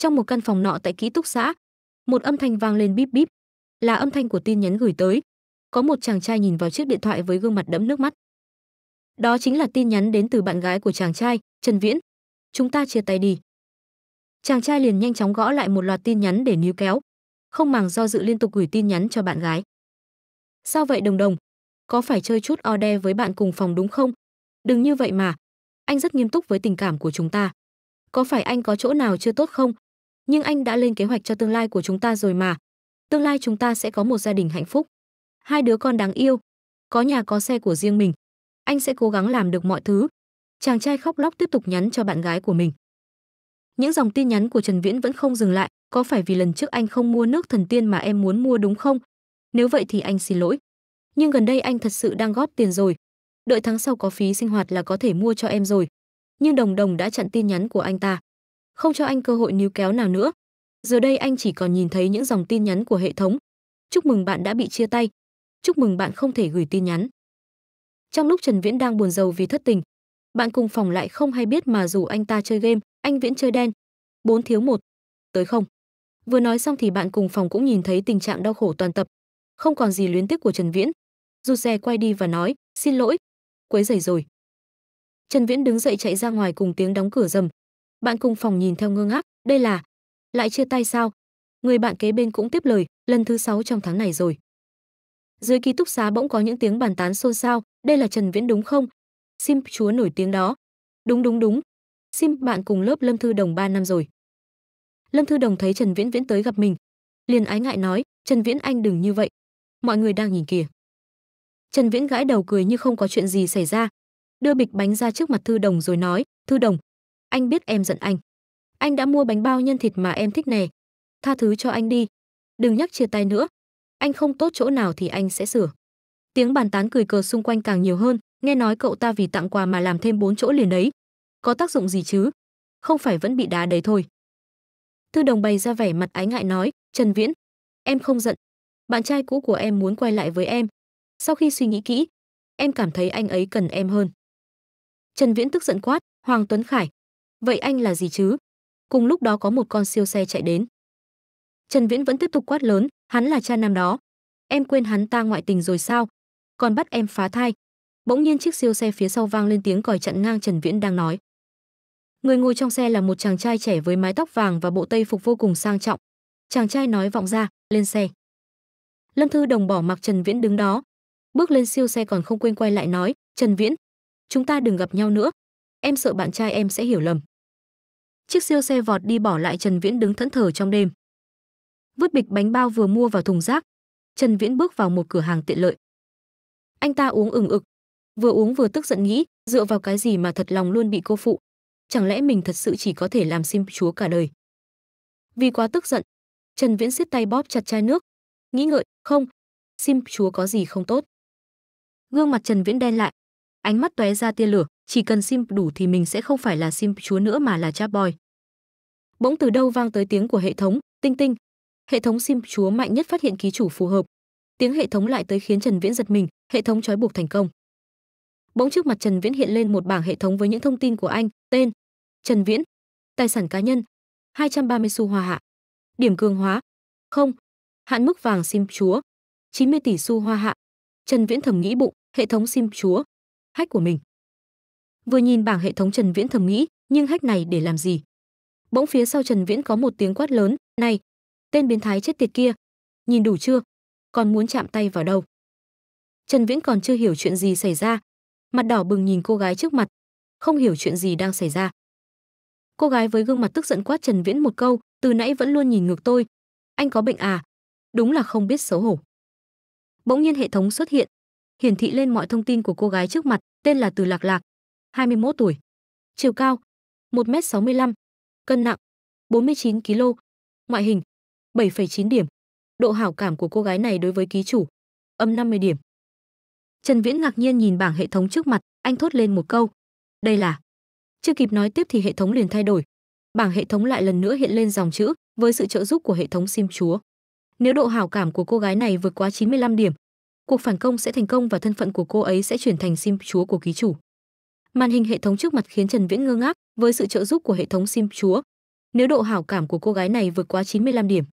trong một căn phòng nọ tại ký túc xã một âm thanh vang lên bíp bíp là âm thanh của tin nhắn gửi tới có một chàng trai nhìn vào chiếc điện thoại với gương mặt đẫm nước mắt đó chính là tin nhắn đến từ bạn gái của chàng trai trần viễn chúng ta chia tay đi chàng trai liền nhanh chóng gõ lại một loạt tin nhắn để níu kéo không màng do dự liên tục gửi tin nhắn cho bạn gái sao vậy đồng đồng có phải chơi chút o đe với bạn cùng phòng đúng không đừng như vậy mà anh rất nghiêm túc với tình cảm của chúng ta có phải anh có chỗ nào chưa tốt không nhưng anh đã lên kế hoạch cho tương lai của chúng ta rồi mà. Tương lai chúng ta sẽ có một gia đình hạnh phúc. Hai đứa con đáng yêu, có nhà có xe của riêng mình. Anh sẽ cố gắng làm được mọi thứ. Chàng trai khóc lóc tiếp tục nhắn cho bạn gái của mình. Những dòng tin nhắn của Trần Viễn vẫn không dừng lại, có phải vì lần trước anh không mua nước thần tiên mà em muốn mua đúng không? Nếu vậy thì anh xin lỗi. Nhưng gần đây anh thật sự đang góp tiền rồi. Đợi tháng sau có phí sinh hoạt là có thể mua cho em rồi. Nhưng Đồng Đồng đã chặn tin nhắn của anh ta không cho anh cơ hội níu kéo nào nữa. Giờ đây anh chỉ còn nhìn thấy những dòng tin nhắn của hệ thống. Chúc mừng bạn đã bị chia tay. Chúc mừng bạn không thể gửi tin nhắn. Trong lúc Trần Viễn đang buồn rầu vì thất tình, bạn cùng phòng lại không hay biết mà rủ anh ta chơi game, anh Viễn chơi đen. bốn thiếu một, Tới không. Vừa nói xong thì bạn cùng phòng cũng nhìn thấy tình trạng đau khổ toàn tập, không còn gì luyến tiếc của Trần Viễn. Rụt rè quay đi và nói, "Xin lỗi, quấy rầy rồi." Trần Viễn đứng dậy chạy ra ngoài cùng tiếng đóng cửa rầm, bạn cùng phòng nhìn theo ngơ ngác đây là lại chia tay sao người bạn kế bên cũng tiếp lời lần thứ sáu trong tháng này rồi dưới ký túc xá bỗng có những tiếng bàn tán xôn xao đây là trần viễn đúng không sim chúa nổi tiếng đó đúng đúng đúng sim bạn cùng lớp lâm thư đồng 3 năm rồi lâm thư đồng thấy trần viễn viễn tới gặp mình liền ái ngại nói trần viễn anh đừng như vậy mọi người đang nhìn kìa trần viễn gãi đầu cười như không có chuyện gì xảy ra đưa bịch bánh ra trước mặt thư đồng rồi nói thư đồng anh biết em giận anh. Anh đã mua bánh bao nhân thịt mà em thích nè. Tha thứ cho anh đi. Đừng nhắc chia tay nữa. Anh không tốt chỗ nào thì anh sẽ sửa. Tiếng bàn tán cười cờ xung quanh càng nhiều hơn, nghe nói cậu ta vì tặng quà mà làm thêm bốn chỗ liền đấy. Có tác dụng gì chứ? Không phải vẫn bị đá đấy thôi. Thư đồng bày ra vẻ mặt ái ngại nói, Trần Viễn, em không giận. Bạn trai cũ của em muốn quay lại với em. Sau khi suy nghĩ kỹ, em cảm thấy anh ấy cần em hơn. Trần Viễn tức giận quát, Hoàng Tuấn Khải, Vậy anh là gì chứ? Cùng lúc đó có một con siêu xe chạy đến. Trần Viễn vẫn tiếp tục quát lớn, hắn là cha nam đó. Em quên hắn ta ngoại tình rồi sao? Còn bắt em phá thai. Bỗng nhiên chiếc siêu xe phía sau vang lên tiếng còi chặn ngang Trần Viễn đang nói. Người ngồi trong xe là một chàng trai trẻ với mái tóc vàng và bộ tây phục vô cùng sang trọng. Chàng trai nói vọng ra, lên xe. Lâm Thư Đồng bỏ mặc Trần Viễn đứng đó. Bước lên siêu xe còn không quên quay lại nói, Trần Viễn, chúng ta đừng gặp nhau nữa. Em sợ bạn trai em sẽ hiểu lầm chiếc siêu xe vọt đi bỏ lại Trần Viễn đứng thẫn thờ trong đêm. Vứt bịch bánh bao vừa mua vào thùng rác, Trần Viễn bước vào một cửa hàng tiện lợi. Anh ta uống ừng ực, vừa uống vừa tức giận nghĩ, dựa vào cái gì mà thật lòng luôn bị cô phụ? Chẳng lẽ mình thật sự chỉ có thể làm sim chúa cả đời? Vì quá tức giận, Trần Viễn siết tay bóp chặt chai nước, nghĩ ngợi, không, sim chúa có gì không tốt. Gương mặt Trần Viễn đen lại, ánh mắt tóe ra tia lửa, chỉ cần sim đủ thì mình sẽ không phải là sim chúa nữa mà là chat boy bỗng từ đâu vang tới tiếng của hệ thống tinh tinh hệ thống sim chúa mạnh nhất phát hiện ký chủ phù hợp tiếng hệ thống lại tới khiến trần viễn giật mình hệ thống trói buộc thành công bỗng trước mặt trần viễn hiện lên một bảng hệ thống với những thông tin của anh tên trần viễn tài sản cá nhân 230 xu hoa hạ điểm cường hóa không hạn mức vàng sim chúa 90 tỷ xu hoa hạ trần viễn thầm nghĩ bụng hệ thống sim chúa hách của mình vừa nhìn bảng hệ thống trần viễn thầm nghĩ nhưng hách này để làm gì bỗng phía sau trần viễn có một tiếng quát lớn này tên biến thái chết tiệt kia nhìn đủ chưa còn muốn chạm tay vào đâu trần viễn còn chưa hiểu chuyện gì xảy ra mặt đỏ bừng nhìn cô gái trước mặt không hiểu chuyện gì đang xảy ra cô gái với gương mặt tức giận quát trần viễn một câu từ nãy vẫn luôn nhìn ngược tôi anh có bệnh à đúng là không biết xấu hổ bỗng nhiên hệ thống xuất hiện hiển thị lên mọi thông tin của cô gái trước mặt tên là từ lạc lạc 21 tuổi chiều cao 1 m 65 cân nặng 49 kg, ngoại hình 7,9 điểm. Độ hảo cảm của cô gái này đối với ký chủ âm 50 điểm. Trần Viễn ngạc nhiên nhìn bảng hệ thống trước mặt, anh thốt lên một câu. Đây là. Chưa kịp nói tiếp thì hệ thống liền thay đổi. Bảng hệ thống lại lần nữa hiện lên dòng chữ với sự trợ giúp của hệ thống sim chúa. Nếu độ hảo cảm của cô gái này vượt quá 95 điểm, cuộc phản công sẽ thành công và thân phận của cô ấy sẽ chuyển thành sim chúa của ký chủ. Màn hình hệ thống trước mặt khiến Trần Viễn ngơ ngác với sự trợ giúp của hệ thống sim chúa. Nếu độ hảo cảm của cô gái này vượt quá 95 điểm,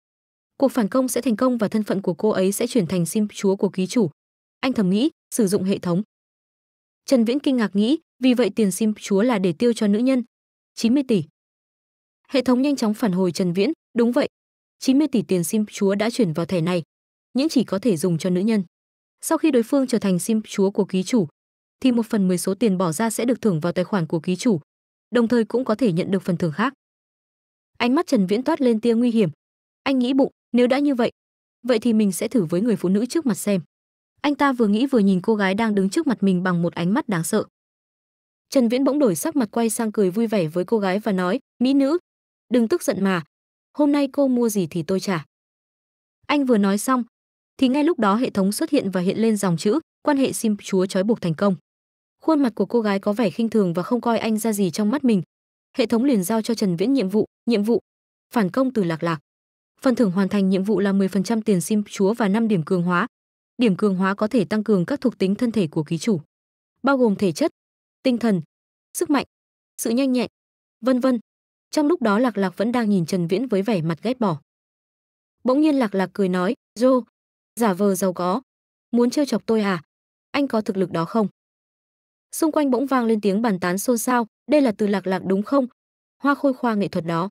cuộc phản công sẽ thành công và thân phận của cô ấy sẽ chuyển thành sim chúa của ký chủ. Anh thầm nghĩ, sử dụng hệ thống. Trần Viễn kinh ngạc nghĩ, vì vậy tiền sim chúa là để tiêu cho nữ nhân. 90 tỷ. Hệ thống nhanh chóng phản hồi Trần Viễn, đúng vậy. 90 tỷ tiền sim chúa đã chuyển vào thẻ này, những chỉ có thể dùng cho nữ nhân. Sau khi đối phương trở thành sim chúa của ký chủ, thì một phần 10 số tiền bỏ ra sẽ được thưởng vào tài khoản của ký chủ, đồng thời cũng có thể nhận được phần thưởng khác. Ánh mắt Trần Viễn toát lên tia nguy hiểm. Anh nghĩ bụng, nếu đã như vậy, vậy thì mình sẽ thử với người phụ nữ trước mặt xem. Anh ta vừa nghĩ vừa nhìn cô gái đang đứng trước mặt mình bằng một ánh mắt đáng sợ. Trần Viễn bỗng đổi sắc mặt quay sang cười vui vẻ với cô gái và nói, "Mỹ nữ, đừng tức giận mà, hôm nay cô mua gì thì tôi trả." Anh vừa nói xong, thì ngay lúc đó hệ thống xuất hiện và hiện lên dòng chữ quan hệ sim chúa trói buộc thành công khuôn mặt của cô gái có vẻ khinh thường và không coi anh ra gì trong mắt mình hệ thống liền giao cho trần viễn nhiệm vụ nhiệm vụ phản công từ lạc lạc phần thưởng hoàn thành nhiệm vụ là 10% tiền sim chúa và 5 điểm cường hóa điểm cường hóa có thể tăng cường các thuộc tính thân thể của ký chủ bao gồm thể chất tinh thần sức mạnh sự nhanh nhẹn vân vân trong lúc đó lạc lạc vẫn đang nhìn trần viễn với vẻ mặt ghét bỏ bỗng nhiên lạc lạc cười nói joe giả vờ giàu có muốn trêu chọc tôi à anh có thực lực đó không xung quanh bỗng vang lên tiếng bàn tán xôn xao đây là từ lạc lạc đúng không hoa khôi khoa nghệ thuật đó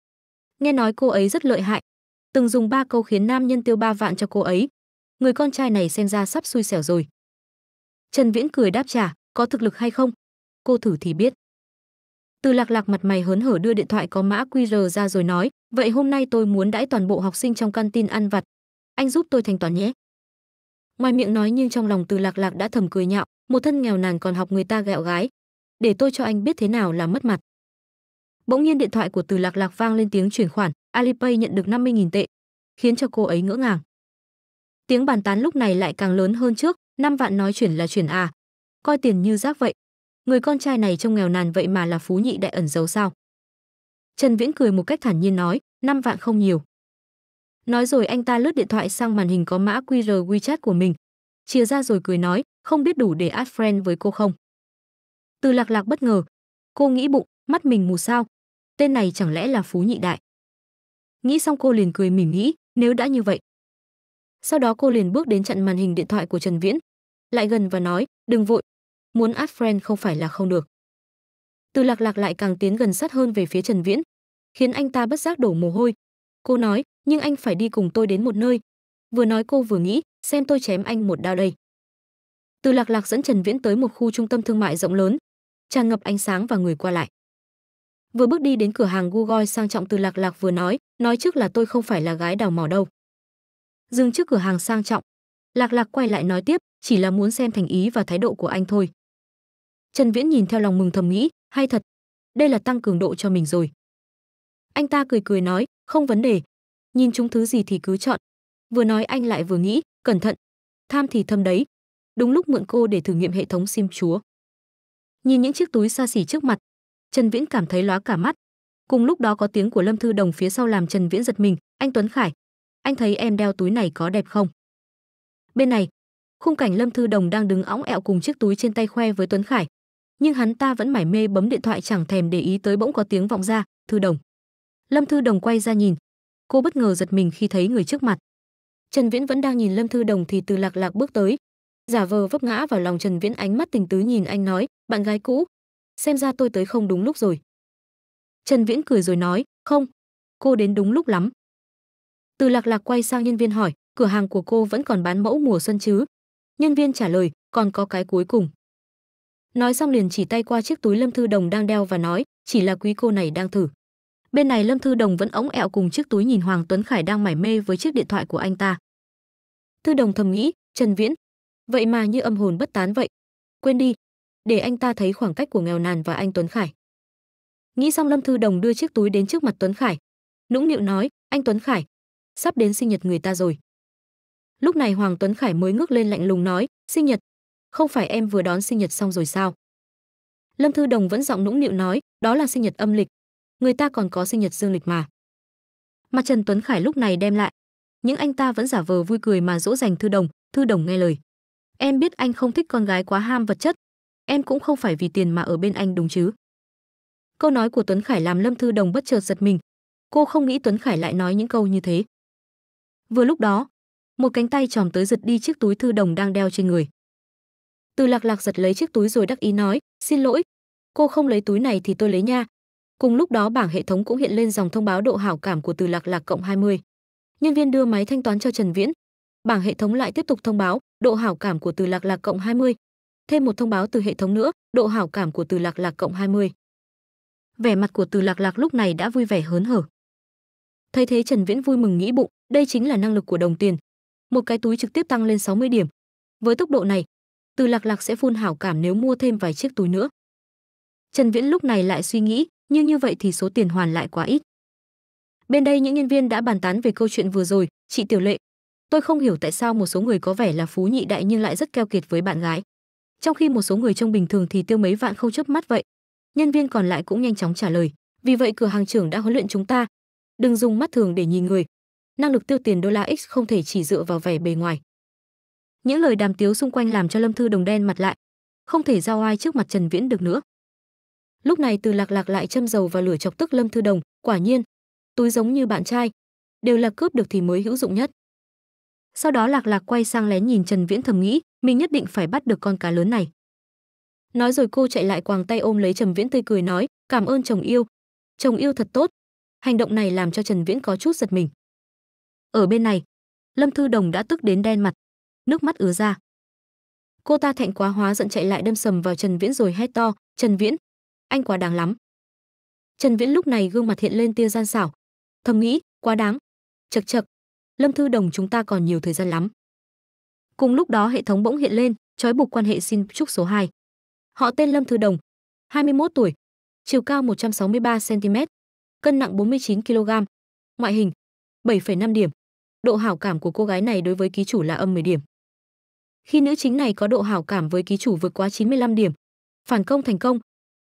nghe nói cô ấy rất lợi hại từng dùng ba câu khiến nam nhân tiêu ba vạn cho cô ấy người con trai này xem ra sắp xui xẻo rồi trần viễn cười đáp trả có thực lực hay không cô thử thì biết từ lạc lạc mặt mày hớn hở đưa điện thoại có mã qr ra rồi nói vậy hôm nay tôi muốn đãi toàn bộ học sinh trong căn tin ăn vặt anh giúp tôi thanh toán nhé ngoài miệng nói nhưng trong lòng từ lạc lạc đã thầm cười nhạo một thân nghèo nàn còn học người ta gẹo gái để tôi cho anh biết thế nào là mất mặt bỗng nhiên điện thoại của từ lạc lạc vang lên tiếng chuyển khoản alipay nhận được 50.000 tệ khiến cho cô ấy ngỡ ngàng tiếng bàn tán lúc này lại càng lớn hơn trước năm vạn nói chuyển là chuyển à coi tiền như rác vậy người con trai này trông nghèo nàn vậy mà là phú nhị đại ẩn giấu sao trần viễn cười một cách thản nhiên nói năm vạn không nhiều nói rồi anh ta lướt điện thoại sang màn hình có mã qr wechat của mình chia ra rồi cười nói không biết đủ để add friend với cô không. Từ lạc lạc bất ngờ, cô nghĩ bụng, mắt mình mù sao, tên này chẳng lẽ là Phú Nhị Đại. Nghĩ xong cô liền cười mỉm nghĩ, nếu đã như vậy. Sau đó cô liền bước đến chặn màn hình điện thoại của Trần Viễn, lại gần và nói, đừng vội, muốn add friend không phải là không được. Từ lạc lạc lại càng tiến gần sát hơn về phía Trần Viễn, khiến anh ta bất giác đổ mồ hôi. Cô nói, nhưng anh phải đi cùng tôi đến một nơi. Vừa nói cô vừa nghĩ, xem tôi chém anh một đao đây từ lạc lạc dẫn trần viễn tới một khu trung tâm thương mại rộng lớn tràn ngập ánh sáng và người qua lại vừa bước đi đến cửa hàng gugoi sang trọng từ lạc lạc vừa nói nói trước là tôi không phải là gái đào mỏ đâu dừng trước cửa hàng sang trọng lạc lạc quay lại nói tiếp chỉ là muốn xem thành ý và thái độ của anh thôi trần viễn nhìn theo lòng mừng thầm nghĩ hay thật đây là tăng cường độ cho mình rồi anh ta cười cười nói không vấn đề nhìn chúng thứ gì thì cứ chọn vừa nói anh lại vừa nghĩ cẩn thận tham thì thâm đấy đúng lúc mượn cô để thử nghiệm hệ thống sim chúa. Nhìn những chiếc túi xa xỉ trước mặt, Trần Viễn cảm thấy lóa cả mắt. Cùng lúc đó có tiếng của Lâm Thư Đồng phía sau làm Trần Viễn giật mình, "Anh Tuấn Khải, anh thấy em đeo túi này có đẹp không?" Bên này, khung cảnh Lâm Thư Đồng đang đứng õng ẹo cùng chiếc túi trên tay khoe với Tuấn Khải, nhưng hắn ta vẫn mải mê bấm điện thoại chẳng thèm để ý tới bỗng có tiếng vọng ra, "Thư Đồng." Lâm Thư Đồng quay ra nhìn, cô bất ngờ giật mình khi thấy người trước mặt. Trần Viễn vẫn đang nhìn Lâm Thư Đồng thì từ lạc lạc bước tới, giả vờ vấp ngã vào lòng Trần Viễn ánh mắt tình tứ nhìn anh nói, bạn gái cũ, xem ra tôi tới không đúng lúc rồi. Trần Viễn cười rồi nói, không, cô đến đúng lúc lắm. Từ lạc lạc quay sang nhân viên hỏi, cửa hàng của cô vẫn còn bán mẫu mùa xuân chứ? Nhân viên trả lời, còn có cái cuối cùng. Nói xong liền chỉ tay qua chiếc túi Lâm Thư Đồng đang đeo và nói, chỉ là quý cô này đang thử. Bên này Lâm Thư Đồng vẫn ống ẹo cùng chiếc túi nhìn Hoàng Tuấn Khải đang mải mê với chiếc điện thoại của anh ta. Thư Đồng thầm nghĩ, Trần Viễn, Vậy mà như âm hồn bất tán vậy. Quên đi, để anh ta thấy khoảng cách của nghèo nàn và anh Tuấn Khải. Nghĩ xong Lâm Thư Đồng đưa chiếc túi đến trước mặt Tuấn Khải. Nũng nịu nói, anh Tuấn Khải, sắp đến sinh nhật người ta rồi. Lúc này Hoàng Tuấn Khải mới ngước lên lạnh lùng nói, sinh nhật, không phải em vừa đón sinh nhật xong rồi sao? Lâm Thư Đồng vẫn giọng nũng nịu nói, đó là sinh nhật âm lịch, người ta còn có sinh nhật dương lịch mà. Mặt Trần Tuấn Khải lúc này đem lại, những anh ta vẫn giả vờ vui cười mà dỗ dành Thư Đồng, Thư Đồng nghe lời. Em biết anh không thích con gái quá ham vật chất. Em cũng không phải vì tiền mà ở bên anh đúng chứ? Câu nói của Tuấn Khải làm Lâm Thư Đồng bất chợt giật mình. Cô không nghĩ Tuấn Khải lại nói những câu như thế. Vừa lúc đó, một cánh tay tròm tới giật đi chiếc túi Thư Đồng đang đeo trên người. Từ lạc lạc giật lấy chiếc túi rồi đắc ý nói, xin lỗi, cô không lấy túi này thì tôi lấy nha. Cùng lúc đó bảng hệ thống cũng hiện lên dòng thông báo độ hảo cảm của từ lạc lạc cộng 20. Nhân viên đưa máy thanh toán cho Trần Viễn, bảng hệ thống lại tiếp tục thông báo độ hảo cảm của từ lạc lạc cộng 20. Thêm một thông báo từ hệ thống nữa, độ hảo cảm của từ lạc lạc cộng 20. Vẻ mặt của từ lạc lạc lúc này đã vui vẻ hớn hở. Thấy thế Trần Viễn vui mừng nghĩ bụng, đây chính là năng lực của đồng tiền. Một cái túi trực tiếp tăng lên 60 điểm. Với tốc độ này, từ lạc lạc sẽ phun hảo cảm nếu mua thêm vài chiếc túi nữa. Trần Viễn lúc này lại suy nghĩ, nhưng như vậy thì số tiền hoàn lại quá ít. Bên đây những nhân viên đã bàn tán về câu chuyện vừa rồi, chị Tiểu Lệ, Tôi không hiểu tại sao một số người có vẻ là phú nhị đại nhưng lại rất keo kiệt với bạn gái. Trong khi một số người trông bình thường thì tiêu mấy vạn không chớp mắt vậy. Nhân viên còn lại cũng nhanh chóng trả lời, vì vậy cửa hàng trưởng đã huấn luyện chúng ta, đừng dùng mắt thường để nhìn người. Năng lực tiêu tiền đô la X không thể chỉ dựa vào vẻ bề ngoài. Những lời đàm tiếu xung quanh làm cho Lâm Thư Đồng đen mặt lại, không thể giao ai trước mặt Trần Viễn được nữa. Lúc này Từ Lạc Lạc lại châm dầu vào lửa chọc tức Lâm Thư Đồng, quả nhiên, túi giống như bạn trai, đều là cướp được thì mới hữu dụng nhất sau đó lạc lạc quay sang lén nhìn trần viễn thầm nghĩ mình nhất định phải bắt được con cá lớn này nói rồi cô chạy lại quàng tay ôm lấy trần viễn tươi cười nói cảm ơn chồng yêu chồng yêu thật tốt hành động này làm cho trần viễn có chút giật mình ở bên này lâm thư đồng đã tức đến đen mặt nước mắt ứa ra cô ta thẹn quá hóa giận chạy lại đâm sầm vào trần viễn rồi hét to trần viễn anh quá đáng lắm trần viễn lúc này gương mặt hiện lên tia gian xảo thầm nghĩ quá đáng chật chật Lâm Thư Đồng chúng ta còn nhiều thời gian lắm. Cùng lúc đó hệ thống bỗng hiện lên, trói buộc quan hệ xin chúc số 2. Họ tên Lâm Thư Đồng, 21 tuổi, chiều cao 163 cm, cân nặng 49 kg, ngoại hình 7,5 điểm. Độ hảo cảm của cô gái này đối với ký chủ là âm 10 điểm. Khi nữ chính này có độ hảo cảm với ký chủ vượt quá 95 điểm, phản công thành công,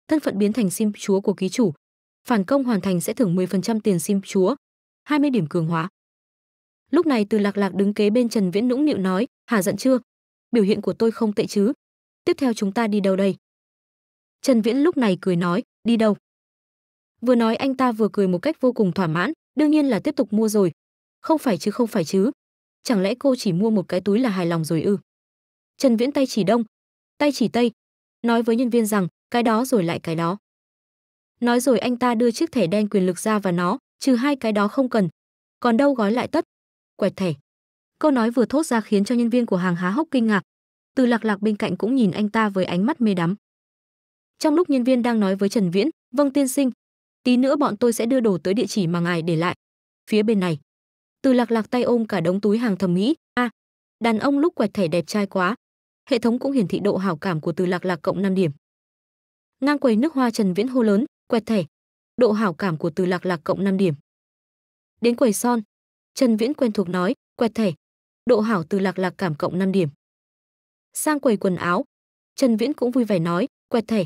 thân phận biến thành sim chúa của ký chủ. Phản công hoàn thành sẽ thưởng 10% tiền sim chúa, 20 điểm cường hóa lúc này từ lạc lạc đứng kế bên trần viễn nũng nịu nói hà giận chưa biểu hiện của tôi không tệ chứ tiếp theo chúng ta đi đâu đây trần viễn lúc này cười nói đi đâu vừa nói anh ta vừa cười một cách vô cùng thỏa mãn đương nhiên là tiếp tục mua rồi không phải chứ không phải chứ chẳng lẽ cô chỉ mua một cái túi là hài lòng rồi ư trần viễn tay chỉ đông tay chỉ tây nói với nhân viên rằng cái đó rồi lại cái đó nói rồi anh ta đưa chiếc thẻ đen quyền lực ra và nó trừ hai cái đó không cần còn đâu gói lại tất quẹt thẻ câu nói vừa thốt ra khiến cho nhân viên của hàng há hốc kinh ngạc từ lạc lạc bên cạnh cũng nhìn anh ta với ánh mắt mê đắm trong lúc nhân viên đang nói với trần viễn vâng tiên sinh tí nữa bọn tôi sẽ đưa đồ tới địa chỉ mà ngài để lại phía bên này từ lạc lạc tay ôm cả đống túi hàng thầm nghĩ a à, đàn ông lúc quẹt thẻ đẹp trai quá hệ thống cũng hiển thị độ hảo cảm của từ lạc lạc cộng 5 điểm ngang quầy nước hoa trần viễn hô lớn quẹt thẻ độ hảo cảm của từ lạc lạc cộng 5 điểm đến quầy son Trần Viễn quen thuộc nói, quẹt thẻ. Độ hảo từ lạc lạc cảm cộng 5 điểm. Sang quầy quần áo, Trần Viễn cũng vui vẻ nói, quẹt thẻ.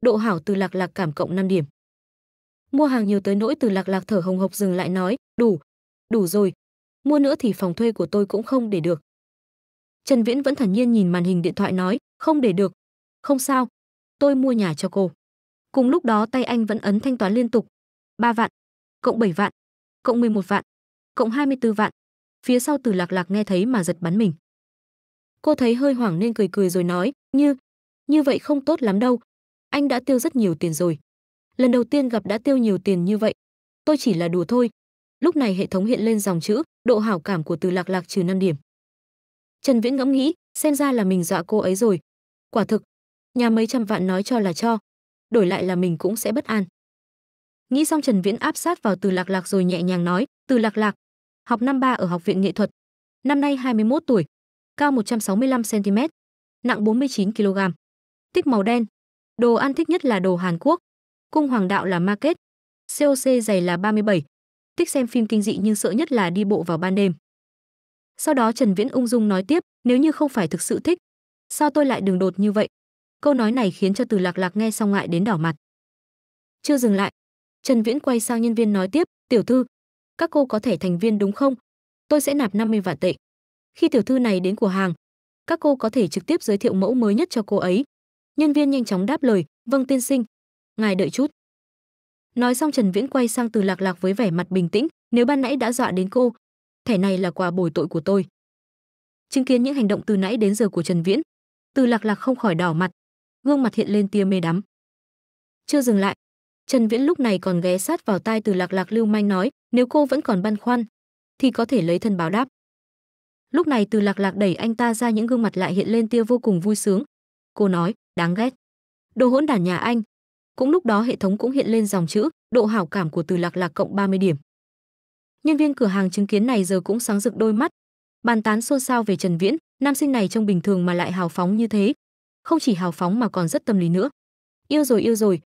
Độ hảo từ lạc lạc cảm cộng 5 điểm. Mua hàng nhiều tới nỗi từ lạc lạc thở hồng hộc dừng lại nói, đủ, đủ rồi. Mua nữa thì phòng thuê của tôi cũng không để được. Trần Viễn vẫn thản nhiên nhìn màn hình điện thoại nói, không để được. Không sao, tôi mua nhà cho cô. Cùng lúc đó tay anh vẫn ấn thanh toán liên tục. 3 vạn, cộng 7 vạn, cộng 11 vạn cộng 24 vạn. Phía sau từ lạc lạc nghe thấy mà giật bắn mình. Cô thấy hơi hoảng nên cười cười rồi nói, như, như vậy không tốt lắm đâu. Anh đã tiêu rất nhiều tiền rồi. Lần đầu tiên gặp đã tiêu nhiều tiền như vậy. Tôi chỉ là đùa thôi. Lúc này hệ thống hiện lên dòng chữ, độ hảo cảm của từ lạc lạc trừ 5 điểm. Trần Viễn ngẫm nghĩ, xem ra là mình dọa cô ấy rồi. Quả thực, nhà mấy trăm vạn nói cho là cho, đổi lại là mình cũng sẽ bất an. Nghĩ xong Trần Viễn áp sát vào Từ Lạc Lạc rồi nhẹ nhàng nói, "Từ Lạc Lạc, học năm 3 ở Học viện Nghệ thuật. Năm nay 21 tuổi, cao 165 cm, nặng 49 kg. Thích màu đen. Đồ ăn thích nhất là đồ Hàn Quốc. Cung hoàng đạo là market. COC dày là 37. Thích xem phim kinh dị nhưng sợ nhất là đi bộ vào ban đêm. Sau đó Trần Viễn ung dung nói tiếp, nếu như không phải thực sự thích, sao tôi lại đường đột như vậy? Câu nói này khiến cho Từ Lạc Lạc nghe xong ngại đến đỏ mặt. Chưa dừng lại, Trần Viễn quay sang nhân viên nói tiếp, "Tiểu thư, các cô có thể thành viên đúng không? Tôi sẽ nạp 50 vạn tệ. Khi tiểu thư này đến cửa hàng, các cô có thể trực tiếp giới thiệu mẫu mới nhất cho cô ấy. Nhân viên nhanh chóng đáp lời, "Vâng tiên sinh, ngài đợi chút." Nói xong Trần Viễn quay sang Từ Lạc Lạc với vẻ mặt bình tĩnh, nếu ban nãy đã dọa đến cô, thẻ này là quà bồi tội của tôi. Chứng kiến những hành động từ nãy đến giờ của Trần Viễn, Từ Lạc Lạc không khỏi đỏ mặt, gương mặt hiện lên tia mê đắm. Chưa dừng lại, Trần Viễn lúc này còn ghé sát vào tai Từ Lạc Lạc lưu manh nói, nếu cô vẫn còn băn khoăn, thì có thể lấy thân báo đáp. Lúc này từ lạc lạc đẩy anh ta ra những gương mặt lại hiện lên tia vô cùng vui sướng. Cô nói, đáng ghét. Đồ hỗn đản nhà anh. Cũng lúc đó hệ thống cũng hiện lên dòng chữ, độ hảo cảm của từ lạc lạc cộng 30 điểm. Nhân viên cửa hàng chứng kiến này giờ cũng sáng rực đôi mắt. Bàn tán xôn xao về Trần Viễn, nam sinh này trông bình thường mà lại hào phóng như thế. Không chỉ hào phóng mà còn rất tâm lý nữa. Yêu rồi yêu rồi.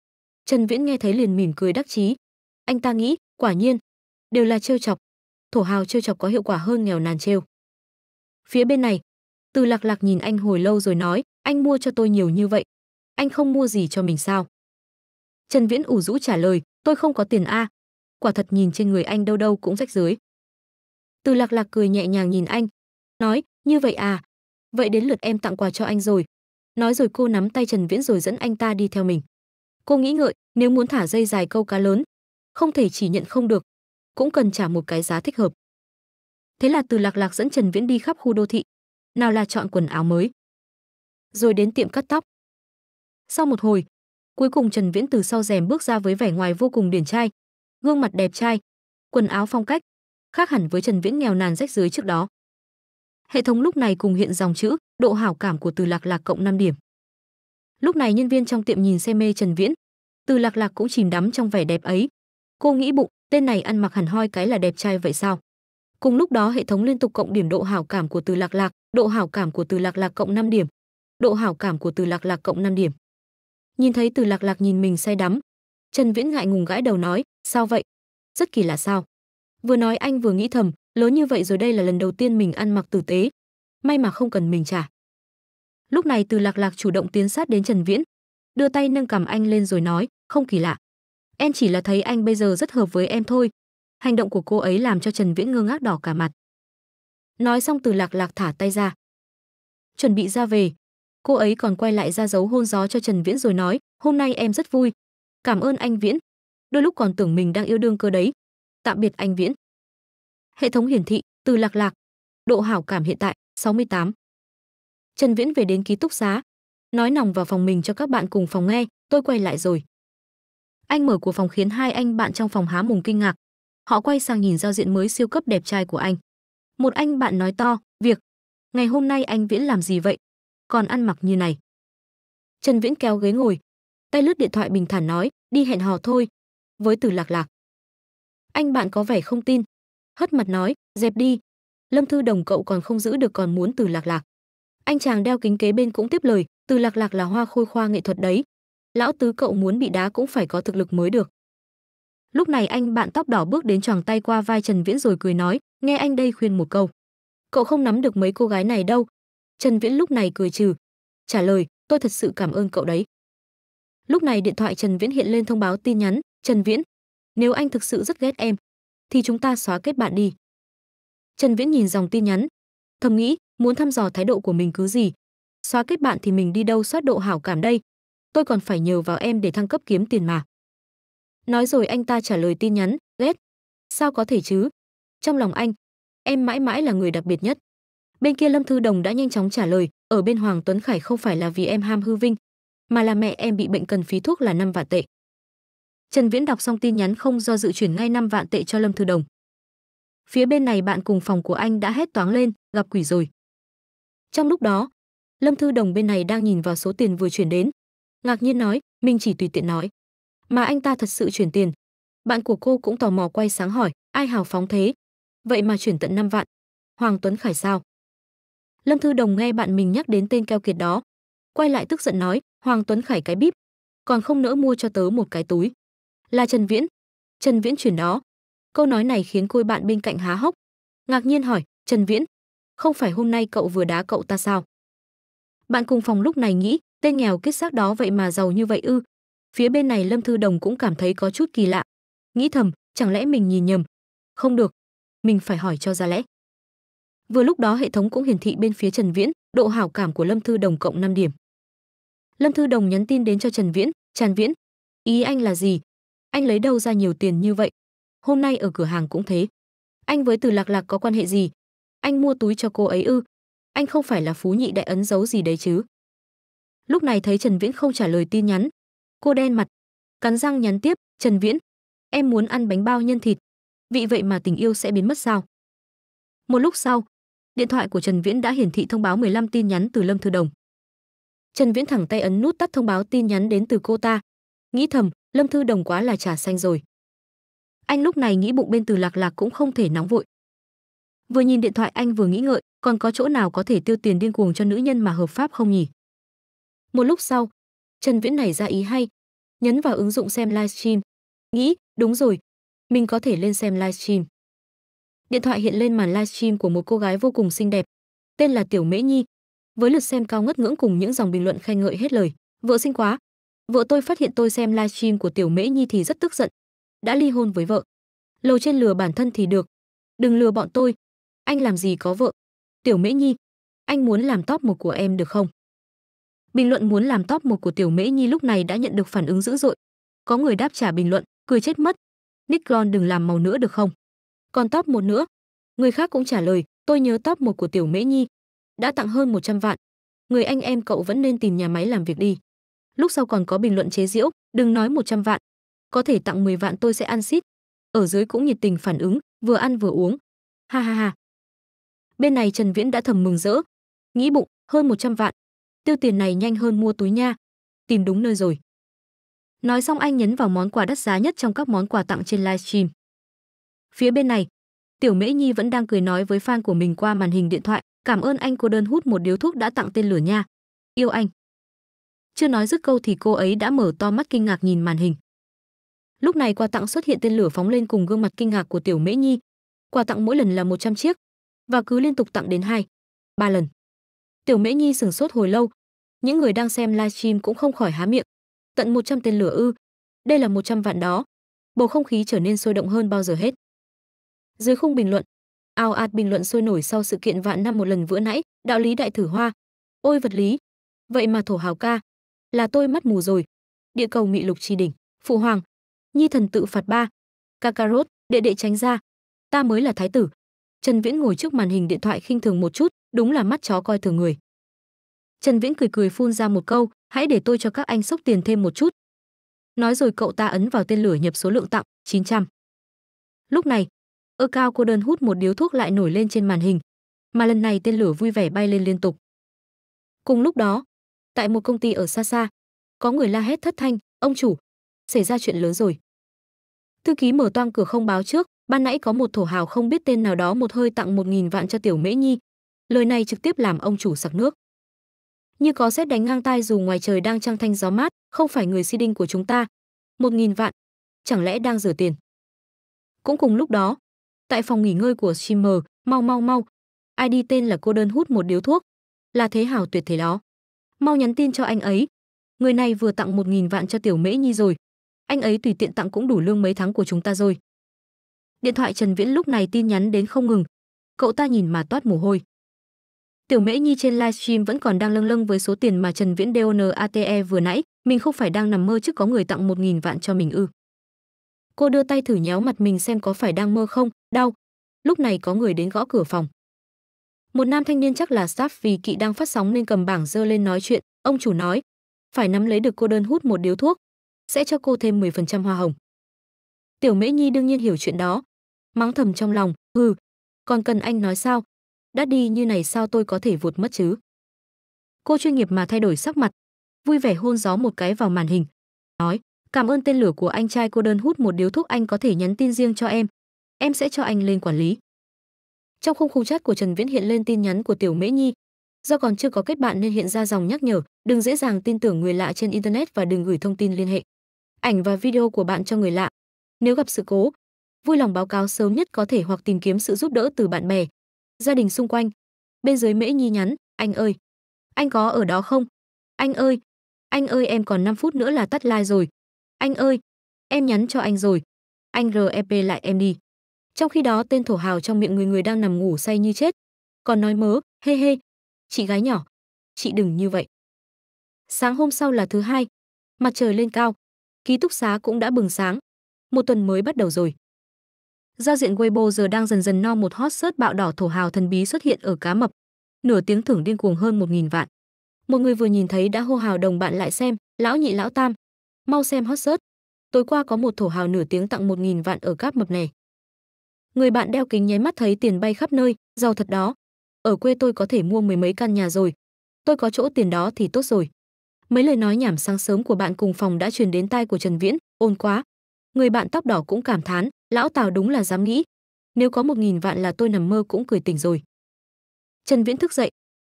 Trần Viễn nghe thấy liền mỉm cười đắc chí. Anh ta nghĩ, quả nhiên, đều là trêu chọc. Thổ hào trêu chọc có hiệu quả hơn nghèo nàn trêu. Phía bên này, Từ Lạc Lạc nhìn anh hồi lâu rồi nói, anh mua cho tôi nhiều như vậy, anh không mua gì cho mình sao? Trần Viễn ủ rũ trả lời, tôi không có tiền a. À. Quả thật nhìn trên người anh đâu đâu cũng rách rưới. Từ Lạc Lạc cười nhẹ nhàng nhìn anh, nói, như vậy à, vậy đến lượt em tặng quà cho anh rồi. Nói rồi cô nắm tay Trần Viễn rồi dẫn anh ta đi theo mình. Cô nghĩ ngợi, nếu muốn thả dây dài câu cá lớn, không thể chỉ nhận không được, cũng cần trả một cái giá thích hợp. Thế là từ Lạc Lạc dẫn Trần Viễn đi khắp khu đô thị, nào là chọn quần áo mới, rồi đến tiệm cắt tóc. Sau một hồi, cuối cùng Trần Viễn từ sau rèm bước ra với vẻ ngoài vô cùng điển trai, gương mặt đẹp trai, quần áo phong cách, khác hẳn với Trần Viễn nghèo nàn rách dưới trước đó. Hệ thống lúc này cùng hiện dòng chữ, độ hảo cảm của Từ Lạc Lạc cộng 5 điểm. Lúc này nhân viên trong tiệm nhìn xe mê Trần Viễn, Từ Lạc Lạc cũng chìm đắm trong vẻ đẹp ấy. Cô nghĩ bụng, tên này ăn mặc hẳn hoi cái là đẹp trai vậy sao cùng lúc đó hệ thống liên tục cộng điểm độ hảo cảm của từ lạc lạc độ hảo cảm của từ lạc lạc cộng 5 điểm độ hảo cảm của từ lạc lạc cộng 5 điểm nhìn thấy từ lạc lạc nhìn mình say đắm trần viễn ngại ngùng gãi đầu nói sao vậy rất kỳ lạ sao vừa nói anh vừa nghĩ thầm lớn như vậy rồi đây là lần đầu tiên mình ăn mặc tử tế may mà không cần mình trả lúc này từ lạc lạc chủ động tiến sát đến trần viễn đưa tay nâng cầm anh lên rồi nói không kỳ lạ em chỉ là thấy anh bây giờ rất hợp với em thôi. Hành động của cô ấy làm cho Trần Viễn ngơ ngác đỏ cả mặt. Nói xong từ lạc lạc thả tay ra. Chuẩn bị ra về. Cô ấy còn quay lại ra dấu hôn gió cho Trần Viễn rồi nói, hôm nay em rất vui. Cảm ơn anh Viễn. Đôi lúc còn tưởng mình đang yêu đương cơ đấy. Tạm biệt anh Viễn. Hệ thống hiển thị, từ lạc lạc. Độ hảo cảm hiện tại, 68. Trần Viễn về đến ký túc xá. Nói nòng vào phòng mình cho các bạn cùng phòng nghe, tôi quay lại rồi anh mở của phòng khiến hai anh bạn trong phòng há mùng kinh ngạc họ quay sang nhìn giao diện mới siêu cấp đẹp trai của anh một anh bạn nói to việc ngày hôm nay anh viễn làm gì vậy còn ăn mặc như này trần viễn kéo ghế ngồi tay lướt điện thoại bình thản nói đi hẹn hò thôi với từ lạc lạc anh bạn có vẻ không tin hất mặt nói dẹp đi lâm thư đồng cậu còn không giữ được còn muốn từ lạc lạc anh chàng đeo kính kế bên cũng tiếp lời từ lạc lạc là hoa khôi khoa nghệ thuật đấy lão tứ cậu muốn bị đá cũng phải có thực lực mới được. Lúc này anh bạn tóc đỏ bước đến choàng tay qua vai Trần Viễn rồi cười nói, nghe anh đây khuyên một câu. Cậu không nắm được mấy cô gái này đâu. Trần Viễn lúc này cười trừ, trả lời, tôi thật sự cảm ơn cậu đấy. Lúc này điện thoại Trần Viễn hiện lên thông báo tin nhắn, Trần Viễn, nếu anh thực sự rất ghét em, thì chúng ta xóa kết bạn đi. Trần Viễn nhìn dòng tin nhắn, thầm nghĩ, muốn thăm dò thái độ của mình cứ gì. Xóa kết bạn thì mình đi đâu xoát độ hảo cảm đây, tôi còn phải nhờ vào em để thăng cấp kiếm tiền mà. Nói rồi anh ta trả lời tin nhắn, ghét. Sao có thể chứ? Trong lòng anh, em mãi mãi là người đặc biệt nhất. Bên kia Lâm Thư Đồng đã nhanh chóng trả lời, ở bên Hoàng Tuấn Khải không phải là vì em ham hư vinh, mà là mẹ em bị bệnh cần phí thuốc là 5 vạn tệ. Trần Viễn đọc xong tin nhắn không do dự chuyển ngay 5 vạn tệ cho Lâm Thư Đồng. Phía bên này bạn cùng phòng của anh đã hét toáng lên, gặp quỷ rồi. Trong lúc đó, Lâm Thư Đồng bên này đang nhìn vào số tiền vừa chuyển đến, ngạc nhiên nói mình chỉ tùy tiện nói mà anh ta thật sự chuyển tiền bạn của cô cũng tò mò quay sáng hỏi ai hào phóng thế vậy mà chuyển tận 5 vạn hoàng tuấn khải sao lâm thư đồng nghe bạn mình nhắc đến tên keo kiệt đó quay lại tức giận nói hoàng tuấn khải cái bíp còn không nỡ mua cho tớ một cái túi là trần viễn trần viễn chuyển đó câu nói này khiến cô bạn bên cạnh há hốc ngạc nhiên hỏi trần viễn không phải hôm nay cậu vừa đá cậu ta sao bạn cùng phòng lúc này nghĩ tên nghèo kết xác đó vậy mà giàu như vậy ư phía bên này lâm thư đồng cũng cảm thấy có chút kỳ lạ nghĩ thầm chẳng lẽ mình nhìn nhầm không được mình phải hỏi cho ra lẽ vừa lúc đó hệ thống cũng hiển thị bên phía trần viễn độ hảo cảm của lâm thư đồng cộng 5 điểm lâm thư đồng nhắn tin đến cho trần viễn tràn viễn ý anh là gì anh lấy đâu ra nhiều tiền như vậy hôm nay ở cửa hàng cũng thế anh với từ lạc lạc có quan hệ gì anh mua túi cho cô ấy ư anh không phải là phú nhị đại ấn giấu gì đấy chứ lúc này thấy Trần Viễn không trả lời tin nhắn. Cô đen mặt, cắn răng nhắn tiếp, "Trần Viễn, em muốn ăn bánh bao nhân thịt. Vì vậy mà tình yêu sẽ biến mất sao?" Một lúc sau, điện thoại của Trần Viễn đã hiển thị thông báo 15 tin nhắn từ Lâm Thư Đồng. Trần Viễn thẳng tay ấn nút tắt thông báo tin nhắn đến từ cô ta. Nghĩ thầm, Lâm Thư Đồng quá là trà xanh rồi. Anh lúc này nghĩ bụng bên từ Lạc Lạc cũng không thể nóng vội. Vừa nhìn điện thoại anh vừa nghĩ ngợi, còn có chỗ nào có thể tiêu tiền điên cuồng cho nữ nhân mà hợp pháp không nhỉ? Một lúc sau, Trần Viễn này ra ý hay, nhấn vào ứng dụng xem livestream. Nghĩ, đúng rồi, mình có thể lên xem livestream. Điện thoại hiện lên màn livestream của một cô gái vô cùng xinh đẹp, tên là Tiểu Mễ Nhi, với lượt xem cao ngất ngưỡng cùng những dòng bình luận khen ngợi hết lời. Vợ xinh quá. Vợ tôi phát hiện tôi xem livestream của Tiểu Mễ Nhi thì rất tức giận, đã ly hôn với vợ. Lầu trên lừa bản thân thì được, đừng lừa bọn tôi. Anh làm gì có vợ? Tiểu Mễ Nhi, anh muốn làm top một của em được không? Bình luận muốn làm top 1 của Tiểu Mễ Nhi lúc này đã nhận được phản ứng dữ dội. Có người đáp trả bình luận, cười chết mất. Nikon đừng làm màu nữa được không? Còn top 1 nữa. Người khác cũng trả lời, tôi nhớ top 1 của Tiểu Mễ Nhi. Đã tặng hơn 100 vạn. Người anh em cậu vẫn nên tìm nhà máy làm việc đi. Lúc sau còn có bình luận chế diễu đừng nói 100 vạn. Có thể tặng 10 vạn tôi sẽ ăn xít. Ở dưới cũng nhiệt tình phản ứng, vừa ăn vừa uống. Ha ha ha. Bên này Trần Viễn đã thầm mừng rỡ. Nghĩ bụng, hơn 100 vạn, tiêu tiền này nhanh hơn mua túi nha tìm đúng nơi rồi nói xong anh nhấn vào món quà đắt giá nhất trong các món quà tặng trên livestream phía bên này tiểu mễ nhi vẫn đang cười nói với fan của mình qua màn hình điện thoại cảm ơn anh cô đơn hút một điếu thuốc đã tặng tên lửa nha yêu anh chưa nói dứt câu thì cô ấy đã mở to mắt kinh ngạc nhìn màn hình lúc này quà tặng xuất hiện tên lửa phóng lên cùng gương mặt kinh ngạc của tiểu mễ nhi quà tặng mỗi lần là 100 chiếc và cứ liên tục tặng đến hai ba lần Tiểu Mễ Nhi sửng sốt hồi lâu. Những người đang xem livestream cũng không khỏi há miệng. Tận 100 tên lửa ư? Đây là 100 vạn đó. Bầu không khí trở nên sôi động hơn bao giờ hết. Dưới khung bình luận, ao ạt bình luận sôi nổi sau sự kiện vạn năm một lần vừa nãy, đạo lý đại thử hoa. Ôi vật lý, vậy mà thổ hào ca, là tôi mắt mù rồi. Địa cầu mị lục chi đỉnh, phụ hoàng, nhi thần tự phạt ba, Kakarot, đệ đệ tránh ra, ta mới là thái tử. Trần Viễn ngồi trước màn hình điện thoại khinh thường một chút, đúng là mắt chó coi thường người trần viễn cười cười phun ra một câu hãy để tôi cho các anh sốc tiền thêm một chút nói rồi cậu ta ấn vào tên lửa nhập số lượng tặng 900. lúc này ơ cao cô đơn hút một điếu thuốc lại nổi lên trên màn hình mà lần này tên lửa vui vẻ bay lên liên tục cùng lúc đó tại một công ty ở xa xa có người la hét thất thanh ông chủ xảy ra chuyện lớn rồi thư ký mở toang cửa không báo trước ban nãy có một thổ hào không biết tên nào đó một hơi tặng một nghìn vạn cho tiểu mễ nhi lời này trực tiếp làm ông chủ sặc nước như có xét đánh ngang tai dù ngoài trời đang trăng thanh gió mát không phải người si đinh của chúng ta một nghìn vạn chẳng lẽ đang rửa tiền cũng cùng lúc đó tại phòng nghỉ ngơi của shimmer mau mau mau ai đi tên là cô đơn hút một điếu thuốc là thế hào tuyệt thế đó mau nhắn tin cho anh ấy người này vừa tặng một nghìn vạn cho tiểu mễ nhi rồi anh ấy tùy tiện tặng cũng đủ lương mấy tháng của chúng ta rồi điện thoại trần viễn lúc này tin nhắn đến không ngừng cậu ta nhìn mà toát mồ hôi Tiểu Mễ Nhi trên livestream vẫn còn đang lâng lâng với số tiền mà Trần Viễn DONATE vừa nãy, mình không phải đang nằm mơ chứ có người tặng một nghìn vạn cho mình ư? Cô đưa tay thử nhéo mặt mình xem có phải đang mơ không, đau. Lúc này có người đến gõ cửa phòng. Một nam thanh niên chắc là staff vì kỵ đang phát sóng nên cầm bảng dơ lên nói chuyện, ông chủ nói, phải nắm lấy được cô đơn hút một điếu thuốc, sẽ cho cô thêm 10% hoa hồng. Tiểu Mễ Nhi đương nhiên hiểu chuyện đó, mắng thầm trong lòng, hừ, còn cần anh nói sao, đã đi như này sao tôi có thể vụt mất chứ? Cô chuyên nghiệp mà thay đổi sắc mặt, vui vẻ hôn gió một cái vào màn hình, nói, cảm ơn tên lửa của anh trai cô đơn hút một điếu thuốc anh có thể nhắn tin riêng cho em, em sẽ cho anh lên quản lý. Trong khung khung chat của Trần Viễn hiện lên tin nhắn của Tiểu Mễ Nhi, do còn chưa có kết bạn nên hiện ra dòng nhắc nhở, đừng dễ dàng tin tưởng người lạ trên internet và đừng gửi thông tin liên hệ, ảnh và video của bạn cho người lạ. Nếu gặp sự cố, vui lòng báo cáo sớm nhất có thể hoặc tìm kiếm sự giúp đỡ từ bạn bè, gia đình xung quanh bên dưới mễ nhi nhắn anh ơi anh có ở đó không anh ơi anh ơi em còn 5 phút nữa là tắt like rồi anh ơi em nhắn cho anh rồi anh rep lại em đi trong khi đó tên thổ hào trong miệng người người đang nằm ngủ say như chết còn nói mớ hê hê chị gái nhỏ chị đừng như vậy sáng hôm sau là thứ hai mặt trời lên cao ký túc xá cũng đã bừng sáng một tuần mới bắt đầu rồi Giao diện Weibo giờ đang dần dần no một hot search bạo đỏ thổ hào thần bí xuất hiện ở cá mập. Nửa tiếng thưởng điên cuồng hơn 1.000 vạn. Một người vừa nhìn thấy đã hô hào đồng bạn lại xem, lão nhị lão tam. Mau xem hot search. Tối qua có một thổ hào nửa tiếng tặng 1.000 vạn ở cáp mập này. Người bạn đeo kính nháy mắt thấy tiền bay khắp nơi, giàu thật đó. Ở quê tôi có thể mua mười mấy căn nhà rồi. Tôi có chỗ tiền đó thì tốt rồi. Mấy lời nói nhảm sáng sớm của bạn cùng phòng đã truyền đến tai của Trần Viễn, ôn quá. Người bạn tóc đỏ cũng cảm thán, Lão Tào đúng là dám nghĩ, nếu có một nghìn vạn là tôi nằm mơ cũng cười tỉnh rồi. Trần Viễn thức dậy,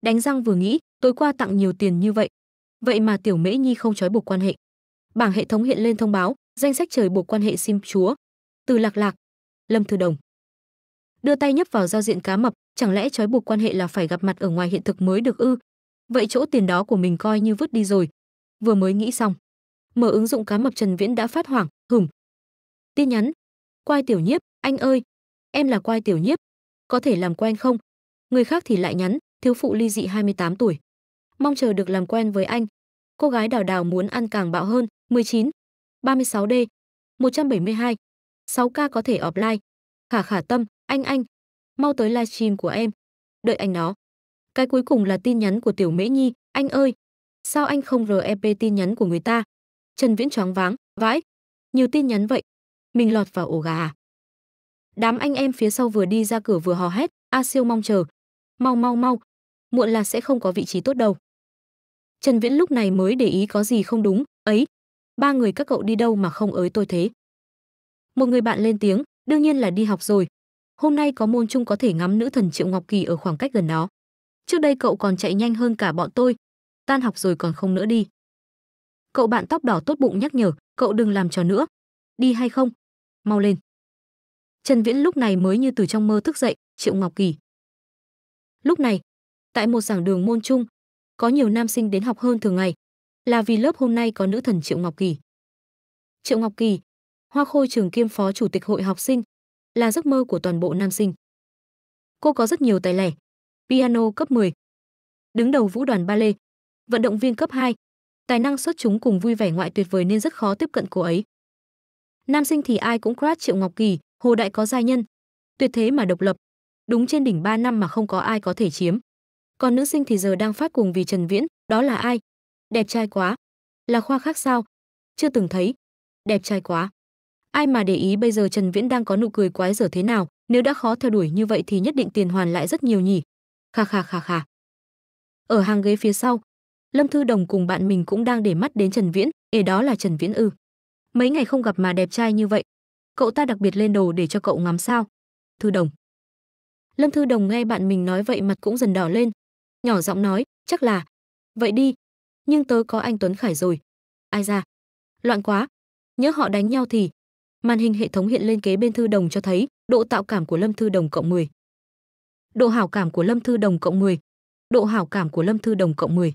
đánh răng vừa nghĩ, tối qua tặng nhiều tiền như vậy, vậy mà tiểu Mễ Nhi không trói buộc quan hệ. Bảng hệ thống hiện lên thông báo, danh sách trời buộc quan hệ sim chúa. Từ Lạc Lạc, Lâm Thư Đồng. Đưa tay nhấp vào giao diện cá mập, chẳng lẽ trói buộc quan hệ là phải gặp mặt ở ngoài hiện thực mới được ư? Vậy chỗ tiền đó của mình coi như vứt đi rồi. Vừa mới nghĩ xong, mở ứng dụng cá mập Trần Viễn đã phát hoảng, hùng. Tin nhắn, Quai Tiểu Nhiếp, anh ơi, em là Quai Tiểu Nhiếp, có thể làm quen không? Người khác thì lại nhắn, thiếu phụ ly dị 28 tuổi. Mong chờ được làm quen với anh. Cô gái đào đào muốn ăn càng bạo hơn, 19, 36D, 172, 6K có thể offline. Khả khả tâm, anh anh, mau tới livestream của em. Đợi anh nó. Cái cuối cùng là tin nhắn của Tiểu Mễ Nhi, anh ơi, sao anh không rep tin nhắn của người ta? Trần Viễn choáng váng, vãi, nhiều tin nhắn vậy, mình lọt vào ổ gà à? Đám anh em phía sau vừa đi ra cửa vừa hò hét, A Siêu mong chờ. Mau mau mau, muộn là sẽ không có vị trí tốt đâu. Trần Viễn lúc này mới để ý có gì không đúng, ấy, ba người các cậu đi đâu mà không ới tôi thế. Một người bạn lên tiếng, đương nhiên là đi học rồi. Hôm nay có môn chung có thể ngắm nữ thần Triệu Ngọc Kỳ ở khoảng cách gần đó. Trước đây cậu còn chạy nhanh hơn cả bọn tôi, tan học rồi còn không nữa đi. Cậu bạn tóc đỏ tốt bụng nhắc nhở, cậu đừng làm trò nữa. Đi hay không? mau lên trần viễn lúc này mới như từ trong mơ thức dậy triệu ngọc kỳ lúc này tại một giảng đường môn trung có nhiều nam sinh đến học hơn thường ngày là vì lớp hôm nay có nữ thần triệu ngọc kỳ triệu ngọc kỳ hoa khôi trường kiêm phó chủ tịch hội học sinh là giấc mơ của toàn bộ nam sinh cô có rất nhiều tài lẻ piano cấp 10 đứng đầu vũ đoàn ballet vận động viên cấp 2 tài năng xuất chúng cùng vui vẻ ngoại tuyệt vời nên rất khó tiếp cận cô ấy nam sinh thì ai cũng crush Triệu Ngọc Kỳ, Hồ Đại có giai nhân, tuyệt thế mà độc lập, đúng trên đỉnh 3 năm mà không có ai có thể chiếm. Còn nữ sinh thì giờ đang phát cùng vì Trần Viễn, đó là ai? Đẹp trai quá. Là khoa khác sao? Chưa từng thấy. Đẹp trai quá. Ai mà để ý bây giờ Trần Viễn đang có nụ cười quái dở thế nào, nếu đã khó theo đuổi như vậy thì nhất định tiền hoàn lại rất nhiều nhỉ. Kha kha kha kha. Ở hàng ghế phía sau, Lâm Thư Đồng cùng bạn mình cũng đang để mắt đến Trần Viễn, để đó là Trần Viễn ư mấy ngày không gặp mà đẹp trai như vậy cậu ta đặc biệt lên đồ để cho cậu ngắm sao thư đồng lâm thư đồng nghe bạn mình nói vậy mặt cũng dần đỏ lên nhỏ giọng nói chắc là vậy đi nhưng tớ có anh tuấn khải rồi ai ra loạn quá nhớ họ đánh nhau thì màn hình hệ thống hiện lên kế bên thư đồng cho thấy độ tạo cảm của lâm thư đồng cộng 10. độ hảo cảm của lâm thư đồng cộng 10. độ hảo cảm của lâm thư đồng cộng 10.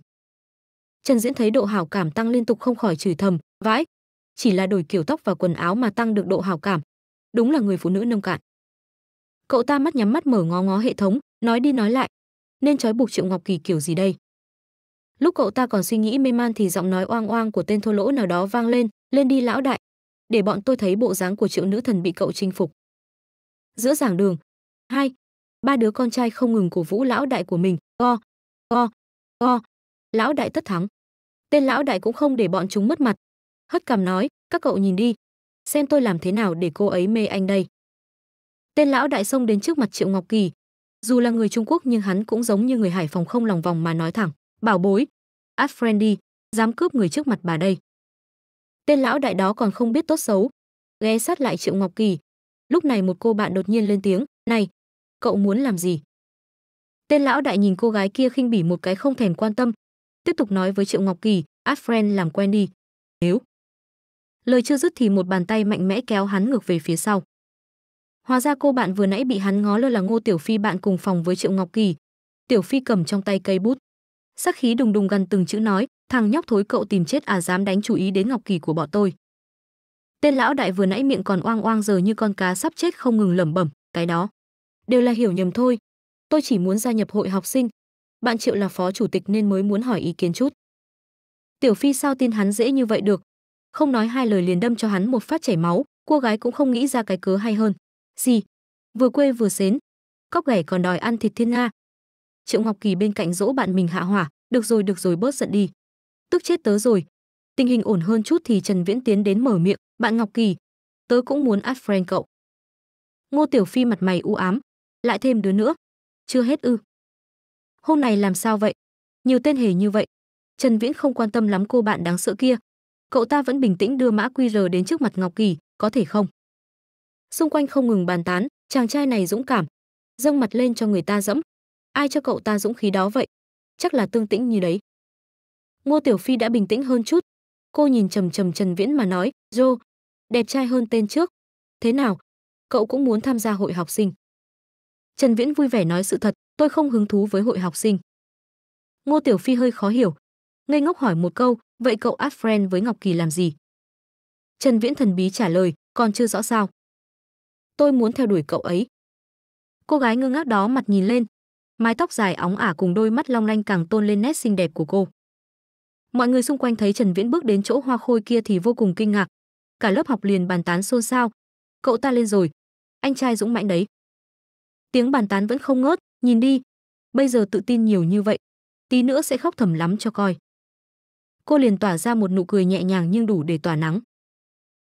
trần diễn thấy độ hảo cảm tăng liên tục không khỏi chửi thầm vãi chỉ là đổi kiểu tóc và quần áo mà tăng được độ hào cảm. Đúng là người phụ nữ nông cạn. Cậu ta mắt nhắm mắt mở ngó ngó hệ thống, nói đi nói lại, nên trói buộc Triệu Ngọc Kỳ kiểu gì đây? Lúc cậu ta còn suy nghĩ mê man thì giọng nói oang oang của tên thô lỗ nào đó vang lên, "Lên đi lão đại, để bọn tôi thấy bộ dáng của Triệu nữ thần bị cậu chinh phục." Giữa giảng đường, hai ba đứa con trai không ngừng cổ vũ lão đại của mình, go go go Lão đại tất thắng. Tên lão đại cũng không để bọn chúng mất mặt, hất cằm nói, các cậu nhìn đi, xem tôi làm thế nào để cô ấy mê anh đây. Tên lão đại xông đến trước mặt Triệu Ngọc Kỳ. Dù là người Trung Quốc nhưng hắn cũng giống như người Hải Phòng không lòng vòng mà nói thẳng, bảo bối, Ad Friendly, dám cướp người trước mặt bà đây. Tên lão đại đó còn không biết tốt xấu, ghé sát lại Triệu Ngọc Kỳ. Lúc này một cô bạn đột nhiên lên tiếng, "Này, cậu muốn làm gì?" Tên lão đại nhìn cô gái kia khinh bỉ một cái không thèm quan tâm, tiếp tục nói với Triệu Ngọc Kỳ, "Ad Friend làm quen đi. Nếu lời chưa dứt thì một bàn tay mạnh mẽ kéo hắn ngược về phía sau hóa ra cô bạn vừa nãy bị hắn ngó lơ là ngô tiểu phi bạn cùng phòng với triệu ngọc kỳ tiểu phi cầm trong tay cây bút sắc khí đùng đùng gần từng chữ nói thằng nhóc thối cậu tìm chết à dám đánh chú ý đến ngọc kỳ của bọn tôi tên lão đại vừa nãy miệng còn oang oang giờ như con cá sắp chết không ngừng lẩm bẩm cái đó đều là hiểu nhầm thôi tôi chỉ muốn gia nhập hội học sinh bạn triệu là phó chủ tịch nên mới muốn hỏi ý kiến chút tiểu phi sao tin hắn dễ như vậy được không nói hai lời liền đâm cho hắn một phát chảy máu cô gái cũng không nghĩ ra cái cớ hay hơn gì vừa quê vừa xến cóc ghẻ còn đòi ăn thịt thiên nga triệu ngọc kỳ bên cạnh dỗ bạn mình hạ hỏa được rồi được rồi bớt giận đi tức chết tớ rồi tình hình ổn hơn chút thì trần viễn tiến đến mở miệng bạn ngọc kỳ tớ cũng muốn ad friend cậu ngô tiểu phi mặt mày u ám lại thêm đứa nữa chưa hết ư hôm này làm sao vậy nhiều tên hề như vậy trần viễn không quan tâm lắm cô bạn đáng sợ kia cậu ta vẫn bình tĩnh đưa mã qr đến trước mặt ngọc kỳ có thể không xung quanh không ngừng bàn tán chàng trai này dũng cảm dâng mặt lên cho người ta dẫm ai cho cậu ta dũng khí đó vậy chắc là tương tĩnh như đấy ngô tiểu phi đã bình tĩnh hơn chút cô nhìn trầm trầm trần viễn mà nói joe đẹp trai hơn tên trước thế nào cậu cũng muốn tham gia hội học sinh trần viễn vui vẻ nói sự thật tôi không hứng thú với hội học sinh ngô tiểu phi hơi khó hiểu ngây ngốc hỏi một câu vậy cậu át friend với ngọc kỳ làm gì trần viễn thần bí trả lời còn chưa rõ sao tôi muốn theo đuổi cậu ấy cô gái ngơ ngác đó mặt nhìn lên mái tóc dài óng ả cùng đôi mắt long lanh càng tôn lên nét xinh đẹp của cô mọi người xung quanh thấy trần viễn bước đến chỗ hoa khôi kia thì vô cùng kinh ngạc cả lớp học liền bàn tán xôn xao cậu ta lên rồi anh trai dũng mãnh đấy tiếng bàn tán vẫn không ngớt nhìn đi bây giờ tự tin nhiều như vậy tí nữa sẽ khóc thầm lắm cho coi cô liền tỏa ra một nụ cười nhẹ nhàng nhưng đủ để tỏa nắng.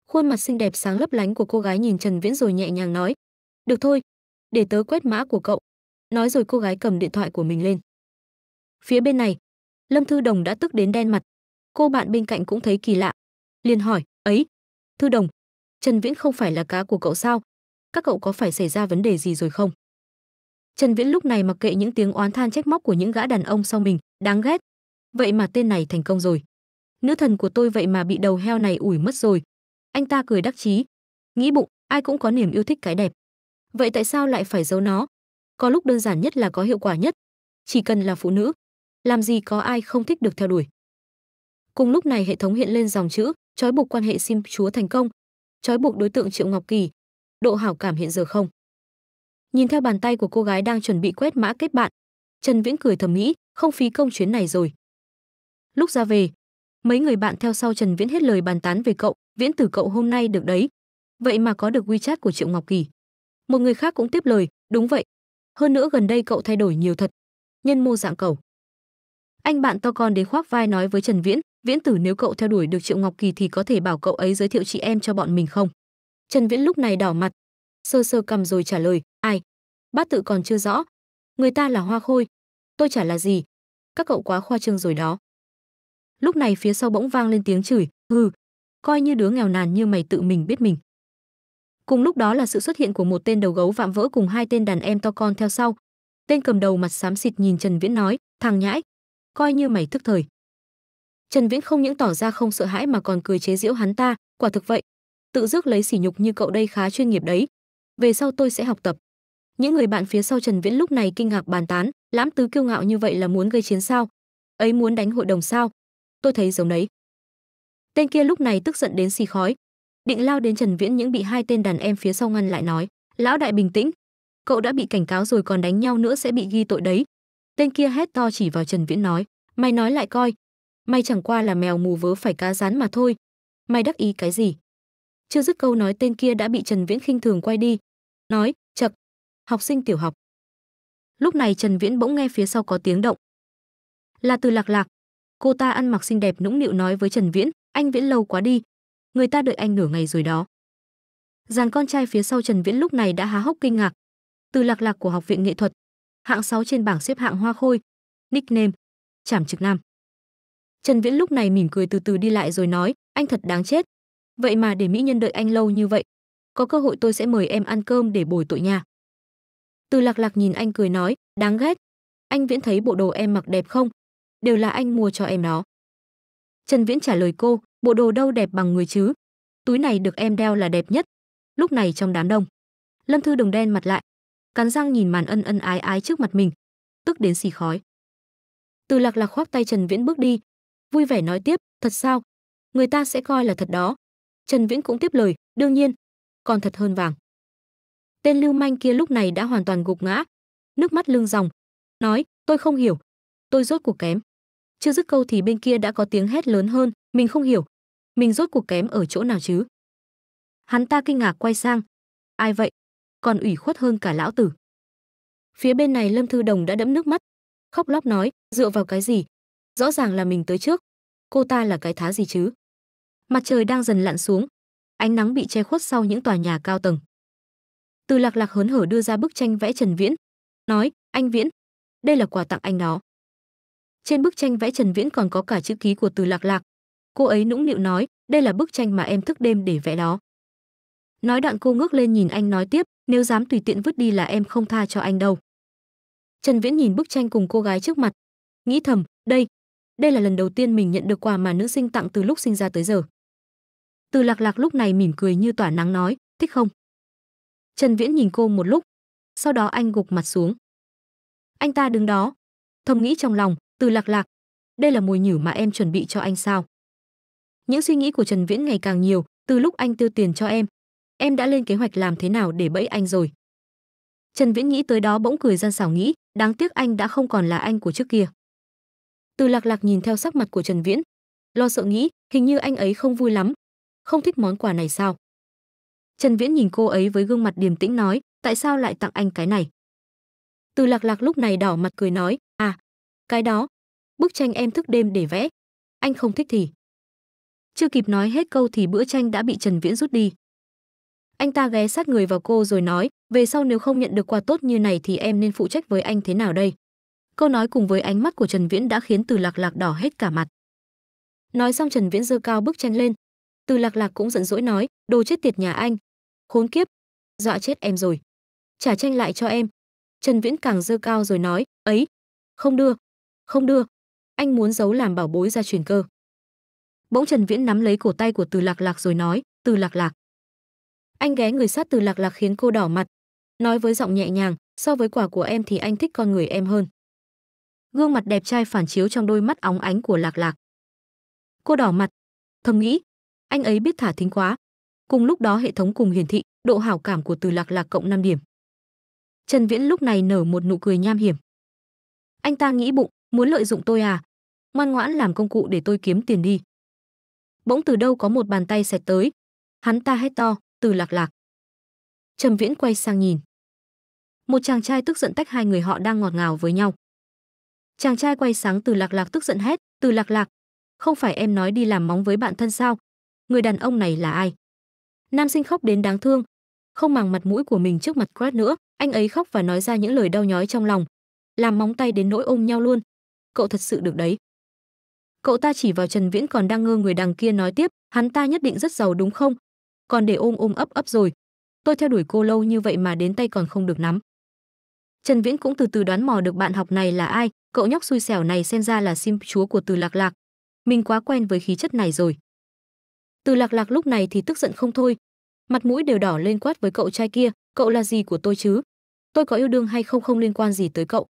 Khuôn mặt xinh đẹp sáng lấp lánh của cô gái nhìn Trần Viễn rồi nhẹ nhàng nói, "Được thôi, để tớ quét mã của cậu." Nói rồi cô gái cầm điện thoại của mình lên. Phía bên này, Lâm Thư Đồng đã tức đến đen mặt, cô bạn bên cạnh cũng thấy kỳ lạ, liền hỏi, "Ấy, Thư Đồng, Trần Viễn không phải là cá của cậu sao? Các cậu có phải xảy ra vấn đề gì rồi không?" Trần Viễn lúc này mặc kệ những tiếng oán than trách móc của những gã đàn ông sau mình, đáng ghét, vậy mà tên này thành công rồi. Nữ thần của tôi vậy mà bị đầu heo này ủi mất rồi. Anh ta cười đắc chí, nghĩ bụng, ai cũng có niềm yêu thích cái đẹp. Vậy tại sao lại phải giấu nó? Có lúc đơn giản nhất là có hiệu quả nhất, chỉ cần là phụ nữ, làm gì có ai không thích được theo đuổi. Cùng lúc này hệ thống hiện lên dòng chữ, trói buộc quan hệ sim chúa thành công, trói buộc đối tượng Triệu Ngọc Kỳ, độ hảo cảm hiện giờ không. Nhìn theo bàn tay của cô gái đang chuẩn bị quét mã kết bạn, Trần Viễn cười thầm nghĩ, không phí công chuyến này rồi lúc ra về mấy người bạn theo sau trần viễn hết lời bàn tán về cậu viễn tử cậu hôm nay được đấy vậy mà có được wechat của triệu ngọc kỳ một người khác cũng tiếp lời đúng vậy hơn nữa gần đây cậu thay đổi nhiều thật nhân mô dạng cầu anh bạn to con đến khoác vai nói với trần viễn viễn tử nếu cậu theo đuổi được triệu ngọc kỳ thì có thể bảo cậu ấy giới thiệu chị em cho bọn mình không trần viễn lúc này đỏ mặt sơ sơ cầm rồi trả lời ai bát tự còn chưa rõ người ta là hoa khôi tôi chả là gì các cậu quá khoa trương rồi đó lúc này phía sau bỗng vang lên tiếng chửi hừ coi như đứa nghèo nàn như mày tự mình biết mình cùng lúc đó là sự xuất hiện của một tên đầu gấu vạm vỡ cùng hai tên đàn em to con theo sau tên cầm đầu mặt xám xịt nhìn trần viễn nói thằng nhãi coi như mày thức thời trần viễn không những tỏ ra không sợ hãi mà còn cười chế giễu hắn ta quả thực vậy tự rước lấy sỉ nhục như cậu đây khá chuyên nghiệp đấy về sau tôi sẽ học tập những người bạn phía sau trần viễn lúc này kinh ngạc bàn tán lãm tứ kiêu ngạo như vậy là muốn gây chiến sao ấy muốn đánh hội đồng sao tôi thấy giống đấy tên kia lúc này tức giận đến xì khói định lao đến trần viễn những bị hai tên đàn em phía sau ngăn lại nói lão đại bình tĩnh cậu đã bị cảnh cáo rồi còn đánh nhau nữa sẽ bị ghi tội đấy tên kia hét to chỉ vào trần viễn nói mày nói lại coi mày chẳng qua là mèo mù vớ phải cá rán mà thôi mày đắc ý cái gì chưa dứt câu nói tên kia đã bị trần viễn khinh thường quay đi nói chật học sinh tiểu học lúc này trần viễn bỗng nghe phía sau có tiếng động là từ lạc lạc cô ta ăn mặc xinh đẹp nũng nịu nói với trần viễn anh viễn lâu quá đi người ta đợi anh nửa ngày rồi đó dàn con trai phía sau trần viễn lúc này đã há hốc kinh ngạc từ lạc lạc của học viện nghệ thuật hạng 6 trên bảng xếp hạng hoa khôi nickname chảm trực nam trần viễn lúc này mỉm cười từ từ đi lại rồi nói anh thật đáng chết vậy mà để mỹ nhân đợi anh lâu như vậy có cơ hội tôi sẽ mời em ăn cơm để bồi tội nhà từ lạc lạc nhìn anh cười nói đáng ghét anh viễn thấy bộ đồ em mặc đẹp không đều là anh mua cho em nó. Trần Viễn trả lời cô, bộ đồ đâu đẹp bằng người chứ? Túi này được em đeo là đẹp nhất. Lúc này trong đám đông, Lâm Thư Đồng đen mặt lại, cắn răng nhìn màn ân ân ái ái trước mặt mình, tức đến xì khói. Từ Lạc Lạc khoác tay Trần Viễn bước đi, vui vẻ nói tiếp, thật sao? Người ta sẽ coi là thật đó. Trần Viễn cũng tiếp lời, đương nhiên, còn thật hơn vàng. Tên lưu manh kia lúc này đã hoàn toàn gục ngã, nước mắt lưng ròng, nói, tôi không hiểu, tôi rốt cuộc kém chưa dứt câu thì bên kia đã có tiếng hét lớn hơn mình không hiểu mình rốt cuộc kém ở chỗ nào chứ hắn ta kinh ngạc quay sang ai vậy còn ủy khuất hơn cả lão tử phía bên này lâm thư đồng đã đẫm nước mắt khóc lóc nói dựa vào cái gì rõ ràng là mình tới trước cô ta là cái thá gì chứ mặt trời đang dần lặn xuống ánh nắng bị che khuất sau những tòa nhà cao tầng từ lạc lạc hớn hở đưa ra bức tranh vẽ trần viễn nói anh viễn đây là quà tặng anh đó trên bức tranh vẽ Trần Viễn còn có cả chữ ký của Từ Lạc Lạc. Cô ấy nũng nịu nói, đây là bức tranh mà em thức đêm để vẽ đó. Nói đoạn cô ngước lên nhìn anh nói tiếp, nếu dám tùy tiện vứt đi là em không tha cho anh đâu. Trần Viễn nhìn bức tranh cùng cô gái trước mặt, nghĩ thầm, đây, đây là lần đầu tiên mình nhận được quà mà nữ sinh tặng từ lúc sinh ra tới giờ. Từ Lạc Lạc lúc này mỉm cười như tỏa nắng nói, thích không? Trần Viễn nhìn cô một lúc, sau đó anh gục mặt xuống. Anh ta đứng đó, thầm nghĩ trong lòng, từ Lạc Lạc, đây là mùi nhử mà em chuẩn bị cho anh sao? Những suy nghĩ của Trần Viễn ngày càng nhiều, từ lúc anh tiêu tiền cho em, em đã lên kế hoạch làm thế nào để bẫy anh rồi. Trần Viễn nghĩ tới đó bỗng cười gian xảo nghĩ, đáng tiếc anh đã không còn là anh của trước kia. Từ Lạc Lạc nhìn theo sắc mặt của Trần Viễn, lo sợ nghĩ, hình như anh ấy không vui lắm, không thích món quà này sao? Trần Viễn nhìn cô ấy với gương mặt điềm tĩnh nói, tại sao lại tặng anh cái này? Từ Lạc Lạc lúc này đỏ mặt cười nói, cái đó, bức tranh em thức đêm để vẽ. Anh không thích thì. Chưa kịp nói hết câu thì bữa tranh đã bị Trần Viễn rút đi. Anh ta ghé sát người vào cô rồi nói, về sau nếu không nhận được quà tốt như này thì em nên phụ trách với anh thế nào đây? Câu nói cùng với ánh mắt của Trần Viễn đã khiến Từ Lạc Lạc đỏ hết cả mặt. Nói xong Trần Viễn giơ cao bức tranh lên. Từ Lạc Lạc cũng giận dỗi nói, đồ chết tiệt nhà anh. Khốn kiếp, dọa chết em rồi. Trả tranh lại cho em. Trần Viễn càng giơ cao rồi nói, ấy, không đưa, không đưa anh muốn giấu làm bảo bối ra truyền cơ bỗng trần viễn nắm lấy cổ tay của từ lạc lạc rồi nói từ lạc lạc anh ghé người sát từ lạc lạc khiến cô đỏ mặt nói với giọng nhẹ nhàng so với quả của em thì anh thích con người em hơn gương mặt đẹp trai phản chiếu trong đôi mắt óng ánh của lạc lạc cô đỏ mặt thầm nghĩ anh ấy biết thả thính quá cùng lúc đó hệ thống cùng hiển thị độ hảo cảm của từ lạc lạc cộng 5 điểm trần viễn lúc này nở một nụ cười nham hiểm anh ta nghĩ bụng muốn lợi dụng tôi à? Ngoan ngoãn làm công cụ để tôi kiếm tiền đi. Bỗng từ đâu có một bàn tay xẹt tới. Hắn ta hét to, từ lạc lạc. Trầm Viễn quay sang nhìn. Một chàng trai tức giận tách hai người họ đang ngọt ngào với nhau. Chàng trai quay sáng từ lạc lạc tức giận hét, từ lạc lạc. Không phải em nói đi làm móng với bạn thân sao? Người đàn ông này là ai? Nam sinh khóc đến đáng thương. Không màng mặt mũi của mình trước mặt Greg nữa, anh ấy khóc và nói ra những lời đau nhói trong lòng. Làm móng tay đến nỗi ôm nhau luôn, cậu thật sự được đấy cậu ta chỉ vào trần viễn còn đang ngơ người đằng kia nói tiếp hắn ta nhất định rất giàu đúng không còn để ôm ôm ấp ấp rồi tôi theo đuổi cô lâu như vậy mà đến tay còn không được nắm trần viễn cũng từ từ đoán mò được bạn học này là ai cậu nhóc xui xẻo này xem ra là sim chúa của từ lạc lạc mình quá quen với khí chất này rồi từ lạc lạc lúc này thì tức giận không thôi mặt mũi đều đỏ lên quát với cậu trai kia cậu là gì của tôi chứ tôi có yêu đương hay không không liên quan gì tới cậu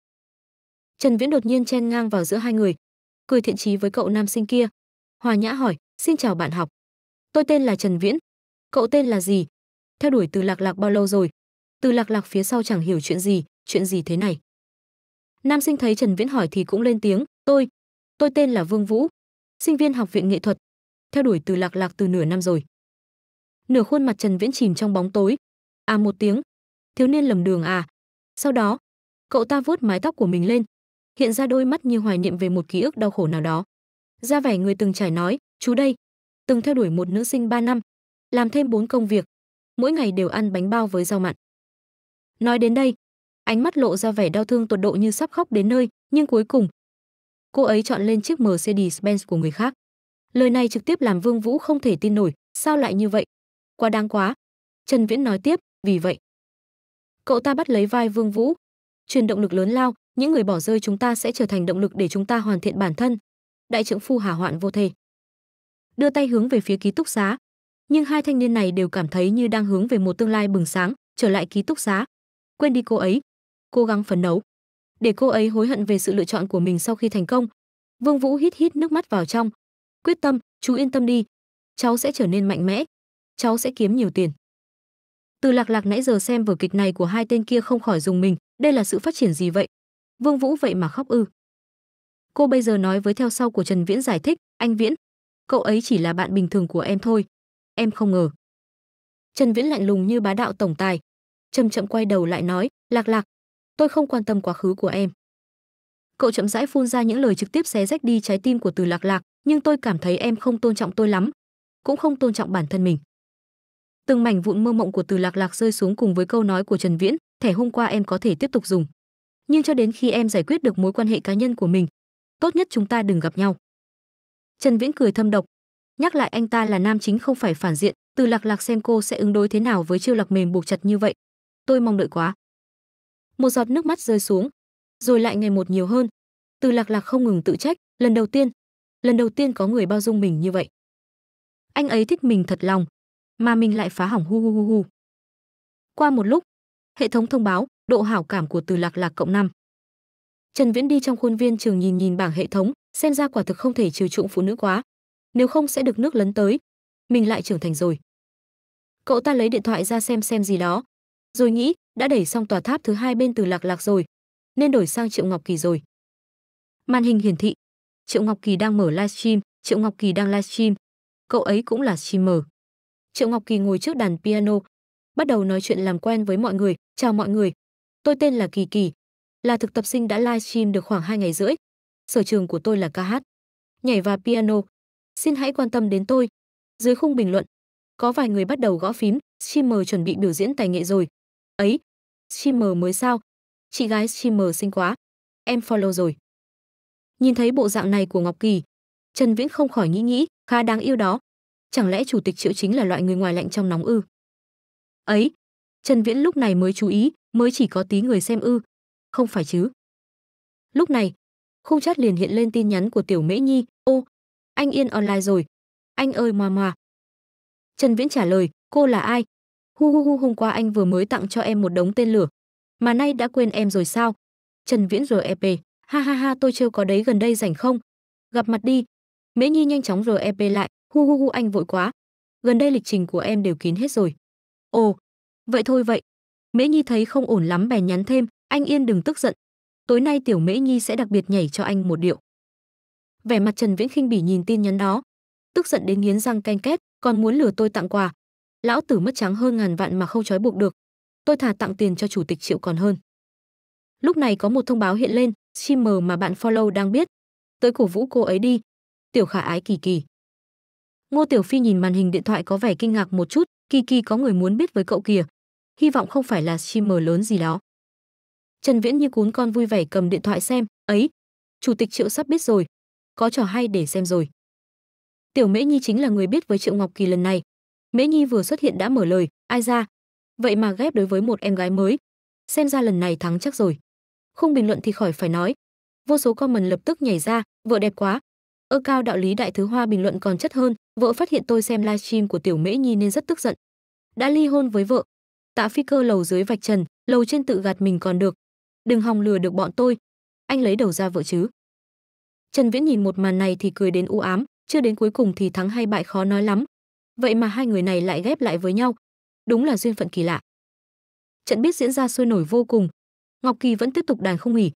Trần Viễn đột nhiên chen ngang vào giữa hai người, cười thiện chí với cậu nam sinh kia. Hòa nhã hỏi, "Xin chào bạn học. Tôi tên là Trần Viễn. Cậu tên là gì? Theo đuổi Từ Lạc Lạc bao lâu rồi?" Từ Lạc Lạc phía sau chẳng hiểu chuyện gì, chuyện gì thế này. Nam sinh thấy Trần Viễn hỏi thì cũng lên tiếng, "Tôi, tôi tên là Vương Vũ, sinh viên học viện nghệ thuật, theo đuổi Từ Lạc Lạc từ nửa năm rồi." Nửa khuôn mặt Trần Viễn chìm trong bóng tối. À một tiếng, thiếu niên lầm đường à? Sau đó, cậu ta vuốt mái tóc của mình lên, hiện ra đôi mắt như hoài niệm về một ký ức đau khổ nào đó ra vẻ người từng trải nói chú đây từng theo đuổi một nữ sinh 3 năm làm thêm bốn công việc mỗi ngày đều ăn bánh bao với rau mặn nói đến đây ánh mắt lộ ra vẻ đau thương tột độ như sắp khóc đến nơi nhưng cuối cùng cô ấy chọn lên chiếc Mercedes-Benz của người khác lời này trực tiếp làm Vương Vũ không thể tin nổi sao lại như vậy quá đáng quá Trần Viễn nói tiếp vì vậy cậu ta bắt lấy vai Vương Vũ truyền động lực lớn lao những người bỏ rơi chúng ta sẽ trở thành động lực để chúng ta hoàn thiện bản thân đại trưởng phu hà hoạn vô thể đưa tay hướng về phía ký túc xá nhưng hai thanh niên này đều cảm thấy như đang hướng về một tương lai bừng sáng trở lại ký túc xá quên đi cô ấy cố gắng phấn đấu để cô ấy hối hận về sự lựa chọn của mình sau khi thành công vương vũ hít hít nước mắt vào trong quyết tâm chú yên tâm đi cháu sẽ trở nên mạnh mẽ cháu sẽ kiếm nhiều tiền từ lạc lạc nãy giờ xem vở kịch này của hai tên kia không khỏi dùng mình đây là sự phát triển gì vậy Vương Vũ vậy mà khóc ư? Cô bây giờ nói với theo sau của Trần Viễn giải thích, anh Viễn, cậu ấy chỉ là bạn bình thường của em thôi. Em không ngờ. Trần Viễn lạnh lùng như bá đạo tổng tài, chậm chậm quay đầu lại nói, lạc lạc, tôi không quan tâm quá khứ của em. Cậu chậm rãi phun ra những lời trực tiếp xé rách đi trái tim của Từ Lạc Lạc, nhưng tôi cảm thấy em không tôn trọng tôi lắm, cũng không tôn trọng bản thân mình. Từng mảnh vụn mơ mộng của Từ Lạc Lạc rơi xuống cùng với câu nói của Trần Viễn, thẻ hôm qua em có thể tiếp tục dùng nhưng cho đến khi em giải quyết được mối quan hệ cá nhân của mình tốt nhất chúng ta đừng gặp nhau trần viễn cười thâm độc nhắc lại anh ta là nam chính không phải phản diện từ lạc lạc xem cô sẽ ứng đối thế nào với chiêu lạc mềm buộc chặt như vậy tôi mong đợi quá một giọt nước mắt rơi xuống rồi lại ngày một nhiều hơn từ lạc lạc không ngừng tự trách lần đầu tiên lần đầu tiên có người bao dung mình như vậy anh ấy thích mình thật lòng mà mình lại phá hỏng hu hu hu hu qua một lúc hệ thống thông báo độ hảo cảm của từ lạc lạc cộng 5. Trần Viễn đi trong khuôn viên trường nhìn nhìn bảng hệ thống, xem ra quả thực không thể trừ trụng phụ nữ quá, nếu không sẽ được nước lấn tới. Mình lại trưởng thành rồi. Cậu ta lấy điện thoại ra xem xem gì đó, rồi nghĩ, đã đẩy xong tòa tháp thứ hai bên từ lạc lạc rồi, nên đổi sang Triệu Ngọc Kỳ rồi. Màn hình hiển thị, Triệu Ngọc Kỳ đang mở livestream, Triệu Ngọc Kỳ đang livestream. Cậu ấy cũng là streamer. Triệu Ngọc Kỳ ngồi trước đàn piano, bắt đầu nói chuyện làm quen với mọi người, chào mọi người, Tôi tên là Kỳ Kỳ, là thực tập sinh đã livestream được khoảng 2 ngày rưỡi. Sở trường của tôi là ca hát, nhảy và piano. Xin hãy quan tâm đến tôi. Dưới khung bình luận, có vài người bắt đầu gõ phím, streamer chuẩn bị biểu diễn tài nghệ rồi. Ấy, streamer mới sao? Chị gái streamer xinh quá. Em follow rồi. Nhìn thấy bộ dạng này của Ngọc Kỳ, Trần Viễn không khỏi nghĩ nghĩ, khá đáng yêu đó. Chẳng lẽ chủ tịch Triệu chính là loại người ngoài lạnh trong nóng ư? Ấy, Trần Viễn lúc này mới chú ý, mới chỉ có tí người xem ư không phải chứ lúc này khung chat liền hiện lên tin nhắn của tiểu mễ nhi ô anh yên online rồi anh ơi mà mà trần viễn trả lời cô là ai hu hu hu hôm qua anh vừa mới tặng cho em một đống tên lửa mà nay đã quên em rồi sao trần viễn rồi ep. ha ha ha tôi chưa có đấy gần đây rảnh không gặp mặt đi mễ nhi nhanh chóng rồi ep lại hu hu hu anh vội quá gần đây lịch trình của em đều kín hết rồi ồ vậy thôi vậy Mễ Nhi thấy không ổn lắm bèn nhắn thêm, anh Yên đừng tức giận. Tối nay tiểu Mễ Nhi sẽ đặc biệt nhảy cho anh một điệu. Vẻ mặt Trần Viễn khinh bỉ nhìn tin nhắn đó, tức giận đến nghiến răng ken két, còn muốn lừa tôi tặng quà. Lão tử mất trắng hơn ngàn vạn mà không trói buộc được. Tôi thà tặng tiền cho chủ tịch triệu còn hơn. Lúc này có một thông báo hiện lên, mờ mà bạn follow đang biết. Tới cổ vũ cô ấy đi. Tiểu khả ái kỳ kỳ. Ngô Tiểu Phi nhìn màn hình điện thoại có vẻ kinh ngạc một chút, kỳ kỳ có người muốn biết với cậu kìa, hy vọng không phải là streamer lớn gì đó. Trần Viễn như cún con vui vẻ cầm điện thoại xem, ấy, chủ tịch Triệu sắp biết rồi, có trò hay để xem rồi. Tiểu Mễ Nhi chính là người biết với Triệu Ngọc Kỳ lần này. Mễ Nhi vừa xuất hiện đã mở lời, ai ra, vậy mà ghép đối với một em gái mới, xem ra lần này thắng chắc rồi. Không bình luận thì khỏi phải nói. Vô số comment lập tức nhảy ra, vợ đẹp quá. Ơ cao đạo lý đại thứ hoa bình luận còn chất hơn, vợ phát hiện tôi xem livestream của Tiểu Mễ Nhi nên rất tức giận. Đã ly hôn với vợ, Tạ Phi Cơ lầu dưới vạch trần, lầu trên tự gạt mình còn được. Đừng hòng lừa được bọn tôi. Anh lấy đầu ra vợ chứ. Trần Viễn nhìn một màn này thì cười đến u ám, chưa đến cuối cùng thì thắng hay bại khó nói lắm. Vậy mà hai người này lại ghép lại với nhau. Đúng là duyên phận kỳ lạ. Trận biết diễn ra sôi nổi vô cùng. Ngọc Kỳ vẫn tiếp tục đàn không nghỉ.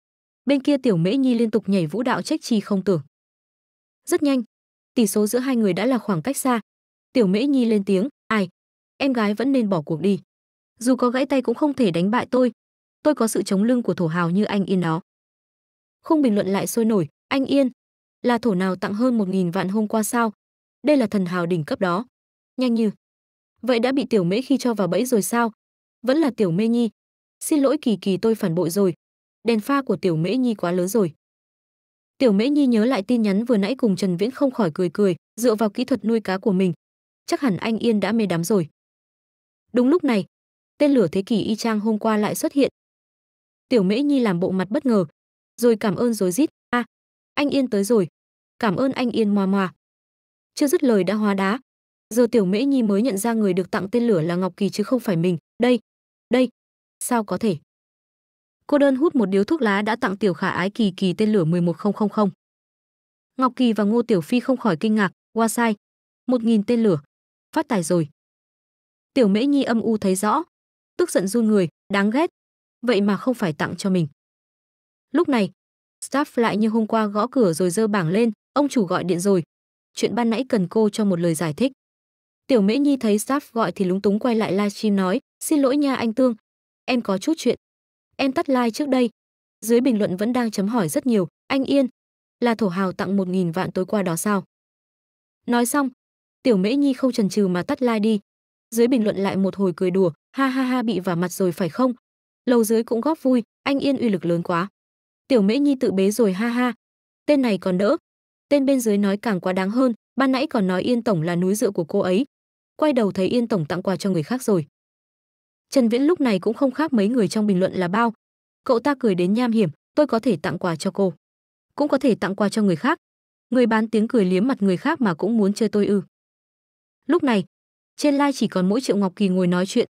Bên kia Tiểu Mễ Nhi liên tục nhảy vũ đạo trách chi không tưởng. Rất nhanh, tỷ số giữa hai người đã là khoảng cách xa. Tiểu Mễ Nhi lên tiếng, "Ai, em gái vẫn nên bỏ cuộc đi." dù có gãy tay cũng không thể đánh bại tôi. Tôi có sự chống lưng của thổ hào như anh Yên đó. Không bình luận lại sôi nổi, anh Yên, là thổ nào tặng hơn một nghìn vạn hôm qua sao? Đây là thần hào đỉnh cấp đó. Nhanh như. Vậy đã bị tiểu mễ khi cho vào bẫy rồi sao? Vẫn là tiểu mê nhi. Xin lỗi kỳ kỳ tôi phản bội rồi. Đèn pha của tiểu mễ nhi quá lớn rồi. Tiểu Mễ Nhi nhớ lại tin nhắn vừa nãy cùng Trần Viễn không khỏi cười cười, dựa vào kỹ thuật nuôi cá của mình, chắc hẳn anh Yên đã mê đắm rồi. Đúng lúc này, tên lửa thế kỷ y chang hôm qua lại xuất hiện. Tiểu Mễ Nhi làm bộ mặt bất ngờ, rồi cảm ơn rồi rít, "A, anh Yên tới rồi. Cảm ơn anh Yên moa moa." Chưa dứt lời đã hóa đá. Giờ Tiểu Mễ Nhi mới nhận ra người được tặng tên lửa là Ngọc Kỳ chứ không phải mình, đây, đây, sao có thể? Cô đơn hút một điếu thuốc lá đã tặng Tiểu Khả Ái Kỳ Kỳ tên lửa 11000. Ngọc Kỳ và Ngô Tiểu Phi không khỏi kinh ngạc, "Oa sai, 1000 tên lửa, phát tài rồi." Tiểu Mễ Nhi âm u thấy rõ, tức giận run người, đáng ghét. Vậy mà không phải tặng cho mình. Lúc này, staff lại như hôm qua gõ cửa rồi dơ bảng lên, ông chủ gọi điện rồi. Chuyện ban nãy cần cô cho một lời giải thích. Tiểu Mễ Nhi thấy staff gọi thì lúng túng quay lại livestream nói, xin lỗi nha anh Tương, em có chút chuyện. Em tắt like trước đây. Dưới bình luận vẫn đang chấm hỏi rất nhiều, anh Yên, là thổ hào tặng 1.000 vạn tối qua đó sao? Nói xong, Tiểu Mễ Nhi không chần chừ mà tắt like đi, dưới bình luận lại một hồi cười đùa ha ha ha bị vả mặt rồi phải không lầu dưới cũng góp vui anh yên uy lực lớn quá tiểu mễ nhi tự bế rồi ha ha tên này còn đỡ tên bên dưới nói càng quá đáng hơn ban nãy còn nói yên tổng là núi dựa của cô ấy quay đầu thấy yên tổng tặng quà cho người khác rồi trần viễn lúc này cũng không khác mấy người trong bình luận là bao cậu ta cười đến nham hiểm tôi có thể tặng quà cho cô cũng có thể tặng quà cho người khác người bán tiếng cười liếm mặt người khác mà cũng muốn chơi tôi ư lúc này trên lai chỉ còn mỗi Triệu Ngọc Kỳ ngồi nói chuyện.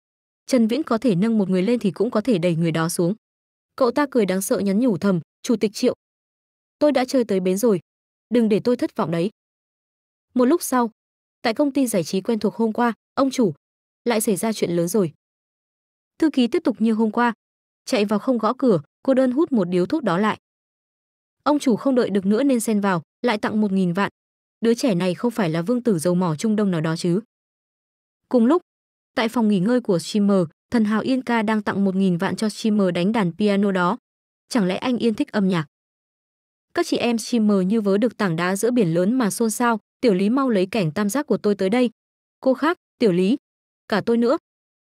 Trần Viễn có thể nâng một người lên thì cũng có thể đẩy người đó xuống. Cậu ta cười đáng sợ nhắn nhủ thầm, "Chủ tịch Triệu, tôi đã chơi tới bến rồi, đừng để tôi thất vọng đấy." Một lúc sau, tại công ty giải trí quen thuộc hôm qua, ông chủ lại xảy ra chuyện lớn rồi. Thư ký tiếp tục như hôm qua, chạy vào không gõ cửa, cô đơn hút một điếu thuốc đó lại. Ông chủ không đợi được nữa nên xen vào, lại tặng một nghìn vạn. Đứa trẻ này không phải là vương tử dầu mỏ Trung Đông nào đó chứ? Cùng lúc, tại phòng nghỉ ngơi của Shimmer thần hào Yên Ca đang tặng 1.000 vạn cho Shimmer đánh đàn piano đó. Chẳng lẽ anh Yên thích âm nhạc? Các chị em Shimmer như vớ được tảng đá giữa biển lớn mà xôn xao, tiểu lý mau lấy cảnh tam giác của tôi tới đây. Cô khác, tiểu lý, cả tôi nữa.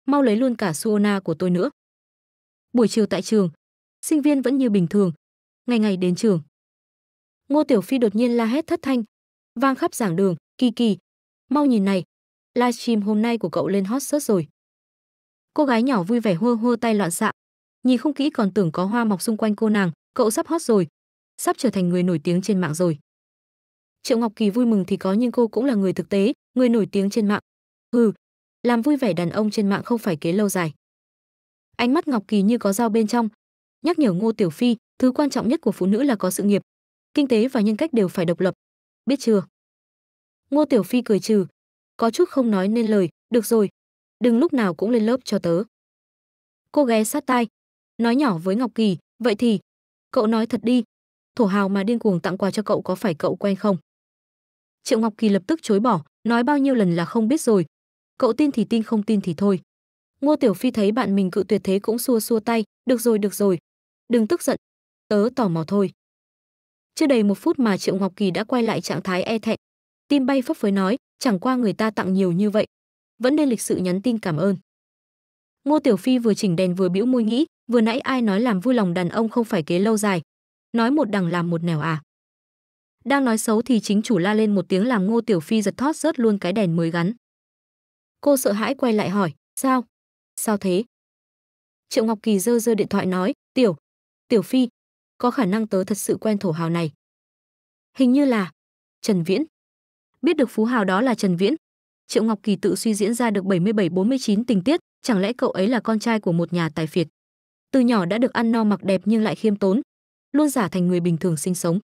Mau lấy luôn cả Suona của tôi nữa. Buổi chiều tại trường, sinh viên vẫn như bình thường, ngày ngày đến trường. Ngô Tiểu Phi đột nhiên la hét thất thanh, vang khắp giảng đường, kỳ kỳ. Mau nhìn này, livestream hôm nay của cậu lên hot search rồi. Cô gái nhỏ vui vẻ hô hô tay loạn xạ. Nhìn không kỹ còn tưởng có hoa mọc xung quanh cô nàng, cậu sắp hot rồi, sắp trở thành người nổi tiếng trên mạng rồi. Triệu Ngọc Kỳ vui mừng thì có nhưng cô cũng là người thực tế, người nổi tiếng trên mạng. Hừ, làm vui vẻ đàn ông trên mạng không phải kế lâu dài. Ánh mắt Ngọc Kỳ như có dao bên trong, nhắc nhở Ngô Tiểu Phi, thứ quan trọng nhất của phụ nữ là có sự nghiệp, kinh tế và nhân cách đều phải độc lập. Biết chưa? Ngô Tiểu Phi cười trừ, có chút không nói nên lời, "Được rồi, đừng lúc nào cũng lên lớp cho tớ." Cô ghé sát tai, nói nhỏ với Ngọc Kỳ, "Vậy thì, cậu nói thật đi, thổ hào mà điên cuồng tặng quà cho cậu có phải cậu quen không?" Triệu Ngọc Kỳ lập tức chối bỏ, nói bao nhiêu lần là không biết rồi. Cậu tin thì tin không tin thì thôi. Ngô Tiểu Phi thấy bạn mình cự tuyệt thế cũng xua xua tay, "Được rồi, được rồi, đừng tức giận, tớ tò mò thôi." Chưa đầy một phút mà Triệu Ngọc Kỳ đã quay lại trạng thái e thẹn, tim bay phấp phới nói, chẳng qua người ta tặng nhiều như vậy, vẫn nên lịch sự nhắn tin cảm ơn. Ngô Tiểu Phi vừa chỉnh đèn vừa bĩu môi nghĩ, vừa nãy ai nói làm vui lòng đàn ông không phải kế lâu dài, nói một đằng làm một nẻo à. Đang nói xấu thì chính chủ la lên một tiếng làm Ngô Tiểu Phi giật thót rớt luôn cái đèn mới gắn. Cô sợ hãi quay lại hỏi, sao? Sao thế? Triệu Ngọc Kỳ dơ dơ điện thoại nói, Tiểu, Tiểu Phi, có khả năng tớ thật sự quen thổ hào này. Hình như là Trần Viễn biết được phú hào đó là Trần Viễn. Triệu Ngọc Kỳ tự suy diễn ra được 77-49 tình tiết, chẳng lẽ cậu ấy là con trai của một nhà tài phiệt? Từ nhỏ đã được ăn no mặc đẹp nhưng lại khiêm tốn, luôn giả thành người bình thường sinh sống.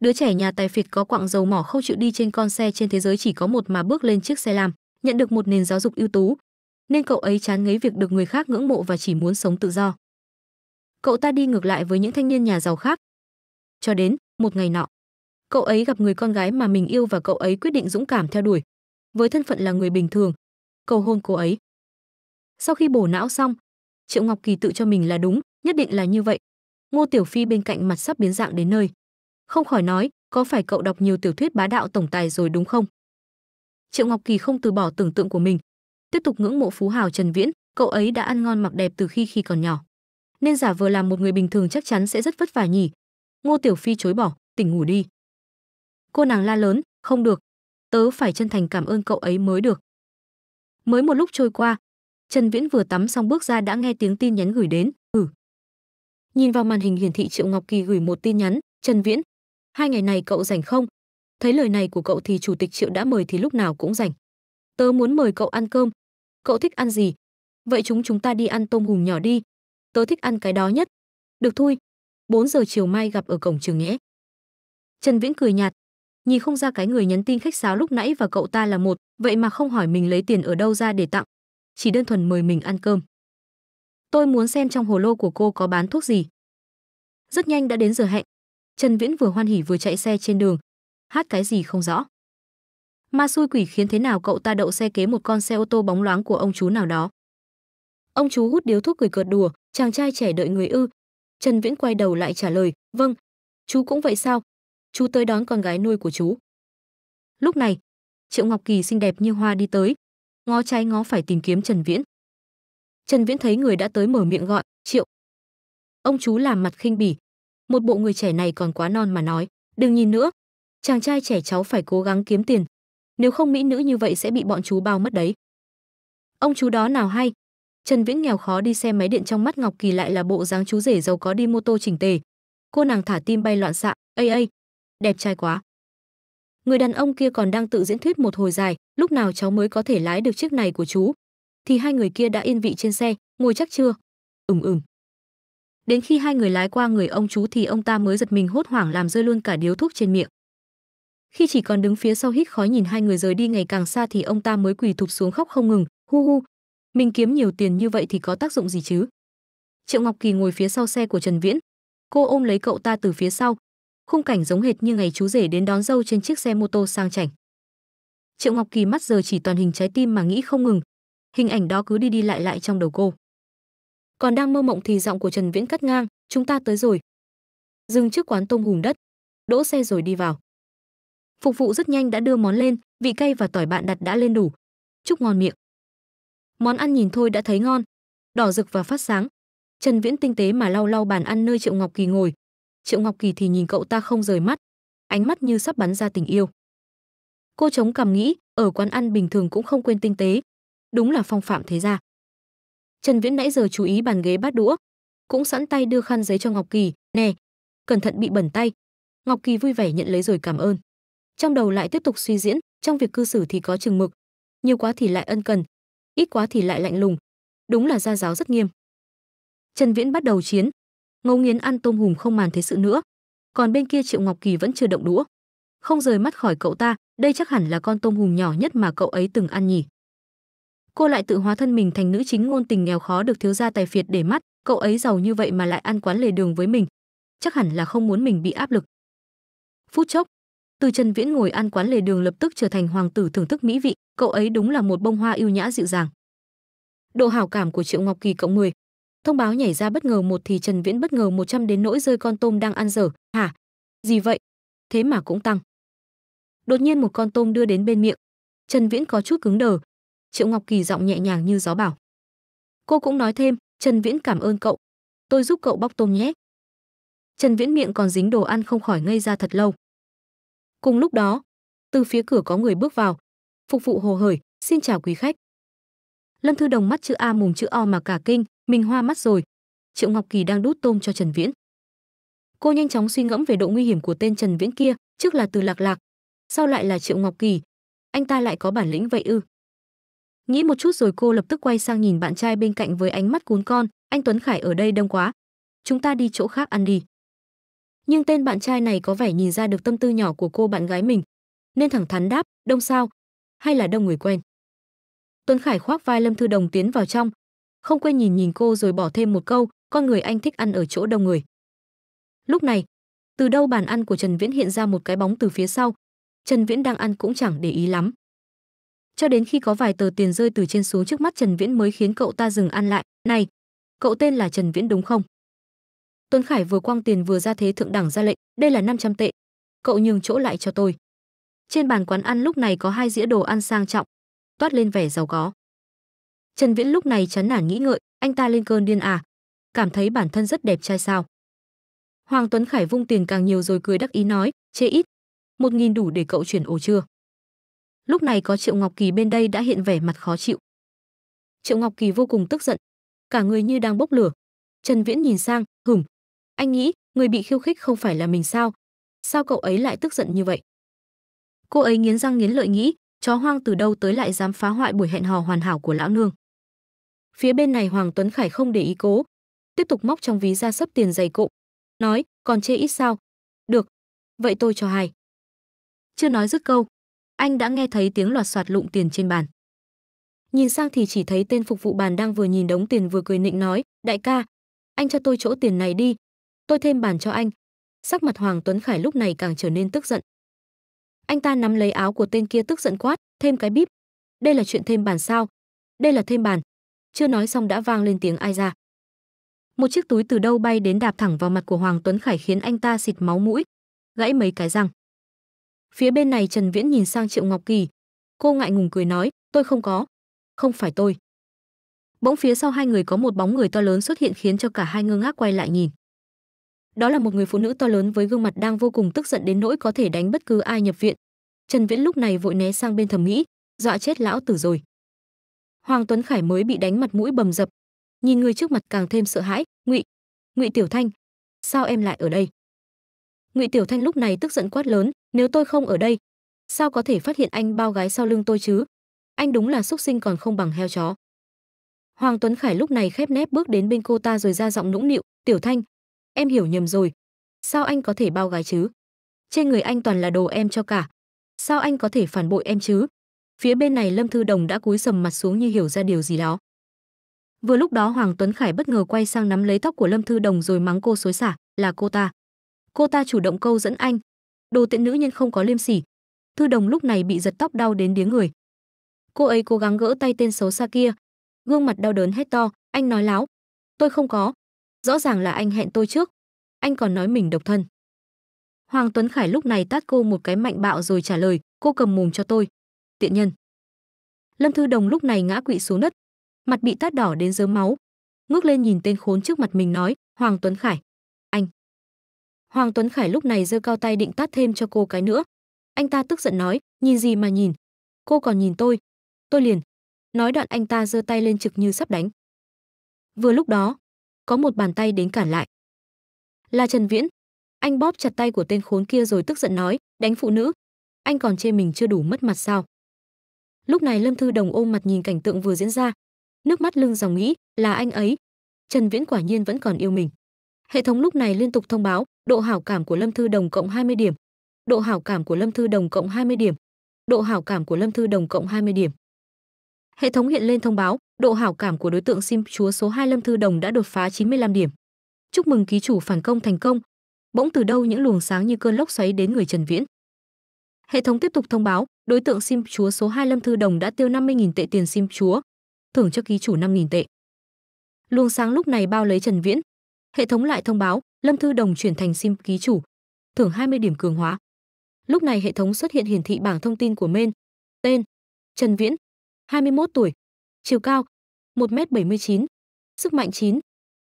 Đứa trẻ nhà tài phiệt có quặng dầu mỏ không chịu đi trên con xe trên thế giới chỉ có một mà bước lên chiếc xe làm, nhận được một nền giáo dục ưu tú, nên cậu ấy chán ngấy việc được người khác ngưỡng mộ và chỉ muốn sống tự do. Cậu ta đi ngược lại với những thanh niên nhà giàu khác. Cho đến một ngày nọ, cậu ấy gặp người con gái mà mình yêu và cậu ấy quyết định dũng cảm theo đuổi với thân phận là người bình thường cầu hôn cô ấy sau khi bổ não xong triệu ngọc kỳ tự cho mình là đúng nhất định là như vậy ngô tiểu phi bên cạnh mặt sắp biến dạng đến nơi không khỏi nói có phải cậu đọc nhiều tiểu thuyết bá đạo tổng tài rồi đúng không triệu ngọc kỳ không từ bỏ tưởng tượng của mình tiếp tục ngưỡng mộ phú hào trần viễn cậu ấy đã ăn ngon mặc đẹp từ khi khi còn nhỏ nên giả vờ làm một người bình thường chắc chắn sẽ rất vất vả nhỉ ngô tiểu phi chối bỏ tỉnh ngủ đi cô nàng la lớn không được tớ phải chân thành cảm ơn cậu ấy mới được mới một lúc trôi qua trần viễn vừa tắm xong bước ra đã nghe tiếng tin nhắn gửi đến ừ nhìn vào màn hình hiển thị triệu ngọc kỳ gửi một tin nhắn trần viễn hai ngày này cậu rảnh không thấy lời này của cậu thì chủ tịch triệu đã mời thì lúc nào cũng rảnh tớ muốn mời cậu ăn cơm cậu thích ăn gì vậy chúng chúng ta đi ăn tôm hùm nhỏ đi tớ thích ăn cái đó nhất được thôi 4 giờ chiều mai gặp ở cổng trường nhé trần viễn cười nhạt nhìn không ra cái người nhắn tin khách sáo lúc nãy và cậu ta là một vậy mà không hỏi mình lấy tiền ở đâu ra để tặng chỉ đơn thuần mời mình ăn cơm tôi muốn xem trong hồ lô của cô có bán thuốc gì rất nhanh đã đến giờ hẹn trần viễn vừa hoan hỉ vừa chạy xe trên đường hát cái gì không rõ ma xui quỷ khiến thế nào cậu ta đậu xe kế một con xe ô tô bóng loáng của ông chú nào đó ông chú hút điếu thuốc cười cợt đùa chàng trai trẻ đợi người ư trần viễn quay đầu lại trả lời vâng chú cũng vậy sao chú tới đón con gái nuôi của chú. Lúc này, Triệu Ngọc Kỳ xinh đẹp như hoa đi tới, ngó trái ngó phải tìm kiếm Trần Viễn. Trần Viễn thấy người đã tới mở miệng gọi, "Triệu." Ông chú làm mặt khinh bỉ, một bộ người trẻ này còn quá non mà nói, "Đừng nhìn nữa, chàng trai trẻ cháu phải cố gắng kiếm tiền, nếu không mỹ nữ như vậy sẽ bị bọn chú bao mất đấy." Ông chú đó nào hay, Trần Viễn nghèo khó đi xe máy điện trong mắt Ngọc Kỳ lại là bộ dáng chú rể giàu có đi mô tô chỉnh tề. Cô nàng thả tim bay loạn xạ, "Ây ây, đẹp trai quá người đàn ông kia còn đang tự diễn thuyết một hồi dài lúc nào cháu mới có thể lái được chiếc này của chú thì hai người kia đã yên vị trên xe ngồi chắc chưa ừm ừm đến khi hai người lái qua người ông chú thì ông ta mới giật mình hốt hoảng làm rơi luôn cả điếu thuốc trên miệng khi chỉ còn đứng phía sau hít khói nhìn hai người rời đi ngày càng xa thì ông ta mới quỳ thụp xuống khóc không ngừng hu hu mình kiếm nhiều tiền như vậy thì có tác dụng gì chứ triệu ngọc kỳ ngồi phía sau xe của trần viễn cô ôm lấy cậu ta từ phía sau khung cảnh giống hệt như ngày chú rể đến đón dâu trên chiếc xe mô tô sang chảnh. Triệu Ngọc Kỳ mắt giờ chỉ toàn hình trái tim mà nghĩ không ngừng, hình ảnh đó cứ đi đi lại lại trong đầu cô. Còn đang mơ mộng thì giọng của Trần Viễn cắt ngang, "Chúng ta tới rồi." Dừng trước quán tôm hùm đất, đỗ xe rồi đi vào. Phục vụ rất nhanh đã đưa món lên, vị cay và tỏi bạn đặt đã lên đủ. Chúc ngon miệng. Món ăn nhìn thôi đã thấy ngon, đỏ rực và phát sáng. Trần Viễn tinh tế mà lau lau bàn ăn nơi Triệu Ngọc Kỳ ngồi, Triệu Ngọc Kỳ thì nhìn cậu ta không rời mắt, ánh mắt như sắp bắn ra tình yêu. Cô chống cằm nghĩ, ở quán ăn bình thường cũng không quên tinh tế, đúng là phong phạm thế gia. Trần Viễn nãy giờ chú ý bàn ghế bát đũa, cũng sẵn tay đưa khăn giấy cho Ngọc Kỳ, "Nè, cẩn thận bị bẩn tay." Ngọc Kỳ vui vẻ nhận lấy rồi cảm ơn. Trong đầu lại tiếp tục suy diễn, trong việc cư xử thì có chừng mực, nhiều quá thì lại ân cần, ít quá thì lại lạnh lùng, đúng là gia giáo rất nghiêm. Trần Viễn bắt đầu chiến, ngấu nghiến ăn tôm hùm không màn thế sự nữa còn bên kia triệu ngọc kỳ vẫn chưa động đũa không rời mắt khỏi cậu ta đây chắc hẳn là con tôm hùm nhỏ nhất mà cậu ấy từng ăn nhỉ cô lại tự hóa thân mình thành nữ chính ngôn tình nghèo khó được thiếu gia tài phiệt để mắt cậu ấy giàu như vậy mà lại ăn quán lề đường với mình chắc hẳn là không muốn mình bị áp lực phút chốc từ trần viễn ngồi ăn quán lề đường lập tức trở thành hoàng tử thưởng thức mỹ vị cậu ấy đúng là một bông hoa yêu nhã dịu dàng độ hảo cảm của triệu ngọc kỳ cộng 10 Thông báo nhảy ra bất ngờ một thì Trần Viễn bất ngờ 100 đến nỗi rơi con tôm đang ăn dở. Hả? Gì vậy? Thế mà cũng tăng. Đột nhiên một con tôm đưa đến bên miệng. Trần Viễn có chút cứng đờ. Triệu Ngọc Kỳ giọng nhẹ nhàng như gió bảo. Cô cũng nói thêm, Trần Viễn cảm ơn cậu. Tôi giúp cậu bóc tôm nhé. Trần Viễn miệng còn dính đồ ăn không khỏi ngây ra thật lâu. Cùng lúc đó, từ phía cửa có người bước vào. Phục vụ hồ hởi, xin chào quý khách. Lâm Thư Đồng mắt chữ A mùng chữ O mà cả kinh, mình hoa mắt rồi. Triệu Ngọc Kỳ đang đút tôm cho Trần Viễn. Cô nhanh chóng suy ngẫm về độ nguy hiểm của tên Trần Viễn kia, trước là Từ Lạc Lạc, sau lại là Triệu Ngọc Kỳ. Anh ta lại có bản lĩnh vậy ư? Nghĩ một chút rồi cô lập tức quay sang nhìn bạn trai bên cạnh với ánh mắt cún con, anh Tuấn Khải ở đây đông quá. Chúng ta đi chỗ khác ăn đi. Nhưng tên bạn trai này có vẻ nhìn ra được tâm tư nhỏ của cô bạn gái mình, nên thẳng thắn đáp, đông sao? Hay là đông người quen? Tuấn Khải khoác vai Lâm Thư Đồng tiến vào trong, không quên nhìn nhìn cô rồi bỏ thêm một câu, con người anh thích ăn ở chỗ đông người. Lúc này, từ đâu bàn ăn của Trần Viễn hiện ra một cái bóng từ phía sau. Trần Viễn đang ăn cũng chẳng để ý lắm. Cho đến khi có vài tờ tiền rơi từ trên xuống trước mắt Trần Viễn mới khiến cậu ta dừng ăn lại. Này, cậu tên là Trần Viễn đúng không? Tuấn Khải vừa quăng tiền vừa ra thế thượng đẳng ra lệnh, đây là 500 tệ. Cậu nhường chỗ lại cho tôi. Trên bàn quán ăn lúc này có hai dĩa đồ ăn sang trọng, toát lên vẻ giàu có. Trần Viễn lúc này chán nản nghĩ ngợi, anh ta lên cơn điên à? Cảm thấy bản thân rất đẹp trai sao? Hoàng Tuấn Khải vung tiền càng nhiều rồi cười đắc ý nói, chê ít, một nghìn đủ để cậu chuyển ổ chưa? Lúc này có Triệu Ngọc Kỳ bên đây đã hiện vẻ mặt khó chịu. Triệu Ngọc Kỳ vô cùng tức giận, cả người như đang bốc lửa. Trần Viễn nhìn sang, hửm, Anh nghĩ, người bị khiêu khích không phải là mình sao? Sao cậu ấy lại tức giận như vậy? Cô ấy nghiến răng nghiến lợi nghĩ, chó hoang từ đâu tới lại dám phá hoại buổi hẹn hò hoàn hảo của lão nương. Phía bên này Hoàng Tuấn Khải không để ý cố, tiếp tục móc trong ví ra sấp tiền dày cộm, nói, còn chê ít sao? Được, vậy tôi cho hai. Chưa nói dứt câu, anh đã nghe thấy tiếng loạt soạt lụng tiền trên bàn. Nhìn sang thì chỉ thấy tên phục vụ bàn đang vừa nhìn đống tiền vừa cười nịnh nói, đại ca, anh cho tôi chỗ tiền này đi, tôi thêm bàn cho anh. Sắc mặt Hoàng Tuấn Khải lúc này càng trở nên tức giận. Anh ta nắm lấy áo của tên kia tức giận quát, thêm cái bíp. Đây là chuyện thêm bàn sao? Đây là thêm bàn, chưa nói xong đã vang lên tiếng ai ra một chiếc túi từ đâu bay đến đạp thẳng vào mặt của hoàng tuấn khải khiến anh ta xịt máu mũi gãy mấy cái răng phía bên này trần viễn nhìn sang triệu ngọc kỳ cô ngại ngùng cười nói tôi không có không phải tôi bỗng phía sau hai người có một bóng người to lớn xuất hiện khiến cho cả hai ngơ ngác quay lại nhìn đó là một người phụ nữ to lớn với gương mặt đang vô cùng tức giận đến nỗi có thể đánh bất cứ ai nhập viện trần viễn lúc này vội né sang bên thẩm mỹ dọa chết lão tử rồi hoàng tuấn khải mới bị đánh mặt mũi bầm dập nhìn người trước mặt càng thêm sợ hãi ngụy ngụy tiểu thanh sao em lại ở đây ngụy tiểu thanh lúc này tức giận quát lớn nếu tôi không ở đây sao có thể phát hiện anh bao gái sau lưng tôi chứ anh đúng là xúc sinh còn không bằng heo chó hoàng tuấn khải lúc này khép nép bước đến bên cô ta rồi ra giọng nũng nịu tiểu thanh em hiểu nhầm rồi sao anh có thể bao gái chứ trên người anh toàn là đồ em cho cả sao anh có thể phản bội em chứ Phía bên này Lâm Thư Đồng đã cúi sầm mặt xuống như hiểu ra điều gì đó. Vừa lúc đó Hoàng Tuấn Khải bất ngờ quay sang nắm lấy tóc của Lâm Thư Đồng rồi mắng cô xối xả, là cô ta. Cô ta chủ động câu dẫn anh. Đồ tiện nữ nhân không có liêm sỉ. Thư Đồng lúc này bị giật tóc đau đến điếng người. Cô ấy cố gắng gỡ tay tên xấu xa kia, gương mặt đau đớn hét to, anh nói láo. Tôi không có. Rõ ràng là anh hẹn tôi trước. Anh còn nói mình độc thân. Hoàng Tuấn Khải lúc này tát cô một cái mạnh bạo rồi trả lời, cô cầm mồm cho tôi tiện nhân. Lâm Thư Đồng lúc này ngã quỵ xuống đất, mặt bị tát đỏ đến rớm máu. Ngước lên nhìn tên khốn trước mặt mình nói, "Hoàng Tuấn Khải, anh." Hoàng Tuấn Khải lúc này giơ cao tay định tát thêm cho cô cái nữa. Anh ta tức giận nói, "Nhìn gì mà nhìn? Cô còn nhìn tôi?" Tôi liền. Nói đoạn anh ta giơ tay lên trực như sắp đánh. Vừa lúc đó, có một bàn tay đến cản lại. Là Trần Viễn. Anh bóp chặt tay của tên khốn kia rồi tức giận nói, "Đánh phụ nữ, anh còn chê mình chưa đủ mất mặt sao?" lúc này lâm thư đồng ôm mặt nhìn cảnh tượng vừa diễn ra nước mắt lưng dòng nghĩ là anh ấy trần viễn quả nhiên vẫn còn yêu mình hệ thống lúc này liên tục thông báo độ hảo cảm của lâm thư đồng cộng 20 điểm độ hảo cảm của lâm thư đồng cộng 20 điểm độ hảo cảm của lâm thư đồng cộng 20 điểm hệ thống hiện lên thông báo độ hảo cảm của đối tượng sim chúa số 2 lâm thư đồng đã đột phá 95 điểm chúc mừng ký chủ phản công thành công bỗng từ đâu những luồng sáng như cơn lốc xoáy đến người trần viễn hệ thống tiếp tục thông báo đối tượng sim chúa số 2 Lâm Thư Đồng đã tiêu 50.000 tệ tiền sim chúa, thưởng cho ký chủ 5.000 tệ. Luồng sáng lúc này bao lấy Trần Viễn. Hệ thống lại thông báo, Lâm Thư Đồng chuyển thành sim ký chủ, thưởng 20 điểm cường hóa. Lúc này hệ thống xuất hiện hiển thị bảng thông tin của men, Tên: Trần Viễn, 21 tuổi, chiều cao 1m79, sức mạnh 9,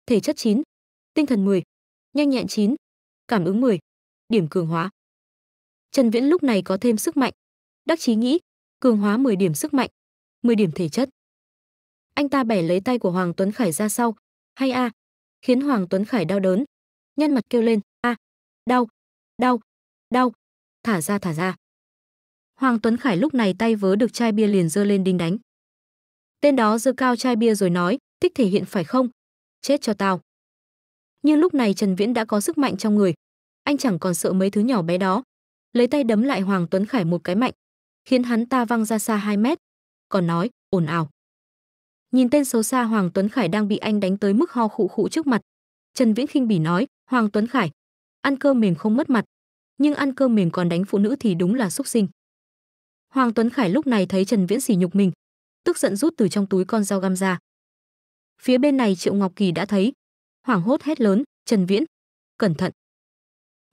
thể chất 9, tinh thần 10, nhanh nhẹn 9, cảm ứng 10, điểm cường hóa. Trần Viễn lúc này có thêm sức mạnh, Đắc Chí nghĩ, cường hóa 10 điểm sức mạnh, 10 điểm thể chất. Anh ta bẻ lấy tay của Hoàng Tuấn Khải ra sau, hay a, à, khiến Hoàng Tuấn Khải đau đớn, nhăn mặt kêu lên, a, à, đau, đau, đau, thả ra thả ra. Hoàng Tuấn Khải lúc này tay vớ được chai bia liền giơ lên đinh đánh. Tên đó giơ cao chai bia rồi nói, thích thể hiện phải không? Chết cho tao. Nhưng lúc này Trần Viễn đã có sức mạnh trong người, anh chẳng còn sợ mấy thứ nhỏ bé đó. Lấy tay đấm lại Hoàng Tuấn Khải một cái mạnh, khiến hắn ta văng ra xa 2 mét. Còn nói, ồn ào. Nhìn tên xấu xa Hoàng Tuấn Khải đang bị anh đánh tới mức ho khụ khụ trước mặt. Trần Viễn khinh bỉ nói, Hoàng Tuấn Khải, ăn cơm mềm không mất mặt, nhưng ăn cơm mềm còn đánh phụ nữ thì đúng là xúc sinh. Hoàng Tuấn Khải lúc này thấy Trần Viễn sỉ nhục mình, tức giận rút từ trong túi con dao găm ra. Phía bên này Triệu Ngọc Kỳ đã thấy, hoảng hốt hét lớn, "Trần Viễn, cẩn thận!"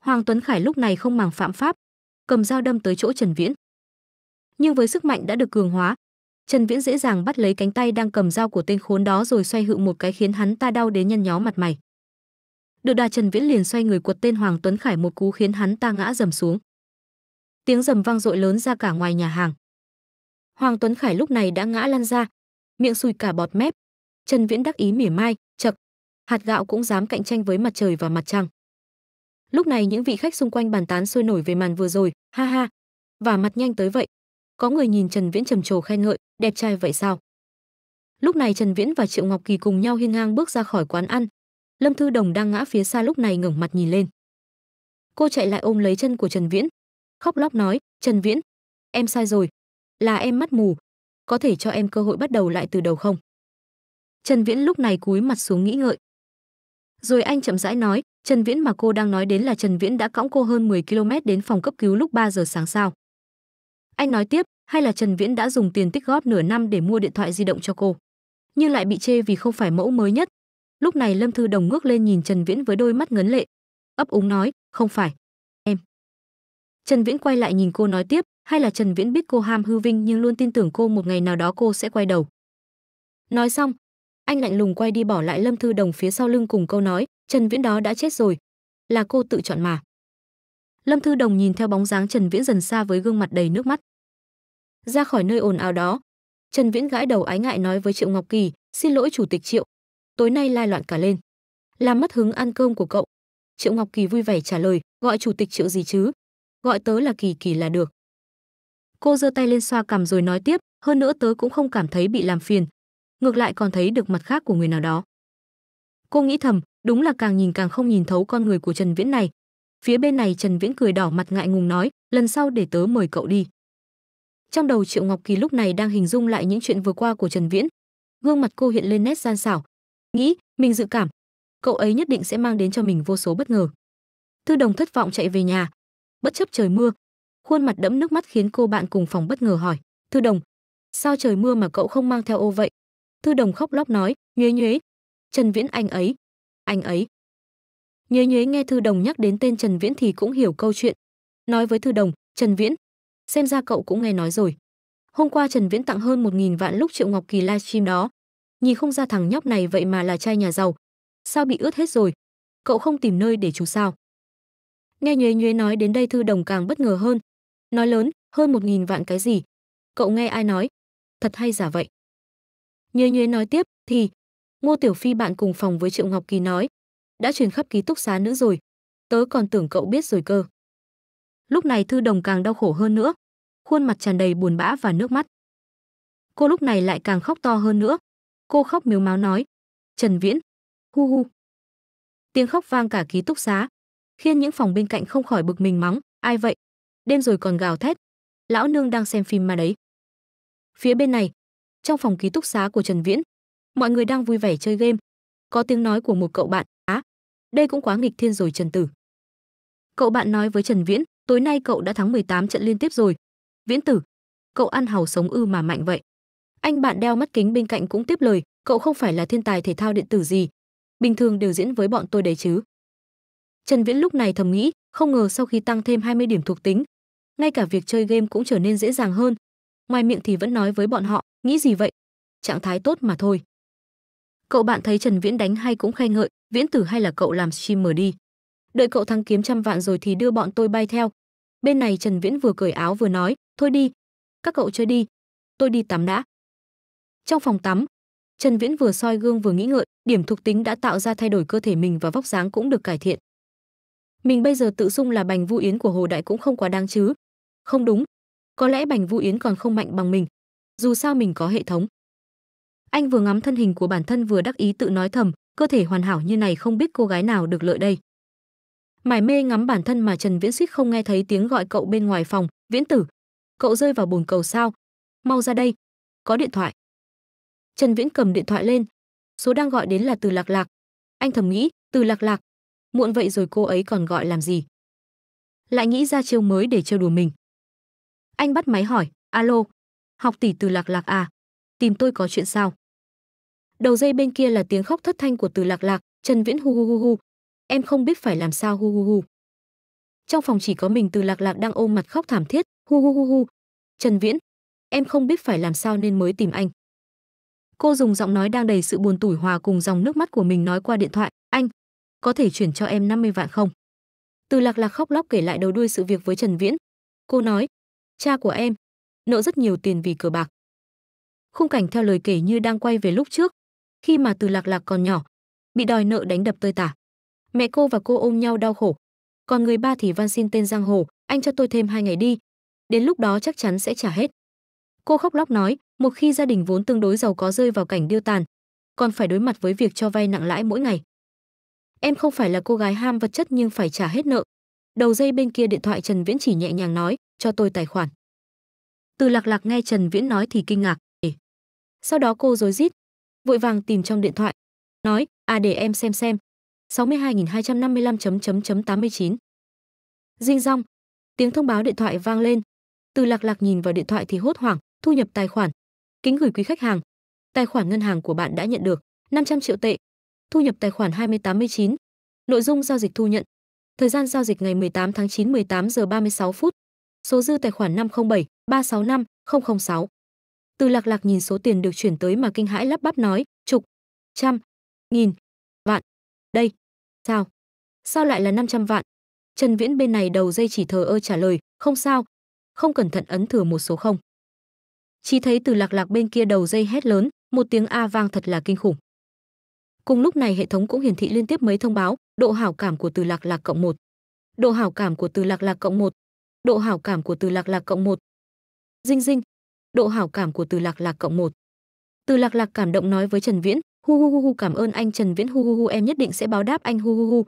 Hoàng Tuấn Khải lúc này không màng phạm pháp, cầm dao đâm tới chỗ Trần Viễn nhưng với sức mạnh đã được cường hóa trần viễn dễ dàng bắt lấy cánh tay đang cầm dao của tên khốn đó rồi xoay hự một cái khiến hắn ta đau đến nhăn nhó mặt mày được đà trần viễn liền xoay người quật tên hoàng tuấn khải một cú khiến hắn ta ngã dầm xuống tiếng dầm vang dội lớn ra cả ngoài nhà hàng hoàng tuấn khải lúc này đã ngã lăn ra miệng sùi cả bọt mép trần viễn đắc ý mỉa mai chật hạt gạo cũng dám cạnh tranh với mặt trời và mặt trăng lúc này những vị khách xung quanh bàn tán sôi nổi về màn vừa rồi ha ha và mặt nhanh tới vậy có người nhìn trần viễn trầm trồ khen ngợi đẹp trai vậy sao lúc này trần viễn và triệu ngọc kỳ cùng nhau hiên ngang bước ra khỏi quán ăn lâm thư đồng đang ngã phía xa lúc này ngẩng mặt nhìn lên cô chạy lại ôm lấy chân của trần viễn khóc lóc nói trần viễn em sai rồi là em mắt mù có thể cho em cơ hội bắt đầu lại từ đầu không trần viễn lúc này cúi mặt xuống nghĩ ngợi rồi anh chậm rãi nói trần viễn mà cô đang nói đến là trần viễn đã cõng cô hơn 10 km đến phòng cấp cứu lúc 3 giờ sáng sao anh nói tiếp, hay là Trần Viễn đã dùng tiền tích góp nửa năm để mua điện thoại di động cho cô, nhưng lại bị chê vì không phải mẫu mới nhất. Lúc này Lâm Thư Đồng ngước lên nhìn Trần Viễn với đôi mắt ngấn lệ, ấp úng nói, "Không phải, em." Trần Viễn quay lại nhìn cô nói tiếp, hay là Trần Viễn biết cô ham hư vinh nhưng luôn tin tưởng cô một ngày nào đó cô sẽ quay đầu. Nói xong, anh lạnh lùng quay đi bỏ lại Lâm Thư Đồng phía sau lưng cùng câu nói, "Trần Viễn đó đã chết rồi, là cô tự chọn mà." Lâm Thư Đồng nhìn theo bóng dáng Trần Viễn dần xa với gương mặt đầy nước mắt ra khỏi nơi ồn ào đó trần viễn gãi đầu ái ngại nói với triệu ngọc kỳ xin lỗi chủ tịch triệu tối nay lai loạn cả lên làm mất hứng ăn cơm của cậu triệu ngọc kỳ vui vẻ trả lời gọi chủ tịch triệu gì chứ gọi tớ là kỳ kỳ là được cô giơ tay lên xoa cằm rồi nói tiếp hơn nữa tớ cũng không cảm thấy bị làm phiền ngược lại còn thấy được mặt khác của người nào đó cô nghĩ thầm đúng là càng nhìn càng không nhìn thấu con người của trần viễn này phía bên này trần viễn cười đỏ mặt ngại ngùng nói lần sau để tớ mời cậu đi trong đầu Triệu Ngọc Kỳ lúc này đang hình dung lại những chuyện vừa qua của Trần Viễn. Gương mặt cô hiện lên nét gian xảo. Nghĩ, mình dự cảm, cậu ấy nhất định sẽ mang đến cho mình vô số bất ngờ. Thư Đồng thất vọng chạy về nhà, bất chấp trời mưa. Khuôn mặt đẫm nước mắt khiến cô bạn cùng phòng bất ngờ hỏi, "Thư Đồng, sao trời mưa mà cậu không mang theo ô vậy?" Thư Đồng khóc lóc nói, "Nhuế nhuế, Trần Viễn anh ấy, anh ấy." Nhuế nhuế nghe Thư Đồng nhắc đến tên Trần Viễn thì cũng hiểu câu chuyện, nói với Thư Đồng, "Trần Viễn, xem ra cậu cũng nghe nói rồi. Hôm qua Trần Viễn tặng hơn 1.000 vạn lúc Triệu Ngọc Kỳ livestream đó. Nhìn không ra thằng nhóc này vậy mà là trai nhà giàu. Sao bị ướt hết rồi? Cậu không tìm nơi để trú sao? Nghe Nhuế Nhuế nói đến đây Thư Đồng càng bất ngờ hơn. Nói lớn, hơn 1.000 vạn cái gì? Cậu nghe ai nói? Thật hay giả vậy? Nhuế Nhuế nói tiếp, thì... Ngô Tiểu Phi bạn cùng phòng với Triệu Ngọc Kỳ nói. Đã truyền khắp ký túc xá nữa rồi. Tớ còn tưởng cậu biết rồi cơ. Lúc này Thư Đồng càng đau khổ hơn nữa, khuôn mặt tràn đầy buồn bã và nước mắt. Cô lúc này lại càng khóc to hơn nữa. Cô khóc miếu máu nói, "Trần Viễn, hu hu." Tiếng khóc vang cả ký túc xá, khiến những phòng bên cạnh không khỏi bực mình mắng, "Ai vậy? Đêm rồi còn gào thét. Lão nương đang xem phim mà đấy." Phía bên này, trong phòng ký túc xá của Trần Viễn, mọi người đang vui vẻ chơi game. Có tiếng nói của một cậu bạn, "Á, đây cũng quá nghịch thiên rồi Trần Tử." Cậu bạn nói với Trần Viễn, tối nay cậu đã thắng 18 trận liên tiếp rồi. Viễn Tử, cậu ăn hào sống ư mà mạnh vậy. Anh bạn đeo mắt kính bên cạnh cũng tiếp lời, cậu không phải là thiên tài thể thao điện tử gì, bình thường đều diễn với bọn tôi đấy chứ. Trần Viễn lúc này thầm nghĩ, không ngờ sau khi tăng thêm 20 điểm thuộc tính, ngay cả việc chơi game cũng trở nên dễ dàng hơn. Ngoài miệng thì vẫn nói với bọn họ, nghĩ gì vậy? Trạng thái tốt mà thôi. Cậu bạn thấy Trần Viễn đánh hay cũng khen ngợi, Viễn Tử hay là cậu làm streamer đi. Đợi cậu thắng kiếm trăm vạn rồi thì đưa bọn tôi bay theo, Bên này Trần Viễn vừa cởi áo vừa nói, "Thôi đi, các cậu chơi đi, tôi đi tắm đã." Trong phòng tắm, Trần Viễn vừa soi gương vừa nghĩ ngợi, điểm thuộc tính đã tạo ra thay đổi cơ thể mình và vóc dáng cũng được cải thiện. Mình bây giờ tự xưng là Bành Vu Yến của Hồ Đại cũng không quá đáng chứ. Không đúng, có lẽ Bành Vu Yến còn không mạnh bằng mình. Dù sao mình có hệ thống. Anh vừa ngắm thân hình của bản thân vừa đắc ý tự nói thầm, cơ thể hoàn hảo như này không biết cô gái nào được lợi đây mải mê ngắm bản thân mà trần viễn suýt không nghe thấy tiếng gọi cậu bên ngoài phòng viễn tử cậu rơi vào bồn cầu sao mau ra đây có điện thoại trần viễn cầm điện thoại lên số đang gọi đến là từ lạc lạc anh thầm nghĩ từ lạc lạc muộn vậy rồi cô ấy còn gọi làm gì lại nghĩ ra chiêu mới để trêu đùa mình anh bắt máy hỏi alo học tỷ từ lạc lạc à tìm tôi có chuyện sao đầu dây bên kia là tiếng khóc thất thanh của từ lạc lạc trần viễn hu hu hu hu em không biết phải làm sao hu hu hu. Trong phòng chỉ có mình Từ Lạc Lạc đang ôm mặt khóc thảm thiết, hu hu hu hu. Trần Viễn, em không biết phải làm sao nên mới tìm anh. Cô dùng giọng nói đang đầy sự buồn tủi hòa cùng dòng nước mắt của mình nói qua điện thoại, anh, có thể chuyển cho em 50 vạn không? Từ Lạc Lạc khóc lóc kể lại đầu đuôi sự việc với Trần Viễn. Cô nói, cha của em, nợ rất nhiều tiền vì cờ bạc. Khung cảnh theo lời kể như đang quay về lúc trước, khi mà Từ Lạc Lạc còn nhỏ, bị đòi nợ đánh đập tơi tả. Mẹ cô và cô ôm nhau đau khổ. Còn người ba thì van xin tên giang hồ, anh cho tôi thêm hai ngày đi. Đến lúc đó chắc chắn sẽ trả hết. Cô khóc lóc nói, một khi gia đình vốn tương đối giàu có rơi vào cảnh điêu tàn, còn phải đối mặt với việc cho vay nặng lãi mỗi ngày. Em không phải là cô gái ham vật chất nhưng phải trả hết nợ. Đầu dây bên kia điện thoại Trần Viễn chỉ nhẹ nhàng nói, cho tôi tài khoản. Từ lạc lạc nghe Trần Viễn nói thì kinh ngạc. Ê. Sau đó cô rối rít, vội vàng tìm trong điện thoại, nói, à để em xem xem, 62255.89. Dinh rong. tiếng thông báo điện thoại vang lên. Từ Lạc Lạc nhìn vào điện thoại thì hốt hoảng, thu nhập tài khoản, kính gửi quý khách hàng. Tài khoản ngân hàng của bạn đã nhận được 500 triệu tệ. Thu nhập tài khoản 2089. Nội dung giao dịch thu nhận. Thời gian giao dịch ngày 18 tháng 9 18 giờ 36 phút. Số dư tài khoản 507 365 006. Từ Lạc Lạc nhìn số tiền được chuyển tới mà kinh hãi lắp bắp nói, chục, trăm, nghìn, vạn. Đây, Sao? Sao lại là 500 vạn? Trần Viễn bên này đầu dây chỉ thờ ơ trả lời, không sao, không cẩn thận ấn thừa một số không. Chỉ thấy từ lạc lạc bên kia đầu dây hét lớn, một tiếng A vang thật là kinh khủng. Cùng lúc này hệ thống cũng hiển thị liên tiếp mấy thông báo, độ hảo cảm của từ lạc lạc cộng 1. Độ hảo cảm của từ lạc lạc cộng 1. Độ hảo cảm của từ lạc lạc cộng 1. Dinh dinh. Độ hảo cảm của từ lạc lạc cộng 1. Từ lạc lạc cảm động nói với Trần Viễn, hu hu hu hu cảm ơn anh trần viễn hu hu hu em nhất định sẽ báo đáp anh hu hu hu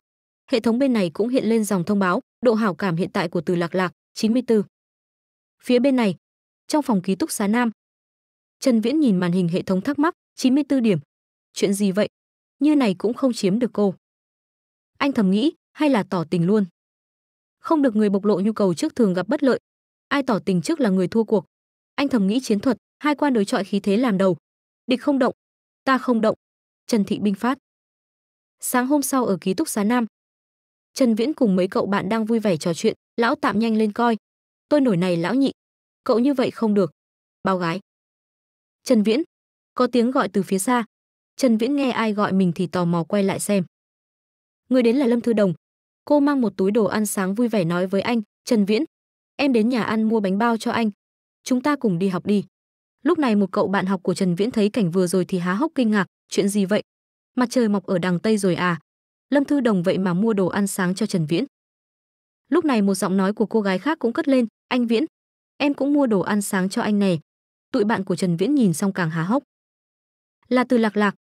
hệ thống bên này cũng hiện lên dòng thông báo độ hảo cảm hiện tại của từ lạc lạc 94. phía bên này trong phòng ký túc xá nam trần viễn nhìn màn hình hệ thống thắc mắc 94 điểm chuyện gì vậy như này cũng không chiếm được cô anh thầm nghĩ hay là tỏ tình luôn không được người bộc lộ nhu cầu trước thường gặp bất lợi ai tỏ tình trước là người thua cuộc anh thầm nghĩ chiến thuật hai quan đối chọi khí thế làm đầu địch không động Ta không động. Trần Thị Binh phát. Sáng hôm sau ở ký túc xá Nam, Trần Viễn cùng mấy cậu bạn đang vui vẻ trò chuyện, lão tạm nhanh lên coi. Tôi nổi này lão nhị, cậu như vậy không được. Bao gái. Trần Viễn, có tiếng gọi từ phía xa. Trần Viễn nghe ai gọi mình thì tò mò quay lại xem. Người đến là Lâm Thư Đồng. Cô mang một túi đồ ăn sáng vui vẻ nói với anh, Trần Viễn, em đến nhà ăn mua bánh bao cho anh. Chúng ta cùng đi học đi lúc này một cậu bạn học của trần viễn thấy cảnh vừa rồi thì há hốc kinh ngạc chuyện gì vậy mặt trời mọc ở đằng tây rồi à lâm thư đồng vậy mà mua đồ ăn sáng cho trần viễn lúc này một giọng nói của cô gái khác cũng cất lên anh viễn em cũng mua đồ ăn sáng cho anh này tụi bạn của trần viễn nhìn xong càng há hốc là từ lạc lạc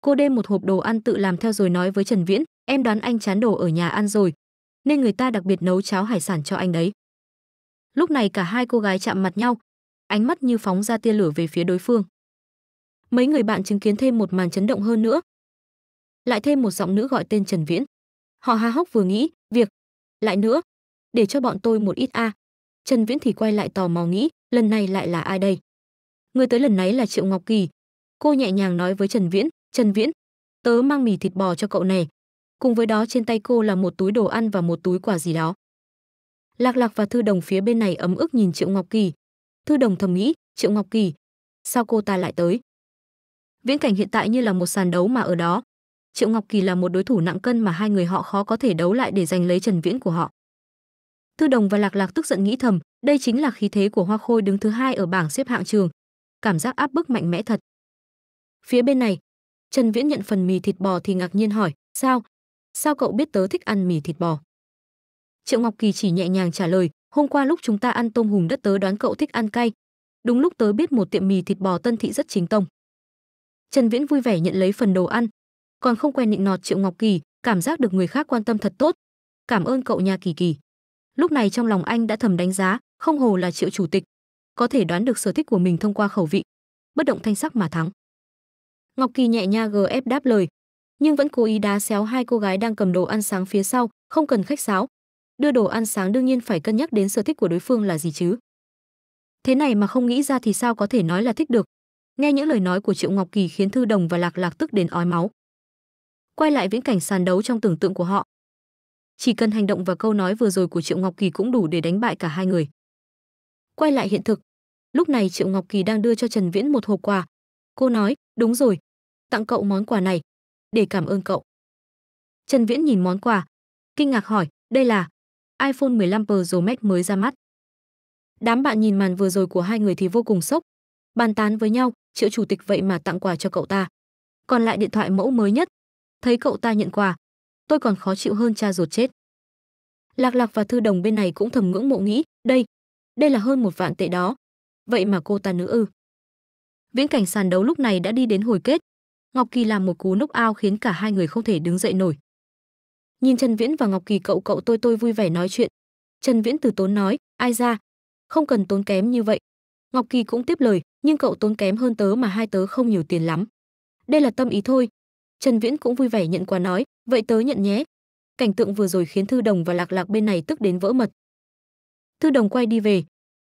cô đem một hộp đồ ăn tự làm theo rồi nói với trần viễn em đoán anh chán đồ ở nhà ăn rồi nên người ta đặc biệt nấu cháo hải sản cho anh đấy lúc này cả hai cô gái chạm mặt nhau ánh mắt như phóng ra tia lửa về phía đối phương. Mấy người bạn chứng kiến thêm một màn chấn động hơn nữa. Lại thêm một giọng nữ gọi tên Trần Viễn. Họ há hốc vừa nghĩ, việc, lại nữa, để cho bọn tôi một ít a. Trần Viễn thì quay lại tò mò nghĩ, lần này lại là ai đây? Người tới lần này là Triệu Ngọc Kỳ. Cô nhẹ nhàng nói với Trần Viễn, "Trần Viễn, tớ mang mì thịt bò cho cậu này." Cùng với đó trên tay cô là một túi đồ ăn và một túi quà gì đó. Lạc Lạc và Thư Đồng phía bên này ấm ức nhìn Triệu Ngọc Kỳ, thư đồng thẩm nghĩ triệu ngọc kỳ sao cô ta lại tới viễn cảnh hiện tại như là một sàn đấu mà ở đó triệu ngọc kỳ là một đối thủ nặng cân mà hai người họ khó có thể đấu lại để giành lấy trần viễn của họ thư đồng và lạc lạc tức giận nghĩ thầm đây chính là khí thế của hoa khôi đứng thứ hai ở bảng xếp hạng trường cảm giác áp bức mạnh mẽ thật phía bên này trần viễn nhận phần mì thịt bò thì ngạc nhiên hỏi sao sao cậu biết tớ thích ăn mì thịt bò triệu ngọc kỳ chỉ nhẹ nhàng trả lời hôm qua lúc chúng ta ăn tôm hùm đất tớ đoán cậu thích ăn cay đúng lúc tớ biết một tiệm mì thịt bò tân thị rất chính tông trần viễn vui vẻ nhận lấy phần đồ ăn còn không quen nịnh nọt triệu ngọc kỳ cảm giác được người khác quan tâm thật tốt cảm ơn cậu nhà kỳ kỳ lúc này trong lòng anh đã thầm đánh giá không hồ là triệu chủ tịch có thể đoán được sở thích của mình thông qua khẩu vị bất động thanh sắc mà thắng ngọc kỳ nhẹ nha gf đáp lời nhưng vẫn cố ý đá xéo hai cô gái đang cầm đồ ăn sáng phía sau không cần khách sáo đưa đồ ăn sáng đương nhiên phải cân nhắc đến sở thích của đối phương là gì chứ thế này mà không nghĩ ra thì sao có thể nói là thích được nghe những lời nói của triệu ngọc kỳ khiến thư đồng và lạc lạc tức đến ói máu quay lại viễn cảnh sàn đấu trong tưởng tượng của họ chỉ cần hành động và câu nói vừa rồi của triệu ngọc kỳ cũng đủ để đánh bại cả hai người quay lại hiện thực lúc này triệu ngọc kỳ đang đưa cho trần viễn một hộp quà cô nói đúng rồi tặng cậu món quà này để cảm ơn cậu trần viễn nhìn món quà kinh ngạc hỏi đây là iPhone 15 Pro Max mới ra mắt. Đám bạn nhìn màn vừa rồi của hai người thì vô cùng sốc, bàn tán với nhau, triệu chủ tịch vậy mà tặng quà cho cậu ta. Còn lại điện thoại mẫu mới nhất. Thấy cậu ta nhận quà, tôi còn khó chịu hơn cha ruột chết. Lạc Lạc và Thư Đồng bên này cũng thầm ngưỡng mộ nghĩ, đây, đây là hơn một vạn tệ đó. Vậy mà cô ta nữ ư. Viễn cảnh sàn đấu lúc này đã đi đến hồi kết. Ngọc Kỳ làm một cú nốc ao khiến cả hai người không thể đứng dậy nổi. Nhìn Trần Viễn và Ngọc Kỳ cậu cậu tôi tôi vui vẻ nói chuyện. Trần Viễn từ tốn nói, ai ra, không cần tốn kém như vậy. Ngọc Kỳ cũng tiếp lời, nhưng cậu tốn kém hơn tớ mà hai tớ không nhiều tiền lắm. Đây là tâm ý thôi. Trần Viễn cũng vui vẻ nhận quà nói, vậy tớ nhận nhé. Cảnh tượng vừa rồi khiến Thư Đồng và Lạc Lạc bên này tức đến vỡ mật. Thư Đồng quay đi về.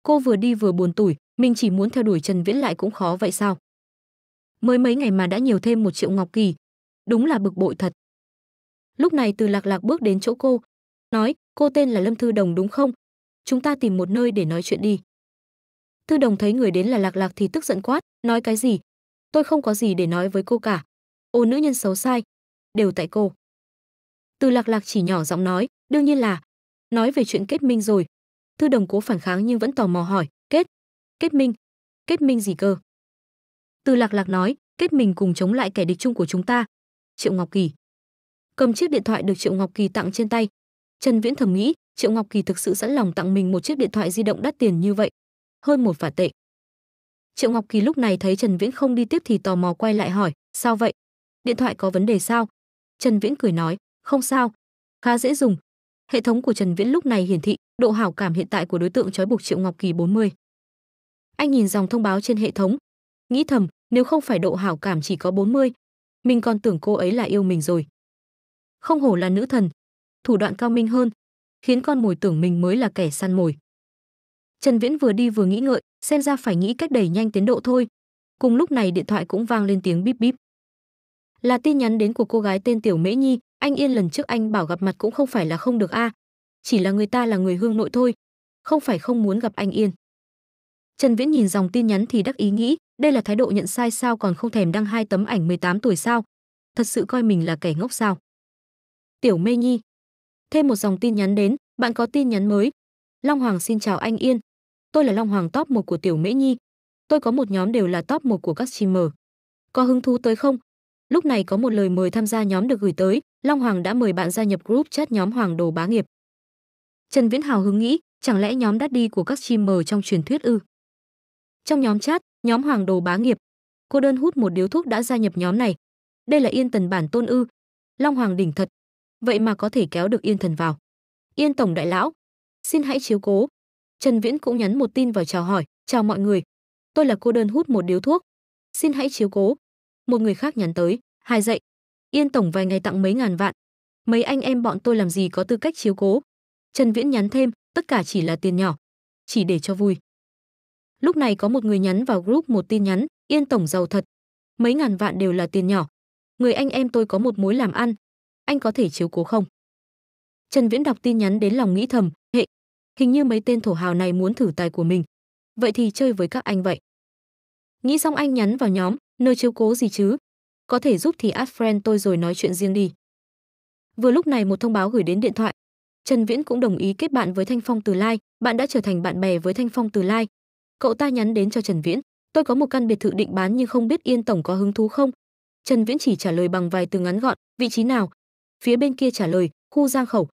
Cô vừa đi vừa buồn tủi, mình chỉ muốn theo đuổi Trần Viễn lại cũng khó vậy sao? Mới mấy ngày mà đã nhiều thêm một triệu Ngọc Kỳ. Đúng là bực bội thật. Lúc này Từ Lạc Lạc bước đến chỗ cô, nói, cô tên là Lâm Thư Đồng đúng không? Chúng ta tìm một nơi để nói chuyện đi. Thư Đồng thấy người đến là Lạc Lạc thì tức giận quát, nói cái gì? Tôi không có gì để nói với cô cả. Ô nữ nhân xấu sai, đều tại cô. Từ Lạc Lạc chỉ nhỏ giọng nói, đương nhiên là nói về chuyện kết minh rồi. Thư Đồng cố phản kháng nhưng vẫn tò mò hỏi, kết, kết minh, kết minh gì cơ? Từ Lạc Lạc nói, kết mình cùng chống lại kẻ địch chung của chúng ta. Triệu Ngọc Kỳ cầm chiếc điện thoại được Triệu Ngọc Kỳ tặng trên tay. Trần Viễn thầm nghĩ, Triệu Ngọc Kỳ thực sự sẵn lòng tặng mình một chiếc điện thoại di động đắt tiền như vậy, hơn một vả tệ. Triệu Ngọc Kỳ lúc này thấy Trần Viễn không đi tiếp thì tò mò quay lại hỏi, "Sao vậy? Điện thoại có vấn đề sao?" Trần Viễn cười nói, "Không sao, khá dễ dùng." Hệ thống của Trần Viễn lúc này hiển thị độ hảo cảm hiện tại của đối tượng trói buộc Triệu Ngọc Kỳ 40. Anh nhìn dòng thông báo trên hệ thống, nghĩ thầm, nếu không phải độ hảo cảm chỉ có 40, mình còn tưởng cô ấy là yêu mình rồi không hổ là nữ thần, thủ đoạn cao minh hơn, khiến con mồi tưởng mình mới là kẻ săn mồi. Trần Viễn vừa đi vừa nghĩ ngợi, xem ra phải nghĩ cách đẩy nhanh tiến độ thôi. Cùng lúc này điện thoại cũng vang lên tiếng bíp bíp. Là tin nhắn đến của cô gái tên Tiểu Mễ Nhi, anh Yên lần trước anh bảo gặp mặt cũng không phải là không được a, à. chỉ là người ta là người hương nội thôi, không phải không muốn gặp anh Yên. Trần Viễn nhìn dòng tin nhắn thì đắc ý nghĩ, đây là thái độ nhận sai sao còn không thèm đăng hai tấm ảnh 18 tuổi sao? Thật sự coi mình là kẻ ngốc sao? Tiểu Mê Nhi. Thêm một dòng tin nhắn đến, bạn có tin nhắn mới. Long Hoàng xin chào anh Yên. Tôi là Long Hoàng top 1 của Tiểu Mễ Nhi. Tôi có một nhóm đều là top 1 của các streamer. Có hứng thú tới không? Lúc này có một lời mời tham gia nhóm được gửi tới, Long Hoàng đã mời bạn gia nhập group chat nhóm Hoàng Đồ Bá Nghiệp. Trần Viễn Hào hứng nghĩ, chẳng lẽ nhóm đắt đi của các streamer trong truyền thuyết ư? Trong nhóm chat, nhóm Hoàng Đồ Bá Nghiệp, cô đơn hút một điếu thuốc đã gia nhập nhóm này. Đây là Yên Tần bản tôn ư? Long Hoàng đỉnh thật, vậy mà có thể kéo được Yên Thần vào. Yên tổng đại lão, xin hãy chiếu cố. Trần Viễn cũng nhắn một tin vào chào hỏi, chào mọi người. Tôi là cô đơn hút một điếu thuốc. Xin hãy chiếu cố. Một người khác nhắn tới, hài dậy. Yên tổng vài ngày tặng mấy ngàn vạn. Mấy anh em bọn tôi làm gì có tư cách chiếu cố. Trần Viễn nhắn thêm, tất cả chỉ là tiền nhỏ. Chỉ để cho vui. Lúc này có một người nhắn vào group một tin nhắn, Yên tổng giàu thật. Mấy ngàn vạn đều là tiền nhỏ. Người anh em tôi có một mối làm ăn, anh có thể chiếu cố không trần viễn đọc tin nhắn đến lòng nghĩ thầm hệ hình như mấy tên thổ hào này muốn thử tài của mình vậy thì chơi với các anh vậy nghĩ xong anh nhắn vào nhóm nơi chiếu cố gì chứ có thể giúp thì add friend tôi rồi nói chuyện riêng đi vừa lúc này một thông báo gửi đến điện thoại trần viễn cũng đồng ý kết bạn với thanh phong từ lai bạn đã trở thành bạn bè với thanh phong từ lai cậu ta nhắn đến cho trần viễn tôi có một căn biệt thự định bán nhưng không biết yên tổng có hứng thú không trần viễn chỉ trả lời bằng vài từ ngắn gọn vị trí nào phía bên kia trả lời khu giang khẩu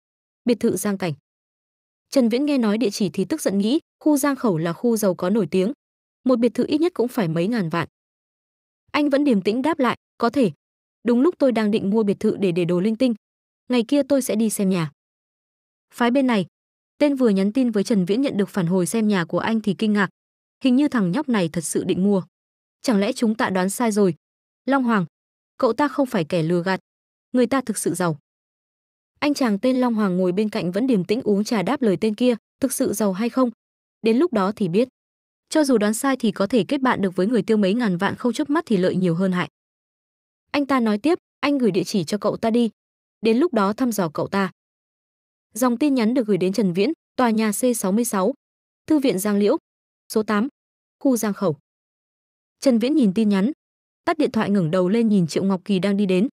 biệt thự giang cảnh trần viễn nghe nói địa chỉ thì tức giận nghĩ khu giang khẩu là khu giàu có nổi tiếng một biệt thự ít nhất cũng phải mấy ngàn vạn anh vẫn điềm tĩnh đáp lại có thể đúng lúc tôi đang định mua biệt thự để để đồ linh tinh ngày kia tôi sẽ đi xem nhà phái bên này tên vừa nhắn tin với trần viễn nhận được phản hồi xem nhà của anh thì kinh ngạc hình như thằng nhóc này thật sự định mua chẳng lẽ chúng ta đoán sai rồi long hoàng cậu ta không phải kẻ lừa gạt người ta thực sự giàu anh chàng tên long hoàng ngồi bên cạnh vẫn điềm tĩnh uống trà đáp lời tên kia thực sự giàu hay không đến lúc đó thì biết cho dù đoán sai thì có thể kết bạn được với người tiêu mấy ngàn vạn không chớp mắt thì lợi nhiều hơn hại anh ta nói tiếp anh gửi địa chỉ cho cậu ta đi đến lúc đó thăm dò cậu ta dòng tin nhắn được gửi đến trần viễn tòa nhà c 66 thư viện giang liễu số 8, khu giang khẩu trần viễn nhìn tin nhắn tắt điện thoại ngẩng đầu lên nhìn triệu ngọc kỳ đang đi đến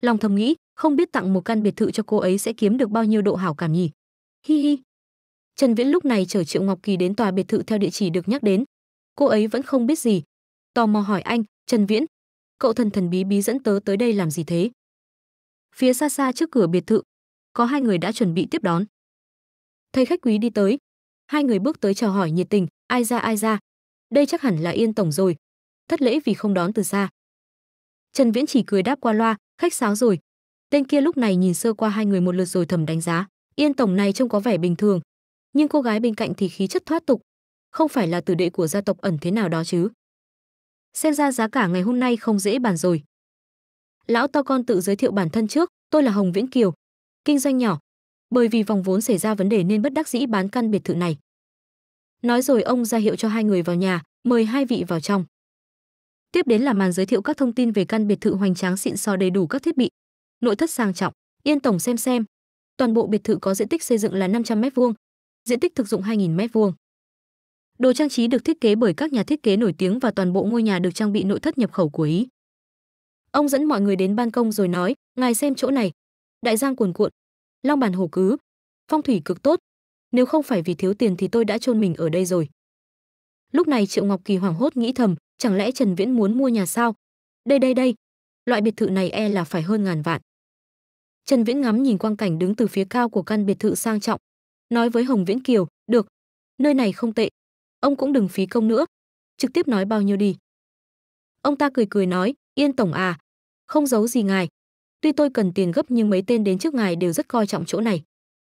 Long thầm nghĩ, không biết tặng một căn biệt thự cho cô ấy sẽ kiếm được bao nhiêu độ hảo cảm nhỉ. Hi hi. Trần Viễn lúc này chở Triệu Ngọc Kỳ đến tòa biệt thự theo địa chỉ được nhắc đến. Cô ấy vẫn không biết gì. Tò mò hỏi anh, Trần Viễn, cậu thần thần bí bí dẫn tớ tới đây làm gì thế? Phía xa xa trước cửa biệt thự, có hai người đã chuẩn bị tiếp đón. Thấy khách quý đi tới, hai người bước tới chào hỏi nhiệt tình, ai ra ai ra. Đây chắc hẳn là Yên tổng rồi. Thất lễ vì không đón từ xa. Trần Viễn chỉ cười đáp qua loa, khách sáo rồi. Tên kia lúc này nhìn sơ qua hai người một lượt rồi thầm đánh giá, Yên tổng này trông có vẻ bình thường, nhưng cô gái bên cạnh thì khí chất thoát tục, không phải là tử đệ của gia tộc ẩn thế nào đó chứ. Xem ra giá cả ngày hôm nay không dễ bàn rồi. Lão to con tự giới thiệu bản thân trước, tôi là Hồng Viễn Kiều, kinh doanh nhỏ, bởi vì vòng vốn xảy ra vấn đề nên bất đắc dĩ bán căn biệt thự này. Nói rồi ông ra hiệu cho hai người vào nhà, mời hai vị vào trong. Tiếp đến là màn giới thiệu các thông tin về căn biệt thự hoành tráng xịn sò đầy đủ các thiết bị. Nội thất sang trọng, Yên tổng xem xem. Toàn bộ biệt thự có diện tích xây dựng là 500 m2, diện tích thực dụng 2000 m2. Đồ trang trí được thiết kế bởi các nhà thiết kế nổi tiếng và toàn bộ ngôi nhà được trang bị nội thất nhập khẩu của Ý. Ông dẫn mọi người đến ban công rồi nói, "Ngài xem chỗ này, đại giang cuồn cuộn, long bàn hồ cứ, phong thủy cực tốt, nếu không phải vì thiếu tiền thì tôi đã chôn mình ở đây rồi." Lúc này Triệu Ngọc Kỳ hoảng hốt nghĩ thầm, chẳng lẽ Trần Viễn muốn mua nhà sao? Đây đây đây, loại biệt thự này e là phải hơn ngàn vạn. Trần Viễn ngắm nhìn quang cảnh đứng từ phía cao của căn biệt thự sang trọng, nói với Hồng Viễn Kiều, "Được, nơi này không tệ, ông cũng đừng phí công nữa, trực tiếp nói bao nhiêu đi." Ông ta cười cười nói, "Yên tổng à, không giấu gì ngài, tuy tôi cần tiền gấp nhưng mấy tên đến trước ngài đều rất coi trọng chỗ này."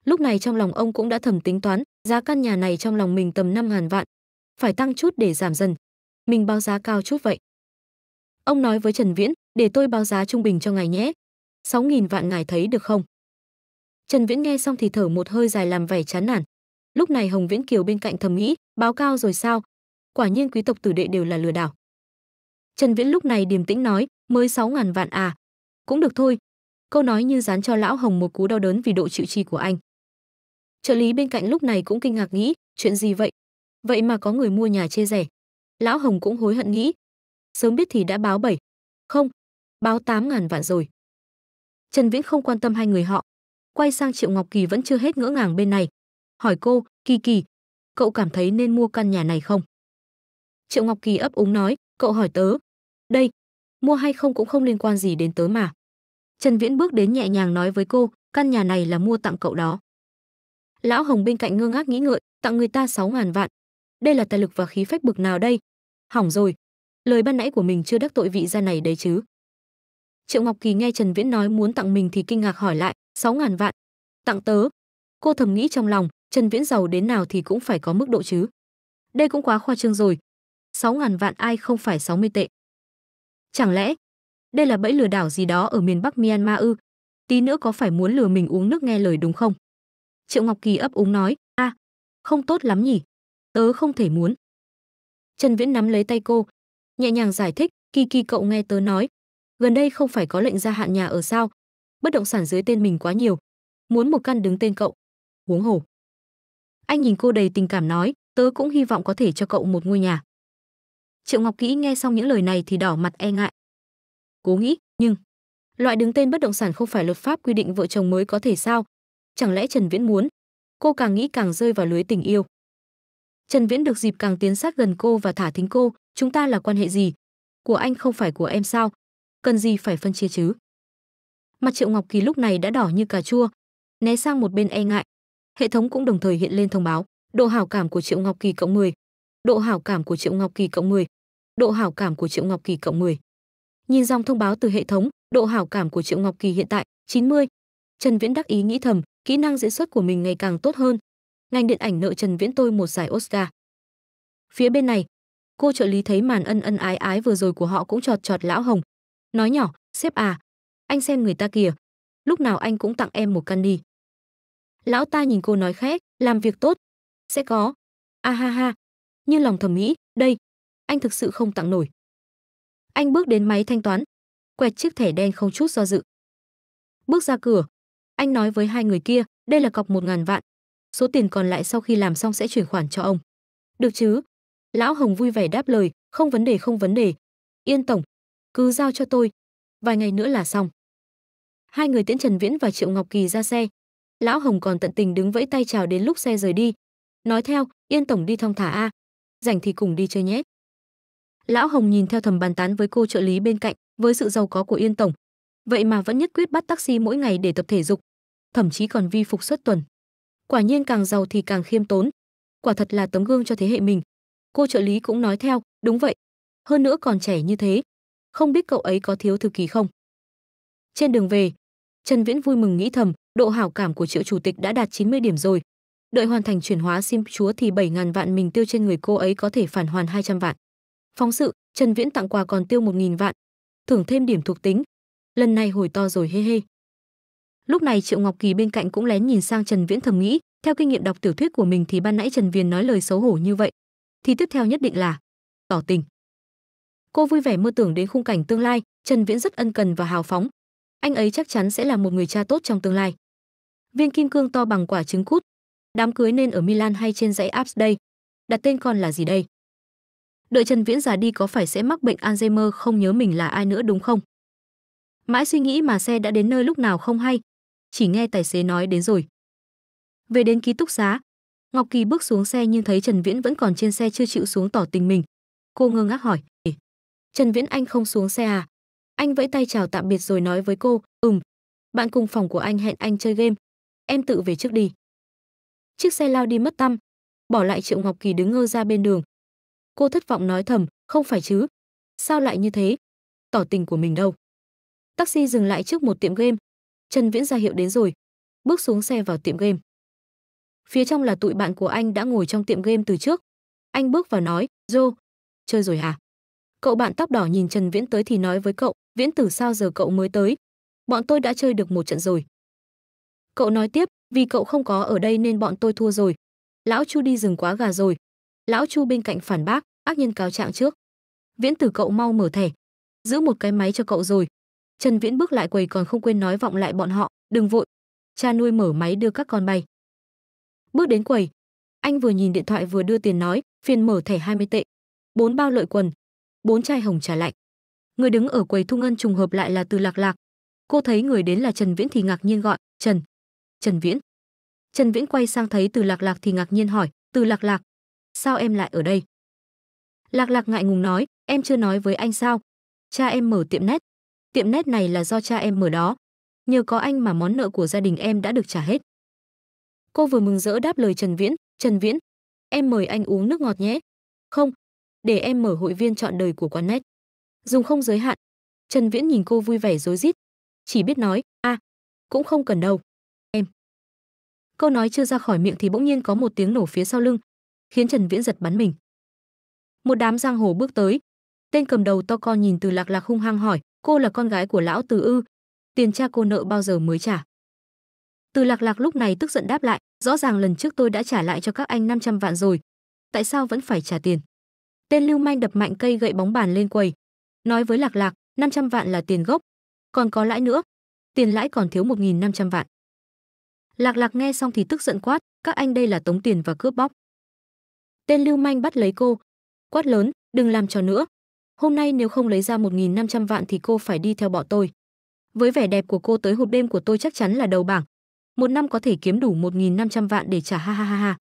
Lúc này trong lòng ông cũng đã thầm tính toán, giá căn nhà này trong lòng mình tầm 5 ngàn vạn, phải tăng chút để giảm dần, mình báo giá cao chút vậy. Ông nói với Trần Viễn, để tôi báo giá trung bình cho ngài nhé. 6.000 vạn ngài thấy được không? Trần Viễn nghe xong thì thở một hơi dài làm vẻ chán nản. Lúc này Hồng Viễn Kiều bên cạnh thầm nghĩ, báo cao rồi sao? Quả nhiên quý tộc tử đệ đều là lừa đảo. Trần Viễn lúc này điềm tĩnh nói, mới 6.000 vạn à. Cũng được thôi. Câu nói như dán cho lão Hồng một cú đau đớn vì độ chịu chi của anh. Trợ lý bên cạnh lúc này cũng kinh ngạc nghĩ, chuyện gì vậy? Vậy mà có người mua nhà chê rẻ. Lão Hồng cũng hối hận nghĩ, sớm biết thì đã báo bảy Không, báo tám ngàn vạn rồi. Trần Viễn không quan tâm hai người họ, quay sang Triệu Ngọc Kỳ vẫn chưa hết ngỡ ngàng bên này, hỏi cô, "Kỳ Kỳ, cậu cảm thấy nên mua căn nhà này không?" Triệu Ngọc Kỳ ấp úng nói, "Cậu hỏi tớ, đây, mua hay không cũng không liên quan gì đến tớ mà." Trần Viễn bước đến nhẹ nhàng nói với cô, "Căn nhà này là mua tặng cậu đó." Lão Hồng bên cạnh ngơ ngác nghĩ ngợi, tặng người ta sáu ngàn vạn, đây là tài lực và khí phách bực nào đây hỏng rồi lời ban nãy của mình chưa đắc tội vị gia này đấy chứ triệu ngọc kỳ nghe trần viễn nói muốn tặng mình thì kinh ngạc hỏi lại sáu ngàn vạn tặng tớ cô thầm nghĩ trong lòng trần viễn giàu đến nào thì cũng phải có mức độ chứ đây cũng quá khoa trương rồi sáu ngàn vạn ai không phải sáu mươi tệ chẳng lẽ đây là bẫy lừa đảo gì đó ở miền bắc myanmar ư tí nữa có phải muốn lừa mình uống nước nghe lời đúng không triệu ngọc kỳ ấp úng nói a à, không tốt lắm nhỉ tớ không thể muốn. Trần Viễn nắm lấy tay cô, nhẹ nhàng giải thích, "Kỳ Kỳ cậu nghe tớ nói, gần đây không phải có lệnh gia hạn nhà ở sao? Bất động sản dưới tên mình quá nhiều, muốn một căn đứng tên cậu." Huống hồ. Anh nhìn cô đầy tình cảm nói, "Tớ cũng hy vọng có thể cho cậu một ngôi nhà." Triệu Ngọc Kỹ nghe xong những lời này thì đỏ mặt e ngại. Cố nghĩ, nhưng loại đứng tên bất động sản không phải luật pháp quy định vợ chồng mới có thể sao? Chẳng lẽ Trần Viễn muốn? Cô càng nghĩ càng rơi vào lưới tình yêu. Trần Viễn được dịp càng tiến sát gần cô và thả thính cô, chúng ta là quan hệ gì? Của anh không phải của em sao? Cần gì phải phân chia chứ? Mặt Triệu Ngọc Kỳ lúc này đã đỏ như cà chua, né sang một bên e ngại. Hệ thống cũng đồng thời hiện lên thông báo, độ hảo cảm của Triệu Ngọc Kỳ cộng 10, độ hảo cảm của Triệu Ngọc Kỳ cộng 10, độ hảo cảm của Triệu Ngọc Kỳ cộng 10. Nhìn dòng thông báo từ hệ thống, độ hảo cảm của Triệu Ngọc Kỳ hiện tại 90. Trần Viễn đắc ý nghĩ thầm, kỹ năng diễn xuất của mình ngày càng tốt hơn, ngành điện ảnh nợ Trần Viễn tôi một giải Oscar. Phía bên này, cô trợ lý thấy màn ân ân ái ái vừa rồi của họ cũng trọt trọt lão Hồng. Nói nhỏ, sếp à, anh xem người ta kìa, lúc nào anh cũng tặng em một căn đi. Lão ta nhìn cô nói khẽ, làm việc tốt, sẽ có. A ha ha, như lòng thầm nghĩ, đây, anh thực sự không tặng nổi. Anh bước đến máy thanh toán, quẹt chiếc thẻ đen không chút do dự. Bước ra cửa, anh nói với hai người kia, đây là cọc một ngàn vạn, số tiền còn lại sau khi làm xong sẽ chuyển khoản cho ông. Được chứ? Lão Hồng vui vẻ đáp lời, không vấn đề không vấn đề. Yên tổng, cứ giao cho tôi, vài ngày nữa là xong. Hai người tiễn Trần Viễn và Triệu Ngọc Kỳ ra xe. Lão Hồng còn tận tình đứng vẫy tay chào đến lúc xe rời đi. Nói theo, Yên tổng đi thong thả a, rảnh thì cùng đi chơi nhé. Lão Hồng nhìn theo thầm bàn tán với cô trợ lý bên cạnh, với sự giàu có của Yên tổng, vậy mà vẫn nhất quyết bắt taxi mỗi ngày để tập thể dục, thậm chí còn vi phục suốt tuần quả nhiên càng giàu thì càng khiêm tốn quả thật là tấm gương cho thế hệ mình cô trợ lý cũng nói theo đúng vậy hơn nữa còn trẻ như thế không biết cậu ấy có thiếu thư ký không trên đường về trần viễn vui mừng nghĩ thầm độ hảo cảm của triệu chủ tịch đã đạt 90 điểm rồi đợi hoàn thành chuyển hóa sim chúa thì 7.000 vạn mình tiêu trên người cô ấy có thể phản hoàn 200 vạn phóng sự trần viễn tặng quà còn tiêu 1.000 vạn thưởng thêm điểm thuộc tính lần này hồi to rồi hê hê Lúc này Triệu Ngọc Kỳ bên cạnh cũng lén nhìn sang Trần Viễn thầm nghĩ, theo kinh nghiệm đọc tiểu thuyết của mình thì ban nãy Trần viền nói lời xấu hổ như vậy, thì tiếp theo nhất định là tỏ tình. Cô vui vẻ mơ tưởng đến khung cảnh tương lai, Trần Viễn rất ân cần và hào phóng. Anh ấy chắc chắn sẽ là một người cha tốt trong tương lai. Viên kim cương to bằng quả trứng cút. Đám cưới nên ở Milan hay trên dãy Alps đây? Đặt tên con là gì đây? Đợi Trần Viễn già đi có phải sẽ mắc bệnh Alzheimer không nhớ mình là ai nữa đúng không? Mãi suy nghĩ mà xe đã đến nơi lúc nào không hay, chỉ nghe tài xế nói đến rồi. Về đến ký túc xá, Ngọc Kỳ bước xuống xe nhưng thấy Trần Viễn vẫn còn trên xe chưa chịu xuống tỏ tình mình. Cô ngơ ngác hỏi, Trần Viễn anh không xuống xe à? Anh vẫy tay chào tạm biệt rồi nói với cô, ừm, bạn cùng phòng của anh hẹn anh chơi game, em tự về trước đi. Chiếc xe lao đi mất tăm, bỏ lại Triệu Ngọc Kỳ đứng ngơ ra bên đường. Cô thất vọng nói thầm, không phải chứ, sao lại như thế? Tỏ tình của mình đâu. Taxi dừng lại trước một tiệm game, Trần Viễn ra hiệu đến rồi. Bước xuống xe vào tiệm game. Phía trong là tụi bạn của anh đã ngồi trong tiệm game từ trước. Anh bước vào nói, "Joe, chơi rồi à?" Cậu bạn tóc đỏ nhìn Trần Viễn tới thì nói với cậu, "Viễn Tử sao giờ cậu mới tới? Bọn tôi đã chơi được một trận rồi." Cậu nói tiếp, "Vì cậu không có ở đây nên bọn tôi thua rồi. Lão Chu đi rừng quá gà rồi." Lão Chu bên cạnh phản bác, ác nhân cáo trạng trước. "Viễn Tử cậu mau mở thẻ, giữ một cái máy cho cậu rồi, Trần Viễn bước lại quầy còn không quên nói vọng lại bọn họ, "Đừng vội, cha nuôi mở máy đưa các con bay." Bước đến quầy, anh vừa nhìn điện thoại vừa đưa tiền nói, phiền mở thẻ 20 tệ, bốn bao lợi quần, bốn chai hồng trà lạnh. Người đứng ở quầy thu ngân trùng hợp lại là Từ Lạc Lạc. Cô thấy người đến là Trần Viễn thì ngạc nhiên gọi, "Trần, Trần Viễn." Trần Viễn quay sang thấy Từ Lạc Lạc thì ngạc nhiên hỏi, "Từ Lạc Lạc, sao em lại ở đây?" Lạc Lạc ngại ngùng nói, "Em chưa nói với anh sao? Cha em mở tiệm nét, tiệm nét này là do cha em mở đó nhờ có anh mà món nợ của gia đình em đã được trả hết cô vừa mừng rỡ đáp lời trần viễn trần viễn em mời anh uống nước ngọt nhé không để em mở hội viên chọn đời của quán nét dùng không giới hạn trần viễn nhìn cô vui vẻ rối rít chỉ biết nói a à, cũng không cần đâu em câu nói chưa ra khỏi miệng thì bỗng nhiên có một tiếng nổ phía sau lưng khiến trần viễn giật bắn mình một đám giang hồ bước tới tên cầm đầu to con nhìn từ lạc lạc hung hăng hỏi cô là con gái của lão Từ ư? Tiền cha cô nợ bao giờ mới trả? Từ Lạc Lạc lúc này tức giận đáp lại, rõ ràng lần trước tôi đã trả lại cho các anh 500 vạn rồi, tại sao vẫn phải trả tiền? Tên Lưu Manh đập mạnh cây gậy bóng bàn lên quầy, nói với Lạc Lạc, 500 vạn là tiền gốc, còn có lãi nữa, tiền lãi còn thiếu 1500 vạn. Lạc Lạc nghe xong thì tức giận quát, các anh đây là tống tiền và cướp bóc. Tên Lưu Manh bắt lấy cô, quát lớn, đừng làm trò nữa, hôm nay nếu không lấy ra 1.500 vạn thì cô phải đi theo bọn tôi. Với vẻ đẹp của cô tới hộp đêm của tôi chắc chắn là đầu bảng. Một năm có thể kiếm đủ 1.500 vạn để trả ha ha ha ha.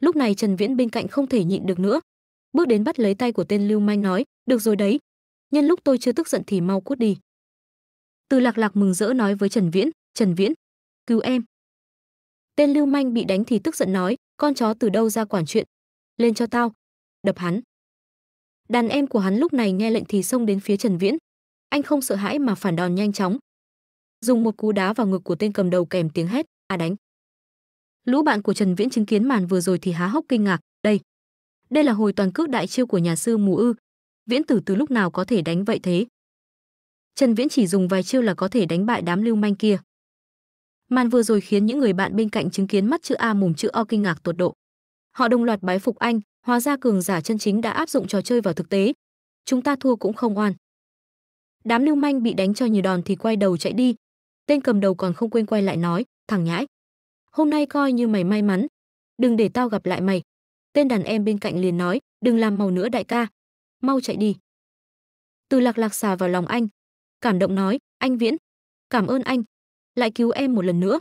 Lúc này Trần Viễn bên cạnh không thể nhịn được nữa. Bước đến bắt lấy tay của tên lưu manh nói, được rồi đấy. Nhân lúc tôi chưa tức giận thì mau cút đi. Từ lạc lạc mừng rỡ nói với Trần Viễn, Trần Viễn, cứu em. Tên lưu manh bị đánh thì tức giận nói, con chó từ đâu ra quản chuyện. Lên cho tao. Đập hắn. Đàn em của hắn lúc này nghe lệnh thì xông đến phía Trần Viễn. Anh không sợ hãi mà phản đòn nhanh chóng. Dùng một cú đá vào ngực của tên cầm đầu kèm tiếng hét, "A à đánh!" Lũ bạn của Trần Viễn chứng kiến màn vừa rồi thì há hốc kinh ngạc, đây, đây là hồi toàn cước đại chiêu của nhà sư Mù Ư. Viễn Tử từ lúc nào có thể đánh vậy thế? Trần Viễn chỉ dùng vài chiêu là có thể đánh bại đám lưu manh kia. Màn vừa rồi khiến những người bạn bên cạnh chứng kiến mắt chữ A mồm chữ O kinh ngạc tột độ. Họ đồng loạt bái phục anh, Hóa ra cường giả chân chính đã áp dụng trò chơi vào thực tế. Chúng ta thua cũng không oan. Đám lưu manh bị đánh cho nhiều đòn thì quay đầu chạy đi. Tên cầm đầu còn không quên quay lại nói, thằng nhãi. Hôm nay coi như mày may mắn. Đừng để tao gặp lại mày. Tên đàn em bên cạnh liền nói, đừng làm màu nữa đại ca. Mau chạy đi. Từ lạc lạc xà vào lòng anh. Cảm động nói, anh Viễn. Cảm ơn anh. Lại cứu em một lần nữa.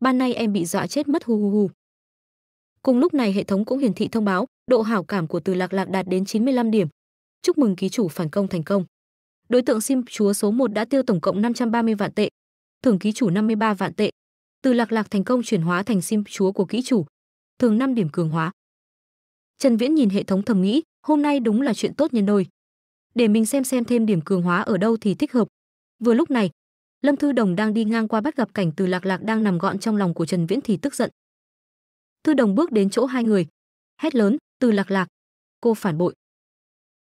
Ban nay em bị dọa chết mất hù hù hù. Cùng lúc này hệ thống cũng hiển thị thông báo, độ hảo cảm của Từ Lạc Lạc đạt đến 95 điểm. Chúc mừng ký chủ phản công thành công. Đối tượng sim chúa số 1 đã tiêu tổng cộng 530 vạn tệ, thưởng ký chủ 53 vạn tệ. Từ Lạc Lạc thành công chuyển hóa thành sim chúa của ký chủ, thưởng 5 điểm cường hóa. Trần Viễn nhìn hệ thống thầm nghĩ, hôm nay đúng là chuyện tốt nhân đôi. Để mình xem xem thêm điểm cường hóa ở đâu thì thích hợp. Vừa lúc này, Lâm Thư Đồng đang đi ngang qua bắt gặp cảnh Từ Lạc Lạc đang nằm gọn trong lòng của Trần Viễn thì tức giận. Thư Đồng bước đến chỗ hai người, hét lớn, từ lạc lạc. Cô phản bội.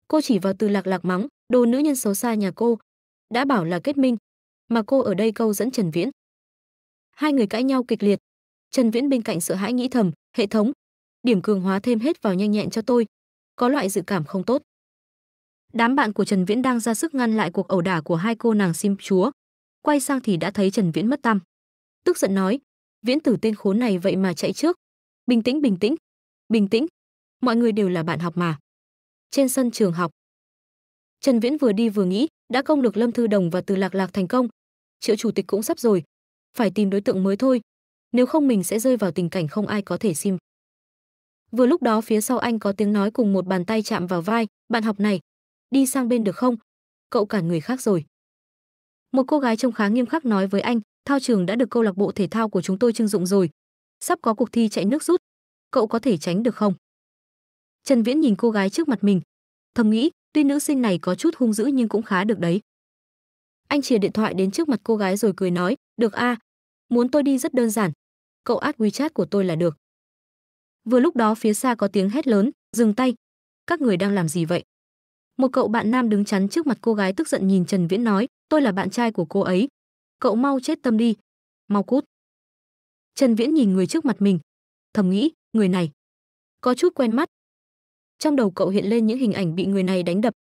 Cô chỉ vào từ lạc lạc mắng, đồ nữ nhân xấu xa nhà cô. Đã bảo là kết minh, mà cô ở đây câu dẫn Trần Viễn. Hai người cãi nhau kịch liệt. Trần Viễn bên cạnh sợ hãi nghĩ thầm, hệ thống. Điểm cường hóa thêm hết vào nhanh nhẹn cho tôi. Có loại dự cảm không tốt. Đám bạn của Trần Viễn đang ra sức ngăn lại cuộc ẩu đả của hai cô nàng sim chúa. Quay sang thì đã thấy Trần Viễn mất tâm, Tức giận nói, Viễn tử tên khốn này vậy mà chạy trước. Bình tĩnh, bình tĩnh, bình tĩnh mọi người đều là bạn học mà. Trên sân trường học, Trần Viễn vừa đi vừa nghĩ, đã công lược Lâm Thư Đồng và Từ Lạc Lạc thành công. Triệu chủ tịch cũng sắp rồi, phải tìm đối tượng mới thôi, nếu không mình sẽ rơi vào tình cảnh không ai có thể sim. Vừa lúc đó phía sau anh có tiếng nói cùng một bàn tay chạm vào vai, bạn học này, đi sang bên được không? Cậu cản người khác rồi. Một cô gái trông khá nghiêm khắc nói với anh, thao trường đã được câu lạc bộ thể thao của chúng tôi trưng dụng rồi, sắp có cuộc thi chạy nước rút, cậu có thể tránh được không? Trần Viễn nhìn cô gái trước mặt mình, thầm nghĩ, tuy nữ sinh này có chút hung dữ nhưng cũng khá được đấy. Anh chìa điện thoại đến trước mặt cô gái rồi cười nói, "Được a, muốn tôi đi rất đơn giản, cậu add WeChat của tôi là được." Vừa lúc đó phía xa có tiếng hét lớn, "Dừng tay, các người đang làm gì vậy?" Một cậu bạn nam đứng chắn trước mặt cô gái tức giận nhìn Trần Viễn nói, "Tôi là bạn trai của cô ấy, cậu mau chết tâm đi, mau cút." Trần Viễn nhìn người trước mặt mình, thầm nghĩ, người này có chút quen mắt, trong đầu cậu hiện lên những hình ảnh bị người này đánh đập,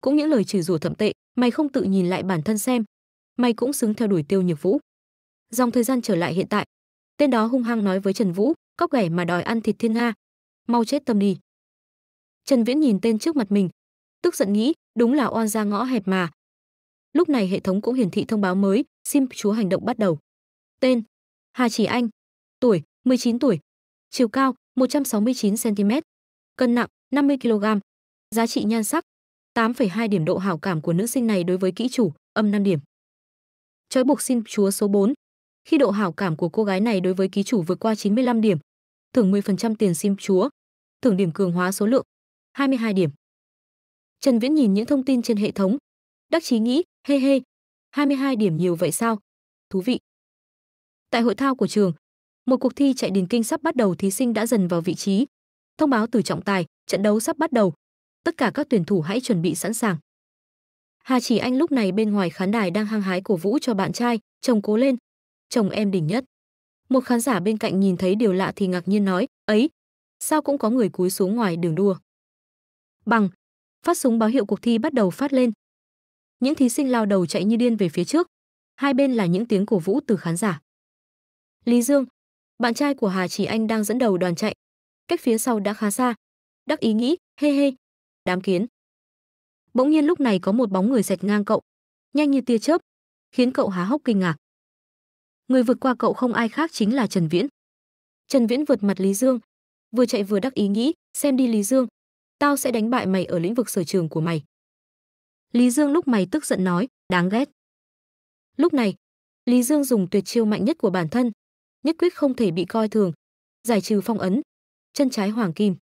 cũng những lời chửi rủa thậm tệ, mày không tự nhìn lại bản thân xem, mày cũng xứng theo đuổi Tiêu Nhược Vũ. Dòng thời gian trở lại hiện tại, tên đó hung hăng nói với Trần Vũ, cóc ghẻ mà đòi ăn thịt thiên nga, mau chết tâm đi. Trần Viễn nhìn tên trước mặt mình, tức giận nghĩ, đúng là oan ra ngõ hẹp mà. Lúc này hệ thống cũng hiển thị thông báo mới, sim chúa hành động bắt đầu. Tên: Hà Chỉ Anh, tuổi 19 tuổi, chiều cao 169 cm, cân nặng 50 kg. Giá trị nhan sắc 8,2 điểm độ hảo cảm của nữ sinh này đối với kỹ chủ, âm 5 điểm. Trói buộc xin chúa số 4. Khi độ hảo cảm của cô gái này đối với ký chủ vượt qua 95 điểm, thưởng 10% tiền sim chúa, thưởng điểm cường hóa số lượng 22 điểm. Trần Viễn nhìn những thông tin trên hệ thống, đắc chí nghĩ, hê hey hê, 22 điểm nhiều vậy sao? Thú vị. Tại hội thao của trường, một cuộc thi chạy điền kinh sắp bắt đầu thí sinh đã dần vào vị trí. Thông báo từ trọng tài, trận đấu sắp bắt đầu. Tất cả các tuyển thủ hãy chuẩn bị sẵn sàng. Hà Chỉ Anh lúc này bên ngoài khán đài đang hăng hái cổ vũ cho bạn trai, chồng cố lên. Chồng em đỉnh nhất. Một khán giả bên cạnh nhìn thấy điều lạ thì ngạc nhiên nói, ấy, sao cũng có người cúi xuống ngoài đường đua. Bằng, phát súng báo hiệu cuộc thi bắt đầu phát lên. Những thí sinh lao đầu chạy như điên về phía trước. Hai bên là những tiếng cổ vũ từ khán giả. Lý Dương, bạn trai của Hà Chỉ Anh đang dẫn đầu đoàn chạy. Cách phía sau đã khá xa, đắc ý nghĩ, hê hê, đám kiến. Bỗng nhiên lúc này có một bóng người sạch ngang cậu, nhanh như tia chớp, khiến cậu há hốc kinh ngạc. Người vượt qua cậu không ai khác chính là Trần Viễn. Trần Viễn vượt mặt Lý Dương, vừa chạy vừa đắc ý nghĩ, xem đi Lý Dương, tao sẽ đánh bại mày ở lĩnh vực sở trường của mày. Lý Dương lúc mày tức giận nói, đáng ghét. Lúc này, Lý Dương dùng tuyệt chiêu mạnh nhất của bản thân, nhất quyết không thể bị coi thường, giải trừ phong ấn, chân trái hoàng kim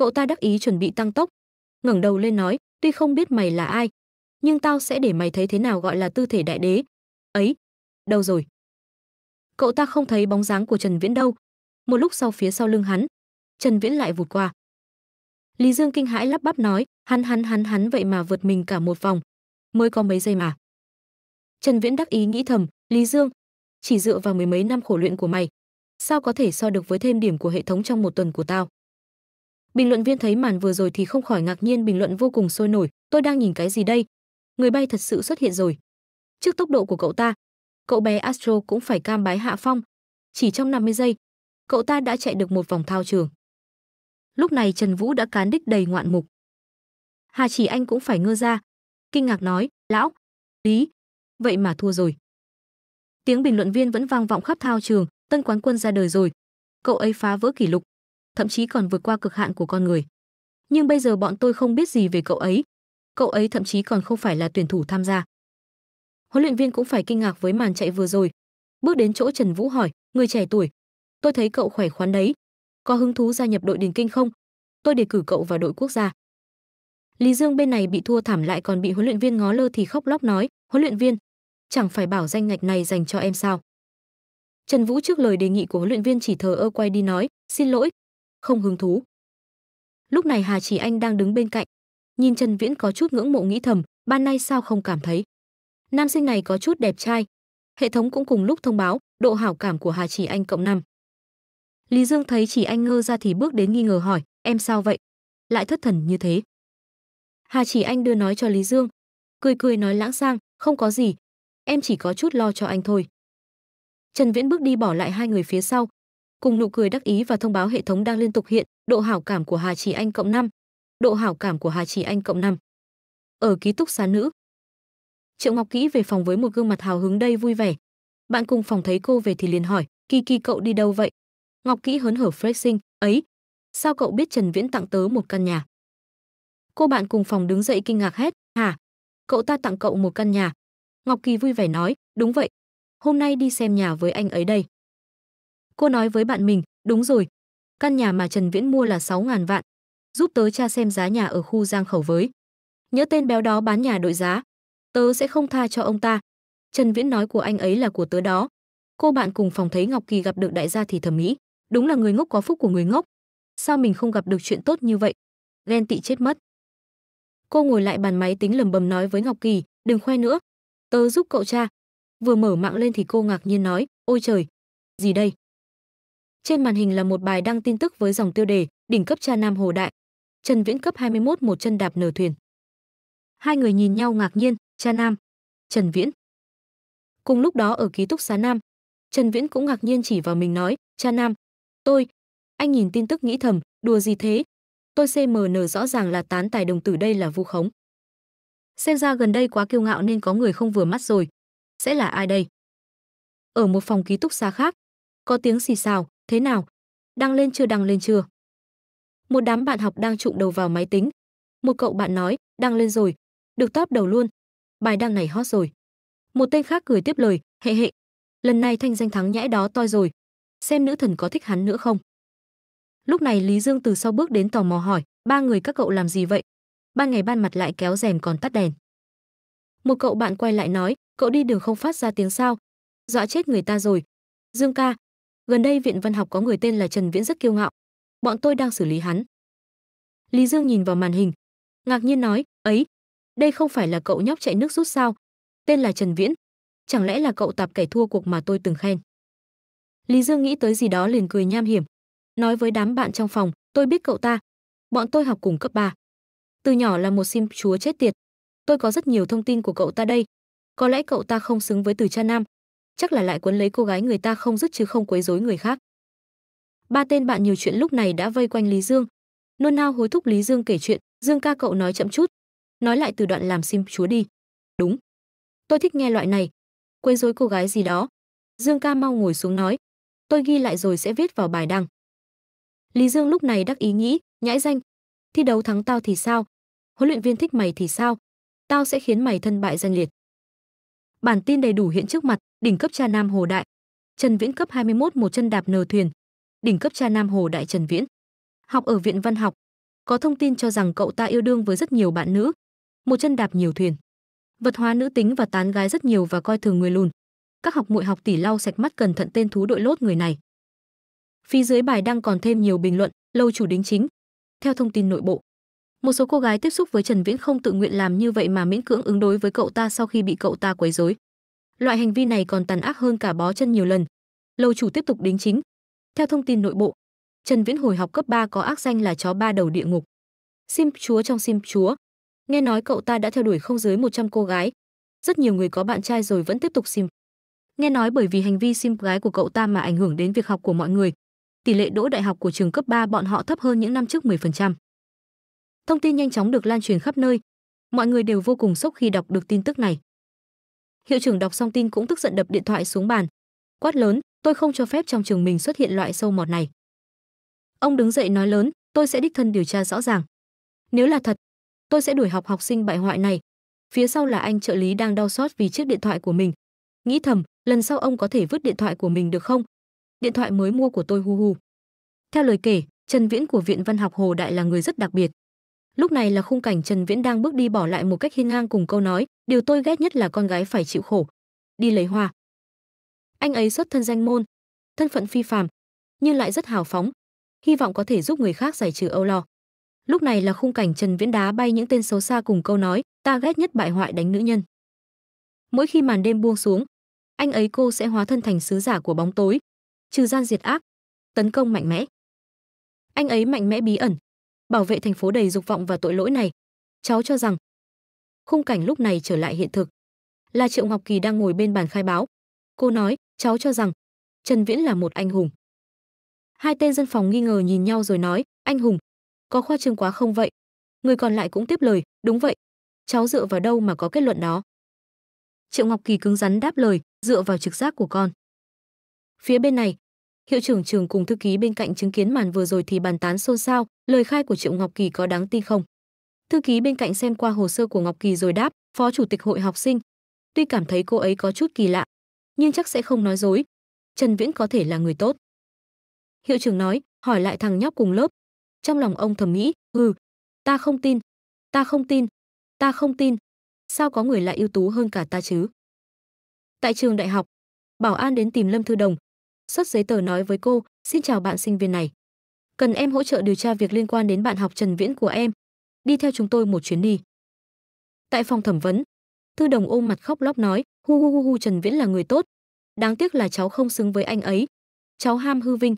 cậu ta đắc ý chuẩn bị tăng tốc ngẩng đầu lên nói tuy không biết mày là ai nhưng tao sẽ để mày thấy thế nào gọi là tư thể đại đế ấy đâu rồi cậu ta không thấy bóng dáng của trần viễn đâu một lúc sau phía sau lưng hắn trần viễn lại vụt qua lý dương kinh hãi lắp bắp nói hắn hắn hắn hắn vậy mà vượt mình cả một vòng mới có mấy giây mà trần viễn đắc ý nghĩ thầm lý dương chỉ dựa vào mười mấy năm khổ luyện của mày sao có thể so được với thêm điểm của hệ thống trong một tuần của tao Bình luận viên thấy màn vừa rồi thì không khỏi ngạc nhiên bình luận vô cùng sôi nổi, tôi đang nhìn cái gì đây? Người bay thật sự xuất hiện rồi. Trước tốc độ của cậu ta, cậu bé Astro cũng phải cam bái hạ phong. Chỉ trong 50 giây, cậu ta đã chạy được một vòng thao trường. Lúc này Trần Vũ đã cán đích đầy ngoạn mục. Hà Chỉ Anh cũng phải ngơ ra, kinh ngạc nói, lão, lý, vậy mà thua rồi. Tiếng bình luận viên vẫn vang vọng khắp thao trường, tân quán quân ra đời rồi. Cậu ấy phá vỡ kỷ lục thậm chí còn vượt qua cực hạn của con người. Nhưng bây giờ bọn tôi không biết gì về cậu ấy. Cậu ấy thậm chí còn không phải là tuyển thủ tham gia. Huấn luyện viên cũng phải kinh ngạc với màn chạy vừa rồi. Bước đến chỗ Trần Vũ hỏi, người trẻ tuổi, tôi thấy cậu khỏe khoắn đấy. Có hứng thú gia nhập đội điền kinh không? Tôi đề cử cậu vào đội quốc gia. Lý Dương bên này bị thua thảm lại còn bị huấn luyện viên ngó lơ thì khóc lóc nói, huấn luyện viên, chẳng phải bảo danh ngạch này dành cho em sao? Trần Vũ trước lời đề nghị của huấn luyện viên chỉ thờ ơ quay đi nói, xin lỗi, không hứng thú. Lúc này Hà Chỉ Anh đang đứng bên cạnh, nhìn Trần Viễn có chút ngưỡng mộ nghĩ thầm, ban nay sao không cảm thấy. Nam sinh này có chút đẹp trai. Hệ thống cũng cùng lúc thông báo, độ hảo cảm của Hà Chỉ Anh cộng 5. Lý Dương thấy Chỉ Anh ngơ ra thì bước đến nghi ngờ hỏi, em sao vậy? Lại thất thần như thế. Hà Chỉ Anh đưa nói cho Lý Dương, cười cười nói lãng sang, không có gì, em chỉ có chút lo cho anh thôi. Trần Viễn bước đi bỏ lại hai người phía sau, cùng nụ cười đắc ý và thông báo hệ thống đang liên tục hiện độ hảo cảm của Hà Chỉ Anh cộng 5. Độ hảo cảm của Hà Chỉ Anh cộng 5. Ở ký túc xá nữ. Triệu Ngọc Kỹ về phòng với một gương mặt hào hứng đây vui vẻ. Bạn cùng phòng thấy cô về thì liền hỏi, kỳ kỳ cậu đi đâu vậy? Ngọc Kỹ hớn hở flexing, ấy, sao cậu biết Trần Viễn tặng tớ một căn nhà? Cô bạn cùng phòng đứng dậy kinh ngạc hét, hả? Cậu ta tặng cậu một căn nhà. Ngọc Kỳ vui vẻ nói, đúng vậy, hôm nay đi xem nhà với anh ấy đây. Cô nói với bạn mình, đúng rồi, căn nhà mà Trần Viễn mua là 6 ngàn vạn, giúp tớ cha xem giá nhà ở khu Giang Khẩu với. Nhớ tên béo đó bán nhà đội giá, tớ sẽ không tha cho ông ta. Trần Viễn nói của anh ấy là của tớ đó. Cô bạn cùng phòng thấy Ngọc Kỳ gặp được đại gia thì thầm nghĩ, đúng là người ngốc có phúc của người ngốc. Sao mình không gặp được chuyện tốt như vậy? Ghen tị chết mất. Cô ngồi lại bàn máy tính lầm bầm nói với Ngọc Kỳ, đừng khoe nữa. Tớ giúp cậu cha. Vừa mở mạng lên thì cô ngạc nhiên nói, ôi trời, gì đây? Trên màn hình là một bài đăng tin tức với dòng tiêu đề Đỉnh cấp cha Nam Hồ Đại. Trần Viễn cấp 21 một chân đạp nở thuyền. Hai người nhìn nhau ngạc nhiên, cha Nam, Trần Viễn. Cùng lúc đó ở ký túc xá Nam, Trần Viễn cũng ngạc nhiên chỉ vào mình nói, cha Nam, tôi. Anh nhìn tin tức nghĩ thầm, đùa gì thế? Tôi CMN rõ ràng là tán tài đồng tử đây là vu khống. Xem ra gần đây quá kiêu ngạo nên có người không vừa mắt rồi. Sẽ là ai đây? Ở một phòng ký túc xá khác, có tiếng xì xào, Thế nào? Đăng lên chưa đăng lên chưa? Một đám bạn học đang trụng đầu vào máy tính. Một cậu bạn nói, đăng lên rồi, được top đầu luôn. Bài đăng này hot rồi. Một tên khác cười tiếp lời, hệ hệ. Lần này thanh danh thắng nhãi đó toi rồi. Xem nữ thần có thích hắn nữa không? Lúc này Lý Dương từ sau bước đến tò mò hỏi, ba người các cậu làm gì vậy? Ban ngày ban mặt lại kéo rèm còn tắt đèn. Một cậu bạn quay lại nói, cậu đi đường không phát ra tiếng sao? Dọa chết người ta rồi. Dương ca, gần đây viện văn học có người tên là Trần Viễn rất kiêu ngạo. Bọn tôi đang xử lý hắn. Lý Dương nhìn vào màn hình, ngạc nhiên nói, ấy, đây không phải là cậu nhóc chạy nước rút sao? Tên là Trần Viễn. Chẳng lẽ là cậu tạp kẻ thua cuộc mà tôi từng khen? Lý Dương nghĩ tới gì đó liền cười nham hiểm. Nói với đám bạn trong phòng, tôi biết cậu ta. Bọn tôi học cùng cấp 3. Từ nhỏ là một sim chúa chết tiệt. Tôi có rất nhiều thông tin của cậu ta đây. Có lẽ cậu ta không xứng với từ cha nam, chắc là lại quấn lấy cô gái người ta không dứt chứ không quấy rối người khác. Ba tên bạn nhiều chuyện lúc này đã vây quanh Lý Dương. Nôn nao hối thúc Lý Dương kể chuyện, Dương ca cậu nói chậm chút, nói lại từ đoạn làm sim chúa đi. Đúng. Tôi thích nghe loại này. Quấy rối cô gái gì đó. Dương ca mau ngồi xuống nói. Tôi ghi lại rồi sẽ viết vào bài đăng. Lý Dương lúc này đắc ý nghĩ, nhãi danh. Thi đấu thắng tao thì sao? Huấn luyện viên thích mày thì sao? Tao sẽ khiến mày thân bại danh liệt. Bản tin đầy đủ hiện trước mặt, đỉnh cấp cha Nam Hồ Đại. Trần Viễn cấp 21 một chân đạp nờ thuyền. Đỉnh cấp cha Nam Hồ Đại Trần Viễn. Học ở viện văn học. Có thông tin cho rằng cậu ta yêu đương với rất nhiều bạn nữ. Một chân đạp nhiều thuyền. Vật hóa nữ tính và tán gái rất nhiều và coi thường người lùn. Các học muội học tỷ lau sạch mắt cẩn thận tên thú đội lốt người này. Phía dưới bài đăng còn thêm nhiều bình luận, lâu chủ đính chính. Theo thông tin nội bộ, một số cô gái tiếp xúc với Trần Viễn không tự nguyện làm như vậy mà miễn cưỡng ứng đối với cậu ta sau khi bị cậu ta quấy rối. Loại hành vi này còn tàn ác hơn cả bó chân nhiều lần. Lầu chủ tiếp tục đính chính. Theo thông tin nội bộ, Trần Viễn hồi học cấp 3 có ác danh là chó ba đầu địa ngục. Sim chúa trong sim chúa. Nghe nói cậu ta đã theo đuổi không dưới 100 cô gái. Rất nhiều người có bạn trai rồi vẫn tiếp tục sim. Nghe nói bởi vì hành vi sim gái của cậu ta mà ảnh hưởng đến việc học của mọi người. Tỷ lệ đỗ đại học của trường cấp 3 bọn họ thấp hơn những năm trước 10%. Thông tin nhanh chóng được lan truyền khắp nơi. Mọi người đều vô cùng sốc khi đọc được tin tức này. Hiệu trưởng đọc xong tin cũng tức giận đập điện thoại xuống bàn. Quát lớn, tôi không cho phép trong trường mình xuất hiện loại sâu mọt này. Ông đứng dậy nói lớn, tôi sẽ đích thân điều tra rõ ràng. Nếu là thật, tôi sẽ đuổi học học sinh bại hoại này. Phía sau là anh trợ lý đang đau xót vì chiếc điện thoại của mình. Nghĩ thầm, lần sau ông có thể vứt điện thoại của mình được không? Điện thoại mới mua của tôi hu hu. Theo lời kể, Trần Viễn của Viện Văn học Hồ Đại là người rất đặc biệt lúc này là khung cảnh trần viễn đang bước đi bỏ lại một cách hiên ngang cùng câu nói điều tôi ghét nhất là con gái phải chịu khổ đi lấy hoa anh ấy xuất thân danh môn thân phận phi phàm nhưng lại rất hào phóng hy vọng có thể giúp người khác giải trừ âu lo lúc này là khung cảnh trần viễn đá bay những tên xấu xa cùng câu nói ta ghét nhất bại hoại đánh nữ nhân mỗi khi màn đêm buông xuống anh ấy cô sẽ hóa thân thành sứ giả của bóng tối trừ gian diệt ác tấn công mạnh mẽ anh ấy mạnh mẽ bí ẩn bảo vệ thành phố đầy dục vọng và tội lỗi này. Cháu cho rằng khung cảnh lúc này trở lại hiện thực. Là Triệu Ngọc Kỳ đang ngồi bên bàn khai báo. Cô nói, cháu cho rằng Trần Viễn là một anh hùng. Hai tên dân phòng nghi ngờ nhìn nhau rồi nói, anh hùng, có khoa trương quá không vậy? Người còn lại cũng tiếp lời, đúng vậy. Cháu dựa vào đâu mà có kết luận đó? Triệu Ngọc Kỳ cứng rắn đáp lời, dựa vào trực giác của con. Phía bên này, hiệu trưởng trường cùng thư ký bên cạnh chứng kiến màn vừa rồi thì bàn tán xôn xao, lời khai của Triệu Ngọc Kỳ có đáng tin không? Thư ký bên cạnh xem qua hồ sơ của Ngọc Kỳ rồi đáp, phó chủ tịch hội học sinh. Tuy cảm thấy cô ấy có chút kỳ lạ, nhưng chắc sẽ không nói dối. Trần Viễn có thể là người tốt. Hiệu trưởng nói, hỏi lại thằng nhóc cùng lớp. Trong lòng ông thầm nghĩ, ừ, ta không tin, ta không tin, ta không tin. Sao có người lại ưu tú hơn cả ta chứ? Tại trường đại học, bảo an đến tìm Lâm Thư Đồng, xuất giấy tờ nói với cô, xin chào bạn sinh viên này cần em hỗ trợ điều tra việc liên quan đến bạn học Trần Viễn của em. Đi theo chúng tôi một chuyến đi. Tại phòng thẩm vấn, Thư Đồng ôm mặt khóc lóc nói, hu hu hu hu Trần Viễn là người tốt. Đáng tiếc là cháu không xứng với anh ấy. Cháu ham hư vinh.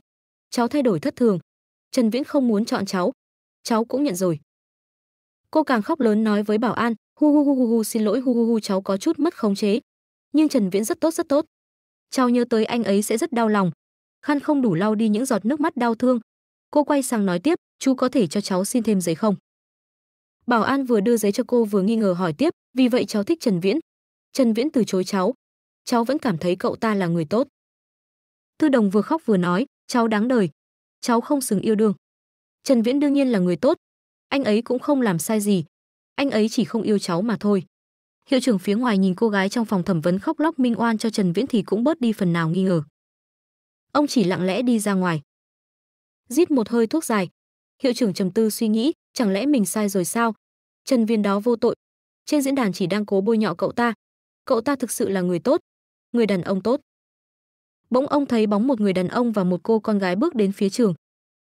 Cháu thay đổi thất thường. Trần Viễn không muốn chọn cháu. Cháu cũng nhận rồi. Cô càng khóc lớn nói với bảo an, hu hu hu hu, hu xin lỗi hu hu hu cháu có chút mất khống chế. Nhưng Trần Viễn rất tốt rất tốt. Cháu nhớ tới anh ấy sẽ rất đau lòng. Khăn không đủ lau đi những giọt nước mắt đau thương, Cô quay sang nói tiếp, chú có thể cho cháu xin thêm giấy không? Bảo an vừa đưa giấy cho cô vừa nghi ngờ hỏi tiếp, vì vậy cháu thích Trần Viễn. Trần Viễn từ chối cháu. Cháu vẫn cảm thấy cậu ta là người tốt. Thư Đồng vừa khóc vừa nói, cháu đáng đời. Cháu không xứng yêu đương. Trần Viễn đương nhiên là người tốt. Anh ấy cũng không làm sai gì. Anh ấy chỉ không yêu cháu mà thôi. Hiệu trưởng phía ngoài nhìn cô gái trong phòng thẩm vấn khóc lóc minh oan cho Trần Viễn thì cũng bớt đi phần nào nghi ngờ. Ông chỉ lặng lẽ đi ra ngoài rít một hơi thuốc dài. Hiệu trưởng trầm tư suy nghĩ, chẳng lẽ mình sai rồi sao? Trần Viên đó vô tội. Trên diễn đàn chỉ đang cố bôi nhọ cậu ta. Cậu ta thực sự là người tốt, người đàn ông tốt. Bỗng ông thấy bóng một người đàn ông và một cô con gái bước đến phía trường.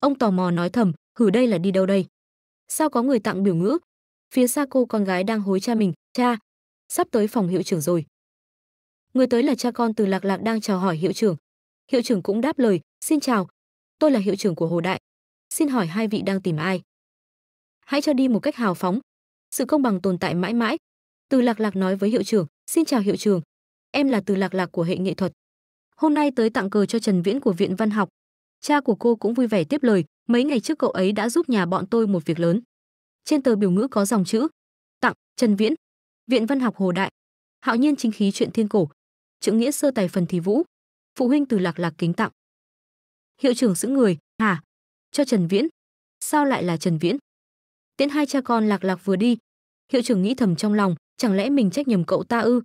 Ông tò mò nói thầm, "Hử đây là đi đâu đây? Sao có người tặng biểu ngữ?" Phía xa cô con gái đang hối cha mình, "Cha, sắp tới phòng hiệu trưởng rồi." Người tới là cha con từ Lạc Lạc đang chào hỏi hiệu trưởng. Hiệu trưởng cũng đáp lời, "Xin chào, tôi là hiệu trưởng của Hồ Đại. Xin hỏi hai vị đang tìm ai? Hãy cho đi một cách hào phóng. Sự công bằng tồn tại mãi mãi. Từ Lạc Lạc nói với hiệu trưởng, xin chào hiệu trưởng. Em là Từ Lạc Lạc của hệ nghệ thuật. Hôm nay tới tặng cờ cho Trần Viễn của Viện Văn học. Cha của cô cũng vui vẻ tiếp lời, mấy ngày trước cậu ấy đã giúp nhà bọn tôi một việc lớn. Trên tờ biểu ngữ có dòng chữ: Tặng Trần Viễn, Viện Văn học Hồ Đại. Hạo nhiên chính khí chuyện thiên cổ. Chữ nghĩa sơ tài phần thì vũ. Phụ huynh Từ Lạc Lạc kính tặng. Hiệu trưởng giữ người, hả? Cho Trần Viễn. Sao lại là Trần Viễn? Tiễn hai cha con lạc lạc vừa đi. Hiệu trưởng nghĩ thầm trong lòng, chẳng lẽ mình trách nhầm cậu ta ư?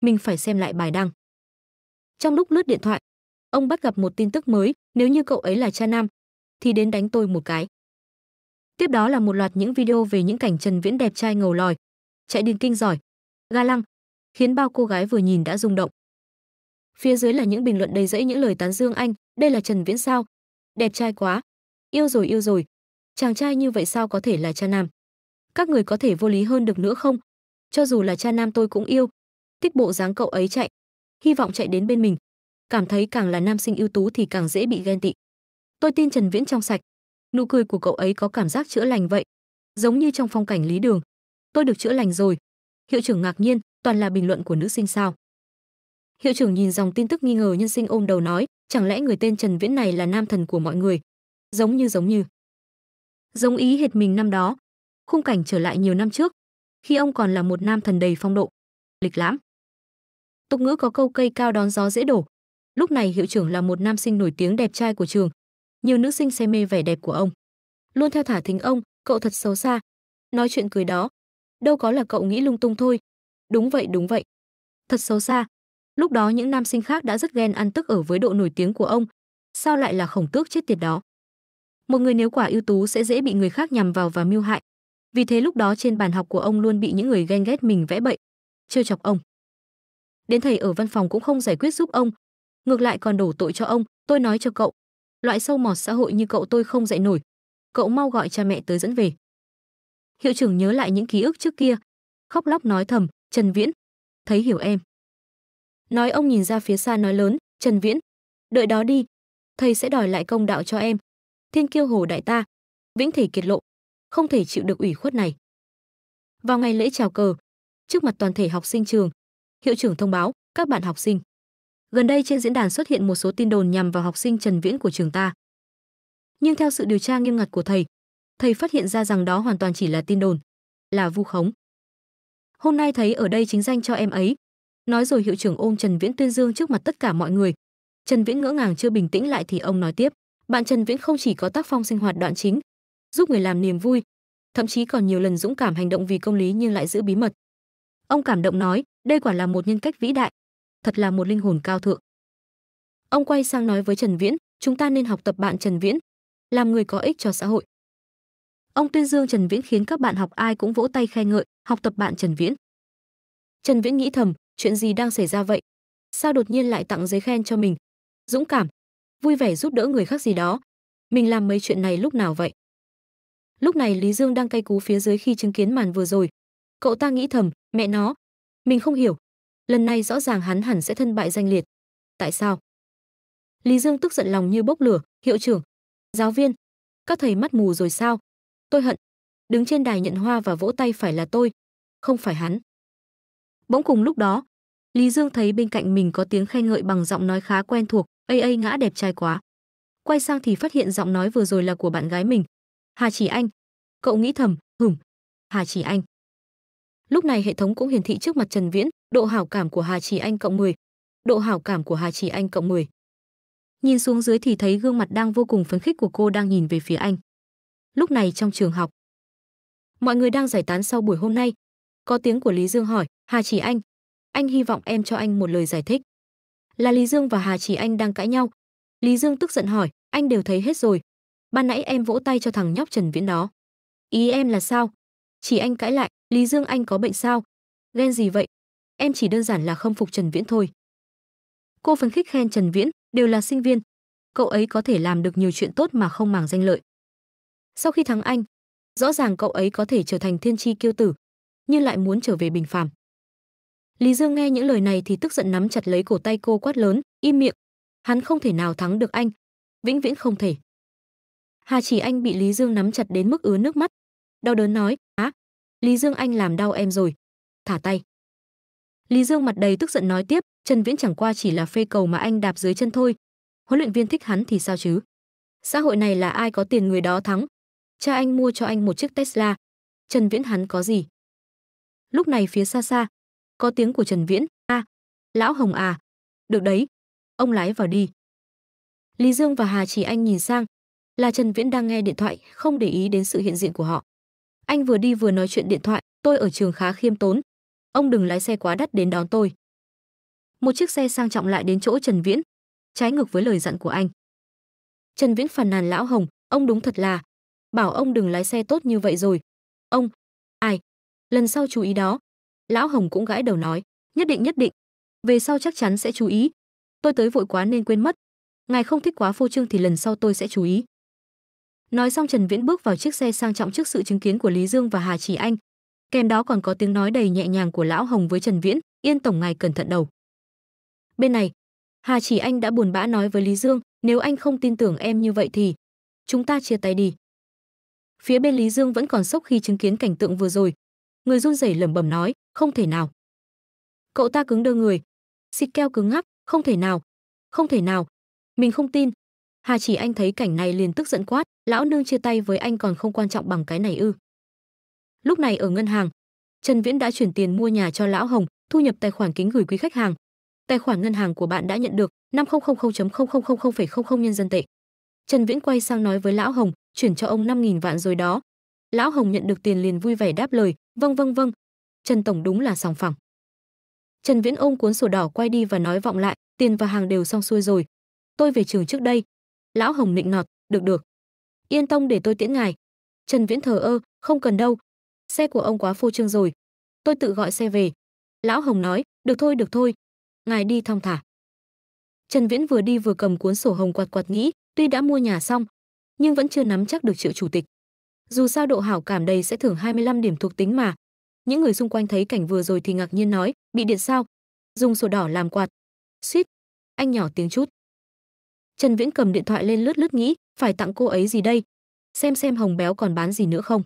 Mình phải xem lại bài đăng. Trong lúc lướt điện thoại, ông bắt gặp một tin tức mới, nếu như cậu ấy là cha nam, thì đến đánh tôi một cái. Tiếp đó là một loạt những video về những cảnh Trần Viễn đẹp trai ngầu lòi, chạy điên kinh giỏi, ga lăng, khiến bao cô gái vừa nhìn đã rung động. Phía dưới là những bình luận đầy dẫy những lời tán dương anh, đây là Trần Viễn sao? Đẹp trai quá. Yêu rồi yêu rồi. Chàng trai như vậy sao có thể là cha nam? Các người có thể vô lý hơn được nữa không? Cho dù là cha nam tôi cũng yêu. Thích bộ dáng cậu ấy chạy, hy vọng chạy đến bên mình. Cảm thấy càng là nam sinh ưu tú thì càng dễ bị ghen tị. Tôi tin Trần Viễn trong sạch. Nụ cười của cậu ấy có cảm giác chữa lành vậy, giống như trong phong cảnh lý đường. Tôi được chữa lành rồi. Hiệu trưởng ngạc nhiên, toàn là bình luận của nữ sinh sao? hiệu trưởng nhìn dòng tin tức nghi ngờ nhân sinh ôm đầu nói chẳng lẽ người tên trần viễn này là nam thần của mọi người giống như giống như giống ý hệt mình năm đó khung cảnh trở lại nhiều năm trước khi ông còn là một nam thần đầy phong độ lịch lãm tục ngữ có câu cây cao đón gió dễ đổ lúc này hiệu trưởng là một nam sinh nổi tiếng đẹp trai của trường nhiều nữ sinh say mê vẻ đẹp của ông luôn theo thả thính ông cậu thật xấu xa nói chuyện cười đó đâu có là cậu nghĩ lung tung thôi đúng vậy đúng vậy thật xấu xa Lúc đó những nam sinh khác đã rất ghen ăn tức ở với độ nổi tiếng của ông. Sao lại là khổng tước chết tiệt đó? Một người nếu quả ưu tú sẽ dễ bị người khác nhằm vào và mưu hại. Vì thế lúc đó trên bàn học của ông luôn bị những người ghen ghét mình vẽ bậy, trêu chọc ông. Đến thầy ở văn phòng cũng không giải quyết giúp ông, ngược lại còn đổ tội cho ông, tôi nói cho cậu, loại sâu mọt xã hội như cậu tôi không dạy nổi, cậu mau gọi cha mẹ tới dẫn về. Hiệu trưởng nhớ lại những ký ức trước kia, khóc lóc nói thầm, Trần Viễn, thấy hiểu em nói ông nhìn ra phía xa nói lớn trần viễn đợi đó đi thầy sẽ đòi lại công đạo cho em thiên kiêu hồ đại ta vĩnh thể kiệt lộ không thể chịu được ủy khuất này vào ngày lễ chào cờ trước mặt toàn thể học sinh trường hiệu trưởng thông báo các bạn học sinh gần đây trên diễn đàn xuất hiện một số tin đồn nhằm vào học sinh trần viễn của trường ta nhưng theo sự điều tra nghiêm ngặt của thầy thầy phát hiện ra rằng đó hoàn toàn chỉ là tin đồn là vu khống hôm nay thấy ở đây chính danh cho em ấy nói rồi hiệu trưởng ôm trần viễn tuyên dương trước mặt tất cả mọi người trần viễn ngỡ ngàng chưa bình tĩnh lại thì ông nói tiếp bạn trần viễn không chỉ có tác phong sinh hoạt đoạn chính giúp người làm niềm vui thậm chí còn nhiều lần dũng cảm hành động vì công lý nhưng lại giữ bí mật ông cảm động nói đây quả là một nhân cách vĩ đại thật là một linh hồn cao thượng ông quay sang nói với trần viễn chúng ta nên học tập bạn trần viễn làm người có ích cho xã hội ông tuyên dương trần viễn khiến các bạn học ai cũng vỗ tay khen ngợi học tập bạn trần viễn trần viễn nghĩ thầm chuyện gì đang xảy ra vậy sao đột nhiên lại tặng giấy khen cho mình dũng cảm vui vẻ giúp đỡ người khác gì đó mình làm mấy chuyện này lúc nào vậy lúc này lý dương đang cay cú phía dưới khi chứng kiến màn vừa rồi cậu ta nghĩ thầm mẹ nó mình không hiểu lần này rõ ràng hắn hẳn sẽ thân bại danh liệt tại sao lý dương tức giận lòng như bốc lửa hiệu trưởng giáo viên các thầy mắt mù rồi sao tôi hận đứng trên đài nhận hoa và vỗ tay phải là tôi không phải hắn Bỗng cùng lúc đó, Lý Dương thấy bên cạnh mình có tiếng khen ngợi bằng giọng nói khá quen thuộc, "A A ngã đẹp trai quá." Quay sang thì phát hiện giọng nói vừa rồi là của bạn gái mình. "Hà Chỉ Anh." Cậu nghĩ thầm, "Hửm, Hà Chỉ Anh." Lúc này hệ thống cũng hiển thị trước mặt Trần Viễn, độ hảo cảm của Hà Chỉ Anh cộng 10, độ hảo cảm của Hà Chỉ Anh cộng 10. Nhìn xuống dưới thì thấy gương mặt đang vô cùng phấn khích của cô đang nhìn về phía anh. Lúc này trong trường học, mọi người đang giải tán sau buổi hôm nay, có tiếng của Lý Dương hỏi, Hà Chỉ Anh, anh hy vọng em cho anh một lời giải thích. Là Lý Dương và Hà Chỉ Anh đang cãi nhau. Lý Dương tức giận hỏi, anh đều thấy hết rồi. Ban nãy em vỗ tay cho thằng nhóc Trần Viễn đó. Ý em là sao? Chỉ anh cãi lại, Lý Dương anh có bệnh sao? Ghen gì vậy? Em chỉ đơn giản là không phục Trần Viễn thôi. Cô phấn khích khen Trần Viễn, đều là sinh viên. Cậu ấy có thể làm được nhiều chuyện tốt mà không màng danh lợi. Sau khi thắng anh, rõ ràng cậu ấy có thể trở thành thiên tri kiêu tử, nhưng lại muốn trở về bình phàm. Lý Dương nghe những lời này thì tức giận nắm chặt lấy cổ tay cô quát lớn, im miệng. Hắn không thể nào thắng được anh, vĩnh viễn không thể. Hà Chỉ Anh bị Lý Dương nắm chặt đến mức ứa nước mắt, đau đớn nói, "Á, Lý Dương anh làm đau em rồi, thả tay." Lý Dương mặt đầy tức giận nói tiếp, "Trần Viễn chẳng qua chỉ là phê cầu mà anh đạp dưới chân thôi. Huấn luyện viên thích hắn thì sao chứ? Xã hội này là ai có tiền người đó thắng. Cha anh mua cho anh một chiếc Tesla, Trần Viễn hắn có gì?" Lúc này phía xa xa, có tiếng của Trần Viễn, "A, à, lão Hồng à, được đấy, ông lái vào đi." Lý Dương và Hà Chỉ Anh nhìn sang, là Trần Viễn đang nghe điện thoại, không để ý đến sự hiện diện của họ. Anh vừa đi vừa nói chuyện điện thoại, "Tôi ở trường khá khiêm tốn, ông đừng lái xe quá đắt đến đón tôi." Một chiếc xe sang trọng lại đến chỗ Trần Viễn, trái ngược với lời dặn của anh. Trần Viễn phàn nàn lão Hồng, "Ông đúng thật là, bảo ông đừng lái xe tốt như vậy rồi. Ông, ai, lần sau chú ý đó." lão hồng cũng gãi đầu nói nhất định nhất định về sau chắc chắn sẽ chú ý tôi tới vội quá nên quên mất ngài không thích quá phô trương thì lần sau tôi sẽ chú ý nói xong trần viễn bước vào chiếc xe sang trọng trước sự chứng kiến của lý dương và hà chỉ anh kèm đó còn có tiếng nói đầy nhẹ nhàng của lão hồng với trần viễn yên tổng ngài cẩn thận đầu bên này hà chỉ anh đã buồn bã nói với lý dương nếu anh không tin tưởng em như vậy thì chúng ta chia tay đi phía bên lý dương vẫn còn sốc khi chứng kiến cảnh tượng vừa rồi người run rẩy lẩm bẩm nói không thể nào cậu ta cứng đơ người xịt keo cứng ngắc không thể nào không thể nào mình không tin hà chỉ anh thấy cảnh này liền tức giận quát lão nương chia tay với anh còn không quan trọng bằng cái này ư lúc này ở ngân hàng trần viễn đã chuyển tiền mua nhà cho lão hồng thu nhập tài khoản kính gửi quý khách hàng tài khoản ngân hàng của bạn đã nhận được 5000.0000,00 nhân dân tệ. Trần Viễn quay sang nói với Lão Hồng, chuyển cho ông 5.000 vạn rồi đó. Lão Hồng nhận được tiền liền vui vẻ đáp lời, Vâng vâng vâng. Trần tổng đúng là sòng phẳng. Trần Viễn ôm cuốn sổ đỏ quay đi và nói vọng lại, tiền và hàng đều xong xuôi rồi. Tôi về trường trước đây. Lão Hồng nịnh nọt, được được. Yên tông để tôi tiễn ngài. Trần Viễn thờ ơ, không cần đâu. Xe của ông quá phô trương rồi. Tôi tự gọi xe về. Lão Hồng nói, được thôi được thôi. Ngài đi thong thả. Trần Viễn vừa đi vừa cầm cuốn sổ hồng quạt quạt nghĩ, tuy đã mua nhà xong, nhưng vẫn chưa nắm chắc được triệu chủ tịch dù sao độ hảo cảm đầy sẽ thưởng 25 điểm thuộc tính mà. Những người xung quanh thấy cảnh vừa rồi thì ngạc nhiên nói, bị điện sao? Dùng sổ đỏ làm quạt. Suýt. Anh nhỏ tiếng chút. Trần Viễn cầm điện thoại lên lướt lướt nghĩ, phải tặng cô ấy gì đây? Xem xem Hồng Béo còn bán gì nữa không.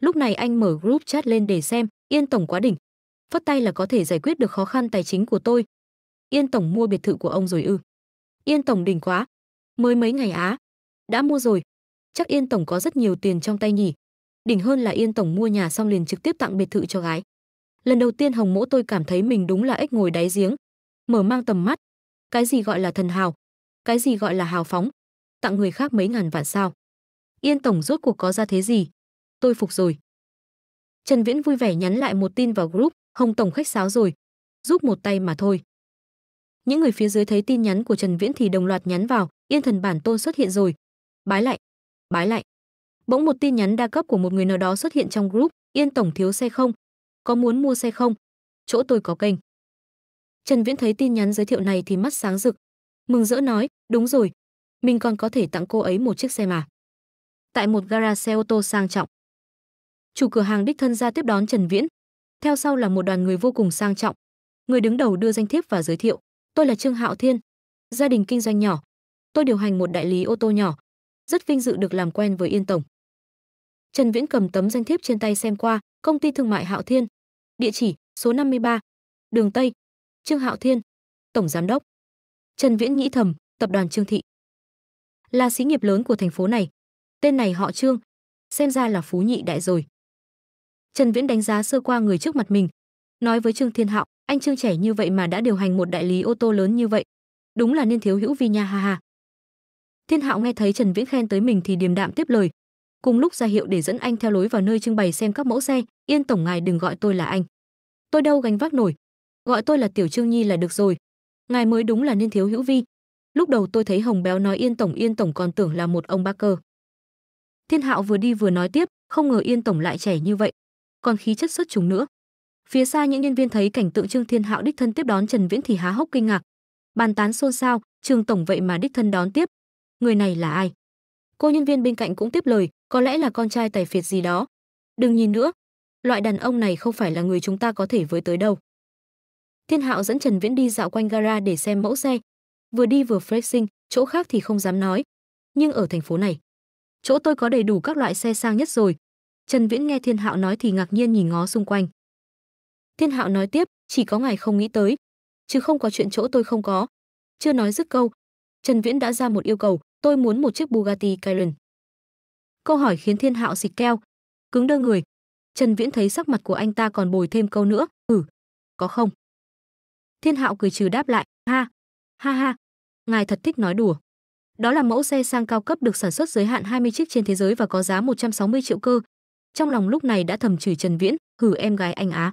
Lúc này anh mở group chat lên để xem, Yên tổng quá đỉnh. Phất tay là có thể giải quyết được khó khăn tài chính của tôi. Yên tổng mua biệt thự của ông rồi ư? Yên tổng đỉnh quá. Mới mấy ngày á, đã mua rồi, chắc yên tổng có rất nhiều tiền trong tay nhỉ đỉnh hơn là yên tổng mua nhà xong liền trực tiếp tặng biệt thự cho gái lần đầu tiên hồng mỗ tôi cảm thấy mình đúng là ếch ngồi đáy giếng mở mang tầm mắt cái gì gọi là thần hào cái gì gọi là hào phóng tặng người khác mấy ngàn vạn sao yên tổng rốt cuộc có ra thế gì tôi phục rồi trần viễn vui vẻ nhắn lại một tin vào group hồng tổng khách sáo rồi giúp một tay mà thôi những người phía dưới thấy tin nhắn của trần viễn thì đồng loạt nhắn vào yên thần bản tôn xuất hiện rồi bái lại bái lại Bỗng một tin nhắn đa cấp của một người nào đó xuất hiện trong group, Yên tổng thiếu xe không? Có muốn mua xe không? Chỗ tôi có kênh. Trần Viễn thấy tin nhắn giới thiệu này thì mắt sáng rực, mừng rỡ nói, đúng rồi, mình còn có thể tặng cô ấy một chiếc xe mà. Tại một gara xe ô tô sang trọng. Chủ cửa hàng đích thân ra tiếp đón Trần Viễn, theo sau là một đoàn người vô cùng sang trọng. Người đứng đầu đưa danh thiếp và giới thiệu, tôi là Trương Hạo Thiên, gia đình kinh doanh nhỏ, tôi điều hành một đại lý ô tô nhỏ, rất vinh dự được làm quen với Yên tổng. Trần Viễn cầm tấm danh thiếp trên tay xem qua, công ty thương mại Hạo Thiên, địa chỉ số 53, đường Tây, Trương Hạo Thiên, tổng giám đốc. Trần Viễn nghĩ thầm, tập đoàn Trương Thị là xí nghiệp lớn của thành phố này. Tên này họ Trương, xem ra là phú nhị đại rồi. Trần Viễn đánh giá sơ qua người trước mặt mình, nói với Trương Thiên Hạo, anh Trương trẻ như vậy mà đã điều hành một đại lý ô tô lớn như vậy, đúng là nên thiếu hữu vi nha ha ha. Thiên Hạo nghe thấy Trần Viễn khen tới mình thì điềm đạm tiếp lời. Cùng lúc ra hiệu để dẫn anh theo lối vào nơi trưng bày xem các mẫu xe, "Yên tổng ngài đừng gọi tôi là anh. Tôi đâu gánh vác nổi. Gọi tôi là Tiểu Trương Nhi là được rồi. Ngài mới đúng là nên thiếu hữu vi." Lúc đầu tôi thấy Hồng Béo nói Yên tổng Yên tổng còn tưởng là một ông bác cơ. Thiên Hạo vừa đi vừa nói tiếp, không ngờ Yên tổng lại trẻ như vậy, còn khí chất xuất chúng nữa. Phía xa những nhân viên thấy cảnh tượng Trương Thiên Hạo đích thân tiếp đón Trần Viễn thì há hốc kinh ngạc. Bàn tán xôn xao, Trương tổng vậy mà đích thân đón tiếp, người này là ai cô nhân viên bên cạnh cũng tiếp lời có lẽ là con trai tài phiệt gì đó đừng nhìn nữa loại đàn ông này không phải là người chúng ta có thể với tới đâu thiên hạo dẫn trần viễn đi dạo quanh gara để xem mẫu xe vừa đi vừa flexing chỗ khác thì không dám nói nhưng ở thành phố này chỗ tôi có đầy đủ các loại xe sang nhất rồi trần viễn nghe thiên hạo nói thì ngạc nhiên nhìn ngó xung quanh thiên hạo nói tiếp chỉ có ngài không nghĩ tới chứ không có chuyện chỗ tôi không có chưa nói dứt câu trần viễn đã ra một yêu cầu Tôi muốn một chiếc Bugatti Chiron Câu hỏi khiến Thiên Hạo xịt keo, cứng đơ người. Trần Viễn thấy sắc mặt của anh ta còn bồi thêm câu nữa, "Ừ, có không?" Thiên Hạo cười trừ đáp lại, "Ha, ha ha, ngài thật thích nói đùa." Đó là mẫu xe sang cao cấp được sản xuất giới hạn 20 chiếc trên thế giới và có giá 160 triệu cơ. Trong lòng lúc này đã thầm chửi Trần Viễn, "Hử em gái anh á."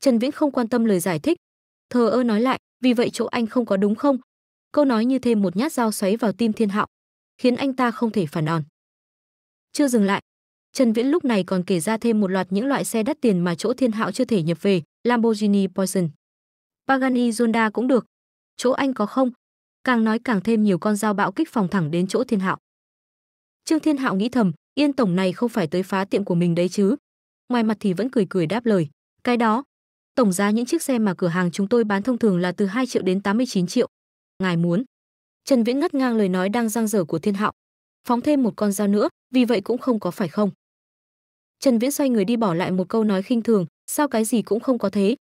Trần Viễn không quan tâm lời giải thích, thờ ơ nói lại, "Vì vậy chỗ anh không có đúng không? câu nói như thêm một nhát dao xoáy vào tim thiên hạo khiến anh ta không thể phản đòn chưa dừng lại trần viễn lúc này còn kể ra thêm một loạt những loại xe đắt tiền mà chỗ thiên hạo chưa thể nhập về lamborghini poison pagani zonda cũng được chỗ anh có không càng nói càng thêm nhiều con dao bạo kích phòng thẳng đến chỗ thiên hạo trương thiên hạo nghĩ thầm yên tổng này không phải tới phá tiệm của mình đấy chứ ngoài mặt thì vẫn cười cười đáp lời cái đó tổng giá những chiếc xe mà cửa hàng chúng tôi bán thông thường là từ 2 triệu đến 89 triệu ngài muốn trần viễn ngắt ngang lời nói đang giang dở của thiên hạo phóng thêm một con dao nữa vì vậy cũng không có phải không trần viễn xoay người đi bỏ lại một câu nói khinh thường sao cái gì cũng không có thế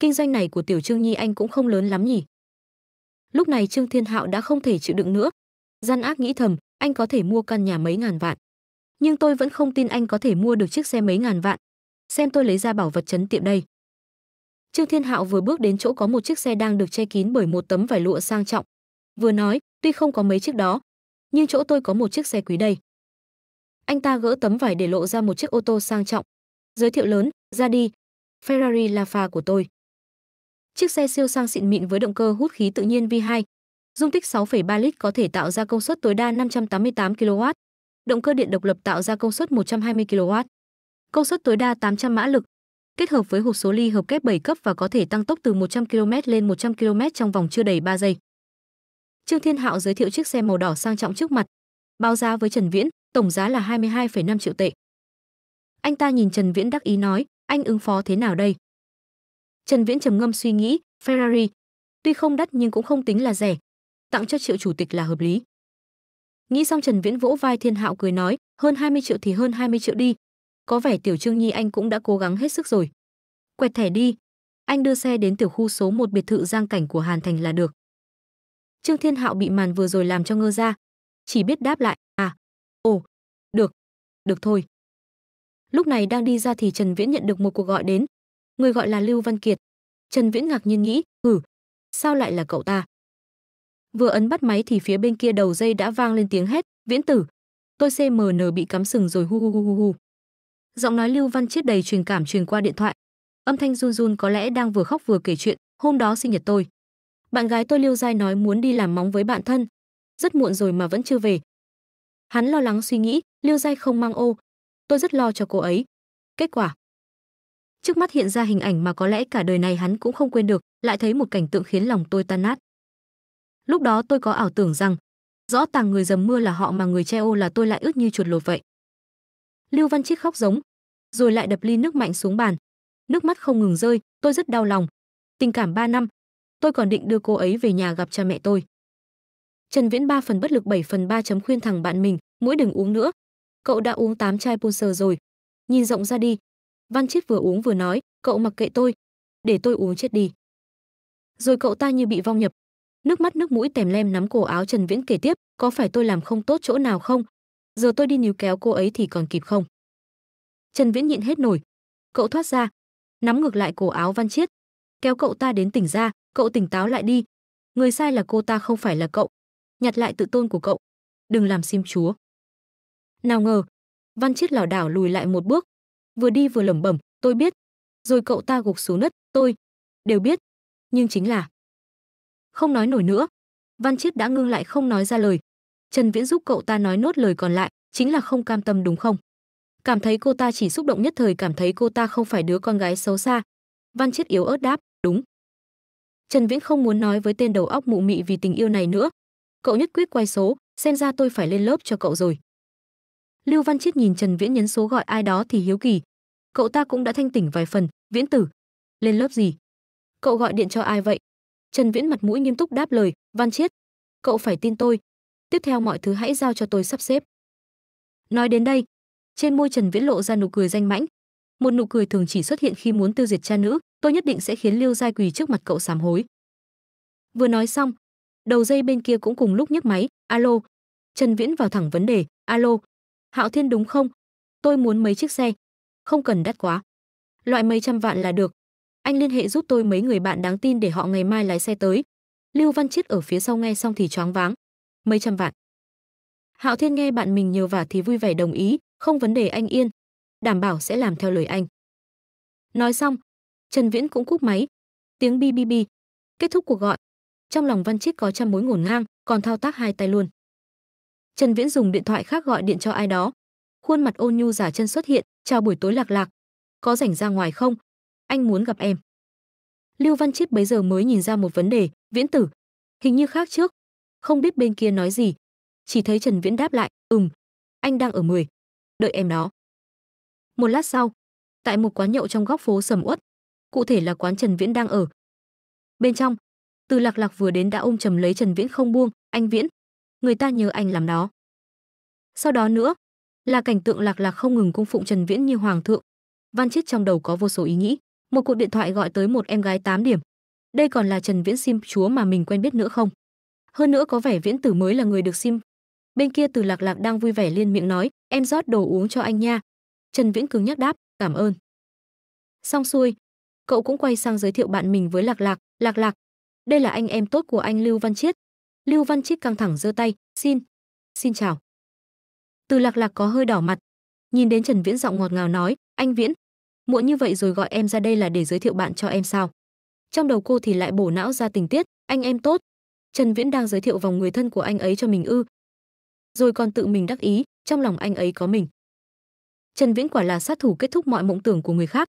kinh doanh này của tiểu trương nhi anh cũng không lớn lắm nhỉ lúc này trương thiên hạo đã không thể chịu đựng nữa gian ác nghĩ thầm anh có thể mua căn nhà mấy ngàn vạn nhưng tôi vẫn không tin anh có thể mua được chiếc xe mấy ngàn vạn xem tôi lấy ra bảo vật chấn tiệm đây Trương Thiên Hạo vừa bước đến chỗ có một chiếc xe đang được che kín bởi một tấm vải lụa sang trọng. Vừa nói, tuy không có mấy chiếc đó, nhưng chỗ tôi có một chiếc xe quý đây. Anh ta gỡ tấm vải để lộ ra một chiếc ô tô sang trọng. Giới thiệu lớn, ra đi. Ferrari La Pha của tôi. Chiếc xe siêu sang xịn mịn với động cơ hút khí tự nhiên V2. Dung tích 6,3 lít có thể tạo ra công suất tối đa 588 kW. Động cơ điện độc lập tạo ra công suất 120 kW. Công suất tối đa 800 mã lực, kết hợp với hộp số ly hợp kép 7 cấp và có thể tăng tốc từ 100 km lên 100 km trong vòng chưa đầy 3 giây. Trương Thiên Hạo giới thiệu chiếc xe màu đỏ sang trọng trước mặt, báo giá với Trần Viễn, tổng giá là 22,5 triệu tệ. Anh ta nhìn Trần Viễn đắc ý nói, anh ứng phó thế nào đây? Trần Viễn trầm ngâm suy nghĩ, Ferrari, tuy không đắt nhưng cũng không tính là rẻ, tặng cho triệu chủ tịch là hợp lý. Nghĩ xong Trần Viễn vỗ vai Thiên Hạo cười nói, hơn 20 triệu thì hơn 20 triệu đi, có vẻ Tiểu Trương Nhi anh cũng đã cố gắng hết sức rồi. Quẹt thẻ đi. Anh đưa xe đến tiểu khu số một biệt thự giang cảnh của Hàn Thành là được. Trương Thiên Hạo bị màn vừa rồi làm cho ngơ ra. Chỉ biết đáp lại, à, ồ, được, được thôi. Lúc này đang đi ra thì Trần Viễn nhận được một cuộc gọi đến. Người gọi là Lưu Văn Kiệt. Trần Viễn ngạc nhiên nghĩ, ừ, sao lại là cậu ta? Vừa ấn bắt máy thì phía bên kia đầu dây đã vang lên tiếng hét, Viễn tử, tôi CMN bị cắm sừng rồi hu hu hu hu hu. Giọng nói Lưu Văn Chiết đầy truyền cảm truyền qua điện thoại. Âm thanh run run có lẽ đang vừa khóc vừa kể chuyện, hôm đó sinh nhật tôi. Bạn gái tôi Lưu Giai nói muốn đi làm móng với bạn thân. Rất muộn rồi mà vẫn chưa về. Hắn lo lắng suy nghĩ, Lưu Giai không mang ô. Tôi rất lo cho cô ấy. Kết quả. Trước mắt hiện ra hình ảnh mà có lẽ cả đời này hắn cũng không quên được, lại thấy một cảnh tượng khiến lòng tôi tan nát. Lúc đó tôi có ảo tưởng rằng, rõ tàng người dầm mưa là họ mà người che ô là tôi lại ướt như chuột lột vậy. Lưu Văn Chiết khóc giống, rồi lại đập ly nước mạnh xuống bàn. Nước mắt không ngừng rơi, tôi rất đau lòng. Tình cảm 3 năm, tôi còn định đưa cô ấy về nhà gặp cha mẹ tôi. Trần Viễn 3 phần bất lực 7 phần 3 chấm khuyên thằng bạn mình, mũi đừng uống nữa. Cậu đã uống 8 chai Pulsar rồi. Nhìn rộng ra đi. Văn Chiết vừa uống vừa nói, cậu mặc kệ tôi, để tôi uống chết đi. Rồi cậu ta như bị vong nhập. Nước mắt nước mũi tèm lem nắm cổ áo Trần Viễn kể tiếp, có phải tôi làm không tốt chỗ nào không, giờ tôi đi níu kéo cô ấy thì còn kịp không trần viễn nhịn hết nổi cậu thoát ra nắm ngược lại cổ áo văn chiết kéo cậu ta đến tỉnh ra cậu tỉnh táo lại đi người sai là cô ta không phải là cậu nhặt lại tự tôn của cậu đừng làm sim chúa nào ngờ văn chiết lảo đảo lùi lại một bước vừa đi vừa lẩm bẩm tôi biết rồi cậu ta gục xuống đất tôi đều biết nhưng chính là không nói nổi nữa văn chiết đã ngưng lại không nói ra lời Trần Viễn giúp cậu ta nói nốt lời còn lại, chính là không cam tâm đúng không? Cảm thấy cô ta chỉ xúc động nhất thời cảm thấy cô ta không phải đứa con gái xấu xa. Văn Chiết yếu ớt đáp, đúng. Trần Viễn không muốn nói với tên đầu óc mụ mị vì tình yêu này nữa. Cậu nhất quyết quay số, xem ra tôi phải lên lớp cho cậu rồi. Lưu Văn Chiết nhìn Trần Viễn nhấn số gọi ai đó thì hiếu kỳ. Cậu ta cũng đã thanh tỉnh vài phần, "Viễn tử, lên lớp gì? Cậu gọi điện cho ai vậy?" Trần Viễn mặt mũi nghiêm túc đáp lời, "Văn Chiết, cậu phải tin tôi, tiếp theo mọi thứ hãy giao cho tôi sắp xếp nói đến đây trên môi trần viễn lộ ra nụ cười danh mãnh một nụ cười thường chỉ xuất hiện khi muốn tiêu diệt cha nữ tôi nhất định sẽ khiến liêu giai quỳ trước mặt cậu sám hối vừa nói xong đầu dây bên kia cũng cùng lúc nhấc máy alo trần viễn vào thẳng vấn đề alo hạo thiên đúng không tôi muốn mấy chiếc xe không cần đắt quá loại mấy trăm vạn là được anh liên hệ giúp tôi mấy người bạn đáng tin để họ ngày mai lái xe tới lưu văn chiết ở phía sau nghe xong thì choáng váng mấy trăm vạn. Hạo Thiên nghe bạn mình nhờ vả thì vui vẻ đồng ý, không vấn đề anh yên, đảm bảo sẽ làm theo lời anh. Nói xong, Trần Viễn cũng cúp máy, tiếng bi bi bi, kết thúc cuộc gọi. Trong lòng Văn Chiết có trăm mối ngổn ngang, còn thao tác hai tay luôn. Trần Viễn dùng điện thoại khác gọi điện cho ai đó. Khuôn mặt ôn nhu giả chân xuất hiện, chào buổi tối lạc lạc. Có rảnh ra ngoài không? Anh muốn gặp em. Lưu Văn Chiết bấy giờ mới nhìn ra một vấn đề, Viễn tử. Hình như khác trước, không biết bên kia nói gì. Chỉ thấy Trần Viễn đáp lại, "Ừm, anh đang ở 10. Đợi em đó." Một lát sau, tại một quán nhậu trong góc phố sầm uất, cụ thể là quán Trần Viễn đang ở. Bên trong, Từ Lạc Lạc vừa đến đã ôm chầm lấy Trần Viễn không buông, "Anh Viễn, người ta nhớ anh làm đó." Sau đó nữa, là cảnh tượng Lạc Lạc không ngừng cung phụng Trần Viễn như hoàng thượng. Văn Chiết trong đầu có vô số ý nghĩ, một cuộc điện thoại gọi tới một em gái 8 điểm. Đây còn là Trần Viễn Sim chúa mà mình quen biết nữa không? hơn nữa có vẻ viễn tử mới là người được sim bên kia từ lạc lạc đang vui vẻ liên miệng nói em rót đồ uống cho anh nha trần viễn cường nhắc đáp cảm ơn xong xuôi cậu cũng quay sang giới thiệu bạn mình với lạc lạc lạc lạc đây là anh em tốt của anh lưu văn chiết lưu văn chiết căng thẳng giơ tay xin xin chào từ lạc lạc có hơi đỏ mặt nhìn đến trần viễn giọng ngọt ngào nói anh viễn muộn như vậy rồi gọi em ra đây là để giới thiệu bạn cho em sao trong đầu cô thì lại bổ não ra tình tiết anh em tốt Trần Viễn đang giới thiệu vòng người thân của anh ấy cho mình ư? Rồi còn tự mình đắc ý, trong lòng anh ấy có mình. Trần Viễn quả là sát thủ kết thúc mọi mộng tưởng của người khác.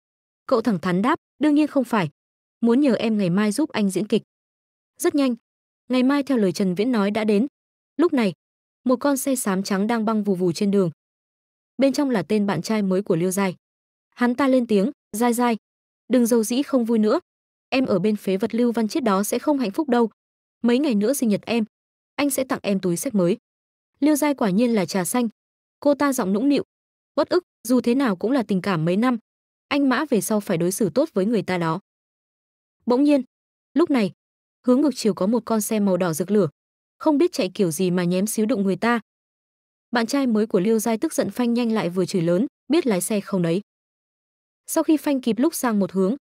Cậu thẳng thắn đáp, đương nhiên không phải. Muốn nhờ em ngày mai giúp anh diễn kịch. Rất nhanh, ngày mai theo lời Trần Viễn nói đã đến. Lúc này, một con xe xám trắng đang băng vù vù trên đường. Bên trong là tên bạn trai mới của Liêu Giai. Hắn ta lên tiếng, "Giai Giai, đừng dầu dĩ không vui nữa. Em ở bên phế vật Lưu Văn chết đó sẽ không hạnh phúc đâu, mấy ngày nữa sinh nhật em anh sẽ tặng em túi sách mới liêu giai quả nhiên là trà xanh cô ta giọng nũng nịu bất ức dù thế nào cũng là tình cảm mấy năm anh mã về sau phải đối xử tốt với người ta đó bỗng nhiên lúc này hướng ngược chiều có một con xe màu đỏ rực lửa không biết chạy kiểu gì mà nhém xíu đụng người ta bạn trai mới của liêu giai tức giận phanh nhanh lại vừa chửi lớn biết lái xe không đấy sau khi phanh kịp lúc sang một hướng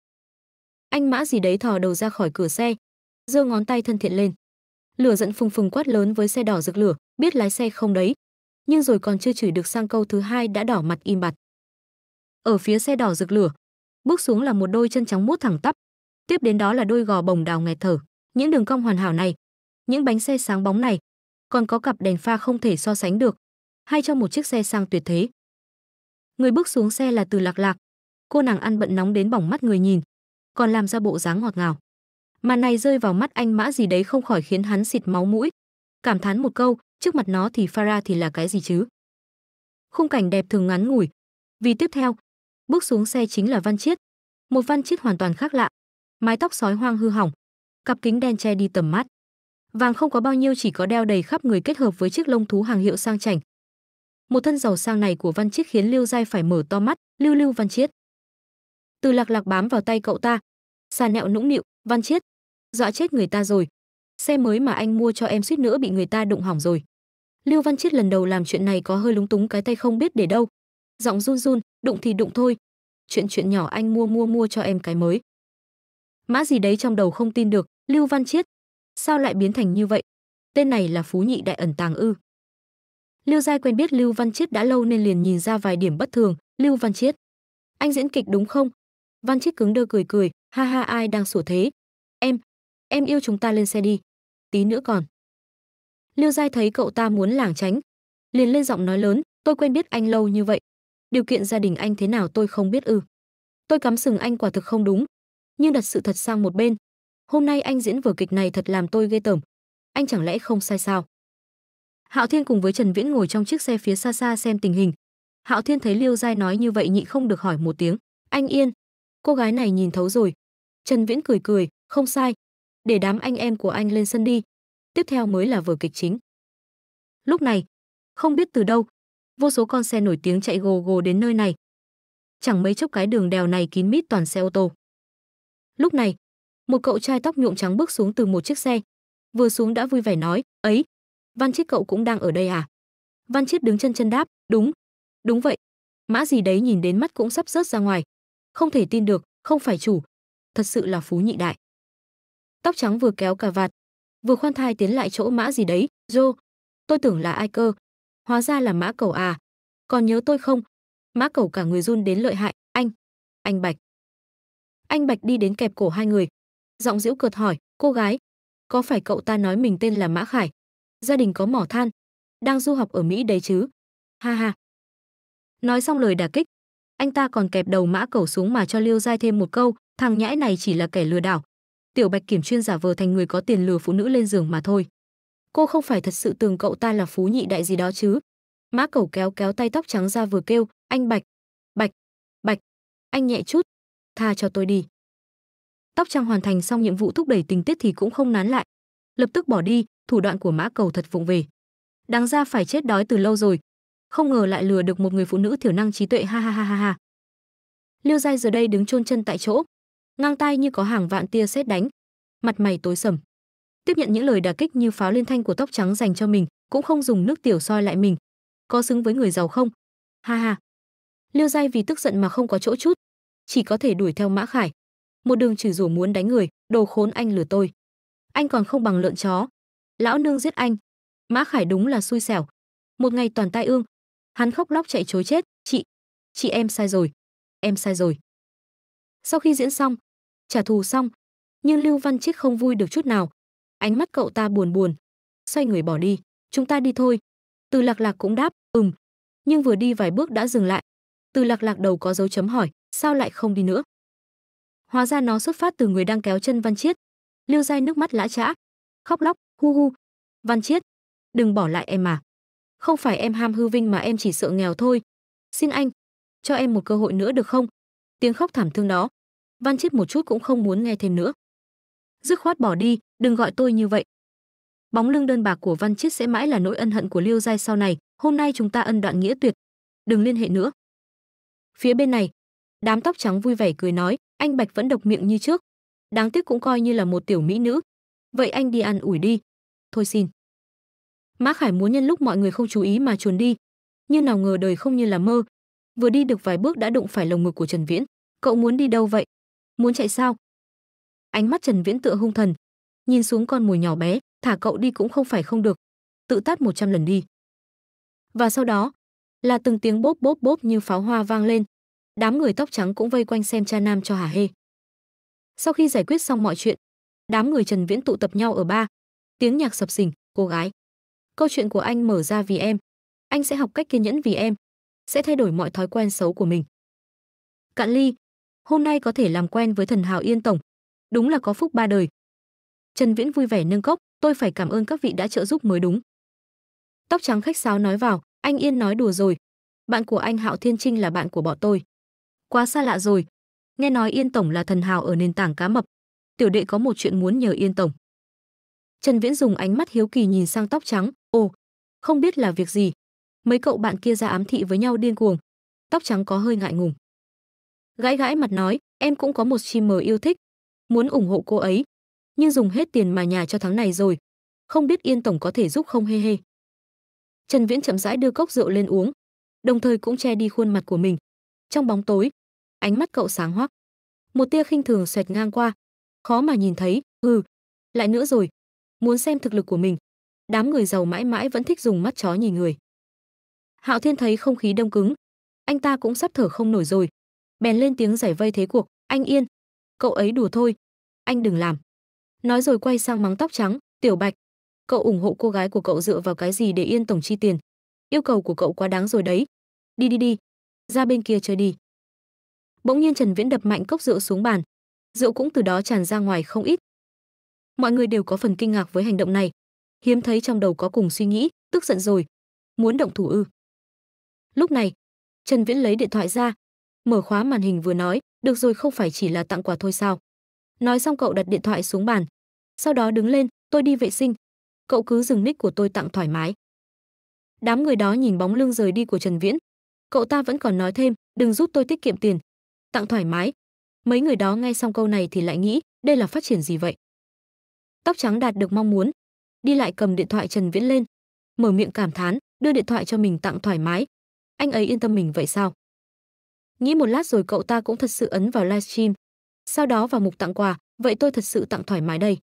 anh mã gì đấy thò đầu ra khỏi cửa xe giơ ngón tay thân thiện lên lửa giận phùng phùng quát lớn với xe đỏ rực lửa biết lái xe không đấy nhưng rồi còn chưa chửi được sang câu thứ hai đã đỏ mặt im bặt ở phía xe đỏ rực lửa bước xuống là một đôi chân trắng mút thẳng tắp tiếp đến đó là đôi gò bồng đào nghẹt thở những đường cong hoàn hảo này những bánh xe sáng bóng này còn có cặp đèn pha không thể so sánh được hay cho một chiếc xe sang tuyệt thế người bước xuống xe là từ lạc lạc cô nàng ăn bận nóng đến bỏng mắt người nhìn còn làm ra bộ dáng ngọt ngào mà này rơi vào mắt anh mã gì đấy không khỏi khiến hắn xịt máu mũi. Cảm thán một câu, trước mặt nó thì phara thì là cái gì chứ? Khung cảnh đẹp thường ngắn ngủi. Vì tiếp theo, bước xuống xe chính là Văn Chiết. Một Văn Chiết hoàn toàn khác lạ. Mái tóc sói hoang hư hỏng, cặp kính đen che đi tầm mắt. Vàng không có bao nhiêu chỉ có đeo đầy khắp người kết hợp với chiếc lông thú hàng hiệu sang chảnh. Một thân giàu sang này của Văn Chiết khiến Lưu Giai phải mở to mắt, "Lưu Lưu Văn Chiết." Từ Lạc Lạc bám vào tay cậu ta, xà nẹo nũng nịu, "Văn Chiết, dọa chết người ta rồi xe mới mà anh mua cho em suýt nữa bị người ta đụng hỏng rồi lưu văn chiết lần đầu làm chuyện này có hơi lúng túng cái tay không biết để đâu giọng run run đụng thì đụng thôi chuyện chuyện nhỏ anh mua mua mua cho em cái mới mã gì đấy trong đầu không tin được lưu văn chiết sao lại biến thành như vậy tên này là phú nhị đại ẩn tàng ư lưu giai quen biết lưu văn chiết đã lâu nên liền nhìn ra vài điểm bất thường lưu văn chiết anh diễn kịch đúng không văn chiết cứng đơ cười cười ha ha ai đang sủa thế em em yêu chúng ta lên xe đi tí nữa còn liêu giai thấy cậu ta muốn lảng tránh liền lên giọng nói lớn tôi quen biết anh lâu như vậy điều kiện gia đình anh thế nào tôi không biết ư tôi cắm sừng anh quả thực không đúng nhưng đặt sự thật sang một bên hôm nay anh diễn vở kịch này thật làm tôi ghê tởm anh chẳng lẽ không sai sao hạo thiên cùng với trần viễn ngồi trong chiếc xe phía xa xa xem tình hình hạo thiên thấy liêu giai nói như vậy nhịn không được hỏi một tiếng anh yên cô gái này nhìn thấu rồi trần viễn cười cười không sai để đám anh em của anh lên sân đi. Tiếp theo mới là vở kịch chính. Lúc này, không biết từ đâu, vô số con xe nổi tiếng chạy gồ gồ đến nơi này. Chẳng mấy chốc cái đường đèo này kín mít toàn xe ô tô. Lúc này, một cậu trai tóc nhuộm trắng bước xuống từ một chiếc xe. Vừa xuống đã vui vẻ nói, ấy, Văn Chiết cậu cũng đang ở đây à? Văn Chiết đứng chân chân đáp, đúng, đúng vậy. Mã gì đấy nhìn đến mắt cũng sắp rớt ra ngoài. Không thể tin được, không phải chủ. Thật sự là phú nhị đại tóc trắng vừa kéo cà vạt, vừa khoan thai tiến lại chỗ mã gì đấy, "Dô, tôi tưởng là ai cơ, hóa ra là mã cầu à, còn nhớ tôi không?" Mã cầu cả người run đến lợi hại, "Anh, anh Bạch." Anh Bạch đi đến kẹp cổ hai người, giọng giễu cợt hỏi, "Cô gái, có phải cậu ta nói mình tên là Mã Khải, gia đình có mỏ than, đang du học ở Mỹ đấy chứ?" Ha ha. Nói xong lời đả kích, anh ta còn kẹp đầu mã cẩu xuống mà cho Liêu dai thêm một câu, thằng nhãi này chỉ là kẻ lừa đảo, tiểu bạch kiểm chuyên giả vờ thành người có tiền lừa phụ nữ lên giường mà thôi cô không phải thật sự tưởng cậu ta là phú nhị đại gì đó chứ mã Cầu kéo kéo tay tóc trắng ra vừa kêu anh bạch bạch bạch anh nhẹ chút tha cho tôi đi tóc trắng hoàn thành xong nhiệm vụ thúc đẩy tình tiết thì cũng không nán lại lập tức bỏ đi thủ đoạn của mã cầu thật vụng về đáng ra phải chết đói từ lâu rồi không ngờ lại lừa được một người phụ nữ thiểu năng trí tuệ ha ha ha ha ha liêu giai giờ đây đứng chôn chân tại chỗ ngang tai như có hàng vạn tia sét đánh, mặt mày tối sầm. Tiếp nhận những lời đả kích như pháo liên thanh của tóc trắng dành cho mình, cũng không dùng nước tiểu soi lại mình. Có xứng với người giàu không? Ha ha. Liêu Giai vì tức giận mà không có chỗ chút, chỉ có thể đuổi theo Mã Khải. Một đường chửi rủa muốn đánh người, đồ khốn anh lừa tôi. Anh còn không bằng lợn chó. Lão nương giết anh. Mã Khải đúng là xui xẻo. Một ngày toàn tai ương. Hắn khóc lóc chạy chối chết, chị, chị em sai rồi. Em sai rồi. Sau khi diễn xong, trả thù xong, nhưng Lưu Văn Trích không vui được chút nào. Ánh mắt cậu ta buồn buồn, xoay người bỏ đi, "Chúng ta đi thôi." Từ Lạc Lạc cũng đáp, "Ừm." Nhưng vừa đi vài bước đã dừng lại. Từ Lạc Lạc đầu có dấu chấm hỏi, sao lại không đi nữa? Hóa ra nó xuất phát từ người đang kéo chân Văn Chiết. Lưu Giai nước mắt lã trã khóc lóc, hu hu. Văn Chiết, đừng bỏ lại em mà. Không phải em ham hư vinh mà em chỉ sợ nghèo thôi. Xin anh, cho em một cơ hội nữa được không? tiếng khóc thảm thương đó. Văn Chết một chút cũng không muốn nghe thêm nữa. Dứt khoát bỏ đi, đừng gọi tôi như vậy. Bóng lưng đơn bạc của Văn Chết sẽ mãi là nỗi ân hận của Liêu Giai sau này, hôm nay chúng ta ân đoạn nghĩa tuyệt, đừng liên hệ nữa. Phía bên này, đám tóc trắng vui vẻ cười nói, anh Bạch vẫn độc miệng như trước, đáng tiếc cũng coi như là một tiểu mỹ nữ. Vậy anh đi ăn ủi đi. Thôi xin. má Khải muốn nhân lúc mọi người không chú ý mà chuồn đi, như nào ngờ đời không như là mơ. Vừa đi được vài bước đã đụng phải lồng ngực của Trần Viễn. Cậu muốn đi đâu vậy? Muốn chạy sao? Ánh mắt Trần Viễn tựa hung thần, nhìn xuống con mồi nhỏ bé, thả cậu đi cũng không phải không được, tự tát 100 lần đi. Và sau đó, là từng tiếng bốp bốp bốp như pháo hoa vang lên, đám người tóc trắng cũng vây quanh xem cha nam cho hả hê. Sau khi giải quyết xong mọi chuyện, đám người Trần Viễn tụ tập nhau ở ba, tiếng nhạc sập sình, cô gái. Câu chuyện của anh mở ra vì em, anh sẽ học cách kiên nhẫn vì em, sẽ thay đổi mọi thói quen xấu của mình. Cạn ly, hôm nay có thể làm quen với thần hào yên tổng đúng là có phúc ba đời trần viễn vui vẻ nâng cốc tôi phải cảm ơn các vị đã trợ giúp mới đúng tóc trắng khách sáo nói vào anh yên nói đùa rồi bạn của anh hạo thiên trinh là bạn của bọn tôi quá xa lạ rồi nghe nói yên tổng là thần hào ở nền tảng cá mập tiểu đệ có một chuyện muốn nhờ yên tổng trần viễn dùng ánh mắt hiếu kỳ nhìn sang tóc trắng ồ không biết là việc gì mấy cậu bạn kia ra ám thị với nhau điên cuồng tóc trắng có hơi ngại ngùng gãi gãi mặt nói, em cũng có một chim mờ yêu thích, muốn ủng hộ cô ấy, nhưng dùng hết tiền mà nhà cho tháng này rồi, không biết Yên tổng có thể giúp không hê hê. Trần Viễn chậm rãi đưa cốc rượu lên uống, đồng thời cũng che đi khuôn mặt của mình. Trong bóng tối, ánh mắt cậu sáng hoắc. Một tia khinh thường xoẹt ngang qua, khó mà nhìn thấy, hừ, lại nữa rồi, muốn xem thực lực của mình. Đám người giàu mãi mãi vẫn thích dùng mắt chó nhìn người. Hạo Thiên thấy không khí đông cứng, anh ta cũng sắp thở không nổi rồi, bèn lên tiếng giải vây thế cuộc anh yên cậu ấy đùa thôi anh đừng làm nói rồi quay sang mắng tóc trắng tiểu bạch cậu ủng hộ cô gái của cậu dựa vào cái gì để yên tổng chi tiền yêu cầu của cậu quá đáng rồi đấy đi đi đi ra bên kia chơi đi bỗng nhiên trần viễn đập mạnh cốc rượu xuống bàn rượu cũng từ đó tràn ra ngoài không ít mọi người đều có phần kinh ngạc với hành động này hiếm thấy trong đầu có cùng suy nghĩ tức giận rồi muốn động thủ ư lúc này trần viễn lấy điện thoại ra mở khóa màn hình vừa nói, được rồi không phải chỉ là tặng quà thôi sao. Nói xong cậu đặt điện thoại xuống bàn. Sau đó đứng lên, tôi đi vệ sinh. Cậu cứ dừng nick của tôi tặng thoải mái. Đám người đó nhìn bóng lưng rời đi của Trần Viễn. Cậu ta vẫn còn nói thêm, đừng giúp tôi tiết kiệm tiền. Tặng thoải mái. Mấy người đó nghe xong câu này thì lại nghĩ, đây là phát triển gì vậy? Tóc trắng đạt được mong muốn. Đi lại cầm điện thoại Trần Viễn lên. Mở miệng cảm thán, đưa điện thoại cho mình tặng thoải mái. Anh ấy yên tâm mình vậy sao? Nghĩ một lát rồi cậu ta cũng thật sự ấn vào livestream. Sau đó vào mục tặng quà, vậy tôi thật sự tặng thoải mái đây.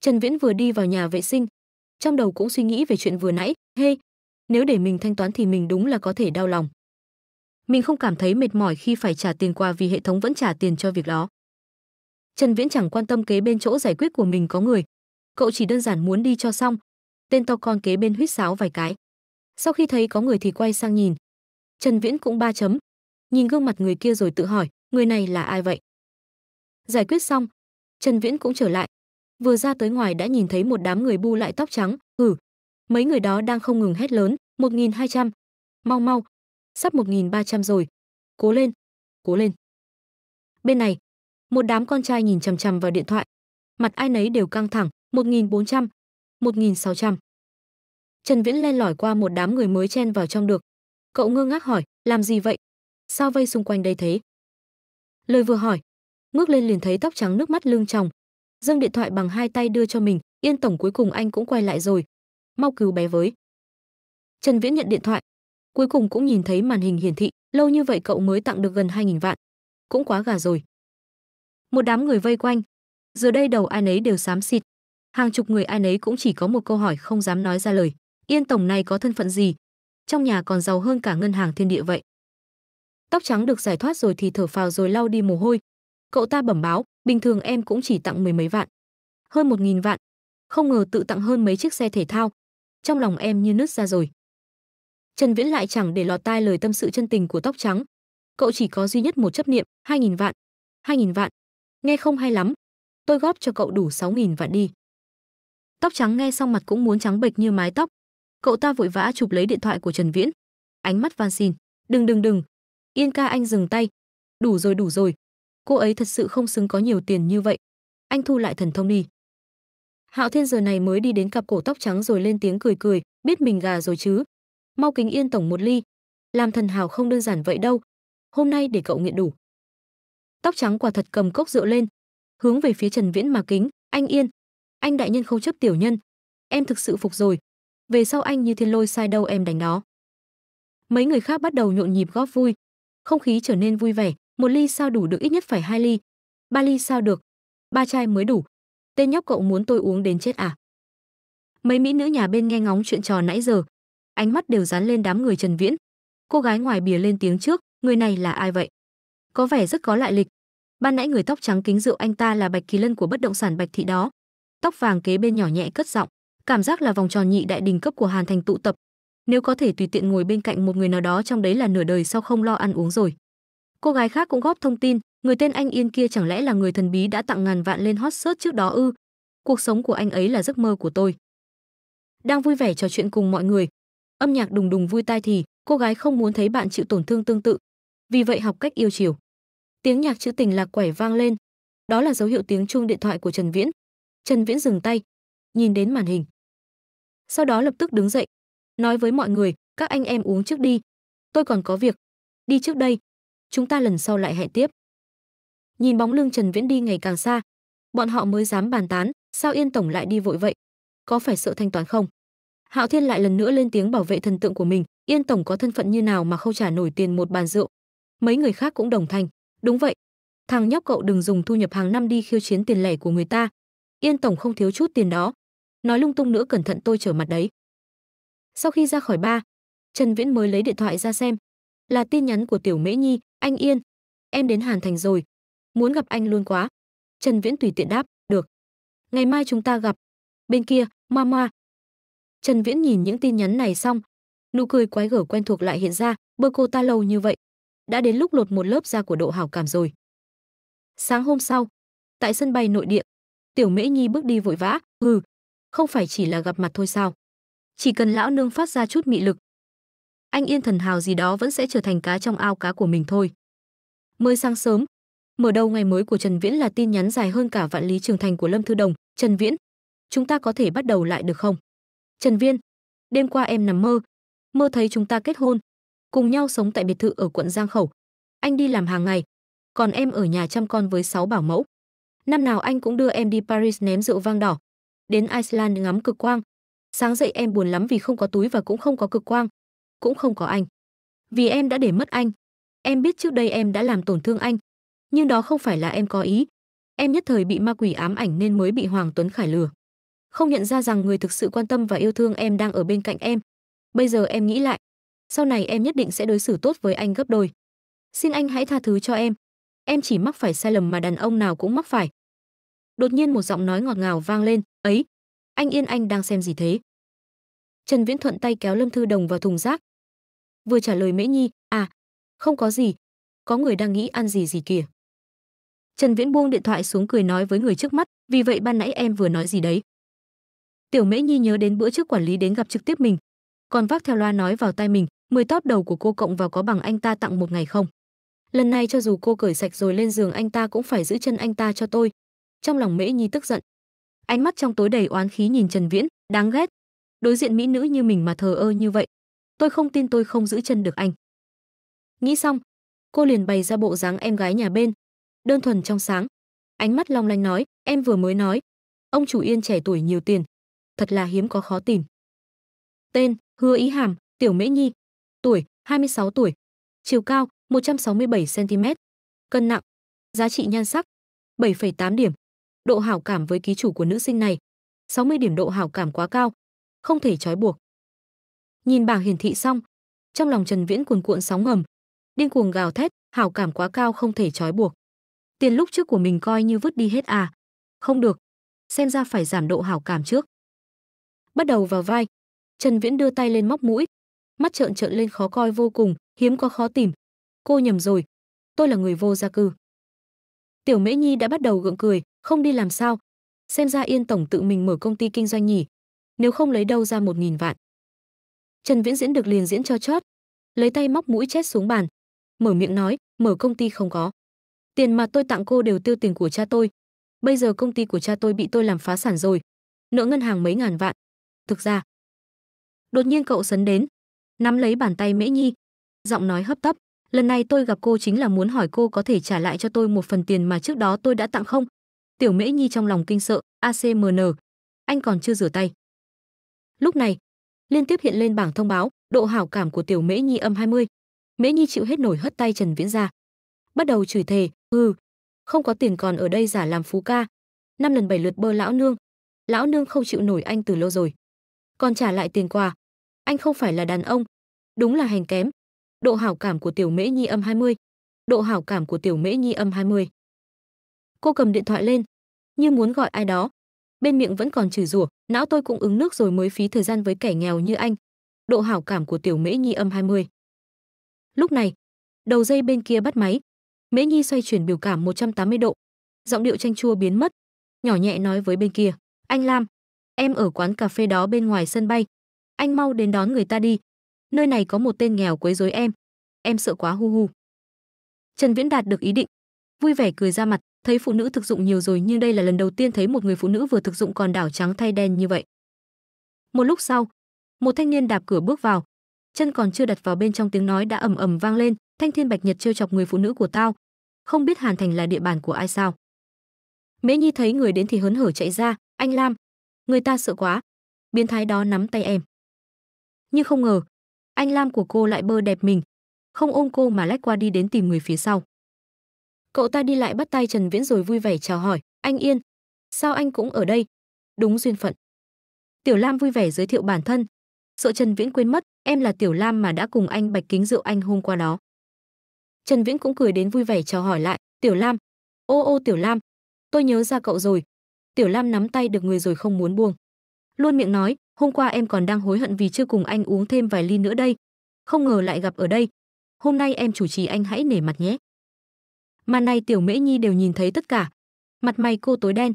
Trần Viễn vừa đi vào nhà vệ sinh, trong đầu cũng suy nghĩ về chuyện vừa nãy, hey, nếu để mình thanh toán thì mình đúng là có thể đau lòng. Mình không cảm thấy mệt mỏi khi phải trả tiền quà vì hệ thống vẫn trả tiền cho việc đó. Trần Viễn chẳng quan tâm kế bên chỗ giải quyết của mình có người, cậu chỉ đơn giản muốn đi cho xong. Tên to con kế bên huýt sáo vài cái. Sau khi thấy có người thì quay sang nhìn. Trần Viễn cũng ba chấm, nhìn gương mặt người kia rồi tự hỏi, người này là ai vậy? Giải quyết xong, Trần Viễn cũng trở lại. Vừa ra tới ngoài đã nhìn thấy một đám người bu lại tóc trắng, ừ. Mấy người đó đang không ngừng hét lớn, 1200. Mau mau, sắp 1300 rồi. Cố lên, cố lên. Bên này, một đám con trai nhìn chằm chằm vào điện thoại. Mặt ai nấy đều căng thẳng, 1400, 1600. Trần Viễn len lỏi qua một đám người mới chen vào trong được. Cậu ngơ ngác hỏi, làm gì vậy? sao vây xung quanh đây thế lời vừa hỏi ngước lên liền thấy tóc trắng nước mắt lưng tròng dâng điện thoại bằng hai tay đưa cho mình yên tổng cuối cùng anh cũng quay lại rồi mau cứu bé với trần viễn nhận điện thoại cuối cùng cũng nhìn thấy màn hình hiển thị lâu như vậy cậu mới tặng được gần hai nghìn vạn cũng quá gà rồi một đám người vây quanh giờ đây đầu ai nấy đều xám xịt hàng chục người ai nấy cũng chỉ có một câu hỏi không dám nói ra lời yên tổng này có thân phận gì trong nhà còn giàu hơn cả ngân hàng thiên địa vậy tóc trắng được giải thoát rồi thì thở phào rồi lau đi mồ hôi cậu ta bẩm báo bình thường em cũng chỉ tặng mười mấy vạn hơn một nghìn vạn không ngờ tự tặng hơn mấy chiếc xe thể thao trong lòng em như nứt ra rồi trần viễn lại chẳng để lọt tai lời tâm sự chân tình của tóc trắng cậu chỉ có duy nhất một chấp niệm hai nghìn vạn hai nghìn vạn nghe không hay lắm tôi góp cho cậu đủ sáu nghìn vạn đi tóc trắng nghe xong mặt cũng muốn trắng bệch như mái tóc cậu ta vội vã chụp lấy điện thoại của trần viễn ánh mắt van xin đừng đừng đừng Yên ca anh dừng tay. Đủ rồi đủ rồi. Cô ấy thật sự không xứng có nhiều tiền như vậy. Anh thu lại thần thông đi. Hạo Thiên giờ này mới đi đến cặp cổ tóc trắng rồi lên tiếng cười cười, biết mình gà rồi chứ. Mau kính yên tổng một ly. Làm thần hào không đơn giản vậy đâu. Hôm nay để cậu nghiện đủ. Tóc trắng quả thật cầm cốc rượu lên, hướng về phía Trần Viễn mà kính, anh yên. Anh đại nhân không chấp tiểu nhân. Em thực sự phục rồi. Về sau anh như thiên lôi sai đâu em đánh đó. Mấy người khác bắt đầu nhộn nhịp góp vui, không khí trở nên vui vẻ, một ly sao đủ được ít nhất phải hai ly. Ba ly sao được, ba chai mới đủ. Tên nhóc cậu muốn tôi uống đến chết à? Mấy mỹ nữ nhà bên nghe ngóng chuyện trò nãy giờ, ánh mắt đều dán lên đám người Trần Viễn. Cô gái ngoài bìa lên tiếng trước, người này là ai vậy? Có vẻ rất có lại lịch. Ban nãy người tóc trắng kính rượu anh ta là Bạch Kỳ Lân của bất động sản Bạch Thị đó. Tóc vàng kế bên nhỏ nhẹ cất giọng, cảm giác là vòng tròn nhị đại đình cấp của Hàn Thành tụ tập, nếu có thể tùy tiện ngồi bên cạnh một người nào đó trong đấy là nửa đời sau không lo ăn uống rồi. Cô gái khác cũng góp thông tin, người tên anh Yên kia chẳng lẽ là người thần bí đã tặng ngàn vạn lên hot search trước đó ư? Cuộc sống của anh ấy là giấc mơ của tôi. Đang vui vẻ trò chuyện cùng mọi người, âm nhạc đùng đùng vui tai thì, cô gái không muốn thấy bạn chịu tổn thương tương tự. Vì vậy học cách yêu chiều. Tiếng nhạc trữ tình lạc quẻ vang lên. Đó là dấu hiệu tiếng chuông điện thoại của Trần Viễn. Trần Viễn dừng tay, nhìn đến màn hình. Sau đó lập tức đứng dậy, nói với mọi người, các anh em uống trước đi. Tôi còn có việc. Đi trước đây. Chúng ta lần sau lại hẹn tiếp. Nhìn bóng lưng Trần Viễn đi ngày càng xa, bọn họ mới dám bàn tán, sao Yên tổng lại đi vội vậy? Có phải sợ thanh toán không? Hạo Thiên lại lần nữa lên tiếng bảo vệ thần tượng của mình, Yên tổng có thân phận như nào mà không trả nổi tiền một bàn rượu. Mấy người khác cũng đồng thanh, đúng vậy. Thằng nhóc cậu đừng dùng thu nhập hàng năm đi khiêu chiến tiền lẻ của người ta. Yên tổng không thiếu chút tiền đó. Nói lung tung nữa cẩn thận tôi trở mặt đấy. Sau khi ra khỏi ba, Trần Viễn mới lấy điện thoại ra xem. Là tin nhắn của Tiểu Mễ Nhi, anh Yên, em đến Hàn Thành rồi, muốn gặp anh luôn quá. Trần Viễn tùy tiện đáp, được. Ngày mai chúng ta gặp. Bên kia, mama. Trần Viễn nhìn những tin nhắn này xong, nụ cười quái gở quen thuộc lại hiện ra, bơ cô ta lâu như vậy. Đã đến lúc lột một lớp da của độ hảo cảm rồi. Sáng hôm sau, tại sân bay nội địa, Tiểu Mễ Nhi bước đi vội vã, hừ, không phải chỉ là gặp mặt thôi sao? chỉ cần lão nương phát ra chút mị lực anh yên thần hào gì đó vẫn sẽ trở thành cá trong ao cá của mình thôi mới sáng sớm mở đầu ngày mới của trần viễn là tin nhắn dài hơn cả vạn lý trường thành của lâm thư đồng trần viễn chúng ta có thể bắt đầu lại được không trần Viễn, đêm qua em nằm mơ mơ thấy chúng ta kết hôn cùng nhau sống tại biệt thự ở quận giang khẩu anh đi làm hàng ngày còn em ở nhà chăm con với sáu bảo mẫu năm nào anh cũng đưa em đi paris ném rượu vang đỏ đến iceland ngắm cực quang sáng dậy em buồn lắm vì không có túi và cũng không có cực quang, cũng không có anh. Vì em đã để mất anh. Em biết trước đây em đã làm tổn thương anh, nhưng đó không phải là em có ý. Em nhất thời bị ma quỷ ám ảnh nên mới bị Hoàng Tuấn Khải lừa. Không nhận ra rằng người thực sự quan tâm và yêu thương em đang ở bên cạnh em. Bây giờ em nghĩ lại, sau này em nhất định sẽ đối xử tốt với anh gấp đôi. Xin anh hãy tha thứ cho em. Em chỉ mắc phải sai lầm mà đàn ông nào cũng mắc phải. Đột nhiên một giọng nói ngọt ngào vang lên, "Ấy, anh Yên anh đang xem gì thế?" Trần Viễn thuận tay kéo Lâm Thư Đồng vào thùng rác. Vừa trả lời Mễ Nhi, "À, không có gì, có người đang nghĩ ăn gì gì kìa." Trần Viễn buông điện thoại xuống cười nói với người trước mắt, "Vì vậy ban nãy em vừa nói gì đấy?" Tiểu Mễ Nhi nhớ đến bữa trước quản lý đến gặp trực tiếp mình, còn vác theo loa nói vào tai mình, mười tóp đầu của cô cộng vào có bằng anh ta tặng một ngày không?" lần này cho dù cô cởi sạch rồi lên giường anh ta cũng phải giữ chân anh ta cho tôi trong lòng mễ nhi tức giận ánh mắt trong tối đầy oán khí nhìn trần viễn đáng ghét đối diện mỹ nữ như mình mà thờ ơ như vậy. Tôi không tin tôi không giữ chân được anh. Nghĩ xong, cô liền bày ra bộ dáng em gái nhà bên, đơn thuần trong sáng. Ánh mắt long lanh nói, em vừa mới nói, ông chủ Yên trẻ tuổi nhiều tiền, thật là hiếm có khó tìm. Tên: Hứa Ý Hàm, Tiểu Mễ Nhi, tuổi 26 tuổi, chiều cao 167 cm, cân nặng, giá trị nhan sắc 7,8 điểm, độ hảo cảm với ký chủ của nữ sinh này, 60 điểm độ hảo cảm quá cao, không thể trói buộc. Nhìn bảng hiển thị xong, trong lòng Trần Viễn cuồn cuộn sóng ngầm, điên cuồng gào thét, hảo cảm quá cao không thể trói buộc. Tiền lúc trước của mình coi như vứt đi hết à? Không được, xem ra phải giảm độ hảo cảm trước. Bắt đầu vào vai, Trần Viễn đưa tay lên móc mũi, mắt trợn trợn lên khó coi vô cùng, hiếm có khó tìm. Cô nhầm rồi, tôi là người vô gia cư. Tiểu Mễ Nhi đã bắt đầu gượng cười, không đi làm sao? Xem ra Yên tổng tự mình mở công ty kinh doanh nhỉ, nếu không lấy đâu ra một nghìn vạn. Trần Viễn Diễn được liền diễn cho chót, lấy tay móc mũi chết xuống bàn, mở miệng nói, mở công ty không có. Tiền mà tôi tặng cô đều tiêu tiền của cha tôi. Bây giờ công ty của cha tôi bị tôi làm phá sản rồi, nợ ngân hàng mấy ngàn vạn. Thực ra, đột nhiên cậu sấn đến, nắm lấy bàn tay Mễ Nhi, giọng nói hấp tấp, lần này tôi gặp cô chính là muốn hỏi cô có thể trả lại cho tôi một phần tiền mà trước đó tôi đã tặng không? Tiểu Mễ Nhi trong lòng kinh sợ, ACMN, anh còn chưa rửa tay. Lúc này, liên tiếp hiện lên bảng thông báo, độ hảo cảm của Tiểu Mễ Nhi âm 20. Mễ Nhi chịu hết nổi hất tay Trần Viễn ra. Bắt đầu chửi thề, "Hừ, không có tiền còn ở đây giả làm phú ca. Năm lần bảy lượt bơ lão nương. Lão nương không chịu nổi anh từ lâu rồi. Còn trả lại tiền quà. Anh không phải là đàn ông, đúng là hành kém." Độ hảo cảm của Tiểu Mễ Nhi âm 20. Độ hảo cảm của Tiểu Mễ Nhi âm 20. Cô cầm điện thoại lên, như muốn gọi ai đó, bên miệng vẫn còn chửi rủa não tôi cũng ứng nước rồi mới phí thời gian với kẻ nghèo như anh độ hảo cảm của tiểu mễ nhi âm 20. lúc này đầu dây bên kia bắt máy mễ nhi xoay chuyển biểu cảm 180 độ giọng điệu chanh chua biến mất nhỏ nhẹ nói với bên kia anh lam em ở quán cà phê đó bên ngoài sân bay anh mau đến đón người ta đi nơi này có một tên nghèo quấy rối em em sợ quá hu hu trần viễn đạt được ý định vui vẻ cười ra mặt thấy phụ nữ thực dụng nhiều rồi nhưng đây là lần đầu tiên thấy một người phụ nữ vừa thực dụng còn đảo trắng thay đen như vậy một lúc sau một thanh niên đạp cửa bước vào chân còn chưa đặt vào bên trong tiếng nói đã ầm ầm vang lên thanh thiên bạch nhật trêu chọc người phụ nữ của tao không biết hàn thành là địa bàn của ai sao mễ nhi thấy người đến thì hớn hở chạy ra anh lam người ta sợ quá biến thái đó nắm tay em nhưng không ngờ anh lam của cô lại bơ đẹp mình không ôm cô mà lách qua đi đến tìm người phía sau Cậu ta đi lại bắt tay Trần Viễn rồi vui vẻ chào hỏi, "Anh Yên, sao anh cũng ở đây?" "Đúng duyên phận." Tiểu Lam vui vẻ giới thiệu bản thân, sợ Trần Viễn quên mất, "Em là Tiểu Lam mà đã cùng anh Bạch Kính rượu anh hôm qua đó." Trần Viễn cũng cười đến vui vẻ chào hỏi lại, "Tiểu Lam, ô ô Tiểu Lam, tôi nhớ ra cậu rồi." Tiểu Lam nắm tay được người rồi không muốn buông. Luôn miệng nói, "Hôm qua em còn đang hối hận vì chưa cùng anh uống thêm vài ly nữa đây, không ngờ lại gặp ở đây. Hôm nay em chủ trì anh hãy nể mặt nhé." mà nay tiểu mễ nhi đều nhìn thấy tất cả mặt mày cô tối đen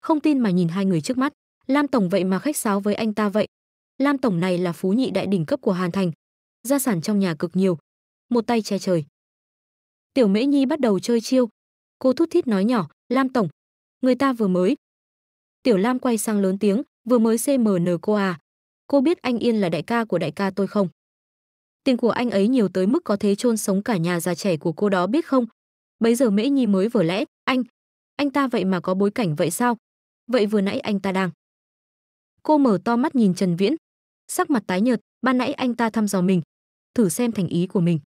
không tin mà nhìn hai người trước mắt lam tổng vậy mà khách sáo với anh ta vậy lam tổng này là phú nhị đại đỉnh cấp của hàn thành gia sản trong nhà cực nhiều một tay che trời tiểu mễ nhi bắt đầu chơi chiêu cô thút thít nói nhỏ lam tổng người ta vừa mới tiểu lam quay sang lớn tiếng vừa mới cmn cô à cô biết anh yên là đại ca của đại ca tôi không tiền của anh ấy nhiều tới mức có thế chôn sống cả nhà già trẻ của cô đó biết không bấy giờ mễ nhi mới vừa lẽ anh anh ta vậy mà có bối cảnh vậy sao vậy vừa nãy anh ta đang cô mở to mắt nhìn trần viễn sắc mặt tái nhợt ban nãy anh ta thăm dò mình thử xem thành ý của mình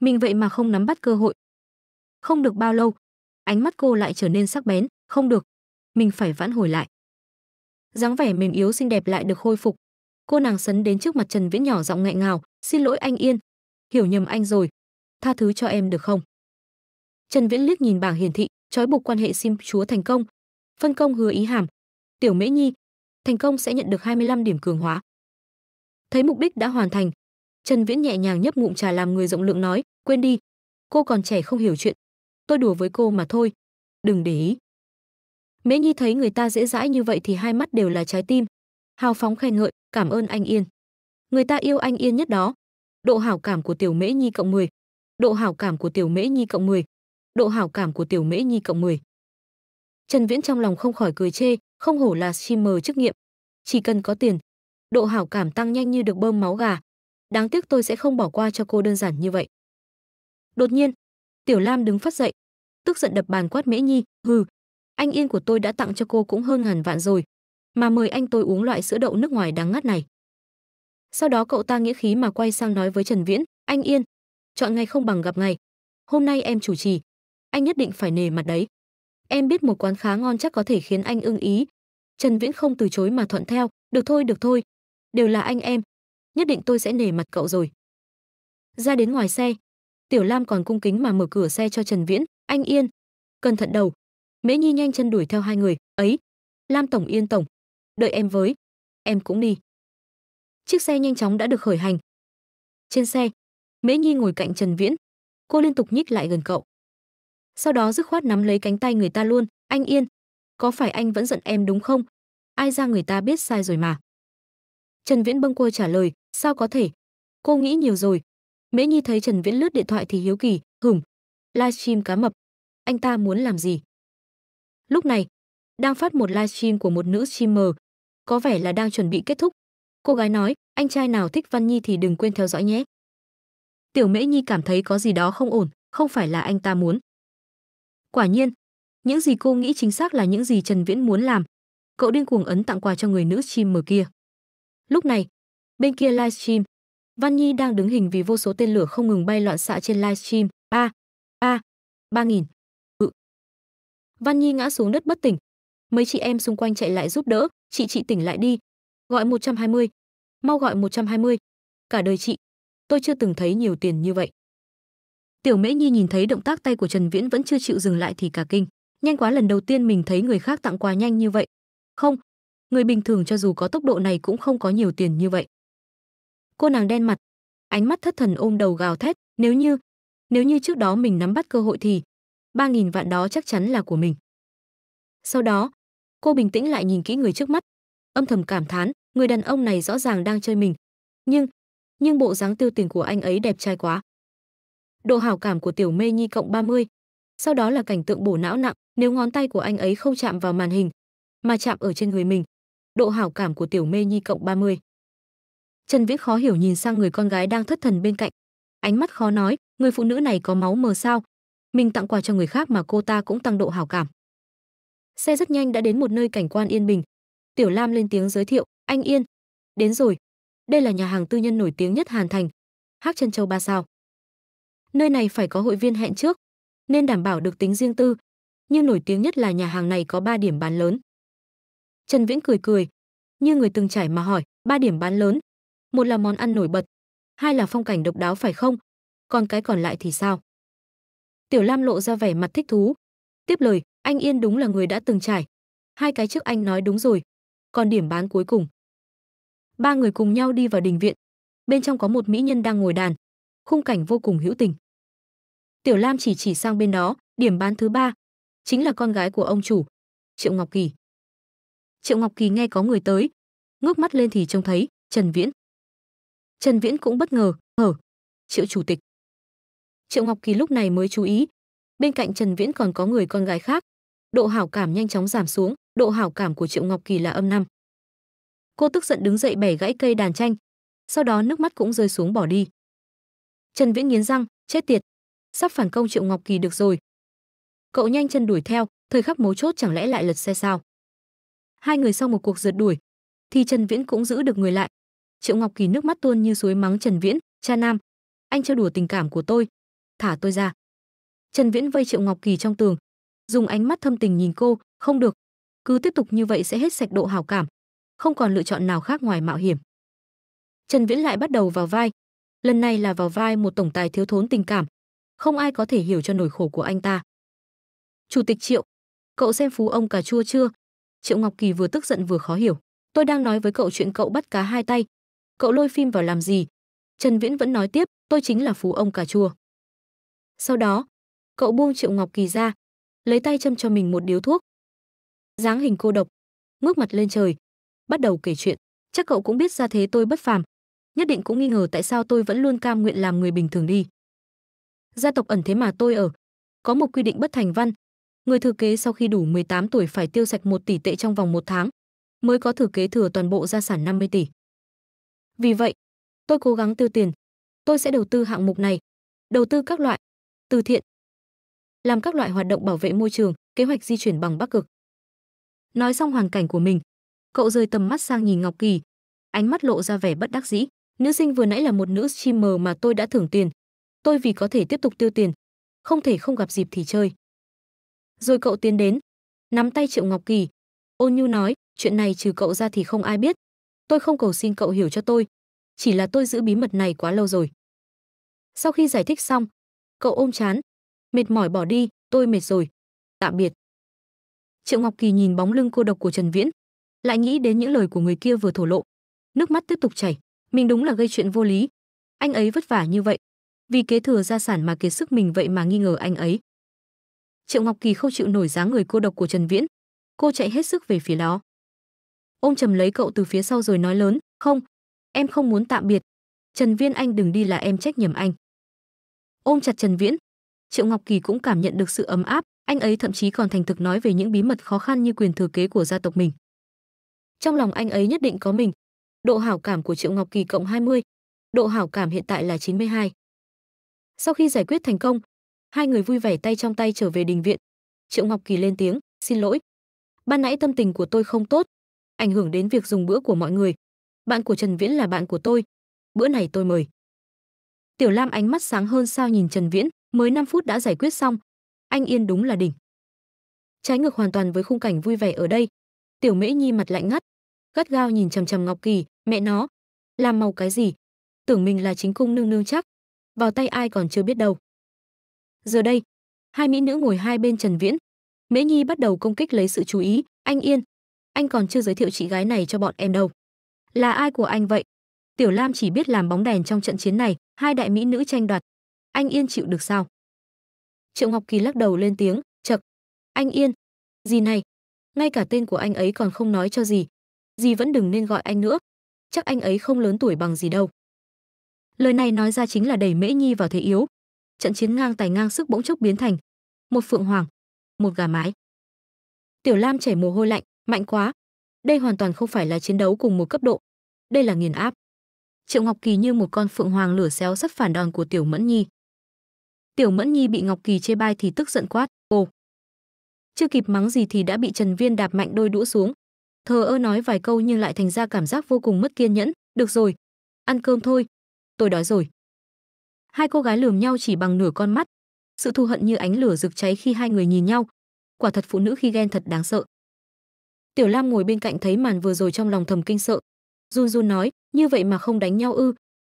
mình vậy mà không nắm bắt cơ hội không được bao lâu ánh mắt cô lại trở nên sắc bén không được mình phải vãn hồi lại dáng vẻ mềm yếu xinh đẹp lại được khôi phục cô nàng sấn đến trước mặt trần viễn nhỏ giọng nghẹn ngào xin lỗi anh yên hiểu nhầm anh rồi tha thứ cho em được không Trần Viễn liếc nhìn bảng hiển thị, trói buộc quan hệ sim chúa thành công. Phân công hứa ý hàm. Tiểu Mễ Nhi, thành công sẽ nhận được 25 điểm cường hóa. Thấy mục đích đã hoàn thành, Trần Viễn nhẹ nhàng nhấp ngụm trà làm người rộng lượng nói, quên đi, cô còn trẻ không hiểu chuyện, tôi đùa với cô mà thôi, đừng để ý. Mễ Nhi thấy người ta dễ dãi như vậy thì hai mắt đều là trái tim, hào phóng khen ngợi, cảm ơn anh Yên. Người ta yêu anh Yên nhất đó. Độ hảo cảm của Tiểu Mễ Nhi cộng 10. Độ hảo cảm của Tiểu Mễ Nhi cộng 10 độ hảo cảm của Tiểu Mễ Nhi cộng 10. Trần Viễn trong lòng không khỏi cười chê, không hổ là streamer chức nghiệp, chỉ cần có tiền, độ hảo cảm tăng nhanh như được bơm máu gà. Đáng tiếc tôi sẽ không bỏ qua cho cô đơn giản như vậy. Đột nhiên, Tiểu Lam đứng phát dậy, tức giận đập bàn quát Mễ Nhi, "Hừ, anh yên của tôi đã tặng cho cô cũng hơn ngàn vạn rồi, mà mời anh tôi uống loại sữa đậu nước ngoài đáng ngắt này." Sau đó cậu ta nghĩa khí mà quay sang nói với Trần Viễn, "Anh yên, chọn ngày không bằng gặp ngày. Hôm nay em chủ trì, anh nhất định phải nề mặt đấy. Em biết một quán khá ngon chắc có thể khiến anh ưng ý. Trần Viễn không từ chối mà thuận theo, được thôi, được thôi, đều là anh em, nhất định tôi sẽ nề mặt cậu rồi. Ra đến ngoài xe, Tiểu Lam còn cung kính mà mở cửa xe cho Trần Viễn, anh Yên, cẩn thận đầu. Mễ Nhi nhanh chân đuổi theo hai người, ấy, Lam tổng Yên tổng, đợi em với, em cũng đi. Chiếc xe nhanh chóng đã được khởi hành. Trên xe, Mễ Nhi ngồi cạnh Trần Viễn, cô liên tục nhích lại gần cậu sau đó dứt khoát nắm lấy cánh tay người ta luôn anh yên có phải anh vẫn giận em đúng không ai ra người ta biết sai rồi mà trần viễn bâng quơ trả lời sao có thể cô nghĩ nhiều rồi mễ nhi thấy trần viễn lướt điện thoại thì hiếu kỳ hửm livestream cá mập anh ta muốn làm gì lúc này đang phát một livestream của một nữ streamer có vẻ là đang chuẩn bị kết thúc cô gái nói anh trai nào thích văn nhi thì đừng quên theo dõi nhé tiểu mễ nhi cảm thấy có gì đó không ổn không phải là anh ta muốn Quả nhiên, những gì cô nghĩ chính xác là những gì Trần Viễn muốn làm. Cậu điên cuồng ấn tặng quà cho người nữ streamer kia. Lúc này, bên kia livestream, Văn Nhi đang đứng hình vì vô số tên lửa không ngừng bay loạn xạ trên livestream. Ba, ba, ba nghìn. Ừ. Văn Nhi ngã xuống đất bất tỉnh. Mấy chị em xung quanh chạy lại giúp đỡ, chị chị tỉnh lại đi. Gọi 120. Mau gọi 120. Cả đời chị, tôi chưa từng thấy nhiều tiền như vậy. Tiểu Mễ Nhi nhìn thấy động tác tay của Trần Viễn vẫn chưa chịu dừng lại thì cả kinh, nhanh quá lần đầu tiên mình thấy người khác tặng quà nhanh như vậy. Không, người bình thường cho dù có tốc độ này cũng không có nhiều tiền như vậy. Cô nàng đen mặt, ánh mắt thất thần ôm đầu gào thét, nếu như, nếu như trước đó mình nắm bắt cơ hội thì ba nghìn vạn đó chắc chắn là của mình. Sau đó, cô bình tĩnh lại nhìn kỹ người trước mắt, âm thầm cảm thán, người đàn ông này rõ ràng đang chơi mình, nhưng nhưng bộ dáng tiêu tiền của anh ấy đẹp trai quá độ hảo cảm của tiểu mê nhi cộng 30. Sau đó là cảnh tượng bổ não nặng, nếu ngón tay của anh ấy không chạm vào màn hình, mà chạm ở trên người mình. Độ hảo cảm của tiểu mê nhi cộng 30. Trần Viễn khó hiểu nhìn sang người con gái đang thất thần bên cạnh. Ánh mắt khó nói, người phụ nữ này có máu mờ sao? Mình tặng quà cho người khác mà cô ta cũng tăng độ hảo cảm. Xe rất nhanh đã đến một nơi cảnh quan yên bình. Tiểu Lam lên tiếng giới thiệu, "Anh Yên, đến rồi. Đây là nhà hàng tư nhân nổi tiếng nhất Hàn Thành, Hắc Chân Châu ba sao." Nơi này phải có hội viên hẹn trước, nên đảm bảo được tính riêng tư. Nhưng nổi tiếng nhất là nhà hàng này có 3 điểm bán lớn. Trần Viễn cười cười, như người từng trải mà hỏi, ba điểm bán lớn, một là món ăn nổi bật, hai là phong cảnh độc đáo phải không? Còn cái còn lại thì sao? Tiểu Lam lộ ra vẻ mặt thích thú. Tiếp lời, anh Yên đúng là người đã từng trải. Hai cái trước anh nói đúng rồi. Còn điểm bán cuối cùng. Ba người cùng nhau đi vào đình viện. Bên trong có một mỹ nhân đang ngồi đàn. Khung cảnh vô cùng hữu tình. Tiểu Lam chỉ chỉ sang bên đó, điểm bán thứ ba chính là con gái của ông chủ, Triệu Ngọc Kỳ. Triệu Ngọc Kỳ nghe có người tới, ngước mắt lên thì trông thấy Trần Viễn. Trần Viễn cũng bất ngờ, "Hở? Triệu chủ tịch?" Triệu Ngọc Kỳ lúc này mới chú ý, bên cạnh Trần Viễn còn có người con gái khác. Độ hảo cảm nhanh chóng giảm xuống, độ hảo cảm của Triệu Ngọc Kỳ là âm năm. Cô tức giận đứng dậy bẻ gãy cây đàn tranh, sau đó nước mắt cũng rơi xuống bỏ đi. Trần Viễn nghiến răng, chết tiệt, sắp phản công Triệu Ngọc Kỳ được rồi. Cậu nhanh chân đuổi theo, thời khắc mấu chốt chẳng lẽ lại lật xe sao? Hai người sau một cuộc rượt đuổi, thì Trần Viễn cũng giữ được người lại. Triệu Ngọc Kỳ nước mắt tuôn như suối mắng Trần Viễn, "Cha nam, anh trêu đùa tình cảm của tôi, thả tôi ra." Trần Viễn vây Triệu Ngọc Kỳ trong tường, dùng ánh mắt thâm tình nhìn cô, "Không được, cứ tiếp tục như vậy sẽ hết sạch độ hảo cảm, không còn lựa chọn nào khác ngoài mạo hiểm." Trần Viễn lại bắt đầu vào vai, lần này là vào vai một tổng tài thiếu thốn tình cảm, không ai có thể hiểu cho nỗi khổ của anh ta. Chủ tịch Triệu, cậu xem phú ông cà chua chưa? Triệu Ngọc Kỳ vừa tức giận vừa khó hiểu. Tôi đang nói với cậu chuyện cậu bắt cá hai tay. Cậu lôi phim vào làm gì? Trần Viễn vẫn nói tiếp, tôi chính là phú ông cà chua. Sau đó, cậu buông Triệu Ngọc Kỳ ra, lấy tay châm cho mình một điếu thuốc. Dáng hình cô độc, ngước mặt lên trời, bắt đầu kể chuyện. Chắc cậu cũng biết ra thế tôi bất phàm, nhất định cũng nghi ngờ tại sao tôi vẫn luôn cam nguyện làm người bình thường đi gia tộc ẩn thế mà tôi ở. Có một quy định bất thành văn, người thừa kế sau khi đủ 18 tuổi phải tiêu sạch 1 tỷ tệ trong vòng một tháng, mới có thừa kế thừa toàn bộ gia sản 50 tỷ. Vì vậy, tôi cố gắng tiêu tiền. Tôi sẽ đầu tư hạng mục này, đầu tư các loại, từ thiện, làm các loại hoạt động bảo vệ môi trường, kế hoạch di chuyển bằng bắc cực. Nói xong hoàn cảnh của mình, cậu rời tầm mắt sang nhìn Ngọc Kỳ, ánh mắt lộ ra vẻ bất đắc dĩ. Nữ sinh vừa nãy là một nữ streamer mà tôi đã thưởng tiền, Tôi vì có thể tiếp tục tiêu tiền, không thể không gặp dịp thì chơi. Rồi cậu tiến đến, nắm tay Triệu Ngọc Kỳ. Ôn Nhu nói, chuyện này trừ cậu ra thì không ai biết. Tôi không cầu xin cậu hiểu cho tôi, chỉ là tôi giữ bí mật này quá lâu rồi. Sau khi giải thích xong, cậu ôm chán, mệt mỏi bỏ đi, tôi mệt rồi. Tạm biệt. Triệu Ngọc Kỳ nhìn bóng lưng cô độc của Trần Viễn, lại nghĩ đến những lời của người kia vừa thổ lộ. Nước mắt tiếp tục chảy, mình đúng là gây chuyện vô lý. Anh ấy vất vả như vậy, vì kế thừa gia sản mà kiệt sức mình vậy mà nghi ngờ anh ấy. Triệu Ngọc Kỳ không chịu nổi dáng người cô độc của Trần Viễn, cô chạy hết sức về phía đó. Ôm trầm lấy cậu từ phía sau rồi nói lớn, "Không, em không muốn tạm biệt. Trần viễn anh đừng đi là em trách nhầm anh." Ôm chặt Trần Viễn, Triệu Ngọc Kỳ cũng cảm nhận được sự ấm áp, anh ấy thậm chí còn thành thực nói về những bí mật khó khăn như quyền thừa kế của gia tộc mình. Trong lòng anh ấy nhất định có mình. Độ hảo cảm của Triệu Ngọc Kỳ cộng 20, độ hảo cảm hiện tại là 92. Sau khi giải quyết thành công, hai người vui vẻ tay trong tay trở về đình viện. Triệu Ngọc Kỳ lên tiếng, "Xin lỗi, ban nãy tâm tình của tôi không tốt, ảnh hưởng đến việc dùng bữa của mọi người. Bạn của Trần Viễn là bạn của tôi, bữa này tôi mời." Tiểu Lam ánh mắt sáng hơn sao nhìn Trần Viễn, mới 5 phút đã giải quyết xong, anh Yên đúng là đỉnh. Trái ngược hoàn toàn với khung cảnh vui vẻ ở đây, Tiểu Mễ Nhi mặt lạnh ngắt, gắt gao nhìn chằm chằm Ngọc Kỳ, mẹ nó, làm màu cái gì? Tưởng mình là chính cung nương nương chắc vào tay ai còn chưa biết đâu. Giờ đây, hai mỹ nữ ngồi hai bên Trần Viễn. Mễ Nhi bắt đầu công kích lấy sự chú ý, anh Yên, anh còn chưa giới thiệu chị gái này cho bọn em đâu. Là ai của anh vậy? Tiểu Lam chỉ biết làm bóng đèn trong trận chiến này, hai đại mỹ nữ tranh đoạt. Anh Yên chịu được sao? Triệu Ngọc Kỳ lắc đầu lên tiếng, chật. Anh Yên, gì này? Ngay cả tên của anh ấy còn không nói cho gì. Gì vẫn đừng nên gọi anh nữa. Chắc anh ấy không lớn tuổi bằng gì đâu lời này nói ra chính là đẩy mễ nhi vào thế yếu trận chiến ngang tài ngang sức bỗng chốc biến thành một phượng hoàng một gà mái tiểu lam chảy mồ hôi lạnh mạnh quá đây hoàn toàn không phải là chiến đấu cùng một cấp độ đây là nghiền áp triệu ngọc kỳ như một con phượng hoàng lửa xéo sắp phản đòn của tiểu mẫn nhi tiểu mẫn nhi bị ngọc kỳ chê bai thì tức giận quát ồ chưa kịp mắng gì thì đã bị trần viên đạp mạnh đôi đũa xuống thờ ơ nói vài câu nhưng lại thành ra cảm giác vô cùng mất kiên nhẫn được rồi ăn cơm thôi tôi đói rồi. Hai cô gái lườm nhau chỉ bằng nửa con mắt. Sự thù hận như ánh lửa rực cháy khi hai người nhìn nhau. Quả thật phụ nữ khi ghen thật đáng sợ. Tiểu Lam ngồi bên cạnh thấy màn vừa rồi trong lòng thầm kinh sợ. Run run nói, như vậy mà không đánh nhau ư.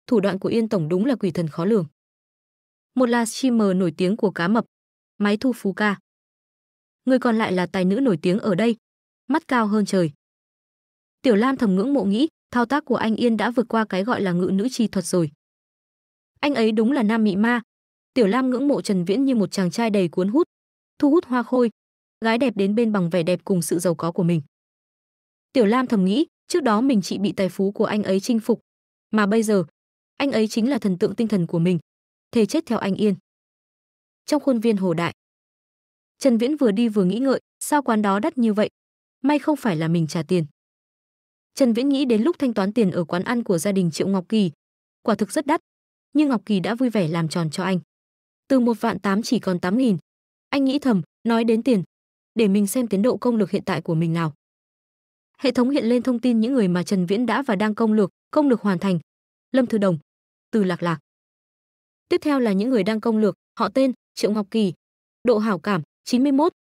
Thủ đoạn của Yên Tổng đúng là quỷ thần khó lường. Một là streamer nổi tiếng của cá mập, máy thu phú ca. Người còn lại là tài nữ nổi tiếng ở đây, mắt cao hơn trời. Tiểu Lam thầm ngưỡng mộ nghĩ, thao tác của anh Yên đã vượt qua cái gọi là ngự nữ chi thuật rồi. Anh ấy đúng là nam mị ma. Tiểu Lam ngưỡng mộ Trần Viễn như một chàng trai đầy cuốn hút, thu hút hoa khôi, gái đẹp đến bên bằng vẻ đẹp cùng sự giàu có của mình. Tiểu Lam thầm nghĩ, trước đó mình chỉ bị tài phú của anh ấy chinh phục, mà bây giờ, anh ấy chính là thần tượng tinh thần của mình, thề chết theo anh Yên. Trong khuôn viên hồ đại, Trần Viễn vừa đi vừa nghĩ ngợi, sao quán đó đắt như vậy? May không phải là mình trả tiền. Trần Viễn nghĩ đến lúc thanh toán tiền ở quán ăn của gia đình Triệu Ngọc Kỳ, quả thực rất đắt, nhưng Ngọc Kỳ đã vui vẻ làm tròn cho anh. Từ một vạn tám chỉ còn tám nghìn. Anh nghĩ thầm, nói đến tiền, để mình xem tiến độ công lược hiện tại của mình nào. Hệ thống hiện lên thông tin những người mà Trần Viễn đã và đang công lược, công lược hoàn thành. Lâm Thư Đồng, Từ Lạc Lạc. Tiếp theo là những người đang công lược, họ tên Triệu Ngọc Kỳ, độ hảo cảm 91,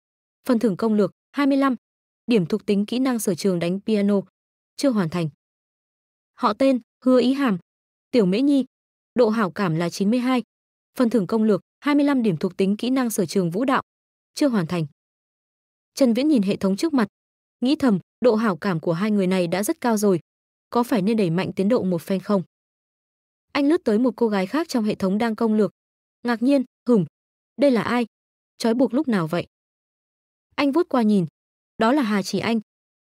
phần thưởng công lược 25, điểm thuộc tính kỹ năng sở trường đánh piano chưa hoàn thành. Họ tên, Hứa Ý Hàm, Tiểu Mễ Nhi, độ hảo cảm là 92, phần thưởng công lược 25 điểm thuộc tính kỹ năng sở trường vũ đạo, chưa hoàn thành. Trần Viễn nhìn hệ thống trước mặt, nghĩ thầm, độ hảo cảm của hai người này đã rất cao rồi, có phải nên đẩy mạnh tiến độ một phen không? Anh lướt tới một cô gái khác trong hệ thống đang công lược, ngạc nhiên, hửng, đây là ai? Chói buộc lúc nào vậy? Anh vuốt qua nhìn, đó là Hà Chỉ Anh.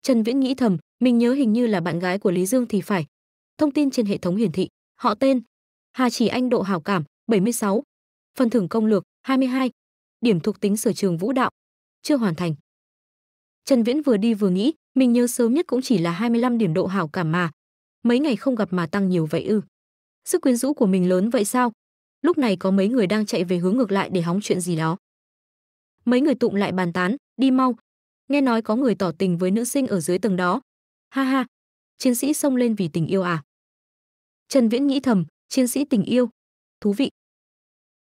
Trần Viễn nghĩ thầm, mình nhớ hình như là bạn gái của Lý Dương thì phải. Thông tin trên hệ thống hiển thị, họ tên, Hà Chỉ Anh độ hảo cảm, 76. Phần thưởng công lược, 22. Điểm thuộc tính sở trường vũ đạo. Chưa hoàn thành. Trần Viễn vừa đi vừa nghĩ, mình nhớ sớm nhất cũng chỉ là 25 điểm độ hảo cảm mà. Mấy ngày không gặp mà tăng nhiều vậy ư. Sức quyến rũ của mình lớn vậy sao? Lúc này có mấy người đang chạy về hướng ngược lại để hóng chuyện gì đó. Mấy người tụng lại bàn tán, đi mau. Nghe nói có người tỏ tình với nữ sinh ở dưới tầng đó, Ha ha, chiến sĩ xông lên vì tình yêu à? Trần Viễn nghĩ thầm, chiến sĩ tình yêu, thú vị.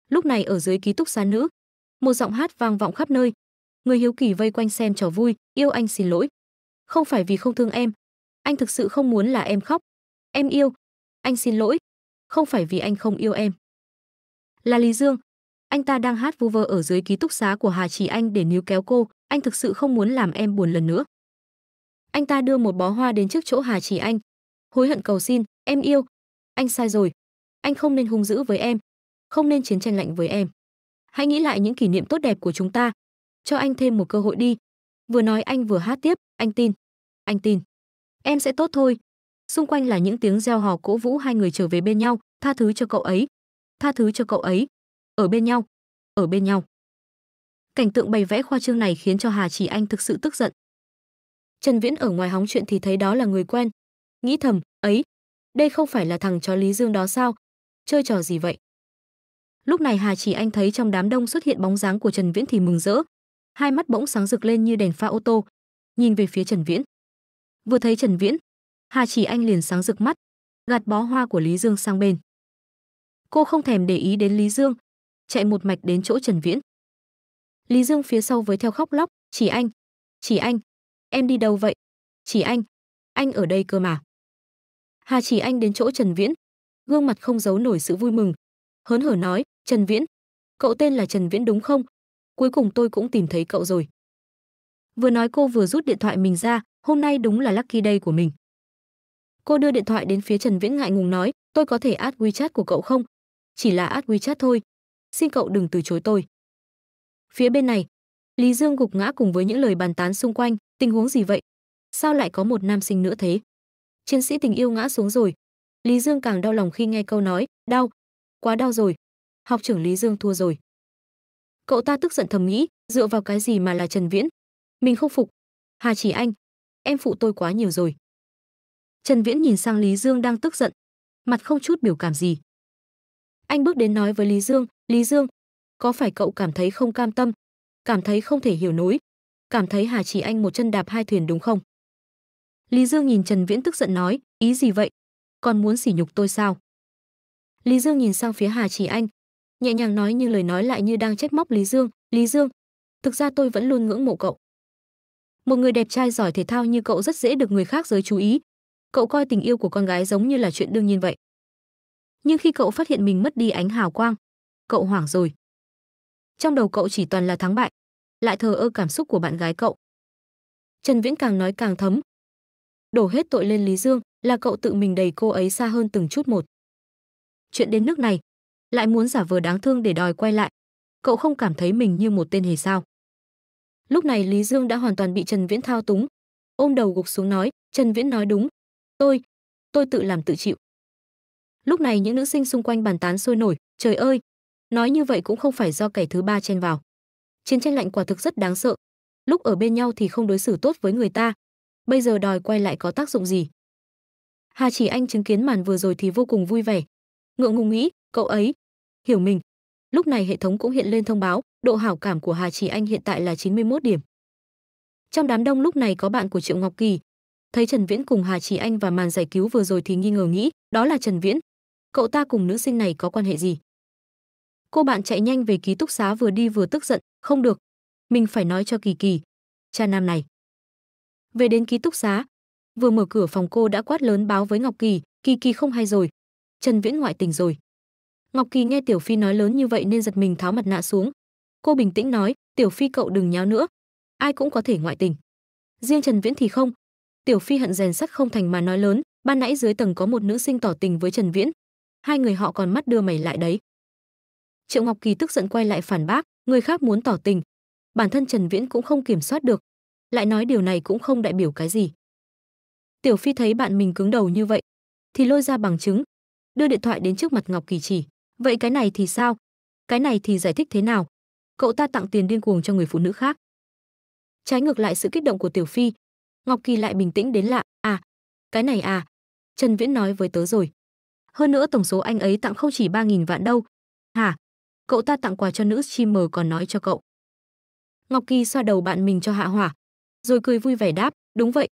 Lúc này ở dưới ký túc xá nữ, một giọng hát vang vọng khắp nơi. Người hiếu kỳ vây quanh xem trò vui, yêu anh xin lỗi. Không phải vì không thương em, anh thực sự không muốn là em khóc. Em yêu, anh xin lỗi, không phải vì anh không yêu em. Là Lý Dương, anh ta đang hát vu vơ ở dưới ký túc xá của Hà Chỉ Anh để níu kéo cô, anh thực sự không muốn làm em buồn lần nữa anh ta đưa một bó hoa đến trước chỗ Hà Chỉ Anh. Hối hận cầu xin, em yêu. Anh sai rồi. Anh không nên hung dữ với em. Không nên chiến tranh lạnh với em. Hãy nghĩ lại những kỷ niệm tốt đẹp của chúng ta. Cho anh thêm một cơ hội đi. Vừa nói anh vừa hát tiếp, anh tin. Anh tin. Em sẽ tốt thôi. Xung quanh là những tiếng reo hò cổ vũ hai người trở về bên nhau, tha thứ cho cậu ấy. Tha thứ cho cậu ấy. Ở bên nhau. Ở bên nhau. Cảnh tượng bày vẽ khoa trương này khiến cho Hà Chỉ Anh thực sự tức giận, Trần Viễn ở ngoài hóng chuyện thì thấy đó là người quen. Nghĩ thầm, ấy, đây không phải là thằng chó Lý Dương đó sao? Chơi trò gì vậy? Lúc này Hà Chỉ Anh thấy trong đám đông xuất hiện bóng dáng của Trần Viễn thì mừng rỡ. Hai mắt bỗng sáng rực lên như đèn pha ô tô, nhìn về phía Trần Viễn. Vừa thấy Trần Viễn, Hà Chỉ Anh liền sáng rực mắt, gạt bó hoa của Lý Dương sang bên. Cô không thèm để ý đến Lý Dương, chạy một mạch đến chỗ Trần Viễn. Lý Dương phía sau với theo khóc lóc, "Chỉ anh, chỉ anh, Em đi đâu vậy? Chỉ anh. Anh ở đây cơ mà. Hà chỉ anh đến chỗ Trần Viễn. Gương mặt không giấu nổi sự vui mừng. Hớn hở nói, Trần Viễn. Cậu tên là Trần Viễn đúng không? Cuối cùng tôi cũng tìm thấy cậu rồi. Vừa nói cô vừa rút điện thoại mình ra, hôm nay đúng là lucky day của mình. Cô đưa điện thoại đến phía Trần Viễn ngại ngùng nói, tôi có thể add WeChat của cậu không? Chỉ là add WeChat thôi. Xin cậu đừng từ chối tôi. Phía bên này, Lý Dương gục ngã cùng với những lời bàn tán xung quanh, Tình huống gì vậy? Sao lại có một nam sinh nữa thế? Chiến sĩ tình yêu ngã xuống rồi. Lý Dương càng đau lòng khi nghe câu nói, đau, quá đau rồi. Học trưởng Lý Dương thua rồi. Cậu ta tức giận thầm nghĩ, dựa vào cái gì mà là Trần Viễn? Mình không phục. Hà chỉ anh, em phụ tôi quá nhiều rồi. Trần Viễn nhìn sang Lý Dương đang tức giận, mặt không chút biểu cảm gì. Anh bước đến nói với Lý Dương, Lý Dương, có phải cậu cảm thấy không cam tâm, cảm thấy không thể hiểu nổi, cảm thấy Hà Chỉ Anh một chân đạp hai thuyền đúng không? Lý Dương nhìn Trần Viễn tức giận nói, ý gì vậy? Còn muốn sỉ nhục tôi sao? Lý Dương nhìn sang phía Hà Chỉ Anh, nhẹ nhàng nói như lời nói lại như đang trách móc Lý Dương, "Lý Dương, thực ra tôi vẫn luôn ngưỡng mộ cậu. Một người đẹp trai giỏi thể thao như cậu rất dễ được người khác giới chú ý. Cậu coi tình yêu của con gái giống như là chuyện đương nhiên vậy. Nhưng khi cậu phát hiện mình mất đi ánh hào quang, cậu hoảng rồi. Trong đầu cậu chỉ toàn là thắng bại, lại thờ ơ cảm xúc của bạn gái cậu. Trần Viễn càng nói càng thấm. Đổ hết tội lên Lý Dương, là cậu tự mình đẩy cô ấy xa hơn từng chút một. Chuyện đến nước này, lại muốn giả vờ đáng thương để đòi quay lại. Cậu không cảm thấy mình như một tên hề sao? Lúc này Lý Dương đã hoàn toàn bị Trần Viễn thao túng, ôm đầu gục xuống nói, Trần Viễn nói đúng, tôi, tôi tự làm tự chịu. Lúc này những nữ sinh xung quanh bàn tán sôi nổi, trời ơi, nói như vậy cũng không phải do kẻ thứ ba chen vào chiến tranh lạnh quả thực rất đáng sợ. Lúc ở bên nhau thì không đối xử tốt với người ta, bây giờ đòi quay lại có tác dụng gì? Hà Chỉ Anh chứng kiến màn vừa rồi thì vô cùng vui vẻ. Ngượng ngùng nghĩ, cậu ấy hiểu mình. Lúc này hệ thống cũng hiện lên thông báo, độ hảo cảm của Hà Chỉ Anh hiện tại là 91 điểm. Trong đám đông lúc này có bạn của Triệu Ngọc Kỳ. Thấy Trần Viễn cùng Hà Chỉ Anh và màn giải cứu vừa rồi thì nghi ngờ nghĩ, đó là Trần Viễn. Cậu ta cùng nữ sinh này có quan hệ gì? Cô bạn chạy nhanh về ký túc xá vừa đi vừa tức giận, không được, mình phải nói cho Kỳ Kỳ, cha nam này. Về đến ký túc xá, vừa mở cửa phòng cô đã quát lớn báo với Ngọc Kỳ, Kỳ Kỳ không hay rồi, Trần Viễn ngoại tình rồi. Ngọc Kỳ nghe Tiểu Phi nói lớn như vậy nên giật mình tháo mặt nạ xuống. Cô bình tĩnh nói, Tiểu Phi cậu đừng nháo nữa, ai cũng có thể ngoại tình. Riêng Trần Viễn thì không. Tiểu Phi hận rèn sắt không thành mà nói lớn, ban nãy dưới tầng có một nữ sinh tỏ tình với Trần Viễn, hai người họ còn mắt đưa mày lại đấy. Triệu Ngọc Kỳ tức giận quay lại phản bác, người khác muốn tỏ tình bản thân trần viễn cũng không kiểm soát được lại nói điều này cũng không đại biểu cái gì tiểu phi thấy bạn mình cứng đầu như vậy thì lôi ra bằng chứng đưa điện thoại đến trước mặt ngọc kỳ chỉ vậy cái này thì sao cái này thì giải thích thế nào cậu ta tặng tiền điên cuồng cho người phụ nữ khác trái ngược lại sự kích động của tiểu phi ngọc kỳ lại bình tĩnh đến lạ à cái này à trần viễn nói với tớ rồi hơn nữa tổng số anh ấy tặng không chỉ ba nghìn vạn đâu hả cậu ta tặng quà cho nữ streamer còn nói cho cậu. Ngọc Kỳ xoa đầu bạn mình cho hạ hỏa, rồi cười vui vẻ đáp, đúng vậy.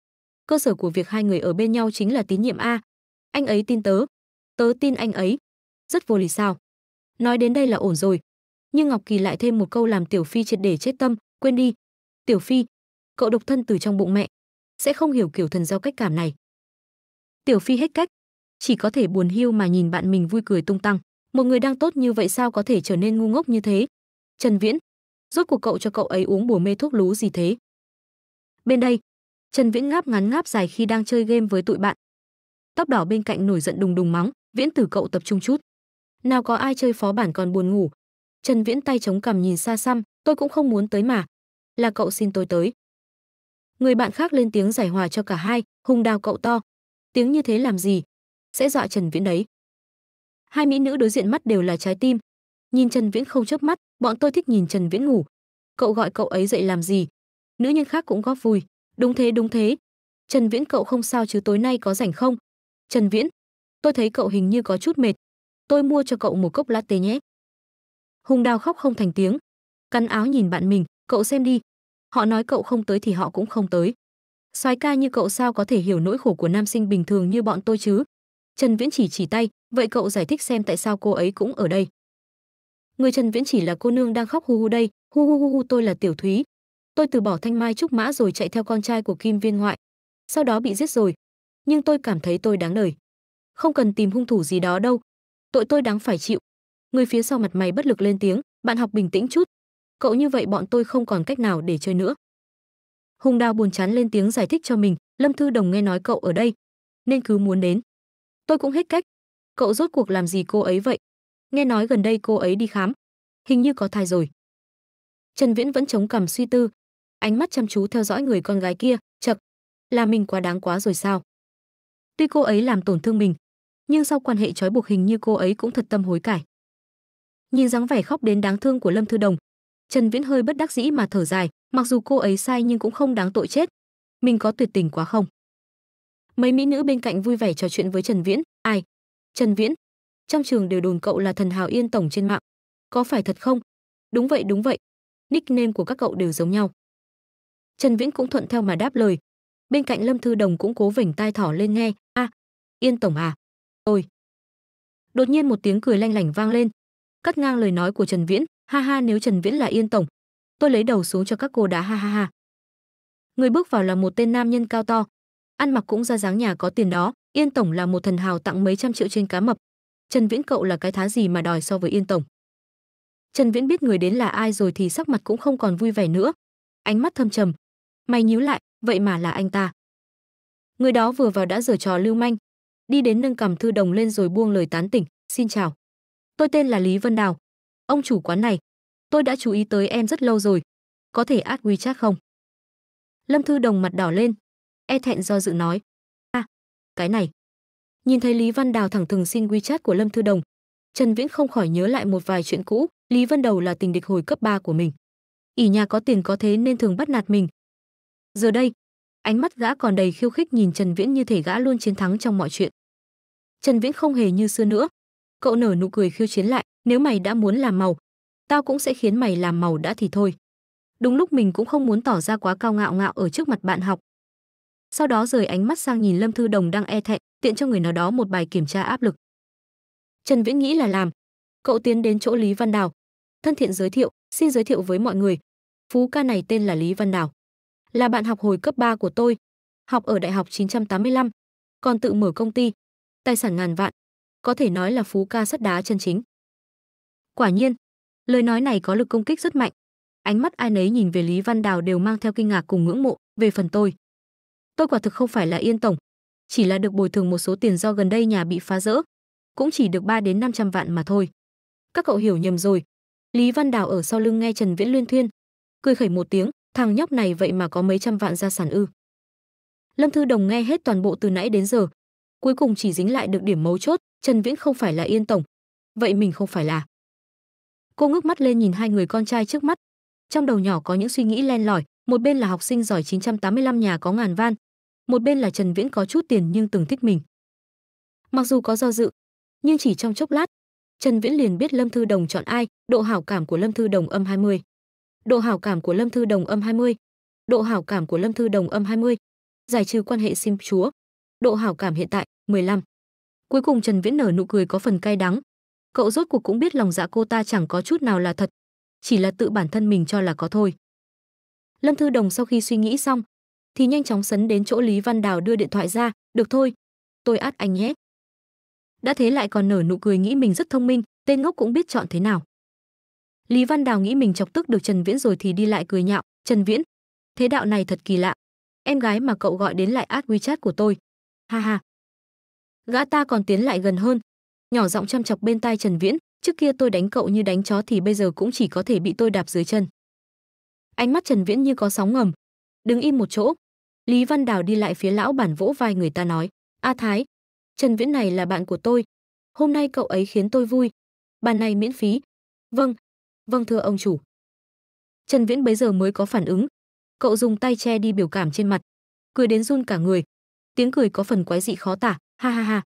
Cơ sở của việc hai người ở bên nhau chính là tín nhiệm A. Anh ấy tin tớ, tớ tin anh ấy. Rất vô lý sao. Nói đến đây là ổn rồi. Nhưng Ngọc Kỳ lại thêm một câu làm Tiểu Phi triệt để chết tâm, quên đi. Tiểu Phi, cậu độc thân từ trong bụng mẹ, sẽ không hiểu kiểu thần giao cách cảm này. Tiểu Phi hết cách, chỉ có thể buồn hiu mà nhìn bạn mình vui cười tung tăng một người đang tốt như vậy sao có thể trở nên ngu ngốc như thế trần viễn rốt cuộc cậu cho cậu ấy uống bùa mê thuốc lú gì thế bên đây trần viễn ngáp ngắn ngáp dài khi đang chơi game với tụi bạn tóc đỏ bên cạnh nổi giận đùng đùng mắng viễn tử cậu tập trung chút nào có ai chơi phó bản còn buồn ngủ trần viễn tay chống cằm nhìn xa xăm tôi cũng không muốn tới mà là cậu xin tôi tới người bạn khác lên tiếng giải hòa cho cả hai hùng đào cậu to tiếng như thế làm gì sẽ dọa trần viễn đấy hai mỹ nữ đối diện mắt đều là trái tim nhìn trần viễn không chớp mắt bọn tôi thích nhìn trần viễn ngủ cậu gọi cậu ấy dậy làm gì nữ nhân khác cũng góp vui đúng thế đúng thế trần viễn cậu không sao chứ tối nay có rảnh không trần viễn tôi thấy cậu hình như có chút mệt tôi mua cho cậu một cốc latte nhé hùng đào khóc không thành tiếng cắn áo nhìn bạn mình cậu xem đi họ nói cậu không tới thì họ cũng không tới soái ca như cậu sao có thể hiểu nỗi khổ của nam sinh bình thường như bọn tôi chứ Trần Viễn chỉ chỉ tay, vậy cậu giải thích xem tại sao cô ấy cũng ở đây. Người Trần Viễn chỉ là cô nương đang khóc hu hu đây, hu hu hu hu tôi là Tiểu Thúy. Tôi từ bỏ thanh mai trúc mã rồi chạy theo con trai của Kim Viên ngoại. Sau đó bị giết rồi. Nhưng tôi cảm thấy tôi đáng đời. Không cần tìm hung thủ gì đó đâu. Tội tôi đáng phải chịu. Người phía sau mặt mày bất lực lên tiếng, bạn học bình tĩnh chút. Cậu như vậy bọn tôi không còn cách nào để chơi nữa. Hùng Đào buồn chán lên tiếng giải thích cho mình, Lâm Thư Đồng nghe nói cậu ở đây, nên cứ muốn đến. Tôi cũng hết cách. Cậu rốt cuộc làm gì cô ấy vậy? Nghe nói gần đây cô ấy đi khám, hình như có thai rồi. Trần Viễn vẫn chống cằm suy tư, ánh mắt chăm chú theo dõi người con gái kia, chậc, là mình quá đáng quá rồi sao? Tuy cô ấy làm tổn thương mình, nhưng sau quan hệ trói buộc hình như cô ấy cũng thật tâm hối cải. Nhìn dáng vẻ khóc đến đáng thương của Lâm Thư Đồng, Trần Viễn hơi bất đắc dĩ mà thở dài, mặc dù cô ấy sai nhưng cũng không đáng tội chết. Mình có tuyệt tình quá không? mấy mỹ nữ bên cạnh vui vẻ trò chuyện với trần viễn ai trần viễn trong trường đều đồn cậu là thần hào yên tổng trên mạng có phải thật không đúng vậy đúng vậy nickname của các cậu đều giống nhau trần viễn cũng thuận theo mà đáp lời bên cạnh lâm thư đồng cũng cố vểnh tai thỏ lên nghe a à, yên tổng à Ôi. đột nhiên một tiếng cười lanh lảnh vang lên cắt ngang lời nói của trần viễn ha ha nếu trần viễn là yên tổng tôi lấy đầu xuống cho các cô đá ha ha ha người bước vào là một tên nam nhân cao to ăn mặc cũng ra dáng nhà có tiền đó yên tổng là một thần hào tặng mấy trăm triệu trên cá mập trần viễn cậu là cái thá gì mà đòi so với yên tổng trần viễn biết người đến là ai rồi thì sắc mặt cũng không còn vui vẻ nữa ánh mắt thâm trầm mày nhíu lại vậy mà là anh ta người đó vừa vào đã giở trò lưu manh đi đến nâng cầm thư đồng lên rồi buông lời tán tỉnh xin chào tôi tên là lý vân đào ông chủ quán này tôi đã chú ý tới em rất lâu rồi có thể át WeChat không lâm thư đồng mặt đỏ lên e thẹn do dự nói a à, cái này nhìn thấy lý văn đào thẳng thừng xin wechat của lâm thư đồng trần viễn không khỏi nhớ lại một vài chuyện cũ lý văn đầu là tình địch hồi cấp 3 của mình ỷ nhà có tiền có thế nên thường bắt nạt mình giờ đây ánh mắt gã còn đầy khiêu khích nhìn trần viễn như thể gã luôn chiến thắng trong mọi chuyện trần viễn không hề như xưa nữa cậu nở nụ cười khiêu chiến lại nếu mày đã muốn làm màu tao cũng sẽ khiến mày làm màu đã thì thôi đúng lúc mình cũng không muốn tỏ ra quá cao ngạo ngạo ở trước mặt bạn học sau đó rời ánh mắt sang nhìn lâm thư đồng đang e thẹn tiện cho người nào đó một bài kiểm tra áp lực trần viễn nghĩ là làm cậu tiến đến chỗ lý văn đào thân thiện giới thiệu xin giới thiệu với mọi người phú ca này tên là lý văn đào là bạn học hồi cấp 3 của tôi học ở đại học 985 còn tự mở công ty tài sản ngàn vạn có thể nói là phú ca sắt đá chân chính quả nhiên lời nói này có lực công kích rất mạnh ánh mắt ai nấy nhìn về lý văn đào đều mang theo kinh ngạc cùng ngưỡng mộ về phần tôi tôi quả thực không phải là yên tổng, chỉ là được bồi thường một số tiền do gần đây nhà bị phá rỡ, cũng chỉ được 3 đến 500 vạn mà thôi. Các cậu hiểu nhầm rồi. Lý Văn Đào ở sau lưng nghe Trần Viễn liên thuyên, cười khẩy một tiếng, thằng nhóc này vậy mà có mấy trăm vạn ra sản ư? Lâm Thư Đồng nghe hết toàn bộ từ nãy đến giờ, cuối cùng chỉ dính lại được điểm mấu chốt, Trần Viễn không phải là yên tổng, vậy mình không phải là. Cô ngước mắt lên nhìn hai người con trai trước mắt, trong đầu nhỏ có những suy nghĩ len lỏi, một bên là học sinh giỏi 985 nhà có ngàn van, một bên là Trần Viễn có chút tiền nhưng từng thích mình. Mặc dù có do dự, nhưng chỉ trong chốc lát, Trần Viễn liền biết Lâm Thư Đồng chọn ai, độ hảo cảm của Lâm Thư Đồng âm 20. Độ hảo cảm của Lâm Thư Đồng âm 20. Độ hảo cảm của Lâm Thư Đồng âm 20. Giải trừ quan hệ sim chúa. Độ hảo cảm hiện tại 15. Cuối cùng Trần Viễn nở nụ cười có phần cay đắng. Cậu rốt cuộc cũng biết lòng dạ cô ta chẳng có chút nào là thật, chỉ là tự bản thân mình cho là có thôi. Lâm Thư Đồng sau khi suy nghĩ xong, thì nhanh chóng sấn đến chỗ Lý Văn Đào đưa điện thoại ra, "Được thôi, tôi át anh nhé." Đã thế lại còn nở nụ cười nghĩ mình rất thông minh, tên ngốc cũng biết chọn thế nào. Lý Văn Đào nghĩ mình chọc tức được Trần Viễn rồi thì đi lại cười nhạo, "Trần Viễn, thế đạo này thật kỳ lạ. Em gái mà cậu gọi đến lại át WeChat của tôi." Ha ha. Gã ta còn tiến lại gần hơn, nhỏ giọng chăm chọc bên tai Trần Viễn, "Trước kia tôi đánh cậu như đánh chó thì bây giờ cũng chỉ có thể bị tôi đạp dưới chân." Ánh mắt Trần Viễn như có sóng ngầm, đứng im một chỗ, Lý Văn Đào đi lại phía lão bản vỗ vai người ta nói, A Thái, Trần Viễn này là bạn của tôi. Hôm nay cậu ấy khiến tôi vui. Bàn này miễn phí. Vâng, vâng thưa ông chủ. Trần Viễn bấy giờ mới có phản ứng. Cậu dùng tay che đi biểu cảm trên mặt, cười đến run cả người. Tiếng cười có phần quái dị khó tả, ha ha ha.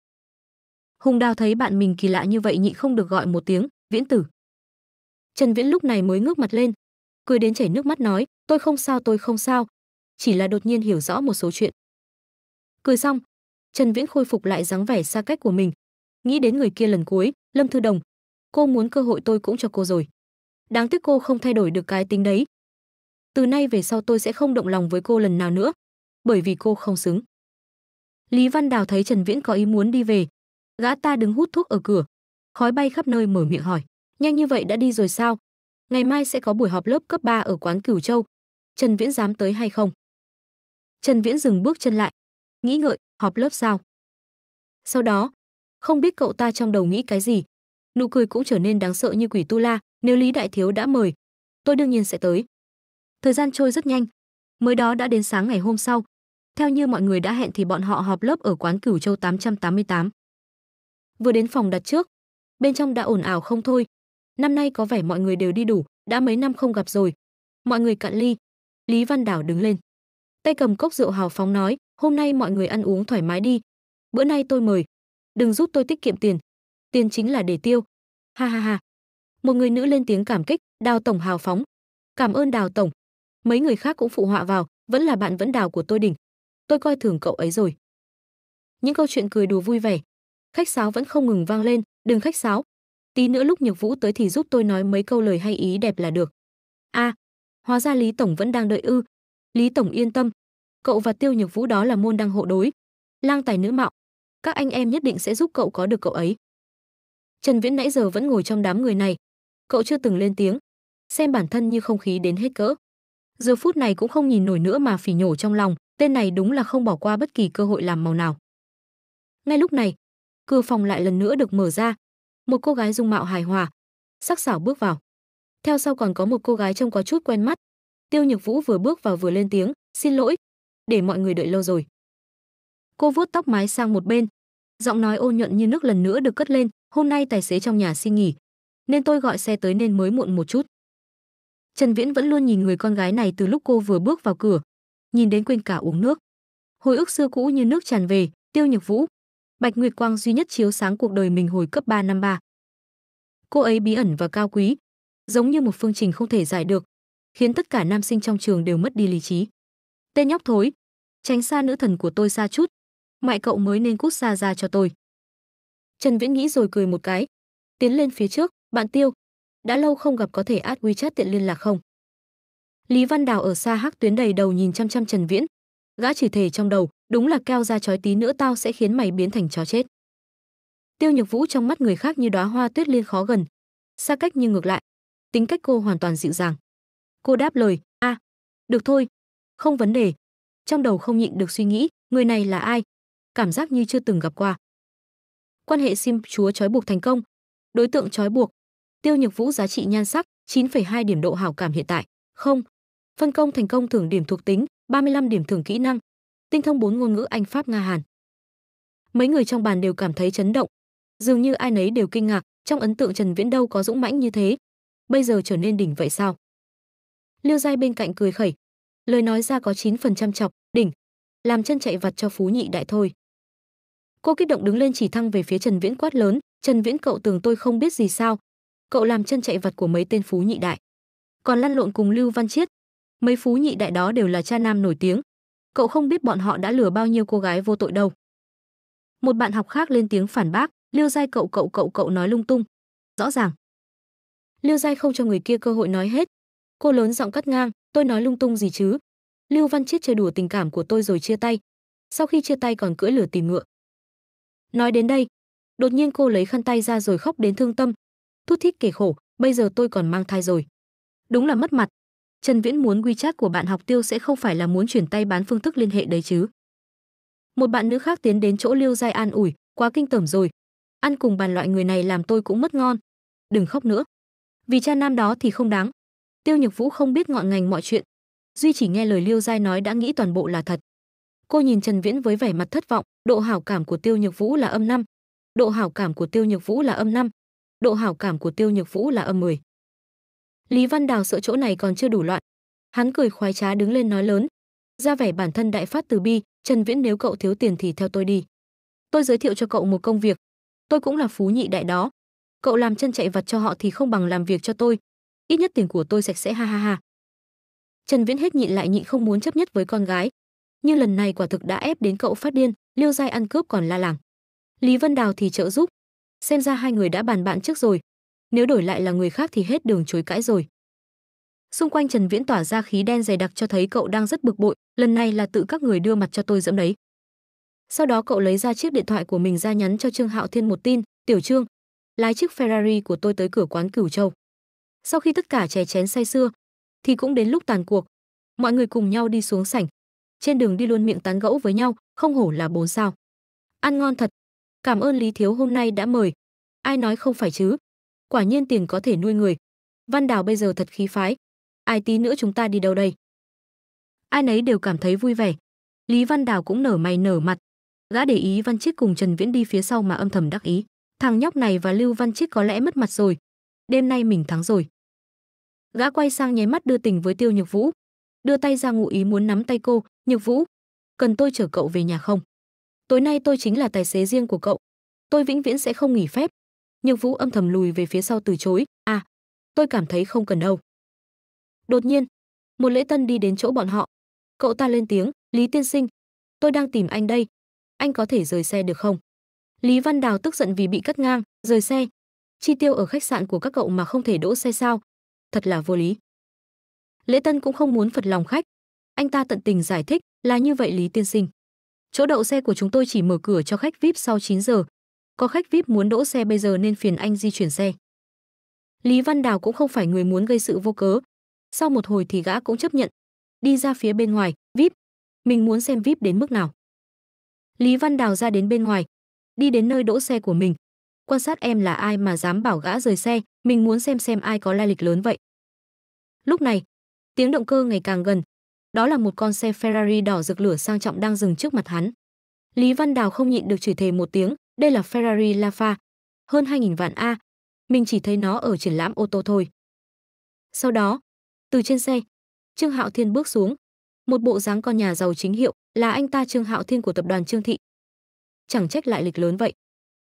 Hùng Đào thấy bạn mình kỳ lạ như vậy nhịn không được gọi một tiếng, "Viễn tử." Trần Viễn lúc này mới ngước mặt lên, cười đến chảy nước mắt nói, "Tôi không sao, tôi không sao, chỉ là đột nhiên hiểu rõ một số chuyện. Cười xong, Trần Viễn khôi phục lại dáng vẻ xa cách của mình. Nghĩ đến người kia lần cuối, Lâm Thư Đồng, cô muốn cơ hội tôi cũng cho cô rồi. Đáng tiếc cô không thay đổi được cái tính đấy. Từ nay về sau tôi sẽ không động lòng với cô lần nào nữa, bởi vì cô không xứng. Lý Văn Đào thấy Trần Viễn có ý muốn đi về, gã ta đứng hút thuốc ở cửa, khói bay khắp nơi mở miệng hỏi, nhanh như vậy đã đi rồi sao? Ngày mai sẽ có buổi họp lớp cấp 3 ở quán Cửu Châu, Trần Viễn dám tới hay không? Trần Viễn dừng bước chân lại, nghĩ ngợi, họp lớp sao? Sau đó, không biết cậu ta trong đầu nghĩ cái gì, nụ cười cũng trở nên đáng sợ như quỷ tu la, nếu Lý Đại Thiếu đã mời, tôi đương nhiên sẽ tới. Thời gian trôi rất nhanh, mới đó đã đến sáng ngày hôm sau. Theo như mọi người đã hẹn thì bọn họ họp lớp ở quán Cửu Châu 888. Vừa đến phòng đặt trước, bên trong đã ồn ào không thôi. Năm nay có vẻ mọi người đều đi đủ, đã mấy năm không gặp rồi. Mọi người cạn ly. Lý Văn Đảo đứng lên tay cầm cốc rượu hào phóng nói, "Hôm nay mọi người ăn uống thoải mái đi, bữa nay tôi mời, đừng giúp tôi tiết kiệm tiền, tiền chính là để tiêu." Ha ha ha. Một người nữ lên tiếng cảm kích, "Đào tổng hào phóng, cảm ơn Đào tổng." Mấy người khác cũng phụ họa vào, "Vẫn là bạn vẫn đào của tôi đỉnh, tôi coi thường cậu ấy rồi." Những câu chuyện cười đùa vui vẻ, khách sáo vẫn không ngừng vang lên, "Đừng khách sáo, tí nữa lúc Nhược Vũ tới thì giúp tôi nói mấy câu lời hay ý đẹp là được." A, hóa ra Lý tổng vẫn đang đợi ư? Lý tổng yên tâm, cậu và Tiêu Nhược Vũ đó là môn đăng hộ đối, lang tài nữ mạo, các anh em nhất định sẽ giúp cậu có được cậu ấy. Trần Viễn nãy giờ vẫn ngồi trong đám người này, cậu chưa từng lên tiếng, xem bản thân như không khí đến hết cỡ. Giờ phút này cũng không nhìn nổi nữa mà phỉ nhổ trong lòng, tên này đúng là không bỏ qua bất kỳ cơ hội làm màu nào. Ngay lúc này, cửa phòng lại lần nữa được mở ra, một cô gái dung mạo hài hòa, sắc sảo bước vào. Theo sau còn có một cô gái trông có chút quen mắt, Tiêu Nhược Vũ vừa bước vào vừa lên tiếng, "Xin lỗi, để mọi người đợi lâu rồi." Cô vuốt tóc mái sang một bên, giọng nói ôn nhuận như nước lần nữa được cất lên, "Hôm nay tài xế trong nhà xin nghỉ, nên tôi gọi xe tới nên mới muộn một chút." Trần Viễn vẫn luôn nhìn người con gái này từ lúc cô vừa bước vào cửa, nhìn đến quên cả uống nước. Hồi ức xưa cũ như nước tràn về, Tiêu Nhược Vũ, Bạch Nguyệt Quang duy nhất chiếu sáng cuộc đời mình hồi cấp 3 năm 3. Cô ấy bí ẩn và cao quý, giống như một phương trình không thể giải được, khiến tất cả nam sinh trong trường đều mất đi lý trí. Tên nhóc thối, tránh xa nữ thần của tôi xa chút, mại cậu mới nên cút xa ra cho tôi. Trần Viễn nghĩ rồi cười một cái, tiến lên phía trước, bạn Tiêu, đã lâu không gặp có thể add WeChat tiện liên lạc không? Lý Văn Đào ở xa hắc tuyến đầy đầu nhìn chăm chăm Trần Viễn, gã chỉ thể trong đầu, đúng là keo ra chói tí nữa tao sẽ khiến mày biến thành chó chết. Tiêu Nhược Vũ trong mắt người khác như đóa hoa tuyết liên khó gần, xa cách như ngược lại, tính cách cô hoàn toàn dịu dàng. Cô đáp lời, "A, à, được thôi, không vấn đề." Trong đầu không nhịn được suy nghĩ, người này là ai? Cảm giác như chưa từng gặp qua. Quan hệ sim chúa trói buộc thành công. Đối tượng trói buộc. Tiêu Nhược Vũ giá trị nhan sắc 9,2 điểm độ hảo cảm hiện tại. Không. Phân công thành công thưởng điểm thuộc tính, 35 điểm thưởng kỹ năng. Tinh thông bốn ngôn ngữ Anh Pháp Nga Hàn. Mấy người trong bàn đều cảm thấy chấn động. Dường như ai nấy đều kinh ngạc, trong ấn tượng Trần Viễn đâu có dũng mãnh như thế. Bây giờ trở nên đỉnh vậy sao? Lưu Giai bên cạnh cười khẩy. Lời nói ra có 9% chọc, đỉnh. Làm chân chạy vặt cho phú nhị đại thôi. Cô kích động đứng lên chỉ thăng về phía Trần Viễn quát lớn, "Trần Viễn cậu tưởng tôi không biết gì sao? Cậu làm chân chạy vặt của mấy tên phú nhị đại, còn lăn lộn cùng Lưu Văn Chiết. Mấy phú nhị đại đó đều là cha nam nổi tiếng. Cậu không biết bọn họ đã lừa bao nhiêu cô gái vô tội đâu." Một bạn học khác lên tiếng phản bác, Lưu Giai cậu cậu cậu cậu nói lung tung." Rõ ràng Lưu Giai không cho người kia cơ hội nói hết, Cô lớn giọng cắt ngang, tôi nói lung tung gì chứ? Lưu Văn Chiết chơi đùa tình cảm của tôi rồi chia tay. Sau khi chia tay còn cưỡi lửa tìm ngựa. Nói đến đây, đột nhiên cô lấy khăn tay ra rồi khóc đến thương tâm. Thút thít kể khổ, bây giờ tôi còn mang thai rồi. Đúng là mất mặt. Trần Viễn muốn WeChat của bạn học tiêu sẽ không phải là muốn chuyển tay bán phương thức liên hệ đấy chứ. Một bạn nữ khác tiến đến chỗ Lưu Giai an ủi, quá kinh tởm rồi. Ăn cùng bàn loại người này làm tôi cũng mất ngon. Đừng khóc nữa. Vì cha nam đó thì không đáng. Tiêu Nhược Vũ không biết ngọn ngành mọi chuyện, duy chỉ nghe lời Liêu Giai nói đã nghĩ toàn bộ là thật. Cô nhìn Trần Viễn với vẻ mặt thất vọng, độ hảo cảm của Tiêu Nhược Vũ là âm 5, độ hảo cảm của Tiêu Nhược Vũ là âm 5, độ hảo cảm của Tiêu Nhược Vũ là âm 10. Lý Văn Đào sợ chỗ này còn chưa đủ loạn, hắn cười khoái trá đứng lên nói lớn, ra vẻ bản thân đại phát từ bi, Trần Viễn nếu cậu thiếu tiền thì theo tôi đi. Tôi giới thiệu cho cậu một công việc, tôi cũng là phú nhị đại đó. Cậu làm chân chạy vật cho họ thì không bằng làm việc cho tôi, ít nhất tiền của tôi sạch sẽ ha ha ha trần viễn hết nhịn lại nhịn không muốn chấp nhất với con gái nhưng lần này quả thực đã ép đến cậu phát điên liêu dai ăn cướp còn la làng lý vân đào thì trợ giúp xem ra hai người đã bàn bạn trước rồi nếu đổi lại là người khác thì hết đường chối cãi rồi xung quanh trần viễn tỏa ra khí đen dày đặc cho thấy cậu đang rất bực bội lần này là tự các người đưa mặt cho tôi dẫm đấy sau đó cậu lấy ra chiếc điện thoại của mình ra nhắn cho trương hạo thiên một tin tiểu trương lái chiếc ferrari của tôi tới cửa quán cửu châu sau khi tất cả chè chén say xưa, thì cũng đến lúc tàn cuộc. Mọi người cùng nhau đi xuống sảnh. Trên đường đi luôn miệng tán gẫu với nhau, không hổ là bốn sao. Ăn ngon thật. Cảm ơn Lý Thiếu hôm nay đã mời. Ai nói không phải chứ? Quả nhiên tiền có thể nuôi người. Văn Đào bây giờ thật khí phái. Ai tí nữa chúng ta đi đâu đây? Ai nấy đều cảm thấy vui vẻ. Lý Văn Đào cũng nở mày nở mặt. Gã để ý Văn Chiết cùng Trần Viễn đi phía sau mà âm thầm đắc ý. Thằng nhóc này và Lưu Văn Chiết có lẽ mất mặt rồi, đêm nay mình thắng rồi. Gã quay sang nháy mắt đưa tình với Tiêu Nhược Vũ, đưa tay ra ngụ ý muốn nắm tay cô, "Nhược Vũ, cần tôi chở cậu về nhà không? Tối nay tôi chính là tài xế riêng của cậu, tôi vĩnh viễn sẽ không nghỉ phép." Nhược Vũ âm thầm lùi về phía sau từ chối, "À, tôi cảm thấy không cần đâu." Đột nhiên, một lễ tân đi đến chỗ bọn họ. Cậu ta lên tiếng, "Lý tiên sinh, tôi đang tìm anh đây, anh có thể rời xe được không?" Lý Văn Đào tức giận vì bị cắt ngang, rời xe, chi tiêu ở khách sạn của các cậu mà không thể đỗ xe sao? Thật là vô lý. Lễ Tân cũng không muốn phật lòng khách. Anh ta tận tình giải thích là như vậy Lý Tiên Sinh. Chỗ đậu xe của chúng tôi chỉ mở cửa cho khách VIP sau 9 giờ. Có khách VIP muốn đỗ xe bây giờ nên phiền anh di chuyển xe. Lý Văn Đào cũng không phải người muốn gây sự vô cớ. Sau một hồi thì gã cũng chấp nhận. Đi ra phía bên ngoài, VIP. Mình muốn xem VIP đến mức nào. Lý Văn Đào ra đến bên ngoài, đi đến nơi đỗ xe của mình, quan sát em là ai mà dám bảo gã rời xe, mình muốn xem xem ai có lai lịch lớn vậy. Lúc này, tiếng động cơ ngày càng gần. Đó là một con xe Ferrari đỏ rực lửa sang trọng đang dừng trước mặt hắn. Lý Văn Đào không nhịn được chửi thề một tiếng, đây là Ferrari Lafa, hơn 2.000 vạn a. Mình chỉ thấy nó ở triển lãm ô tô thôi. Sau đó, từ trên xe, Trương Hạo Thiên bước xuống, một bộ dáng con nhà giàu chính hiệu, là anh ta Trương Hạo Thiên của tập đoàn Trương Thị. Chẳng trách lại lịch lớn vậy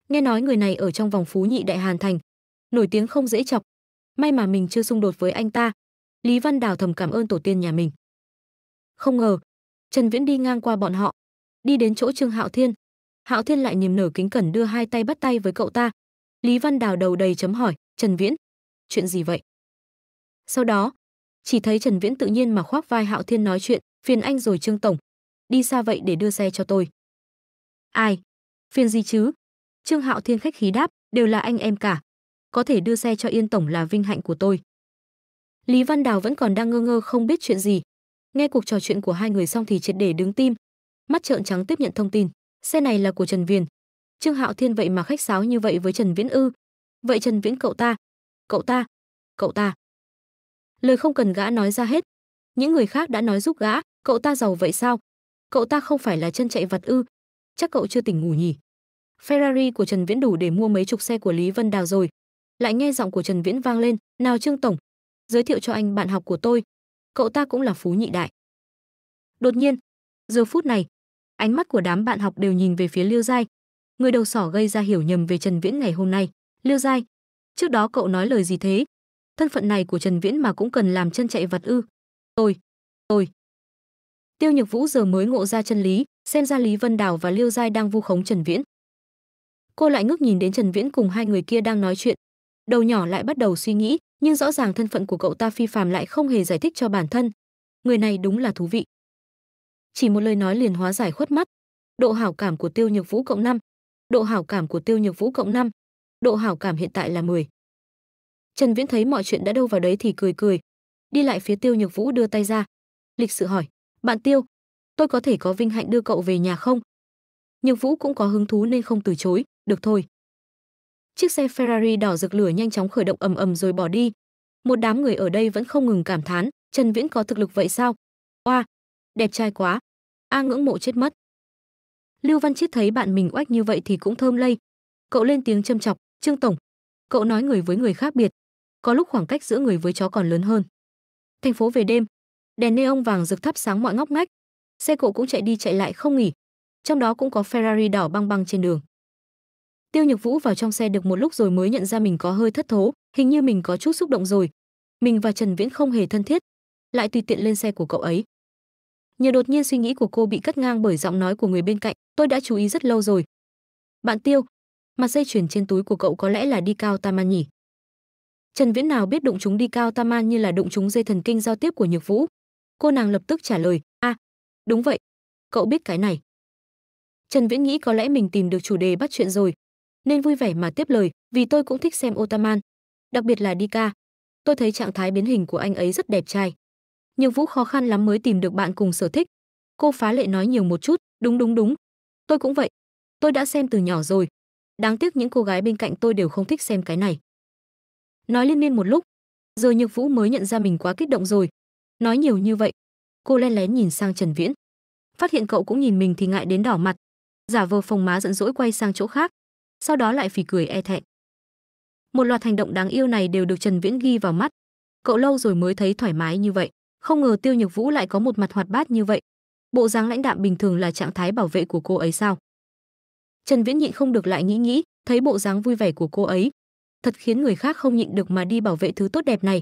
nghe nói người này ở trong vòng phú nhị đại hàn thành nổi tiếng không dễ chọc may mà mình chưa xung đột với anh ta lý văn đào thầm cảm ơn tổ tiên nhà mình không ngờ trần viễn đi ngang qua bọn họ đi đến chỗ trương hạo thiên hạo thiên lại niềm nở kính cẩn đưa hai tay bắt tay với cậu ta lý văn đào đầu đầy chấm hỏi trần viễn chuyện gì vậy sau đó chỉ thấy trần viễn tự nhiên mà khoác vai hạo thiên nói chuyện phiền anh rồi trương tổng đi xa vậy để đưa xe cho tôi ai phiền gì chứ Trương Hạo Thiên khách khí đáp, đều là anh em cả. Có thể đưa xe cho Yên tổng là vinh hạnh của tôi. Lý Văn Đào vẫn còn đang ngơ ngơ không biết chuyện gì. Nghe cuộc trò chuyện của hai người xong thì triệt để đứng tim, mắt trợn trắng tiếp nhận thông tin, xe này là của Trần Viền. Trương Hạo Thiên vậy mà khách sáo như vậy với Trần Viễn Ư? Vậy Trần Viễn cậu ta, cậu ta, cậu ta. Lời không cần gã nói ra hết, những người khác đã nói giúp gã, cậu ta giàu vậy sao? Cậu ta không phải là chân chạy vặt ư? Chắc cậu chưa tỉnh ngủ nhỉ? Ferrari của Trần Viễn đủ để mua mấy chục xe của Lý Vân Đào rồi. Lại nghe giọng của Trần Viễn vang lên, "Nào Trương tổng, giới thiệu cho anh bạn học của tôi, cậu ta cũng là phú nhị đại." Đột nhiên, giờ phút này, ánh mắt của đám bạn học đều nhìn về phía Liêu Giai, người đầu sỏ gây ra hiểu nhầm về Trần Viễn ngày hôm nay. Liêu Giai, trước đó cậu nói lời gì thế? Thân phận này của Trần Viễn mà cũng cần làm chân chạy vặt ư? Tôi, tôi. Tiêu Nhược Vũ giờ mới ngộ ra chân lý, xem ra Lý Vân Đào và Liêu Giai đang vu khống Trần Viễn cô lại ngước nhìn đến trần viễn cùng hai người kia đang nói chuyện đầu nhỏ lại bắt đầu suy nghĩ nhưng rõ ràng thân phận của cậu ta phi phàm lại không hề giải thích cho bản thân người này đúng là thú vị chỉ một lời nói liền hóa giải khuất mắt độ hảo cảm của tiêu nhược vũ cộng năm độ hảo cảm của tiêu nhược vũ cộng năm độ hảo cảm hiện tại là 10. trần viễn thấy mọi chuyện đã đâu vào đấy thì cười cười đi lại phía tiêu nhược vũ đưa tay ra lịch sự hỏi bạn tiêu tôi có thể có vinh hạnh đưa cậu về nhà không nhược vũ cũng có hứng thú nên không từ chối được thôi. Chiếc xe Ferrari đỏ rực lửa nhanh chóng khởi động ầm ầm rồi bỏ đi. Một đám người ở đây vẫn không ngừng cảm thán, Trần Viễn có thực lực vậy sao? Oa, đẹp trai quá. A ngưỡng mộ chết mất. Lưu Văn Chiết thấy bạn mình oách như vậy thì cũng thơm lây. Cậu lên tiếng châm chọc, "Trương tổng, cậu nói người với người khác biệt, có lúc khoảng cách giữa người với chó còn lớn hơn." Thành phố về đêm, đèn neon vàng rực thắp sáng mọi ngóc ngách, xe cộ cũng chạy đi chạy lại không nghỉ, trong đó cũng có Ferrari đỏ băng băng trên đường. Tiêu Nhược Vũ vào trong xe được một lúc rồi mới nhận ra mình có hơi thất thố, hình như mình có chút xúc động rồi. Mình và Trần Viễn không hề thân thiết, lại tùy tiện lên xe của cậu ấy. Nhờ đột nhiên suy nghĩ của cô bị cắt ngang bởi giọng nói của người bên cạnh, tôi đã chú ý rất lâu rồi. Bạn Tiêu, mặt dây chuyền trên túi của cậu có lẽ là đi cao Taman nhỉ? Trần Viễn nào biết đụng chúng đi cao Taman như là đụng chúng dây thần kinh giao tiếp của Nhược Vũ. Cô nàng lập tức trả lời, a, à, đúng vậy, cậu biết cái này. Trần Viễn nghĩ có lẽ mình tìm được chủ đề bắt chuyện rồi, nên vui vẻ mà tiếp lời vì tôi cũng thích xem Otaman, đặc biệt là Dika. Tôi thấy trạng thái biến hình của anh ấy rất đẹp trai. Nhưng Vũ khó khăn lắm mới tìm được bạn cùng sở thích. Cô phá lệ nói nhiều một chút, đúng đúng đúng. Tôi cũng vậy. Tôi đã xem từ nhỏ rồi. Đáng tiếc những cô gái bên cạnh tôi đều không thích xem cái này. Nói liên miên một lúc, giờ Nhược Vũ mới nhận ra mình quá kích động rồi. Nói nhiều như vậy, cô len lén nhìn sang Trần Viễn. Phát hiện cậu cũng nhìn mình thì ngại đến đỏ mặt, giả vờ phòng má giận dỗi quay sang chỗ khác, sau đó lại phì cười e thẹn. Một loạt hành động đáng yêu này đều được Trần Viễn ghi vào mắt. Cậu lâu rồi mới thấy thoải mái như vậy, không ngờ Tiêu Nhược Vũ lại có một mặt hoạt bát như vậy. Bộ dáng lãnh đạm bình thường là trạng thái bảo vệ của cô ấy sao? Trần Viễn nhịn không được lại nghĩ nghĩ, thấy bộ dáng vui vẻ của cô ấy, thật khiến người khác không nhịn được mà đi bảo vệ thứ tốt đẹp này.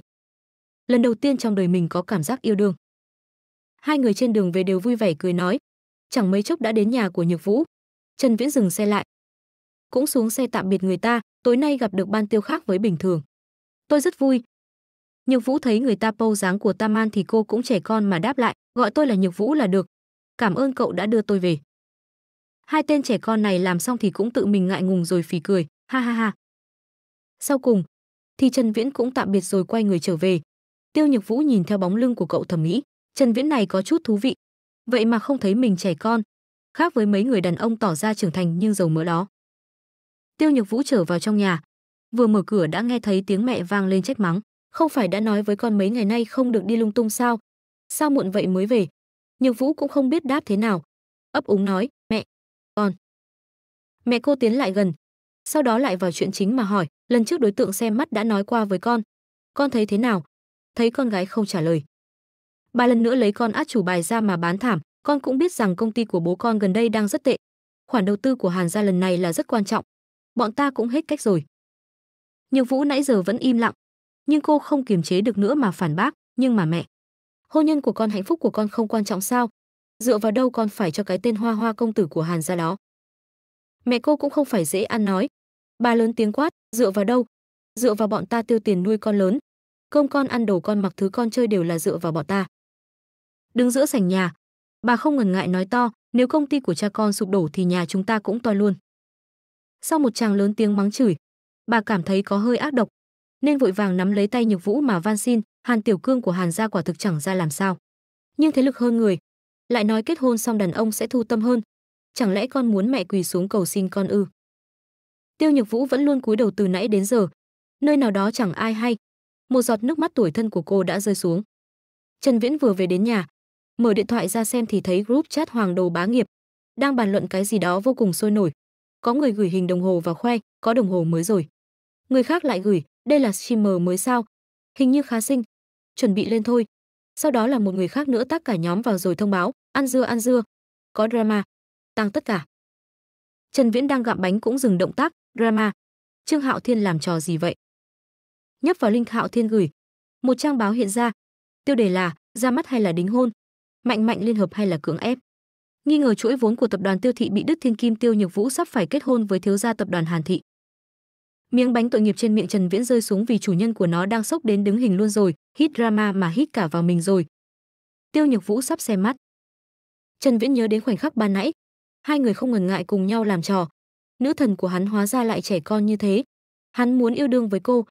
Lần đầu tiên trong đời mình có cảm giác yêu đương. Hai người trên đường về đều vui vẻ cười nói, chẳng mấy chốc đã đến nhà của Nhược Vũ. Trần Viễn dừng xe lại, cũng xuống xe tạm biệt người ta, tối nay gặp được ban tiêu khác với bình thường. Tôi rất vui. Nhược Vũ thấy người ta pâu dáng của Taman thì cô cũng trẻ con mà đáp lại, gọi tôi là Nhược Vũ là được. Cảm ơn cậu đã đưa tôi về. Hai tên trẻ con này làm xong thì cũng tự mình ngại ngùng rồi phì cười, ha ha ha. Sau cùng, thì Trần Viễn cũng tạm biệt rồi quay người trở về. Tiêu Nhược Vũ nhìn theo bóng lưng của cậu thầm nghĩ, Trần Viễn này có chút thú vị, vậy mà không thấy mình trẻ con, khác với mấy người đàn ông tỏ ra trưởng thành nhưng dầu mỡ đó. Tiêu Nhược Vũ trở vào trong nhà, vừa mở cửa đã nghe thấy tiếng mẹ vang lên trách mắng, không phải đã nói với con mấy ngày nay không được đi lung tung sao? Sao muộn vậy mới về? Nhược Vũ cũng không biết đáp thế nào, ấp úng nói, "Mẹ, con." Mẹ cô tiến lại gần, sau đó lại vào chuyện chính mà hỏi, "Lần trước đối tượng xem mắt đã nói qua với con, con thấy thế nào?" Thấy con gái không trả lời, ba lần nữa lấy con át chủ bài ra mà bán thảm, con cũng biết rằng công ty của bố con gần đây đang rất tệ. Khoản đầu tư của Hàn gia lần này là rất quan trọng, bọn ta cũng hết cách rồi. Nhược Vũ nãy giờ vẫn im lặng, nhưng cô không kiềm chế được nữa mà phản bác, nhưng mà mẹ, hôn nhân của con hạnh phúc của con không quan trọng sao? Dựa vào đâu con phải cho cái tên Hoa Hoa công tử của Hàn ra đó? Mẹ cô cũng không phải dễ ăn nói. Bà lớn tiếng quát, dựa vào đâu? Dựa vào bọn ta tiêu tiền nuôi con lớn. Cơm con ăn đồ con mặc thứ con chơi đều là dựa vào bọn ta. Đứng giữa sảnh nhà, bà không ngần ngại nói to, nếu công ty của cha con sụp đổ thì nhà chúng ta cũng to luôn. Sau một chàng lớn tiếng mắng chửi, bà cảm thấy có hơi ác độc, nên vội vàng nắm lấy tay Nhược Vũ mà van xin, Hàn Tiểu Cương của Hàn gia quả thực chẳng ra làm sao. Nhưng thế lực hơn người, lại nói kết hôn xong đàn ông sẽ thu tâm hơn, chẳng lẽ con muốn mẹ quỳ xuống cầu xin con ư? Tiêu Nhược Vũ vẫn luôn cúi đầu từ nãy đến giờ, nơi nào đó chẳng ai hay, một giọt nước mắt tuổi thân của cô đã rơi xuống. Trần Viễn vừa về đến nhà, mở điện thoại ra xem thì thấy group chat Hoàng Đồ Bá Nghiệp đang bàn luận cái gì đó vô cùng sôi nổi có người gửi hình đồng hồ và khoe có đồng hồ mới rồi người khác lại gửi đây là shimmer mới sao hình như khá xinh chuẩn bị lên thôi sau đó là một người khác nữa tác cả nhóm vào rồi thông báo ăn dưa ăn dưa có drama tăng tất cả trần viễn đang gặm bánh cũng dừng động tác drama trương hạo thiên làm trò gì vậy nhấp vào link hạo thiên gửi một trang báo hiện ra tiêu đề là ra mắt hay là đính hôn mạnh mạnh liên hợp hay là cưỡng ép nghi ngờ chuỗi vốn của tập đoàn Tiêu Thị bị Đức Thiên Kim Tiêu Nhược Vũ sắp phải kết hôn với thiếu gia tập đoàn Hàn Thị. Miếng bánh tội nghiệp trên miệng Trần Viễn rơi xuống vì chủ nhân của nó đang sốc đến đứng hình luôn rồi, hít drama mà hít cả vào mình rồi. Tiêu Nhược Vũ sắp xem mắt. Trần Viễn nhớ đến khoảnh khắc ban nãy, hai người không ngần ngại cùng nhau làm trò. Nữ thần của hắn hóa ra lại trẻ con như thế, hắn muốn yêu đương với cô,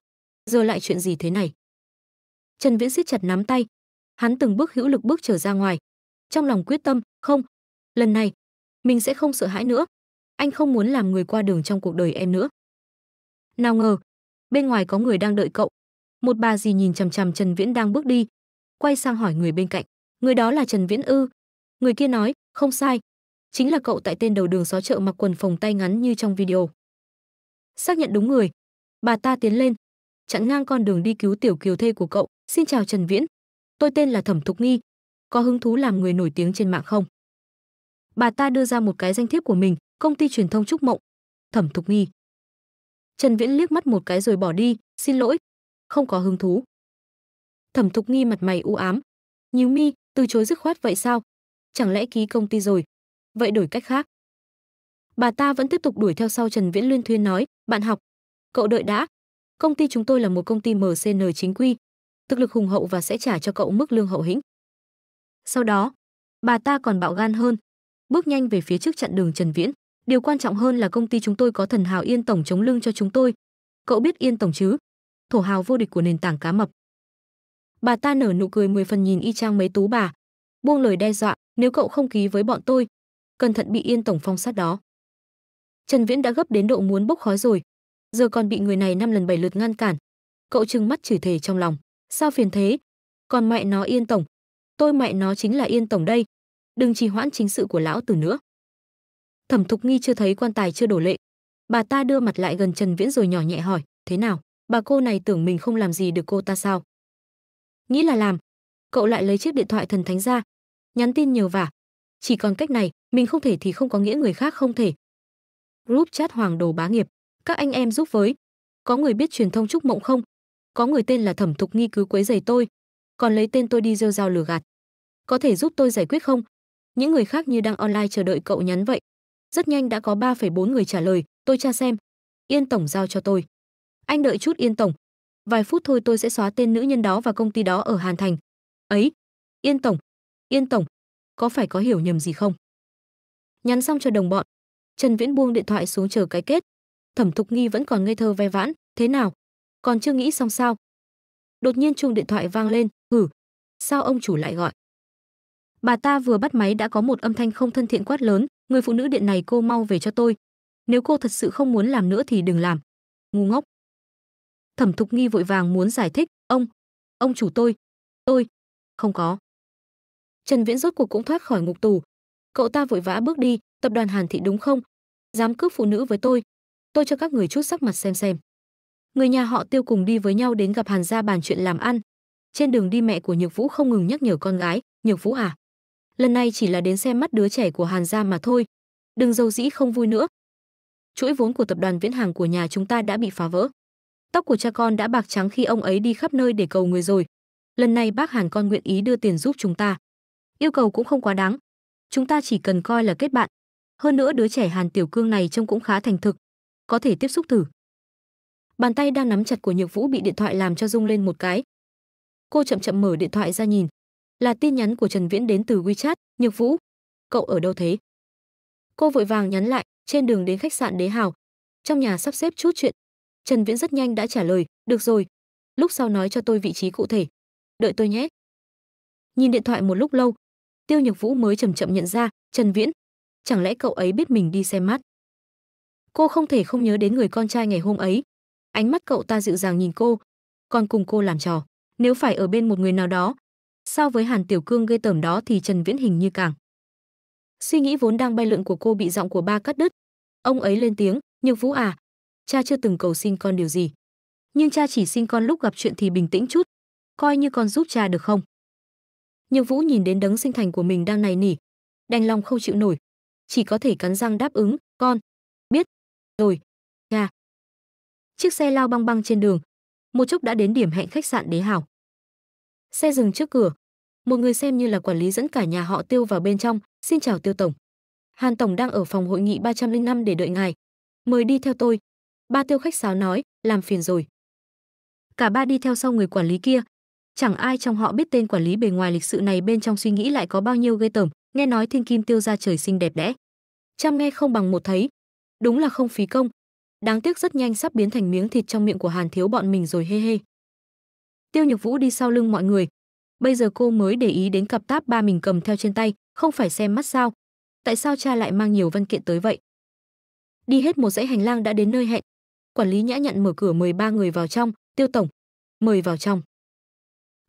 giờ lại chuyện gì thế này? Trần Viễn siết chặt nắm tay, hắn từng bước hữu lực bước trở ra ngoài, trong lòng quyết tâm, không, lần này mình sẽ không sợ hãi nữa anh không muốn làm người qua đường trong cuộc đời em nữa nào ngờ bên ngoài có người đang đợi cậu một bà dì nhìn chằm chằm trần viễn đang bước đi quay sang hỏi người bên cạnh người đó là trần viễn ư người kia nói không sai chính là cậu tại tên đầu đường xó chợ mặc quần phòng tay ngắn như trong video xác nhận đúng người bà ta tiến lên chặn ngang con đường đi cứu tiểu kiều thê của cậu xin chào trần viễn tôi tên là thẩm thục nghi có hứng thú làm người nổi tiếng trên mạng không bà ta đưa ra một cái danh thiếp của mình công ty truyền thông trúc mộng thẩm thục nghi trần viễn liếc mắt một cái rồi bỏ đi xin lỗi không có hứng thú thẩm thục nghi mặt mày u ám nhíu mi từ chối dứt khoát vậy sao chẳng lẽ ký công ty rồi vậy đổi cách khác bà ta vẫn tiếp tục đuổi theo sau trần viễn liên thuyên nói bạn học cậu đợi đã công ty chúng tôi là một công ty mcn chính quy thực lực hùng hậu và sẽ trả cho cậu mức lương hậu hĩnh sau đó bà ta còn bạo gan hơn bước nhanh về phía trước chặn đường Trần Viễn. Điều quan trọng hơn là công ty chúng tôi có Thần Hào Yên tổng chống lưng cho chúng tôi. Cậu biết Yên tổng chứ? Thổ hào vô địch của nền tảng cá mập. Bà ta nở nụ cười mười phần nhìn y chang mấy tú bà, buông lời đe dọa, nếu cậu không ký với bọn tôi, cẩn thận bị Yên tổng phong sát đó. Trần Viễn đã gấp đến độ muốn bốc khói rồi, giờ còn bị người này năm lần bảy lượt ngăn cản. Cậu trừng mắt chửi thề trong lòng, sao phiền thế? Còn mẹ nó Yên tổng, tôi mẹ nó chính là Yên tổng đây, đừng trì hoãn chính sự của lão tử nữa thẩm thục nghi chưa thấy quan tài chưa đổ lệ bà ta đưa mặt lại gần trần viễn rồi nhỏ nhẹ hỏi thế nào bà cô này tưởng mình không làm gì được cô ta sao nghĩ là làm cậu lại lấy chiếc điện thoại thần thánh ra nhắn tin nhờ vả chỉ còn cách này mình không thể thì không có nghĩa người khác không thể group chat hoàng đồ bá nghiệp các anh em giúp với có người biết truyền thông trúc mộng không có người tên là thẩm thục nghi cứ quấy giày tôi còn lấy tên tôi đi rêu rao lừa gạt có thể giúp tôi giải quyết không những người khác như đang online chờ đợi cậu nhắn vậy. Rất nhanh đã có 3,4 người trả lời, tôi tra xem. Yên tổng giao cho tôi. Anh đợi chút Yên tổng. Vài phút thôi tôi sẽ xóa tên nữ nhân đó và công ty đó ở Hàn Thành. Ấy, Yên tổng, Yên tổng, có phải có hiểu nhầm gì không? Nhắn xong cho đồng bọn, Trần Viễn buông điện thoại xuống chờ cái kết. Thẩm Thục Nghi vẫn còn ngây thơ ve vãn, thế nào? Còn chưa nghĩ xong sao? Đột nhiên chuông điện thoại vang lên, hử, ừ. sao ông chủ lại gọi? Bà ta vừa bắt máy đã có một âm thanh không thân thiện quát lớn, người phụ nữ điện này cô mau về cho tôi. Nếu cô thật sự không muốn làm nữa thì đừng làm. Ngu ngốc. Thẩm Thục Nghi vội vàng muốn giải thích, "Ông, ông chủ tôi, tôi không có." Trần Viễn rốt cuộc cũng thoát khỏi ngục tù. Cậu ta vội vã bước đi, "Tập đoàn Hàn Thị đúng không? Dám cướp phụ nữ với tôi, tôi cho các người chút sắc mặt xem xem." Người nhà họ Tiêu cùng đi với nhau đến gặp Hàn gia bàn chuyện làm ăn. Trên đường đi mẹ của Nhược Vũ không ngừng nhắc nhở con gái, "Nhược Vũ à, lần này chỉ là đến xem mắt đứa trẻ của Hàn gia mà thôi. Đừng dâu dĩ không vui nữa. Chuỗi vốn của tập đoàn Viễn Hàng của nhà chúng ta đã bị phá vỡ. Tóc của cha con đã bạc trắng khi ông ấy đi khắp nơi để cầu người rồi. Lần này bác Hàn con nguyện ý đưa tiền giúp chúng ta. Yêu cầu cũng không quá đáng. Chúng ta chỉ cần coi là kết bạn. Hơn nữa đứa trẻ Hàn Tiểu Cương này trông cũng khá thành thực. Có thể tiếp xúc thử. Bàn tay đang nắm chặt của Nhược Vũ bị điện thoại làm cho rung lên một cái. Cô chậm chậm mở điện thoại ra nhìn, là tin nhắn của Trần Viễn đến từ WeChat, Nhược Vũ. Cậu ở đâu thế? Cô vội vàng nhắn lại, trên đường đến khách sạn Đế Hào. Trong nhà sắp xếp chút chuyện. Trần Viễn rất nhanh đã trả lời, được rồi. Lúc sau nói cho tôi vị trí cụ thể. Đợi tôi nhé. Nhìn điện thoại một lúc lâu, Tiêu Nhược Vũ mới chậm chậm nhận ra, Trần Viễn. Chẳng lẽ cậu ấy biết mình đi xem mắt? Cô không thể không nhớ đến người con trai ngày hôm ấy. Ánh mắt cậu ta dịu dàng nhìn cô, còn cùng cô làm trò. Nếu phải ở bên một người nào đó, So với Hàn Tiểu Cương ghê tởm đó thì Trần Viễn hình như càng. Suy nghĩ vốn đang bay lượn của cô bị giọng của ba cắt đứt. Ông ấy lên tiếng, "Nhược Vũ à, cha chưa từng cầu xin con điều gì, nhưng cha chỉ xin con lúc gặp chuyện thì bình tĩnh chút, coi như con giúp cha được không?" Nhược Vũ nhìn đến đấng sinh thành của mình đang này nỉ, đành lòng không chịu nổi, chỉ có thể cắn răng đáp ứng, "Con biết rồi, cha." Chiếc xe lao băng băng trên đường, một chốc đã đến điểm hẹn khách sạn Đế Hảo. Xe dừng trước cửa. Một người xem như là quản lý dẫn cả nhà họ Tiêu vào bên trong, "Xin chào Tiêu tổng. Hàn tổng đang ở phòng hội nghị 305 để đợi ngài. Mời đi theo tôi." Ba Tiêu khách sáo nói, "Làm phiền rồi." Cả ba đi theo sau người quản lý kia. Chẳng ai trong họ biết tên quản lý bề ngoài lịch sự này bên trong suy nghĩ lại có bao nhiêu ghê tởm, nghe nói Thiên Kim Tiêu gia trời xinh đẹp đẽ. Trăm nghe không bằng một thấy, đúng là không phí công. Đáng tiếc rất nhanh sắp biến thành miếng thịt trong miệng của Hàn Thiếu bọn mình rồi hê hê. Tiêu Nhược Vũ đi sau lưng mọi người. Bây giờ cô mới để ý đến cặp táp ba mình cầm theo trên tay, không phải xem mắt sao? Tại sao cha lại mang nhiều văn kiện tới vậy? Đi hết một dãy hành lang đã đến nơi hẹn. Quản lý nhã nhặn mở cửa mời ba người vào trong, "Tiêu tổng, mời vào trong."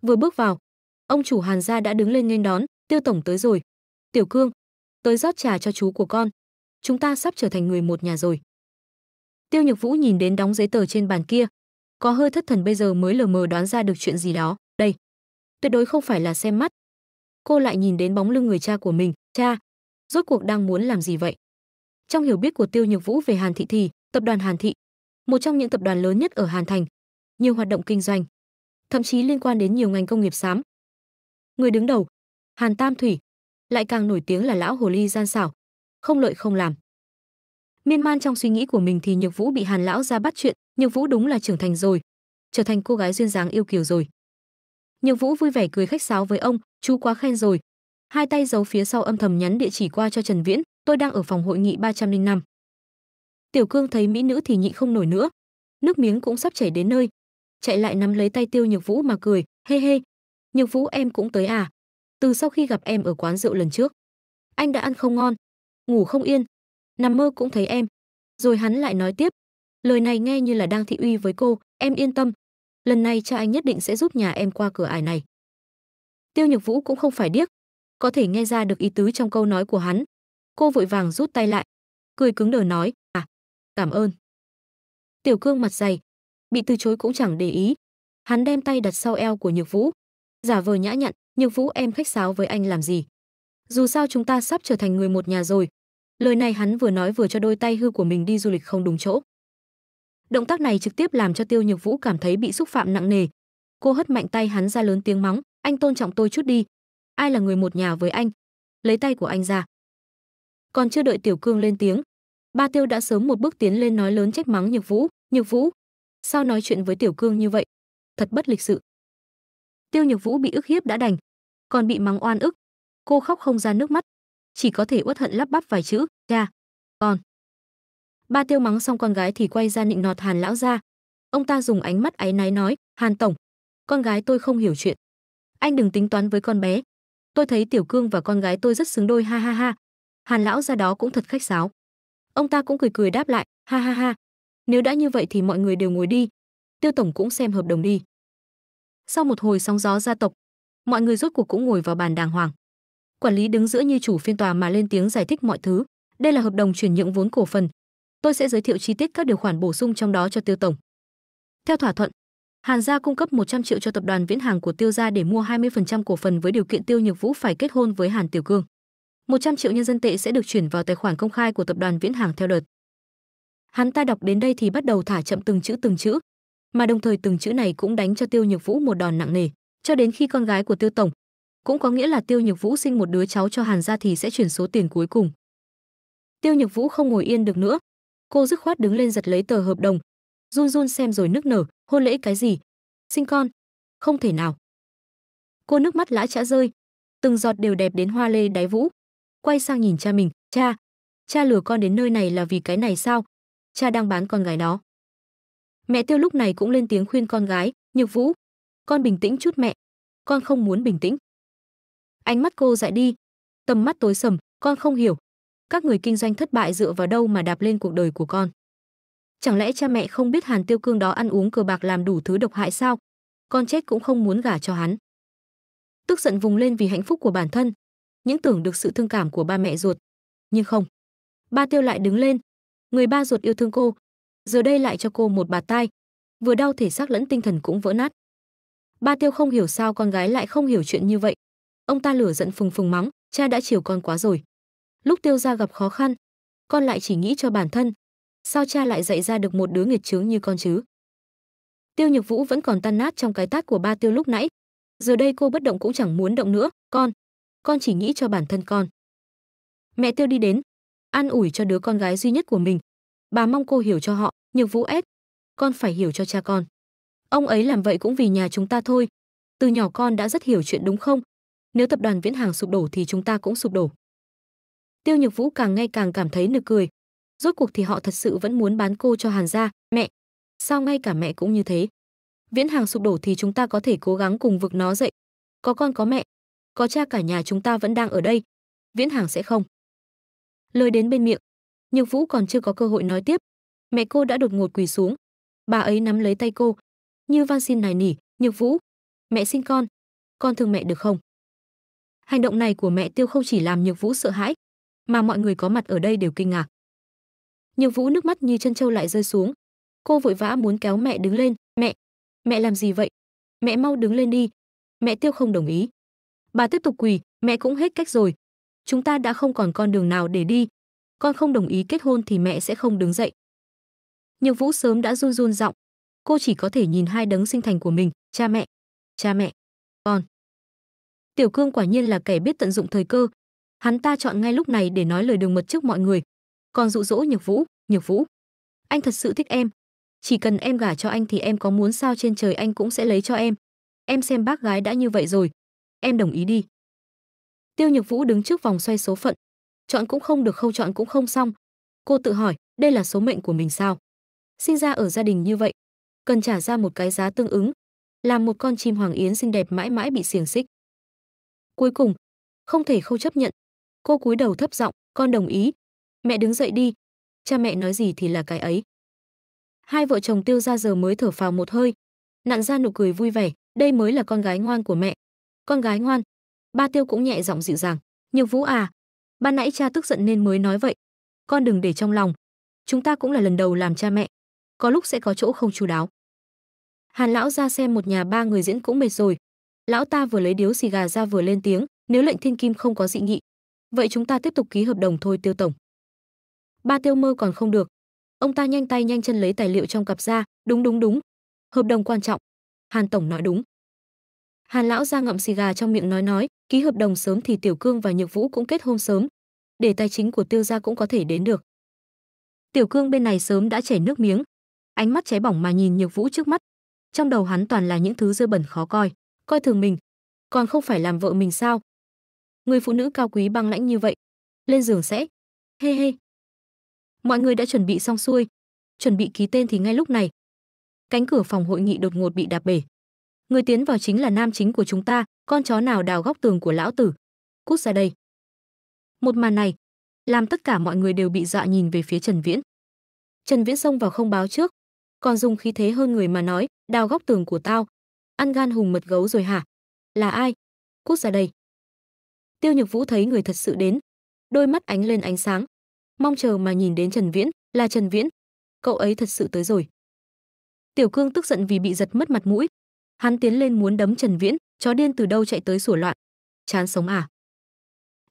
Vừa bước vào, ông chủ Hàn gia đã đứng lên nghênh đón, "Tiêu tổng tới rồi. Tiểu Cương, tới rót trà cho chú của con. Chúng ta sắp trở thành người một nhà rồi." Tiêu Nhược Vũ nhìn đến đóng giấy tờ trên bàn kia, có hơi thất thần bây giờ mới lờ mờ đoán ra được chuyện gì đó đây tuyệt đối không phải là xem mắt cô lại nhìn đến bóng lưng người cha của mình cha rốt cuộc đang muốn làm gì vậy trong hiểu biết của tiêu nhược vũ về hàn thị thì tập đoàn hàn thị một trong những tập đoàn lớn nhất ở hàn thành nhiều hoạt động kinh doanh thậm chí liên quan đến nhiều ngành công nghiệp xám người đứng đầu hàn tam thủy lại càng nổi tiếng là lão hồ ly gian xảo không lợi không làm miên man trong suy nghĩ của mình thì nhược vũ bị hàn lão ra bắt chuyện nhưng vũ đúng là trưởng thành rồi trở thành cô gái duyên dáng yêu kiều rồi nhưng vũ vui vẻ cười khách sáo với ông chú quá khen rồi hai tay giấu phía sau âm thầm nhắn địa chỉ qua cho trần viễn tôi đang ở phòng hội nghị 305. tiểu cương thấy mỹ nữ thì nhịn không nổi nữa nước miếng cũng sắp chảy đến nơi chạy lại nắm lấy tay tiêu nhược vũ mà cười hê hey hê nhược vũ em cũng tới à từ sau khi gặp em ở quán rượu lần trước anh đã ăn không ngon ngủ không yên nằm mơ cũng thấy em rồi hắn lại nói tiếp Lời này nghe như là đang thị uy với cô, em yên tâm, lần này cha anh nhất định sẽ giúp nhà em qua cửa ải này. Tiêu Nhược Vũ cũng không phải điếc, có thể nghe ra được ý tứ trong câu nói của hắn. Cô vội vàng rút tay lại, cười cứng đờ nói, "À, cảm ơn." Tiểu Cương mặt dày, bị từ chối cũng chẳng để ý. Hắn đem tay đặt sau eo của Nhược Vũ, giả vờ nhã nhặn, "Nhược Vũ em khách sáo với anh làm gì? Dù sao chúng ta sắp trở thành người một nhà rồi." Lời này hắn vừa nói vừa cho đôi tay hư của mình đi du lịch không đúng chỗ. Động tác này trực tiếp làm cho Tiêu Nhược Vũ cảm thấy bị xúc phạm nặng nề. Cô hất mạnh tay hắn ra lớn tiếng mắng, "Anh tôn trọng tôi chút đi. Ai là người một nhà với anh? Lấy tay của anh ra." Còn chưa đợi Tiểu Cương lên tiếng, Ba Tiêu đã sớm một bước tiến lên nói lớn trách mắng Nhược Vũ, "Nhược Vũ, sao nói chuyện với Tiểu Cương như vậy? Thật bất lịch sự." Tiêu Nhược Vũ bị ức hiếp đã đành, còn bị mắng oan ức, cô khóc không ra nước mắt, chỉ có thể uất hận lắp bắp vài chữ, "Cha, con." Ba Tiêu mắng xong con gái thì quay ra nịnh nọt Hàn lão ra. Ông ta dùng ánh mắt áy náy nói, "Hàn tổng, con gái tôi không hiểu chuyện. Anh đừng tính toán với con bé. Tôi thấy Tiểu Cương và con gái tôi rất xứng đôi ha ha ha." Hàn lão ra đó cũng thật khách sáo. Ông ta cũng cười cười đáp lại, "Ha ha ha. Nếu đã như vậy thì mọi người đều ngồi đi. Tiêu tổng cũng xem hợp đồng đi." Sau một hồi sóng gió gia tộc, mọi người rốt cuộc cũng ngồi vào bàn đàng hoàng. Quản lý đứng giữa như chủ phiên tòa mà lên tiếng giải thích mọi thứ. Đây là hợp đồng chuyển nhượng vốn cổ phần, tôi sẽ giới thiệu chi tiết các điều khoản bổ sung trong đó cho Tiêu tổng. Theo thỏa thuận, Hàn gia cung cấp 100 triệu cho tập đoàn Viễn Hàng của Tiêu gia để mua 20% cổ phần với điều kiện Tiêu Nhược Vũ phải kết hôn với Hàn Tiểu Cương. 100 triệu nhân dân tệ sẽ được chuyển vào tài khoản công khai của tập đoàn Viễn Hàng theo đợt. Hắn ta đọc đến đây thì bắt đầu thả chậm từng chữ từng chữ, mà đồng thời từng chữ này cũng đánh cho Tiêu Nhược Vũ một đòn nặng nề, cho đến khi con gái của Tiêu tổng, cũng có nghĩa là Tiêu Nhược Vũ sinh một đứa cháu cho Hàn gia thì sẽ chuyển số tiền cuối cùng. Tiêu Nhược Vũ không ngồi yên được nữa, cô dứt khoát đứng lên giật lấy tờ hợp đồng run run xem rồi nức nở hôn lễ cái gì sinh con không thể nào cô nước mắt lã chã rơi từng giọt đều đẹp đến hoa lê đáy vũ quay sang nhìn cha mình cha cha lừa con đến nơi này là vì cái này sao cha đang bán con gái đó mẹ tiêu lúc này cũng lên tiếng khuyên con gái nhược vũ con bình tĩnh chút mẹ con không muốn bình tĩnh ánh mắt cô dại đi tầm mắt tối sầm con không hiểu các người kinh doanh thất bại dựa vào đâu mà đạp lên cuộc đời của con. Chẳng lẽ cha mẹ không biết Hàn Tiêu Cương đó ăn uống cờ bạc làm đủ thứ độc hại sao? Con chết cũng không muốn gả cho hắn. Tức giận vùng lên vì hạnh phúc của bản thân, những tưởng được sự thương cảm của ba mẹ ruột. Nhưng không. Ba Tiêu lại đứng lên. Người ba ruột yêu thương cô, giờ đây lại cho cô một bà tai. Vừa đau thể xác lẫn tinh thần cũng vỡ nát. Ba Tiêu không hiểu sao con gái lại không hiểu chuyện như vậy. Ông ta lửa giận phừng phừng mắng, cha đã chiều con quá rồi lúc tiêu gia gặp khó khăn con lại chỉ nghĩ cho bản thân sao cha lại dạy ra được một đứa nghiệt chướng như con chứ tiêu nhược vũ vẫn còn tan nát trong cái tát của ba tiêu lúc nãy giờ đây cô bất động cũng chẳng muốn động nữa con con chỉ nghĩ cho bản thân con mẹ tiêu đi đến an ủi cho đứa con gái duy nhất của mình bà mong cô hiểu cho họ nhược vũ ép con phải hiểu cho cha con ông ấy làm vậy cũng vì nhà chúng ta thôi từ nhỏ con đã rất hiểu chuyện đúng không nếu tập đoàn viễn hàng sụp đổ thì chúng ta cũng sụp đổ Tiêu Nhược Vũ càng ngày càng cảm thấy nực cười. Rốt cuộc thì họ thật sự vẫn muốn bán cô cho Hàn gia, mẹ. Sao ngay cả mẹ cũng như thế? Viễn Hàng sụp đổ thì chúng ta có thể cố gắng cùng vực nó dậy. Có con có mẹ, có cha cả nhà chúng ta vẫn đang ở đây. Viễn Hàng sẽ không. Lời đến bên miệng, Nhược Vũ còn chưa có cơ hội nói tiếp, mẹ cô đã đột ngột quỳ xuống. Bà ấy nắm lấy tay cô, như van xin nài nỉ, "Nhược Vũ, mẹ xin con, con thương mẹ được không?" Hành động này của mẹ Tiêu không chỉ làm Nhược Vũ sợ hãi, mà mọi người có mặt ở đây đều kinh ngạc. Nhược Vũ nước mắt như chân trâu lại rơi xuống. Cô vội vã muốn kéo mẹ đứng lên, "Mẹ, mẹ làm gì vậy? Mẹ mau đứng lên đi." Mẹ Tiêu không đồng ý. Bà tiếp tục quỳ, "Mẹ cũng hết cách rồi. Chúng ta đã không còn con đường nào để đi. Con không đồng ý kết hôn thì mẹ sẽ không đứng dậy." Nhược Vũ sớm đã run run giọng, cô chỉ có thể nhìn hai đấng sinh thành của mình, cha mẹ, cha mẹ, con. Tiểu Cương quả nhiên là kẻ biết tận dụng thời cơ, Hắn ta chọn ngay lúc này để nói lời đường mật trước mọi người. Còn dụ dỗ Nhược Vũ, Nhược Vũ. Anh thật sự thích em. Chỉ cần em gả cho anh thì em có muốn sao trên trời anh cũng sẽ lấy cho em. Em xem bác gái đã như vậy rồi. Em đồng ý đi. Tiêu Nhược Vũ đứng trước vòng xoay số phận. Chọn cũng không được không chọn cũng không xong. Cô tự hỏi, đây là số mệnh của mình sao? Sinh ra ở gia đình như vậy, cần trả ra một cái giá tương ứng, làm một con chim hoàng yến xinh đẹp mãi mãi bị xiềng xích. Cuối cùng, không thể không chấp nhận, cô cúi đầu thấp giọng con đồng ý mẹ đứng dậy đi cha mẹ nói gì thì là cái ấy hai vợ chồng tiêu ra giờ mới thở phào một hơi nặn ra nụ cười vui vẻ đây mới là con gái ngoan của mẹ con gái ngoan ba tiêu cũng nhẹ giọng dịu dàng nhược vũ à ban nãy cha tức giận nên mới nói vậy con đừng để trong lòng chúng ta cũng là lần đầu làm cha mẹ có lúc sẽ có chỗ không chú đáo hàn lão ra xem một nhà ba người diễn cũng mệt rồi lão ta vừa lấy điếu xì gà ra vừa lên tiếng nếu lệnh thiên kim không có dị nghị Vậy chúng ta tiếp tục ký hợp đồng thôi Tiêu tổng. Ba Tiêu mơ còn không được. Ông ta nhanh tay nhanh chân lấy tài liệu trong cặp ra, đúng đúng đúng. Hợp đồng quan trọng. Hàn tổng nói đúng. Hàn lão ra ngậm xì gà trong miệng nói nói, ký hợp đồng sớm thì Tiểu Cương và Nhược Vũ cũng kết hôn sớm, để tài chính của Tiêu gia cũng có thể đến được. Tiểu Cương bên này sớm đã chảy nước miếng, ánh mắt cháy bỏng mà nhìn Nhược Vũ trước mắt. Trong đầu hắn toàn là những thứ dơ bẩn khó coi, coi thường mình, còn không phải làm vợ mình sao? người phụ nữ cao quý băng lãnh như vậy lên giường sẽ hê hê mọi người đã chuẩn bị xong xuôi chuẩn bị ký tên thì ngay lúc này cánh cửa phòng hội nghị đột ngột bị đạp bể người tiến vào chính là nam chính của chúng ta con chó nào đào góc tường của lão tử cút ra đây một màn này làm tất cả mọi người đều bị dọa nhìn về phía trần viễn trần viễn xông vào không báo trước còn dùng khí thế hơn người mà nói đào góc tường của tao ăn gan hùng mật gấu rồi hả là ai cút ra đây Tiêu Nhược Vũ thấy người thật sự đến, đôi mắt ánh lên ánh sáng, mong chờ mà nhìn đến Trần Viễn, là Trần Viễn, cậu ấy thật sự tới rồi. Tiểu Cương tức giận vì bị giật mất mặt mũi, hắn tiến lên muốn đấm Trần Viễn, chó điên từ đâu chạy tới sủa loạn. Chán sống à?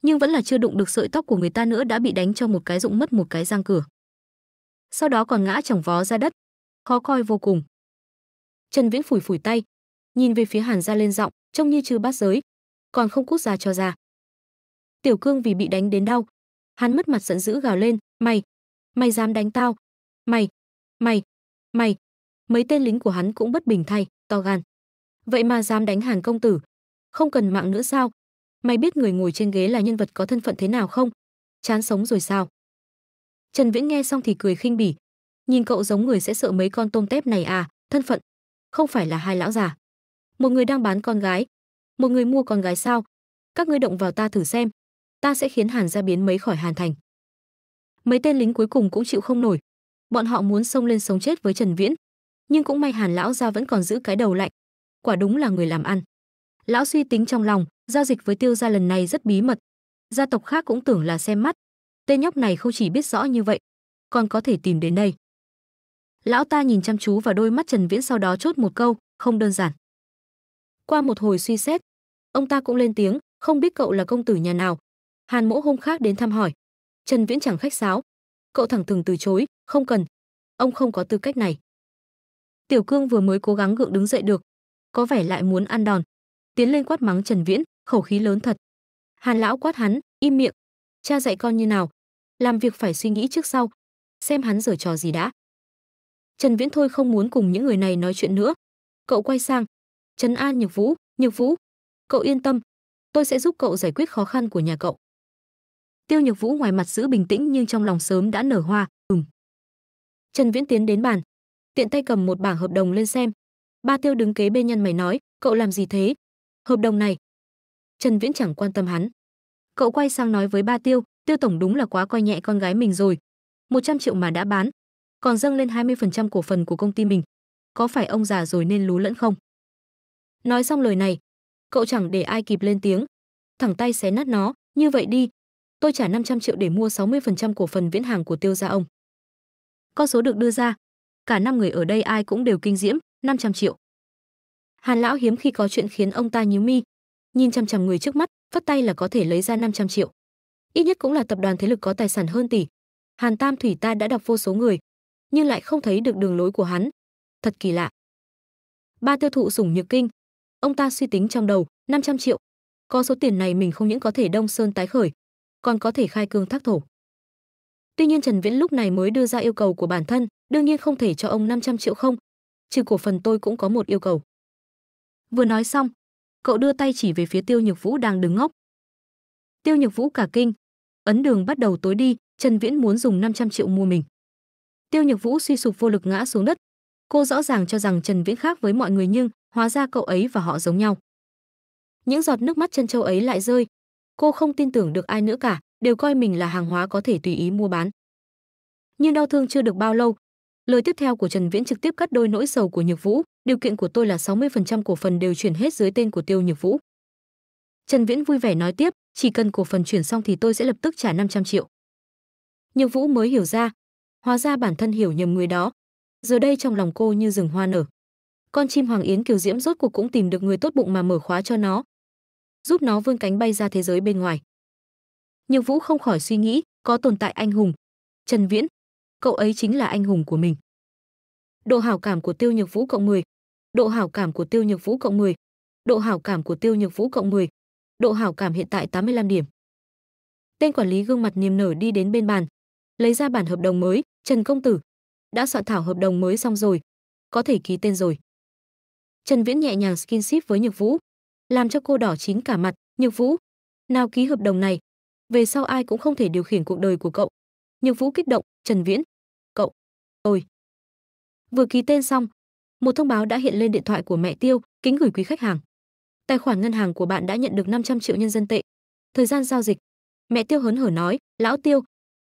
Nhưng vẫn là chưa đụng được sợi tóc của người ta nữa đã bị đánh cho một cái rụng mất một cái răng cửa. Sau đó còn ngã chỏng vó ra đất, khó coi vô cùng. Trần Viễn phủi phủi tay, nhìn về phía Hàn Gia lên giọng, trông như trừ bát giới, còn không cút ra cho ra. Tiểu Cương vì bị đánh đến đau, hắn mất mặt giận dữ gào lên, "Mày, mày dám đánh tao? Mày, mày, mày!" Mấy tên lính của hắn cũng bất bình thay, to gan. "Vậy mà dám đánh Hàn công tử, không cần mạng nữa sao? Mày biết người ngồi trên ghế là nhân vật có thân phận thế nào không? Chán sống rồi sao?" Trần Viễn nghe xong thì cười khinh bỉ, nhìn cậu giống người sẽ sợ mấy con tôm tép này à, thân phận, không phải là hai lão già. Một người đang bán con gái, một người mua con gái sao? Các ngươi động vào ta thử xem, ta sẽ khiến Hàn gia biến mấy khỏi Hàn thành. Mấy tên lính cuối cùng cũng chịu không nổi, bọn họ muốn xông lên sống chết với Trần Viễn, nhưng cũng may Hàn lão gia vẫn còn giữ cái đầu lạnh, quả đúng là người làm ăn. Lão suy tính trong lòng, giao dịch với Tiêu gia lần này rất bí mật, gia tộc khác cũng tưởng là xem mắt, tên nhóc này không chỉ biết rõ như vậy, còn có thể tìm đến đây. Lão ta nhìn chăm chú vào đôi mắt Trần Viễn sau đó chốt một câu, không đơn giản. Qua một hồi suy xét, ông ta cũng lên tiếng, không biết cậu là công tử nhà nào, Hàn Mỗ hôm khác đến thăm hỏi. Trần Viễn chẳng khách sáo, cậu thẳng thừng từ chối, "Không cần, ông không có tư cách này." Tiểu Cương vừa mới cố gắng gượng đứng dậy được, có vẻ lại muốn ăn đòn. Tiến lên quát mắng Trần Viễn, khẩu khí lớn thật. Hàn lão quát hắn, "Im miệng, cha dạy con như nào, làm việc phải suy nghĩ trước sau, xem hắn giở trò gì đã." Trần Viễn thôi không muốn cùng những người này nói chuyện nữa. Cậu quay sang, Trần An Nhược Vũ, Nhược Vũ, cậu yên tâm, tôi sẽ giúp cậu giải quyết khó khăn của nhà cậu." tiêu nhược vũ ngoài mặt giữ bình tĩnh nhưng trong lòng sớm đã nở hoa ừm trần viễn tiến đến bàn tiện tay cầm một bảng hợp đồng lên xem ba tiêu đứng kế bên nhân mày nói cậu làm gì thế hợp đồng này trần viễn chẳng quan tâm hắn cậu quay sang nói với ba tiêu tiêu tổng đúng là quá coi nhẹ con gái mình rồi 100 triệu mà đã bán còn dâng lên 20% cổ phần của công ty mình có phải ông già rồi nên lú lẫn không nói xong lời này cậu chẳng để ai kịp lên tiếng thẳng tay xé nát nó như vậy đi tôi trả 500 triệu để mua 60% cổ phần viễn hàng của tiêu gia ông. Con số được đưa ra, cả năm người ở đây ai cũng đều kinh diễm, 500 triệu. Hàn lão hiếm khi có chuyện khiến ông ta nhíu mi, nhìn chằm chằm người trước mắt, vất tay là có thể lấy ra 500 triệu. Ít nhất cũng là tập đoàn thế lực có tài sản hơn tỷ. Hàn Tam Thủy ta đã đọc vô số người, nhưng lại không thấy được đường lối của hắn. Thật kỳ lạ. Ba tiêu thụ sủng nhược kinh. Ông ta suy tính trong đầu, 500 triệu. Có số tiền này mình không những có thể đông sơn tái khởi, còn có thể khai cương thác thổ. Tuy nhiên Trần Viễn lúc này mới đưa ra yêu cầu của bản thân, đương nhiên không thể cho ông 500 triệu không, trừ cổ phần tôi cũng có một yêu cầu. Vừa nói xong, cậu đưa tay chỉ về phía Tiêu Nhược Vũ đang đứng ngốc. Tiêu Nhược Vũ cả kinh, ấn đường bắt đầu tối đi, Trần Viễn muốn dùng 500 triệu mua mình. Tiêu Nhược Vũ suy sụp vô lực ngã xuống đất. Cô rõ ràng cho rằng Trần Viễn khác với mọi người nhưng hóa ra cậu ấy và họ giống nhau. Những giọt nước mắt chân châu ấy lại rơi, cô không tin tưởng được ai nữa cả, đều coi mình là hàng hóa có thể tùy ý mua bán. Nhưng đau thương chưa được bao lâu, lời tiếp theo của Trần Viễn trực tiếp cắt đôi nỗi sầu của Nhược Vũ, điều kiện của tôi là 60% cổ phần đều chuyển hết dưới tên của Tiêu Nhược Vũ. Trần Viễn vui vẻ nói tiếp, chỉ cần cổ phần chuyển xong thì tôi sẽ lập tức trả 500 triệu. Nhược Vũ mới hiểu ra, hóa ra bản thân hiểu nhầm người đó. Giờ đây trong lòng cô như rừng hoa nở. Con chim Hoàng Yến Kiều Diễm rốt cuộc cũng tìm được người tốt bụng mà mở khóa cho nó, giúp nó vươn cánh bay ra thế giới bên ngoài. Nhưng Vũ không khỏi suy nghĩ, có tồn tại anh hùng. Trần Viễn, cậu ấy chính là anh hùng của mình. Độ hảo cảm của Tiêu Nhược Vũ cộng 10. Độ hảo cảm của Tiêu Nhược Vũ cộng 10. Độ hảo cảm của Tiêu Nhược Vũ cộng 10. Độ hảo cảm hiện tại 85 điểm. Tên quản lý gương mặt niềm nở đi đến bên bàn, lấy ra bản hợp đồng mới, Trần công tử, đã soạn thảo hợp đồng mới xong rồi, có thể ký tên rồi. Trần Viễn nhẹ nhàng skinship với Nhược Vũ, làm cho cô đỏ chín cả mặt, "Nhược Vũ, nào ký hợp đồng này, về sau ai cũng không thể điều khiển cuộc đời của cậu." Nhược Vũ kích động, "Trần Viễn, cậu, tôi." Vừa ký tên xong, một thông báo đã hiện lên điện thoại của mẹ Tiêu, kính gửi quý khách hàng. Tài khoản ngân hàng của bạn đã nhận được 500 triệu nhân dân tệ. Thời gian giao dịch. Mẹ Tiêu hớn hở nói, "Lão Tiêu,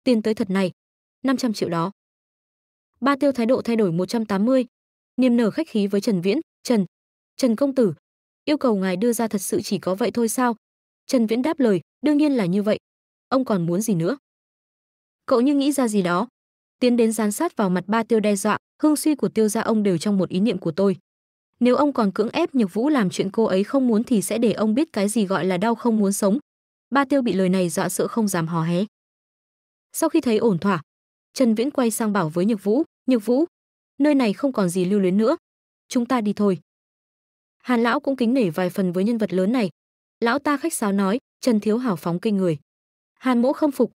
tiền tới thật này, 500 triệu đó." Ba Tiêu thái độ thay đổi 180, niềm nở khách khí với Trần Viễn, "Trần, Trần công tử, yêu cầu ngài đưa ra thật sự chỉ có vậy thôi sao trần viễn đáp lời đương nhiên là như vậy ông còn muốn gì nữa cậu như nghĩ ra gì đó tiến đến dán sát vào mặt ba tiêu đe dọa hương suy của tiêu gia ông đều trong một ý niệm của tôi nếu ông còn cưỡng ép nhược vũ làm chuyện cô ấy không muốn thì sẽ để ông biết cái gì gọi là đau không muốn sống ba tiêu bị lời này dọa sợ không dám hò hé sau khi thấy ổn thỏa trần viễn quay sang bảo với nhược vũ nhược vũ nơi này không còn gì lưu luyến nữa chúng ta đi thôi hàn lão cũng kính nể vài phần với nhân vật lớn này lão ta khách sáo nói trần thiếu hào phóng kinh người hàn mỗ không phục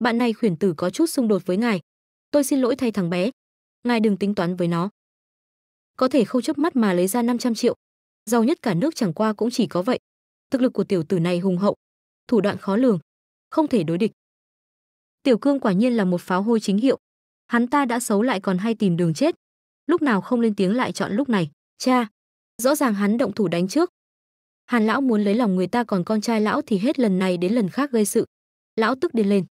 bạn này khuyển tử có chút xung đột với ngài tôi xin lỗi thay thằng bé ngài đừng tính toán với nó có thể không chớp mắt mà lấy ra 500 triệu giàu nhất cả nước chẳng qua cũng chỉ có vậy thực lực của tiểu tử này hùng hậu thủ đoạn khó lường không thể đối địch tiểu cương quả nhiên là một pháo hôi chính hiệu hắn ta đã xấu lại còn hay tìm đường chết lúc nào không lên tiếng lại chọn lúc này cha rõ ràng hắn động thủ đánh trước. Hàn lão muốn lấy lòng người ta còn con trai lão thì hết lần này đến lần khác gây sự. Lão tức điên lên,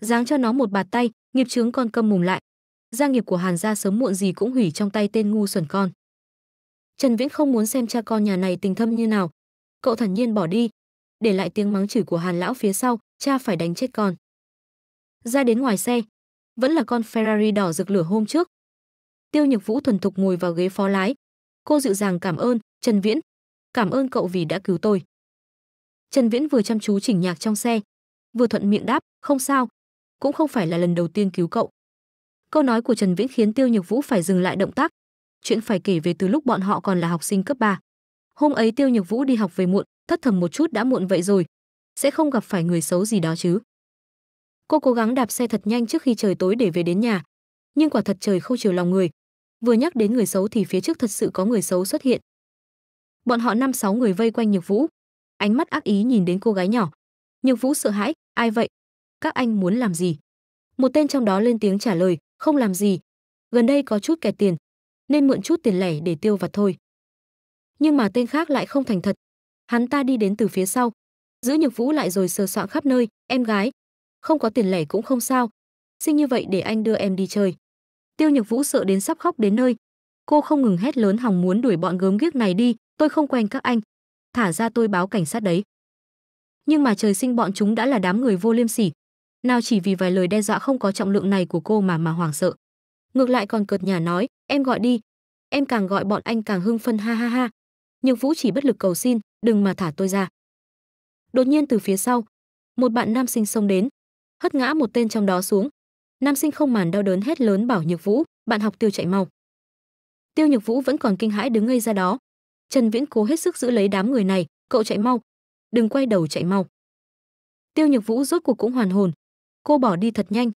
giáng cho nó một bạt tay, nghiệp chướng con câm mồm lại. Gia nghiệp của Hàn gia sớm muộn gì cũng hủy trong tay tên ngu xuẩn con. Trần Viễn không muốn xem cha con nhà này tình thâm như nào, cậu thần nhiên bỏ đi, để lại tiếng mắng chửi của Hàn lão phía sau, cha phải đánh chết con. Ra đến ngoài xe, vẫn là con Ferrari đỏ rực lửa hôm trước. Tiêu Nhược Vũ thuần thục ngồi vào ghế phó lái, Cô dịu dàng cảm ơn, Trần Viễn, cảm ơn cậu vì đã cứu tôi. Trần Viễn vừa chăm chú chỉnh nhạc trong xe, vừa thuận miệng đáp, không sao, cũng không phải là lần đầu tiên cứu cậu. Câu nói của Trần Viễn khiến Tiêu Nhược Vũ phải dừng lại động tác. Chuyện phải kể về từ lúc bọn họ còn là học sinh cấp 3. Hôm ấy Tiêu Nhược Vũ đi học về muộn, thất thầm một chút đã muộn vậy rồi, sẽ không gặp phải người xấu gì đó chứ. Cô cố gắng đạp xe thật nhanh trước khi trời tối để về đến nhà, nhưng quả thật trời không chiều lòng người, vừa nhắc đến người xấu thì phía trước thật sự có người xấu xuất hiện bọn họ năm sáu người vây quanh nhược vũ ánh mắt ác ý nhìn đến cô gái nhỏ nhược vũ sợ hãi ai vậy các anh muốn làm gì một tên trong đó lên tiếng trả lời không làm gì gần đây có chút kẹt tiền nên mượn chút tiền lẻ để tiêu vặt thôi nhưng mà tên khác lại không thành thật hắn ta đi đến từ phía sau giữ nhược vũ lại rồi sờ soạng khắp nơi em gái không có tiền lẻ cũng không sao sinh như vậy để anh đưa em đi chơi Tiêu Nhược Vũ sợ đến sắp khóc đến nơi. Cô không ngừng hét lớn hòng muốn đuổi bọn gớm ghiếc này đi, tôi không quen các anh, thả ra tôi báo cảnh sát đấy. Nhưng mà trời sinh bọn chúng đã là đám người vô liêm sỉ, nào chỉ vì vài lời đe dọa không có trọng lượng này của cô mà mà hoảng sợ. Ngược lại còn cợt nhả nói, em gọi đi. Em càng gọi bọn anh càng hưng phân ha ha ha. Nhược Vũ chỉ bất lực cầu xin, đừng mà thả tôi ra. Đột nhiên từ phía sau, một bạn nam sinh xông đến, hất ngã một tên trong đó xuống, nam sinh không màn đau đớn hét lớn bảo nhược vũ bạn học tiêu chạy mau tiêu nhược vũ vẫn còn kinh hãi đứng ngây ra đó trần viễn cố hết sức giữ lấy đám người này cậu chạy mau đừng quay đầu chạy mau tiêu nhược vũ rốt cuộc cũng hoàn hồn cô bỏ đi thật nhanh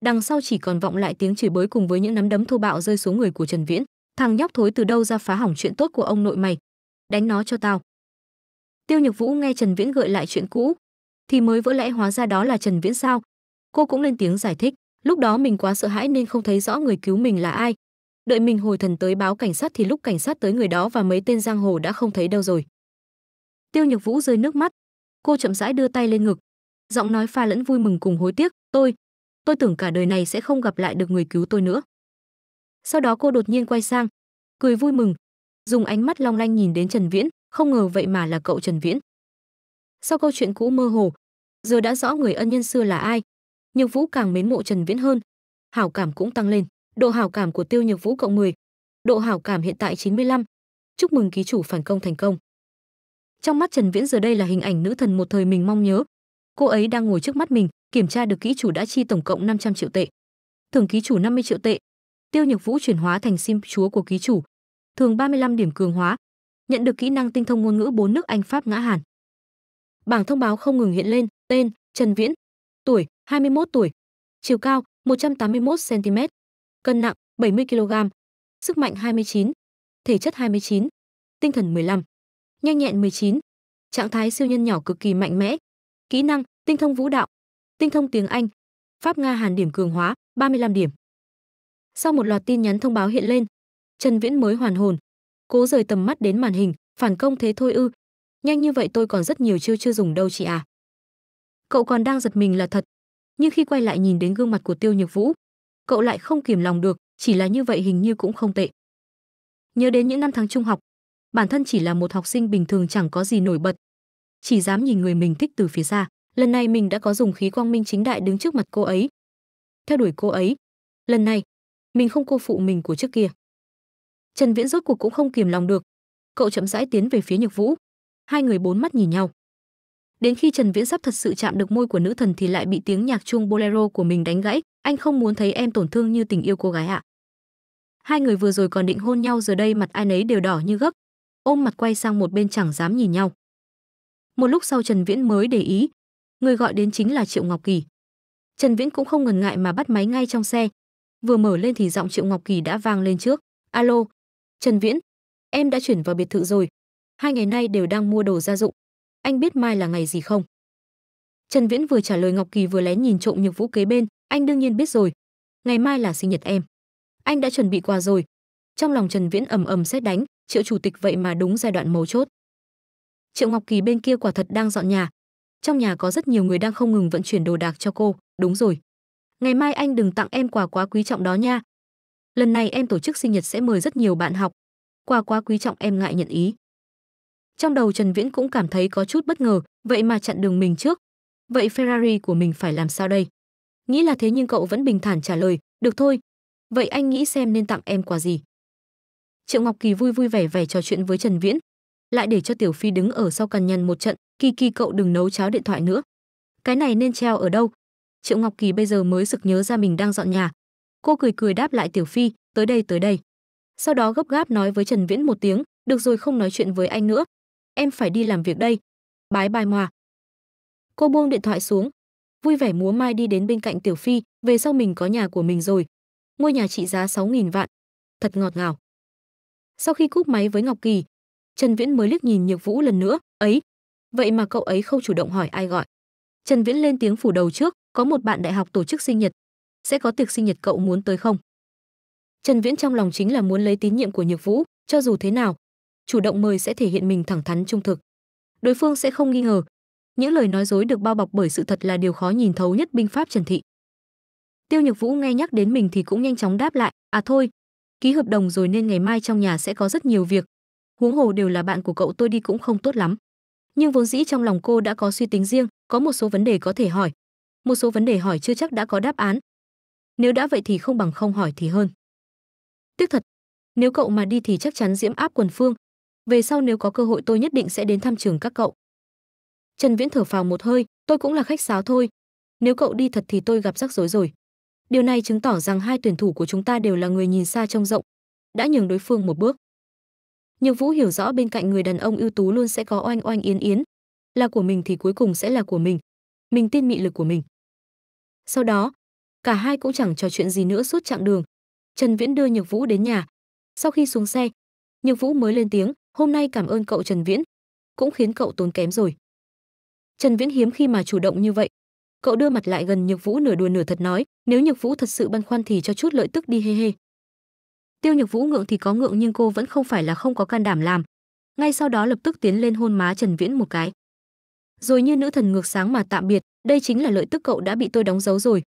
đằng sau chỉ còn vọng lại tiếng chửi bới cùng với những nắm đấm thô bạo rơi xuống người của trần viễn thằng nhóc thối từ đâu ra phá hỏng chuyện tốt của ông nội mày đánh nó cho tao tiêu nhược vũ nghe trần viễn gợi lại chuyện cũ thì mới vỡ lẽ hóa ra đó là trần viễn sao cô cũng lên tiếng giải thích Lúc đó mình quá sợ hãi nên không thấy rõ người cứu mình là ai. Đợi mình hồi thần tới báo cảnh sát thì lúc cảnh sát tới người đó và mấy tên giang hồ đã không thấy đâu rồi. Tiêu Nhược Vũ rơi nước mắt, cô chậm rãi đưa tay lên ngực, giọng nói pha lẫn vui mừng cùng hối tiếc, "Tôi, tôi tưởng cả đời này sẽ không gặp lại được người cứu tôi nữa." Sau đó cô đột nhiên quay sang, cười vui mừng, dùng ánh mắt long lanh nhìn đến Trần Viễn, không ngờ vậy mà là cậu Trần Viễn. Sau câu chuyện cũ mơ hồ, giờ đã rõ người ân nhân xưa là ai, Nhược Vũ càng mến mộ Trần Viễn hơn. Hảo cảm cũng tăng lên, độ hảo cảm của Tiêu Nhược Vũ cộng 10. Độ hảo cảm hiện tại 95. Chúc mừng ký chủ phản công thành công. Trong mắt Trần Viễn giờ đây là hình ảnh nữ thần một thời mình mong nhớ. Cô ấy đang ngồi trước mắt mình, kiểm tra được ký chủ đã chi tổng cộng 500 triệu tệ. Thưởng ký chủ 50 triệu tệ. Tiêu Nhược Vũ chuyển hóa thành sim chúa của ký chủ. Thường 35 điểm cường hóa. Nhận được kỹ năng tinh thông ngôn ngữ bốn nước Anh Pháp ngã Hàn. Bảng thông báo không ngừng hiện lên, tên Trần Viễn, tuổi 21 tuổi, chiều cao 181 cm, cân nặng 70 kg, sức mạnh 29, thể chất 29, tinh thần 15, nhanh nhẹn 19, trạng thái siêu nhân nhỏ cực kỳ mạnh mẽ, kỹ năng tinh thông vũ đạo, tinh thông tiếng Anh, Pháp Nga Hàn điểm cường hóa 35 điểm. Sau một loạt tin nhắn thông báo hiện lên, Trần Viễn mới hoàn hồn, cố rời tầm mắt đến màn hình, phản công thế thôi ư? Nhanh như vậy tôi còn rất nhiều chiêu chưa dùng đâu chị à. Cậu còn đang giật mình là thật, nhưng khi quay lại nhìn đến gương mặt của Tiêu Nhược Vũ, cậu lại không kiềm lòng được, chỉ là như vậy hình như cũng không tệ. Nhớ đến những năm tháng trung học, bản thân chỉ là một học sinh bình thường chẳng có gì nổi bật, chỉ dám nhìn người mình thích từ phía xa, lần này mình đã có dùng khí quang minh chính đại đứng trước mặt cô ấy, theo đuổi cô ấy. Lần này, mình không cô phụ mình của trước kia. Trần Viễn rốt cuộc cũng không kiềm lòng được, cậu chậm rãi tiến về phía Nhược Vũ. Hai người bốn mắt nhìn nhau. Đến khi Trần Viễn sắp thật sự chạm được môi của nữ thần thì lại bị tiếng nhạc chuông bolero của mình đánh gãy, anh không muốn thấy em tổn thương như tình yêu cô gái ạ. À. Hai người vừa rồi còn định hôn nhau giờ đây mặt ai nấy đều đỏ như gấc, ôm mặt quay sang một bên chẳng dám nhìn nhau. Một lúc sau Trần Viễn mới để ý, người gọi đến chính là Triệu Ngọc Kỳ. Trần Viễn cũng không ngần ngại mà bắt máy ngay trong xe. Vừa mở lên thì giọng Triệu Ngọc Kỳ đã vang lên trước. "Alo, Trần Viễn, em đã chuyển vào biệt thự rồi. Hai ngày nay đều đang mua đồ gia dụng, anh biết mai là ngày gì không trần viễn vừa trả lời ngọc kỳ vừa lén nhìn trộm nhược vũ kế bên anh đương nhiên biết rồi ngày mai là sinh nhật em anh đã chuẩn bị quà rồi trong lòng trần viễn ầm ầm xét đánh triệu chủ tịch vậy mà đúng giai đoạn mấu chốt triệu ngọc kỳ bên kia quả thật đang dọn nhà trong nhà có rất nhiều người đang không ngừng vận chuyển đồ đạc cho cô đúng rồi ngày mai anh đừng tặng em quà quá quý trọng đó nha lần này em tổ chức sinh nhật sẽ mời rất nhiều bạn học quà quá quý trọng em ngại nhận ý trong đầu Trần Viễn cũng cảm thấy có chút bất ngờ, vậy mà chặn đường mình trước. Vậy Ferrari của mình phải làm sao đây? Nghĩ là thế nhưng cậu vẫn bình thản trả lời, được thôi. Vậy anh nghĩ xem nên tặng em quà gì? Triệu Ngọc Kỳ vui vui vẻ vẻ trò chuyện với Trần Viễn, lại để cho Tiểu Phi đứng ở sau cằn nhằn một trận, "Kỳ Kỳ cậu đừng nấu cháo điện thoại nữa. Cái này nên treo ở đâu?" Triệu Ngọc Kỳ bây giờ mới sực nhớ ra mình đang dọn nhà. Cô cười cười đáp lại Tiểu Phi, "Tới đây tới đây." Sau đó gấp gáp nói với Trần Viễn một tiếng, "Được rồi không nói chuyện với anh nữa, em phải đi làm việc đây. Bái bai mòa. Cô buông điện thoại xuống, vui vẻ múa mai đi đến bên cạnh Tiểu Phi, về sau mình có nhà của mình rồi. Ngôi nhà trị giá 6.000 vạn. Thật ngọt ngào. Sau khi cúp máy với Ngọc Kỳ, Trần Viễn mới liếc nhìn Nhược Vũ lần nữa, ấy. Vậy mà cậu ấy không chủ động hỏi ai gọi. Trần Viễn lên tiếng phủ đầu trước, có một bạn đại học tổ chức sinh nhật. Sẽ có tiệc sinh nhật cậu muốn tới không? Trần Viễn trong lòng chính là muốn lấy tín nhiệm của Nhược Vũ, cho dù thế nào, chủ động mời sẽ thể hiện mình thẳng thắn trung thực đối phương sẽ không nghi ngờ những lời nói dối được bao bọc bởi sự thật là điều khó nhìn thấu nhất binh pháp trần thị tiêu nhược vũ nghe nhắc đến mình thì cũng nhanh chóng đáp lại à thôi ký hợp đồng rồi nên ngày mai trong nhà sẽ có rất nhiều việc huống hồ đều là bạn của cậu tôi đi cũng không tốt lắm nhưng vốn dĩ trong lòng cô đã có suy tính riêng có một số vấn đề có thể hỏi một số vấn đề hỏi chưa chắc đã có đáp án nếu đã vậy thì không bằng không hỏi thì hơn tiếc thật nếu cậu mà đi thì chắc chắn diễm áp quần phương về sau nếu có cơ hội tôi nhất định sẽ đến thăm trường các cậu trần viễn thở phào một hơi tôi cũng là khách sáo thôi nếu cậu đi thật thì tôi gặp rắc rối rồi điều này chứng tỏ rằng hai tuyển thủ của chúng ta đều là người nhìn xa trông rộng đã nhường đối phương một bước nhược vũ hiểu rõ bên cạnh người đàn ông ưu tú luôn sẽ có oanh oanh yến yến là của mình thì cuối cùng sẽ là của mình mình tin mị lực của mình sau đó cả hai cũng chẳng trò chuyện gì nữa suốt chặng đường trần viễn đưa nhược vũ đến nhà sau khi xuống xe nhược vũ mới lên tiếng hôm nay cảm ơn cậu Trần Viễn, cũng khiến cậu tốn kém rồi. Trần Viễn hiếm khi mà chủ động như vậy. Cậu đưa mặt lại gần Nhược Vũ nửa đùa nửa thật nói, nếu Nhược Vũ thật sự băn khoăn thì cho chút lợi tức đi hê hê. Tiêu Nhược Vũ ngượng thì có ngượng nhưng cô vẫn không phải là không có can đảm làm. Ngay sau đó lập tức tiến lên hôn má Trần Viễn một cái. Rồi như nữ thần ngược sáng mà tạm biệt, đây chính là lợi tức cậu đã bị tôi đóng dấu rồi.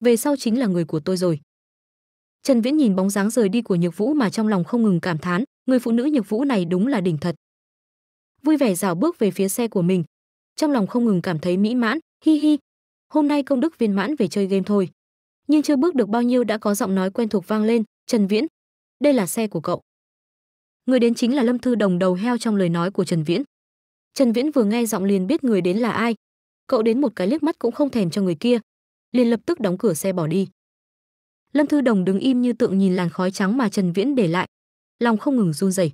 Về sau chính là người của tôi rồi. Trần Viễn nhìn bóng dáng rời đi của Nhược Vũ mà trong lòng không ngừng cảm thán, người phụ nữ nhược vũ này đúng là đỉnh thật vui vẻ rảo bước về phía xe của mình trong lòng không ngừng cảm thấy mỹ mãn hi hi hôm nay công đức viên mãn về chơi game thôi nhưng chưa bước được bao nhiêu đã có giọng nói quen thuộc vang lên trần viễn đây là xe của cậu người đến chính là lâm thư đồng đầu heo trong lời nói của trần viễn trần viễn vừa nghe giọng liền biết người đến là ai cậu đến một cái liếc mắt cũng không thèm cho người kia liền lập tức đóng cửa xe bỏ đi lâm thư đồng đứng im như tượng nhìn làn khói trắng mà trần viễn để lại lòng không ngừng run rẩy.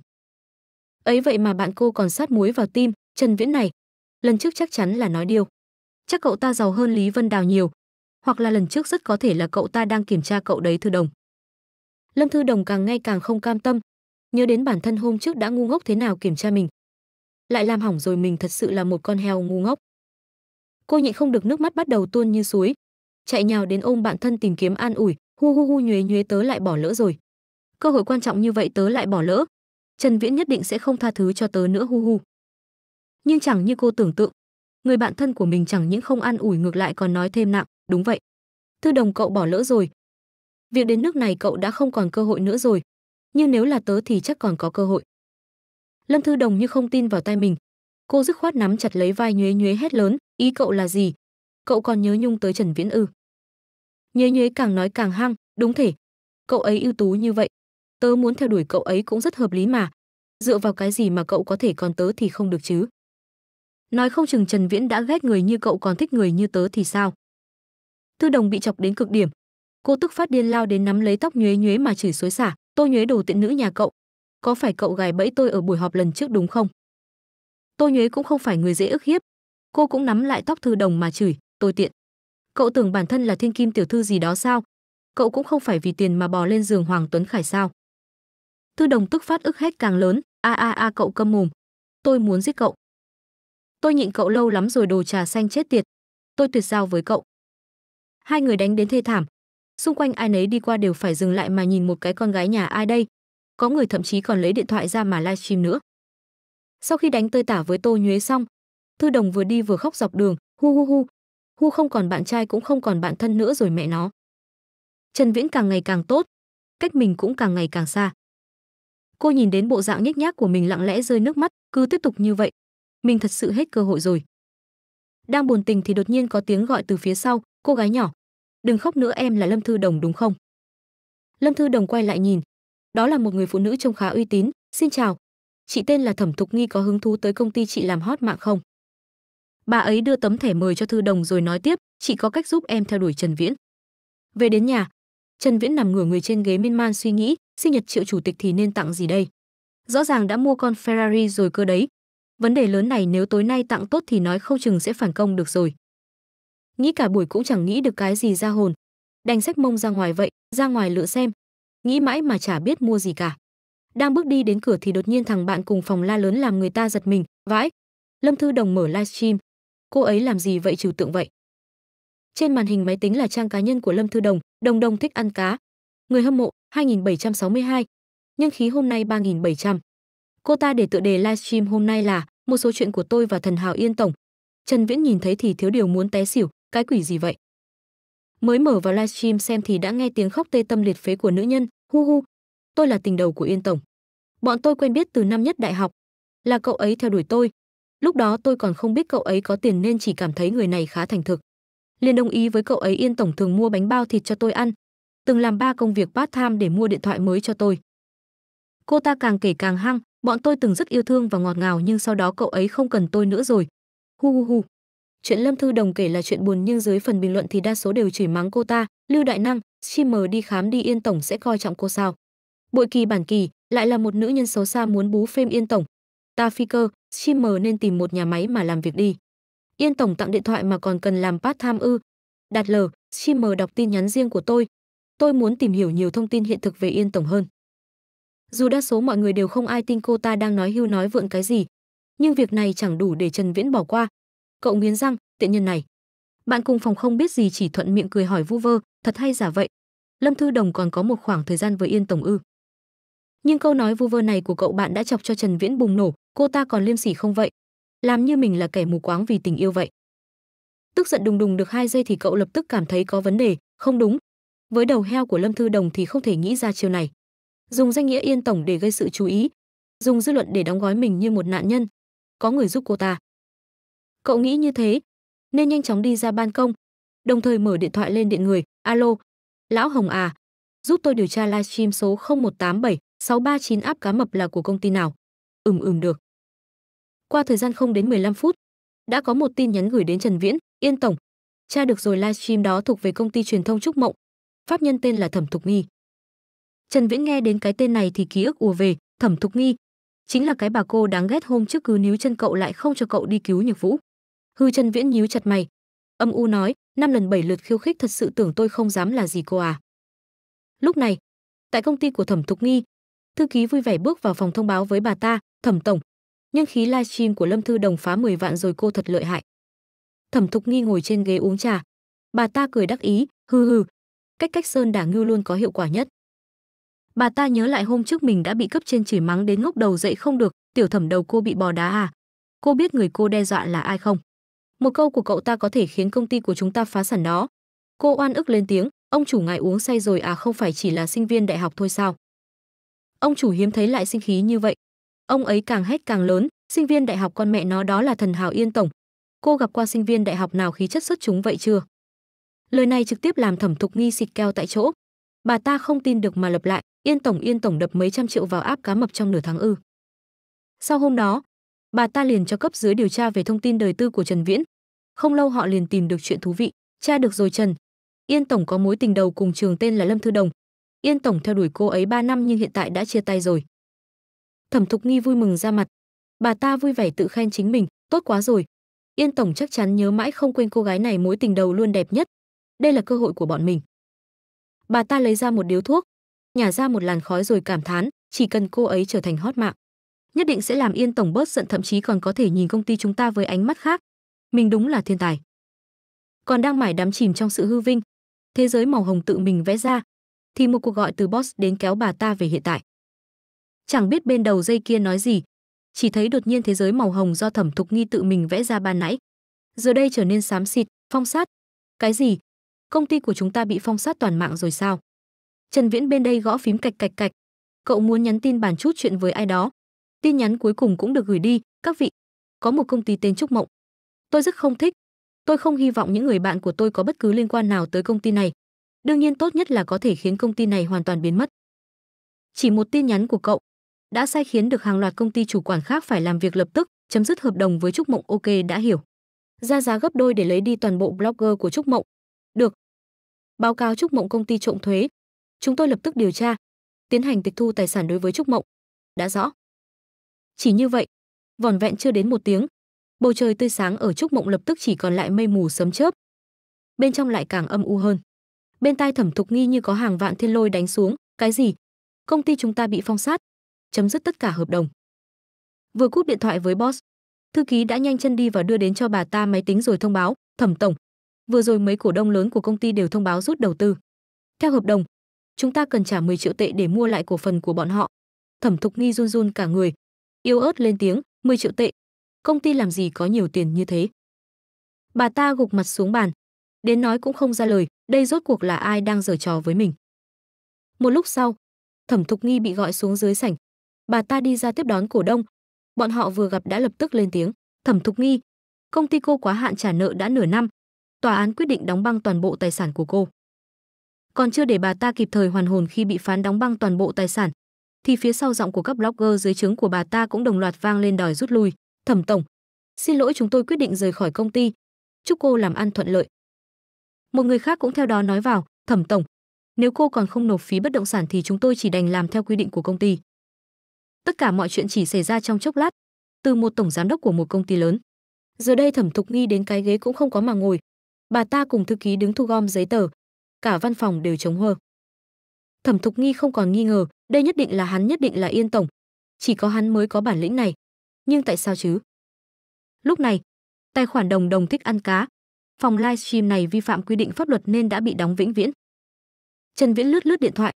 Ấy vậy mà bạn cô còn sát muối vào tim, Trần Viễn này, lần trước chắc chắn là nói điều. Chắc cậu ta giàu hơn Lý Vân Đào nhiều, hoặc là lần trước rất có thể là cậu ta đang kiểm tra cậu đấy Thư Đồng. Lâm Thư Đồng càng ngay càng không cam tâm, nhớ đến bản thân hôm trước đã ngu ngốc thế nào kiểm tra mình. Lại làm hỏng rồi mình thật sự là một con heo ngu ngốc. Cô nhịn không được nước mắt bắt đầu tuôn như suối, chạy nhào đến ôm bạn thân tìm kiếm an ủi, hu hu hu nhuế nhuế tớ lại bỏ lỡ rồi cơ hội quan trọng như vậy tớ lại bỏ lỡ trần viễn nhất định sẽ không tha thứ cho tớ nữa hu hu nhưng chẳng như cô tưởng tượng người bạn thân của mình chẳng những không an ủi ngược lại còn nói thêm nặng đúng vậy thư đồng cậu bỏ lỡ rồi việc đến nước này cậu đã không còn cơ hội nữa rồi nhưng nếu là tớ thì chắc còn có cơ hội lâm thư đồng như không tin vào tay mình cô dứt khoát nắm chặt lấy vai nhuế nhuế hét lớn ý cậu là gì cậu còn nhớ nhung tới trần viễn ư nhuế nhuế càng nói càng hăng đúng thể cậu ấy ưu tú như vậy tớ muốn theo đuổi cậu ấy cũng rất hợp lý mà. Dựa vào cái gì mà cậu có thể còn tớ thì không được chứ? Nói không chừng Trần Viễn đã ghét người như cậu còn thích người như tớ thì sao? Thư Đồng bị chọc đến cực điểm. Cô tức phát điên lao đến nắm lấy tóc nhuế nhuế mà chửi xối xả, "Tôi nhuế đồ tiện nữ nhà cậu, có phải cậu gài bẫy tôi ở buổi họp lần trước đúng không?" Tô Nhuế cũng không phải người dễ ức hiếp. Cô cũng nắm lại tóc Thư Đồng mà chửi, "Tôi tiện. Cậu tưởng bản thân là thiên kim tiểu thư gì đó sao? Cậu cũng không phải vì tiền mà bò lên giường Hoàng Tuấn Khải sao?" tư đồng tức phát ức hét càng lớn a a a cậu câm mồm tôi muốn giết cậu tôi nhịn cậu lâu lắm rồi đồ trà xanh chết tiệt tôi tuyệt giao với cậu hai người đánh đến thê thảm xung quanh ai nấy đi qua đều phải dừng lại mà nhìn một cái con gái nhà ai đây có người thậm chí còn lấy điện thoại ra mà livestream nữa sau khi đánh tơi tả với tô nhuế xong thư đồng vừa đi vừa khóc dọc đường hu hu hu hu không còn bạn trai cũng không còn bạn thân nữa rồi mẹ nó trần viễn càng ngày càng tốt cách mình cũng càng ngày càng xa cô nhìn đến bộ dạng nhếch nhác của mình lặng lẽ rơi nước mắt cứ tiếp tục như vậy mình thật sự hết cơ hội rồi đang buồn tình thì đột nhiên có tiếng gọi từ phía sau cô gái nhỏ đừng khóc nữa em là lâm thư đồng đúng không lâm thư đồng quay lại nhìn đó là một người phụ nữ trông khá uy tín xin chào chị tên là thẩm thục nghi có hứng thú tới công ty chị làm hot mạng không bà ấy đưa tấm thẻ mời cho thư đồng rồi nói tiếp chị có cách giúp em theo đuổi trần viễn về đến nhà Trần Viễn nằm ngửa người trên ghế miên man suy nghĩ, sinh nhật Triệu chủ tịch thì nên tặng gì đây? Rõ ràng đã mua con Ferrari rồi cơ đấy. Vấn đề lớn này nếu tối nay tặng tốt thì nói không chừng sẽ phản công được rồi. Nghĩ cả buổi cũng chẳng nghĩ được cái gì ra hồn. Đành sách mông ra ngoài vậy, ra ngoài lựa xem. Nghĩ mãi mà chả biết mua gì cả. Đang bước đi đến cửa thì đột nhiên thằng bạn cùng phòng la lớn làm người ta giật mình, vãi. Lâm Thư Đồng mở livestream. Cô ấy làm gì vậy trừu tượng vậy? Trên màn hình máy tính là trang cá nhân của Lâm Thư Đồng, Đồng Đồng thích ăn cá. Người hâm mộ 2762, nhưng khí hôm nay 3700. Cô ta để tựa đề livestream hôm nay là một số chuyện của tôi và thần hào Yên tổng. Trần Viễn nhìn thấy thì thiếu điều muốn té xỉu, cái quỷ gì vậy? Mới mở vào livestream xem thì đã nghe tiếng khóc tê tâm liệt phế của nữ nhân, hu hu. Tôi là tình đầu của Yên tổng. Bọn tôi quen biết từ năm nhất đại học, là cậu ấy theo đuổi tôi. Lúc đó tôi còn không biết cậu ấy có tiền nên chỉ cảm thấy người này khá thành thực liền đồng ý với cậu ấy yên tổng thường mua bánh bao thịt cho tôi ăn, từng làm ba công việc part time để mua điện thoại mới cho tôi. Cô ta càng kể càng hăng, bọn tôi từng rất yêu thương và ngọt ngào nhưng sau đó cậu ấy không cần tôi nữa rồi. Hu hu hu. Chuyện Lâm Thư Đồng kể là chuyện buồn nhưng dưới phần bình luận thì đa số đều chửi mắng cô ta, Lưu Đại Năng, streamer đi khám đi Yên Tổng sẽ coi trọng cô sao. Bội kỳ bản kỳ, lại là một nữ nhân xấu xa muốn bú phim Yên Tổng. Ta phi cơ, streamer nên tìm một nhà máy mà làm việc đi. Yên Tổng tặng điện thoại mà còn cần làm part time ư. Đạt L, streamer đọc tin nhắn riêng của tôi. Tôi muốn tìm hiểu nhiều thông tin hiện thực về Yên Tổng hơn. Dù đa số mọi người đều không ai tin cô ta đang nói hưu nói vượn cái gì, nhưng việc này chẳng đủ để Trần Viễn bỏ qua. Cậu nghiến răng, tiện nhân này. Bạn cùng phòng không biết gì chỉ thuận miệng cười hỏi vu vơ, thật hay giả vậy? Lâm Thư Đồng còn có một khoảng thời gian với Yên Tổng ư. Nhưng câu nói vu vơ này của cậu bạn đã chọc cho Trần Viễn bùng nổ, cô ta còn liêm sỉ không vậy? làm như mình là kẻ mù quáng vì tình yêu vậy. Tức giận đùng đùng được hai giây thì cậu lập tức cảm thấy có vấn đề, không đúng. Với đầu heo của Lâm Thư Đồng thì không thể nghĩ ra chiêu này. Dùng danh nghĩa yên tổng để gây sự chú ý, dùng dư luận để đóng gói mình như một nạn nhân, có người giúp cô ta. Cậu nghĩ như thế, nên nhanh chóng đi ra ban công, đồng thời mở điện thoại lên điện người, alo, lão Hồng à, giúp tôi điều tra livestream số 0187639 áp cá mập là của công ty nào. Ừm ừm được. Qua thời gian không đến 15 phút, đã có một tin nhắn gửi đến Trần Viễn, "Yên tổng, cha được rồi livestream đó thuộc về công ty truyền thông Trúc Mộng, pháp nhân tên là Thẩm Thục Nghi." Trần Viễn nghe đến cái tên này thì ký ức ùa về, Thẩm Thục Nghi chính là cái bà cô đáng ghét hôm trước cứ níu chân cậu lại không cho cậu đi cứu Nhược Vũ. Hư Trần Viễn nhíu chặt mày, âm u nói, năm lần bảy lượt khiêu khích thật sự tưởng tôi không dám là gì cô à. Lúc này, tại công ty của Thẩm Thục Nghi, thư ký vui vẻ bước vào phòng thông báo với bà ta, "Thẩm tổng, nhưng khí livestream của Lâm Thư Đồng phá 10 vạn rồi cô thật lợi hại. Thẩm Thục Nghi ngồi trên ghế uống trà. Bà ta cười đắc ý, hừ hừ, cách cách sơn đả ngưu luôn có hiệu quả nhất. Bà ta nhớ lại hôm trước mình đã bị cấp trên chỉ mắng đến ngốc đầu dậy không được, tiểu thẩm đầu cô bị bò đá à? Cô biết người cô đe dọa là ai không? Một câu của cậu ta có thể khiến công ty của chúng ta phá sản đó. Cô oan ức lên tiếng, ông chủ ngài uống say rồi à không phải chỉ là sinh viên đại học thôi sao? Ông chủ hiếm thấy lại sinh khí như vậy, ông ấy càng hét càng lớn sinh viên đại học con mẹ nó đó là thần hào yên tổng cô gặp qua sinh viên đại học nào khí chất xuất chúng vậy chưa lời này trực tiếp làm thẩm thục nghi xịt keo tại chỗ bà ta không tin được mà lập lại yên tổng yên tổng đập mấy trăm triệu vào áp cá mập trong nửa tháng ư sau hôm đó bà ta liền cho cấp dưới điều tra về thông tin đời tư của trần viễn không lâu họ liền tìm được chuyện thú vị cha được rồi trần yên tổng có mối tình đầu cùng trường tên là lâm thư đồng yên tổng theo đuổi cô ấy 3 năm nhưng hiện tại đã chia tay rồi Thẩm Thục Nghi vui mừng ra mặt. Bà ta vui vẻ tự khen chính mình, tốt quá rồi. Yên tổng chắc chắn nhớ mãi không quên cô gái này mối tình đầu luôn đẹp nhất. Đây là cơ hội của bọn mình. Bà ta lấy ra một điếu thuốc, nhả ra một làn khói rồi cảm thán, chỉ cần cô ấy trở thành hot mạng, nhất định sẽ làm Yên tổng bớt giận thậm chí còn có thể nhìn công ty chúng ta với ánh mắt khác. Mình đúng là thiên tài. Còn đang mải đắm chìm trong sự hư vinh, thế giới màu hồng tự mình vẽ ra, thì một cuộc gọi từ boss đến kéo bà ta về hiện tại chẳng biết bên đầu dây kia nói gì chỉ thấy đột nhiên thế giới màu hồng do thẩm thục nghi tự mình vẽ ra ban nãy giờ đây trở nên xám xịt phong sát cái gì công ty của chúng ta bị phong sát toàn mạng rồi sao trần viễn bên đây gõ phím cạch cạch cạch cậu muốn nhắn tin bàn chút chuyện với ai đó tin nhắn cuối cùng cũng được gửi đi các vị có một công ty tên trúc mộng tôi rất không thích tôi không hy vọng những người bạn của tôi có bất cứ liên quan nào tới công ty này đương nhiên tốt nhất là có thể khiến công ty này hoàn toàn biến mất chỉ một tin nhắn của cậu đã sai khiến được hàng loạt công ty chủ quản khác phải làm việc lập tức, chấm dứt hợp đồng với Trúc Mộng OK đã hiểu. Ra giá gấp đôi để lấy đi toàn bộ blogger của Trúc Mộng. Được. Báo cáo Trúc Mộng công ty trộm thuế. Chúng tôi lập tức điều tra, tiến hành tịch thu tài sản đối với Trúc Mộng. Đã rõ. Chỉ như vậy, vòn vẹn chưa đến một tiếng, bầu trời tươi sáng ở Trúc Mộng lập tức chỉ còn lại mây mù sấm chớp. Bên trong lại càng âm u hơn. Bên tai thẩm thục nghi như có hàng vạn thiên lôi đánh xuống, cái gì? Công ty chúng ta bị phong sát, chấm dứt tất cả hợp đồng. Vừa cúp điện thoại với boss, thư ký đã nhanh chân đi và đưa đến cho bà ta máy tính rồi thông báo, "Thẩm tổng, vừa rồi mấy cổ đông lớn của công ty đều thông báo rút đầu tư. Theo hợp đồng, chúng ta cần trả 10 triệu tệ để mua lại cổ phần của bọn họ." Thẩm Thục Nghi run run cả người, yếu ớt lên tiếng, "10 triệu tệ? Công ty làm gì có nhiều tiền như thế?" Bà ta gục mặt xuống bàn, đến nói cũng không ra lời, đây rốt cuộc là ai đang giở trò với mình. Một lúc sau, Thẩm Thục Nghi bị gọi xuống dưới sảnh, bà ta đi ra tiếp đón cổ đông. Bọn họ vừa gặp đã lập tức lên tiếng, thẩm thục nghi. Công ty cô quá hạn trả nợ đã nửa năm. Tòa án quyết định đóng băng toàn bộ tài sản của cô. Còn chưa để bà ta kịp thời hoàn hồn khi bị phán đóng băng toàn bộ tài sản, thì phía sau giọng của các blogger dưới trướng của bà ta cũng đồng loạt vang lên đòi rút lui. Thẩm tổng, xin lỗi chúng tôi quyết định rời khỏi công ty. Chúc cô làm ăn thuận lợi. Một người khác cũng theo đó nói vào, thẩm tổng, nếu cô còn không nộp phí bất động sản thì chúng tôi chỉ đành làm theo quy định của công ty. Tất cả mọi chuyện chỉ xảy ra trong chốc lát, từ một tổng giám đốc của một công ty lớn. Giờ đây Thẩm Thục Nghi đến cái ghế cũng không có mà ngồi. Bà ta cùng thư ký đứng thu gom giấy tờ, cả văn phòng đều chống hơ. Thẩm Thục Nghi không còn nghi ngờ, đây nhất định là hắn nhất định là Yên tổng, chỉ có hắn mới có bản lĩnh này. Nhưng tại sao chứ? Lúc này, tài khoản Đồng Đồng thích ăn cá, phòng livestream này vi phạm quy định pháp luật nên đã bị đóng vĩnh viễn. Trần Viễn lướt lướt điện thoại,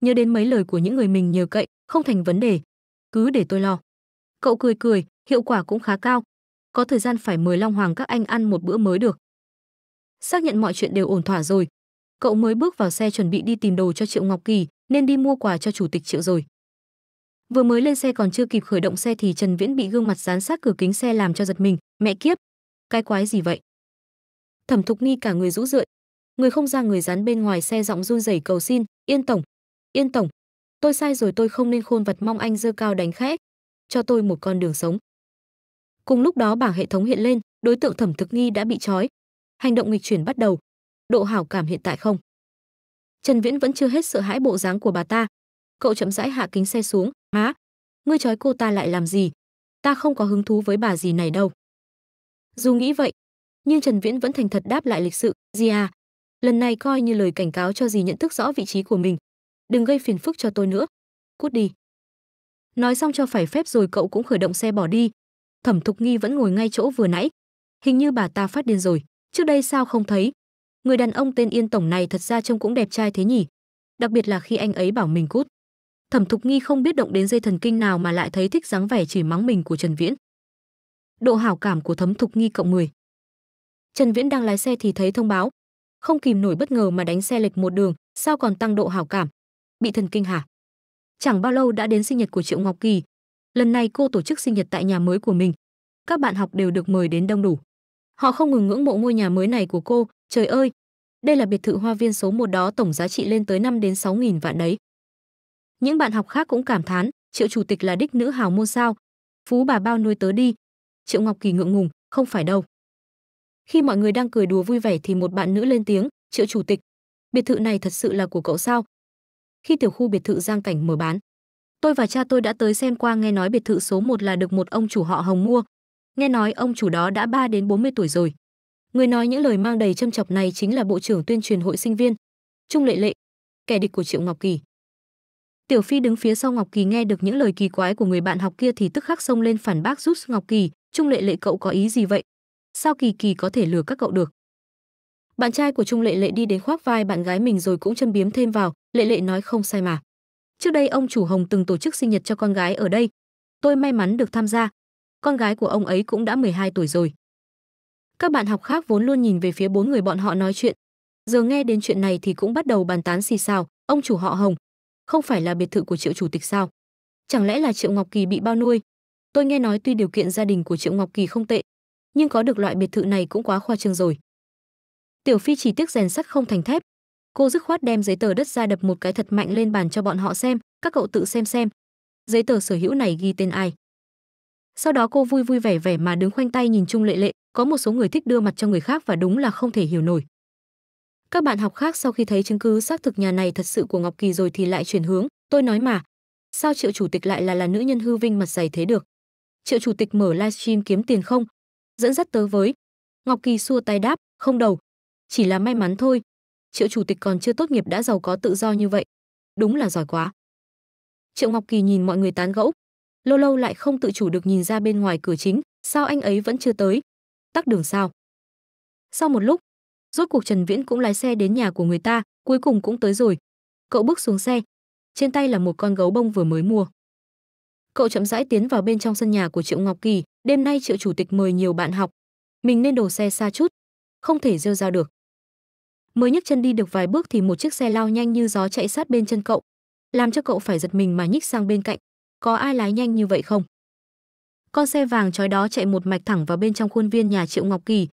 nhớ đến mấy lời của những người mình nhờ cậy, không thành vấn đề, cứ để tôi lo cậu cười cười hiệu quả cũng khá cao có thời gian phải mời long hoàng các anh ăn một bữa mới được xác nhận mọi chuyện đều ổn thỏa rồi cậu mới bước vào xe chuẩn bị đi tìm đồ cho triệu ngọc kỳ nên đi mua quà cho chủ tịch triệu rồi vừa mới lên xe còn chưa kịp khởi động xe thì trần viễn bị gương mặt dán sát cửa kính xe làm cho giật mình mẹ kiếp cái quái gì vậy thẩm thục nghi cả người rũ rượi người không ra người dán bên ngoài xe giọng run rẩy cầu xin yên tổng yên tổng Tôi sai rồi tôi không nên khôn vật mong anh dơ cao đánh khẽ. Cho tôi một con đường sống. Cùng lúc đó bảng hệ thống hiện lên, đối tượng thẩm thực nghi đã bị trói. Hành động nghịch chuyển bắt đầu. Độ hảo cảm hiện tại không. Trần Viễn vẫn chưa hết sợ hãi bộ dáng của bà ta. Cậu chậm rãi hạ kính xe xuống, "Má, ngươi trói cô ta lại làm gì? Ta không có hứng thú với bà gì này đâu." Dù nghĩ vậy, nhưng Trần Viễn vẫn thành thật đáp lại lịch sự, "Gì à, lần này coi như lời cảnh cáo cho gì nhận thức rõ vị trí của mình, đừng gây phiền phức cho tôi nữa cút đi nói xong cho phải phép rồi cậu cũng khởi động xe bỏ đi thẩm thục nghi vẫn ngồi ngay chỗ vừa nãy hình như bà ta phát điên rồi trước đây sao không thấy người đàn ông tên yên tổng này thật ra trông cũng đẹp trai thế nhỉ đặc biệt là khi anh ấy bảo mình cút thẩm thục nghi không biết động đến dây thần kinh nào mà lại thấy thích dáng vẻ chỉ mắng mình của trần viễn độ hảo cảm của thẩm thục nghi cộng 10. trần viễn đang lái xe thì thấy thông báo không kìm nổi bất ngờ mà đánh xe lệch một đường sao còn tăng độ hảo cảm bị thần kinh hả chẳng bao lâu đã đến sinh nhật của triệu ngọc kỳ lần này cô tổ chức sinh nhật tại nhà mới của mình các bạn học đều được mời đến đông đủ họ không ngừng ngưỡng mộ ngôi nhà mới này của cô trời ơi đây là biệt thự hoa viên số một đó tổng giá trị lên tới 5 đến 6 nghìn vạn đấy. Những bạn học khác cũng cảm thán, triệu chủ tịch là đích nữ hào môn sao. Phú bà bao nuôi tớ đi. Triệu Ngọc Kỳ ngượng ngùng, không phải đâu. Khi mọi người đang cười đùa vui vẻ thì một bạn nữ lên tiếng, triệu chủ tịch. Biệt thự này thật sự là của cậu sao, khi tiểu khu biệt thự Giang Cảnh mở bán. Tôi và cha tôi đã tới xem qua nghe nói biệt thự số 1 là được một ông chủ họ Hồng mua. Nghe nói ông chủ đó đã 3 đến 40 tuổi rồi. Người nói những lời mang đầy châm chọc này chính là Bộ trưởng tuyên truyền hội sinh viên. Trung Lệ Lệ, kẻ địch của Triệu Ngọc Kỳ. Tiểu Phi đứng phía sau Ngọc Kỳ nghe được những lời kỳ quái của người bạn học kia thì tức khắc xông lên phản bác giúp Ngọc Kỳ, "Trung Lệ Lệ cậu có ý gì vậy? Sao Kỳ Kỳ có thể lừa các cậu được?" Bạn trai của Trung Lệ Lệ đi đến khoác vai bạn gái mình rồi cũng châm biếm thêm vào, lệ lệ nói không sai mà trước đây ông chủ hồng từng tổ chức sinh nhật cho con gái ở đây tôi may mắn được tham gia con gái của ông ấy cũng đã 12 tuổi rồi các bạn học khác vốn luôn nhìn về phía bốn người bọn họ nói chuyện giờ nghe đến chuyện này thì cũng bắt đầu bàn tán xì xào ông chủ họ hồng không phải là biệt thự của triệu chủ tịch sao chẳng lẽ là triệu ngọc kỳ bị bao nuôi tôi nghe nói tuy điều kiện gia đình của triệu ngọc kỳ không tệ nhưng có được loại biệt thự này cũng quá khoa trương rồi tiểu phi chỉ tiếc rèn sắt không thành thép cô dứt khoát đem giấy tờ đất ra đập một cái thật mạnh lên bàn cho bọn họ xem các cậu tự xem xem giấy tờ sở hữu này ghi tên ai sau đó cô vui vui vẻ vẻ mà đứng khoanh tay nhìn chung lệ lệ có một số người thích đưa mặt cho người khác và đúng là không thể hiểu nổi các bạn học khác sau khi thấy chứng cứ xác thực nhà này thật sự của ngọc kỳ rồi thì lại chuyển hướng tôi nói mà sao triệu chủ tịch lại là là nữ nhân hư vinh mặt dày thế được triệu chủ tịch mở livestream kiếm tiền không dẫn dắt tớ với ngọc kỳ xua tay đáp không đầu chỉ là may mắn thôi triệu chủ tịch còn chưa tốt nghiệp đã giàu có tự do như vậy đúng là giỏi quá triệu ngọc kỳ nhìn mọi người tán gẫu lâu lâu lại không tự chủ được nhìn ra bên ngoài cửa chính sao anh ấy vẫn chưa tới tắc đường sao sau một lúc rốt cuộc trần viễn cũng lái xe đến nhà của người ta cuối cùng cũng tới rồi cậu bước xuống xe trên tay là một con gấu bông vừa mới mua cậu chậm rãi tiến vào bên trong sân nhà của triệu ngọc kỳ đêm nay triệu chủ tịch mời nhiều bạn học mình nên đổ xe xa chút không thể rêu ra được mới nhấc chân đi được vài bước thì một chiếc xe lao nhanh như gió chạy sát bên chân cậu làm cho cậu phải giật mình mà nhích sang bên cạnh có ai lái nhanh như vậy không con xe vàng chói đó chạy một mạch thẳng vào bên trong khuôn viên nhà triệu ngọc kỳ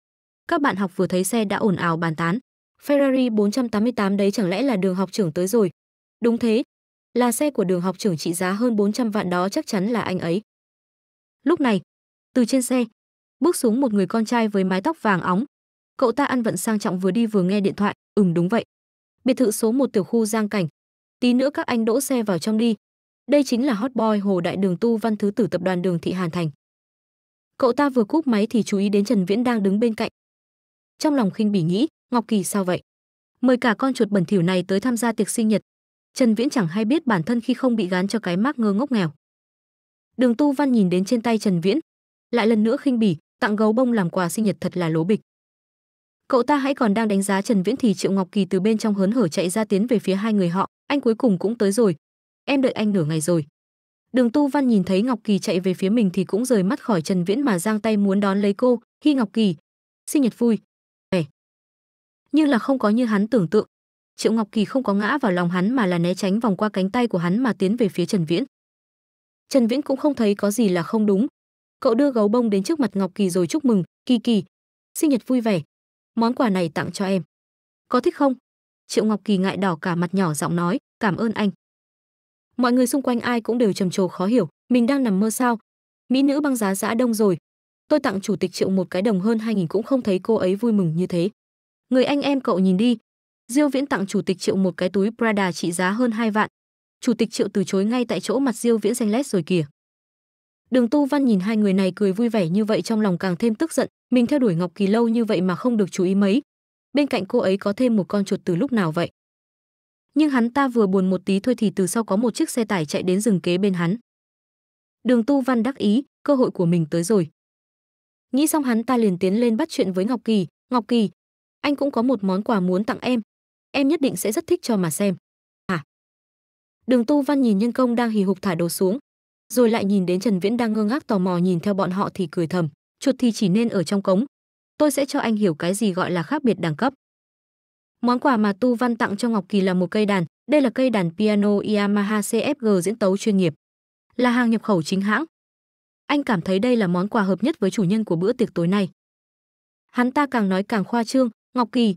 các bạn học vừa thấy xe đã ồn ào bàn tán ferrari 488 đấy chẳng lẽ là đường học trưởng tới rồi đúng thế là xe của đường học trưởng trị giá hơn 400 vạn đó chắc chắn là anh ấy lúc này từ trên xe bước xuống một người con trai với mái tóc vàng óng Cậu ta ăn vận sang trọng vừa đi vừa nghe điện thoại, "Ừm đúng vậy. Biệt thự số một tiểu khu Giang Cảnh. Tí nữa các anh đỗ xe vào trong đi." Đây chính là hot boy Hồ Đại Đường Tu Văn Thứ Tử tập đoàn Đường Thị Hàn Thành. Cậu ta vừa cúp máy thì chú ý đến Trần Viễn đang đứng bên cạnh. Trong lòng khinh bỉ nghĩ, Ngọc Kỳ sao vậy? Mời cả con chuột bẩn thỉu này tới tham gia tiệc sinh nhật. Trần Viễn chẳng hay biết bản thân khi không bị gán cho cái mác ngơ ngốc nghèo. Đường Tu Văn nhìn đến trên tay Trần Viễn, lại lần nữa khinh bỉ, tặng gấu bông làm quà sinh nhật thật là lố bịch cậu ta hãy còn đang đánh giá trần viễn thì triệu ngọc kỳ từ bên trong hớn hở chạy ra tiến về phía hai người họ anh cuối cùng cũng tới rồi em đợi anh nửa ngày rồi đường tu văn nhìn thấy ngọc kỳ chạy về phía mình thì cũng rời mắt khỏi trần viễn mà giang tay muốn đón lấy cô hi ngọc kỳ sinh nhật vui vẻ nhưng là không có như hắn tưởng tượng triệu ngọc kỳ không có ngã vào lòng hắn mà là né tránh vòng qua cánh tay của hắn mà tiến về phía trần viễn trần viễn cũng không thấy có gì là không đúng cậu đưa gấu bông đến trước mặt ngọc kỳ rồi chúc mừng kỳ kỳ sinh nhật vui vẻ món quà này tặng cho em có thích không triệu ngọc kỳ ngại đỏ cả mặt nhỏ giọng nói cảm ơn anh mọi người xung quanh ai cũng đều trầm trồ khó hiểu mình đang nằm mơ sao mỹ nữ băng giá giã đông rồi tôi tặng chủ tịch triệu một cái đồng hơn hai nghìn cũng không thấy cô ấy vui mừng như thế người anh em cậu nhìn đi diêu viễn tặng chủ tịch triệu một cái túi prada trị giá hơn hai vạn chủ tịch triệu từ chối ngay tại chỗ mặt diêu viễn xanh lét rồi kìa Đường Tu Văn nhìn hai người này cười vui vẻ như vậy trong lòng càng thêm tức giận, mình theo đuổi Ngọc Kỳ lâu như vậy mà không được chú ý mấy. Bên cạnh cô ấy có thêm một con chuột từ lúc nào vậy? Nhưng hắn ta vừa buồn một tí thôi thì từ sau có một chiếc xe tải chạy đến rừng kế bên hắn. Đường Tu Văn đắc ý, cơ hội của mình tới rồi. Nghĩ xong hắn ta liền tiến lên bắt chuyện với Ngọc Kỳ, "Ngọc Kỳ, anh cũng có một món quà muốn tặng em. Em nhất định sẽ rất thích cho mà xem." "Hả?" À. Đường Tu Văn nhìn nhân công đang hì hục thả đồ xuống, rồi lại nhìn đến Trần Viễn đang ngơ ngác tò mò nhìn theo bọn họ thì cười thầm, chuột thì chỉ nên ở trong cống. Tôi sẽ cho anh hiểu cái gì gọi là khác biệt đẳng cấp. Món quà mà Tu Văn tặng cho Ngọc Kỳ là một cây đàn, đây là cây đàn piano Yamaha CFG diễn tấu chuyên nghiệp, là hàng nhập khẩu chính hãng. Anh cảm thấy đây là món quà hợp nhất với chủ nhân của bữa tiệc tối nay. Hắn ta càng nói càng khoa trương, "Ngọc Kỳ,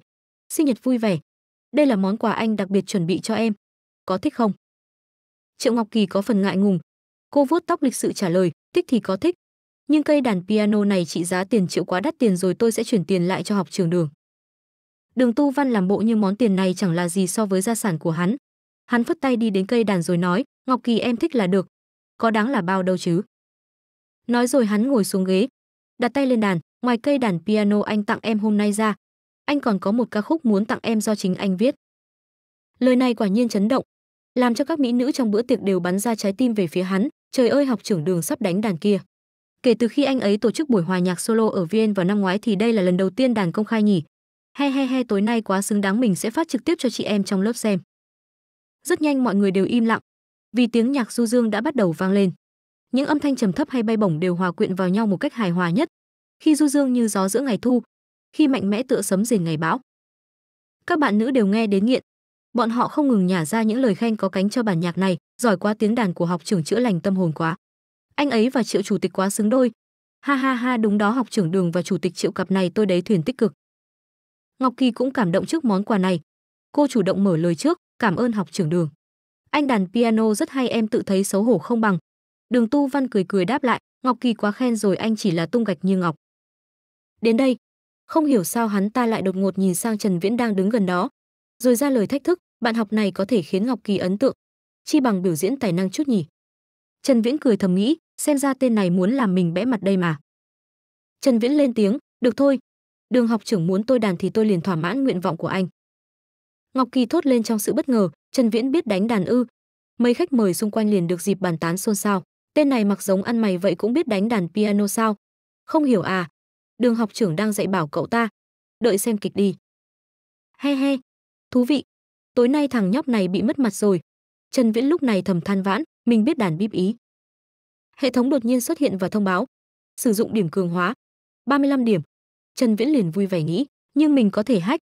sinh nhật vui vẻ. Đây là món quà anh đặc biệt chuẩn bị cho em. Có thích không?" Triệu Ngọc Kỳ có phần ngại ngùng, Cô vuốt tóc lịch sự trả lời, thích thì có thích. Nhưng cây đàn piano này trị giá tiền triệu quá đắt tiền rồi tôi sẽ chuyển tiền lại cho học trường đường. Đường Tu Văn làm bộ như món tiền này chẳng là gì so với gia sản của hắn. Hắn phất tay đi đến cây đàn rồi nói, Ngọc Kỳ em thích là được. Có đáng là bao đâu chứ. Nói rồi hắn ngồi xuống ghế, đặt tay lên đàn, ngoài cây đàn piano anh tặng em hôm nay ra, anh còn có một ca khúc muốn tặng em do chính anh viết. Lời này quả nhiên chấn động, làm cho các mỹ nữ trong bữa tiệc đều bắn ra trái tim về phía hắn, trời ơi học trưởng đường sắp đánh đàn kia kể từ khi anh ấy tổ chức buổi hòa nhạc solo ở viên vào năm ngoái thì đây là lần đầu tiên đàn công khai nhỉ he he he tối nay quá xứng đáng mình sẽ phát trực tiếp cho chị em trong lớp xem rất nhanh mọi người đều im lặng vì tiếng nhạc du dương đã bắt đầu vang lên những âm thanh trầm thấp hay bay bổng đều hòa quyện vào nhau một cách hài hòa nhất khi du dương như gió giữa ngày thu khi mạnh mẽ tựa sấm rền ngày bão các bạn nữ đều nghe đến nghiện bọn họ không ngừng nhả ra những lời khen có cánh cho bản nhạc này giỏi quá tiếng đàn của học trưởng chữa lành tâm hồn quá anh ấy và triệu chủ tịch quá xứng đôi ha ha ha đúng đó học trưởng đường và chủ tịch triệu cặp này tôi đấy thuyền tích cực ngọc kỳ cũng cảm động trước món quà này cô chủ động mở lời trước cảm ơn học trưởng đường anh đàn piano rất hay em tự thấy xấu hổ không bằng đường tu văn cười cười đáp lại ngọc kỳ quá khen rồi anh chỉ là tung gạch như ngọc đến đây không hiểu sao hắn ta lại đột ngột nhìn sang trần viễn đang đứng gần đó rồi ra lời thách thức, bạn học này có thể khiến Ngọc Kỳ ấn tượng, chi bằng biểu diễn tài năng chút nhỉ. Trần Viễn cười thầm nghĩ, xem ra tên này muốn làm mình bẽ mặt đây mà. Trần Viễn lên tiếng, "Được thôi, Đường học trưởng muốn tôi đàn thì tôi liền thỏa mãn nguyện vọng của anh." Ngọc Kỳ thốt lên trong sự bất ngờ, Trần Viễn biết đánh đàn ư? Mấy khách mời xung quanh liền được dịp bàn tán xôn xao, tên này mặc giống ăn mày vậy cũng biết đánh đàn piano sao? Không hiểu à? Đường học trưởng đang dạy bảo cậu ta, đợi xem kịch đi. He he, Thú vị. Tối nay thằng nhóc này bị mất mặt rồi. Trần Viễn lúc này thầm than vãn, mình biết đàn bíp ý. Hệ thống đột nhiên xuất hiện và thông báo, sử dụng điểm cường hóa, 35 điểm. Trần Viễn liền vui vẻ nghĩ, nhưng mình có thể hách.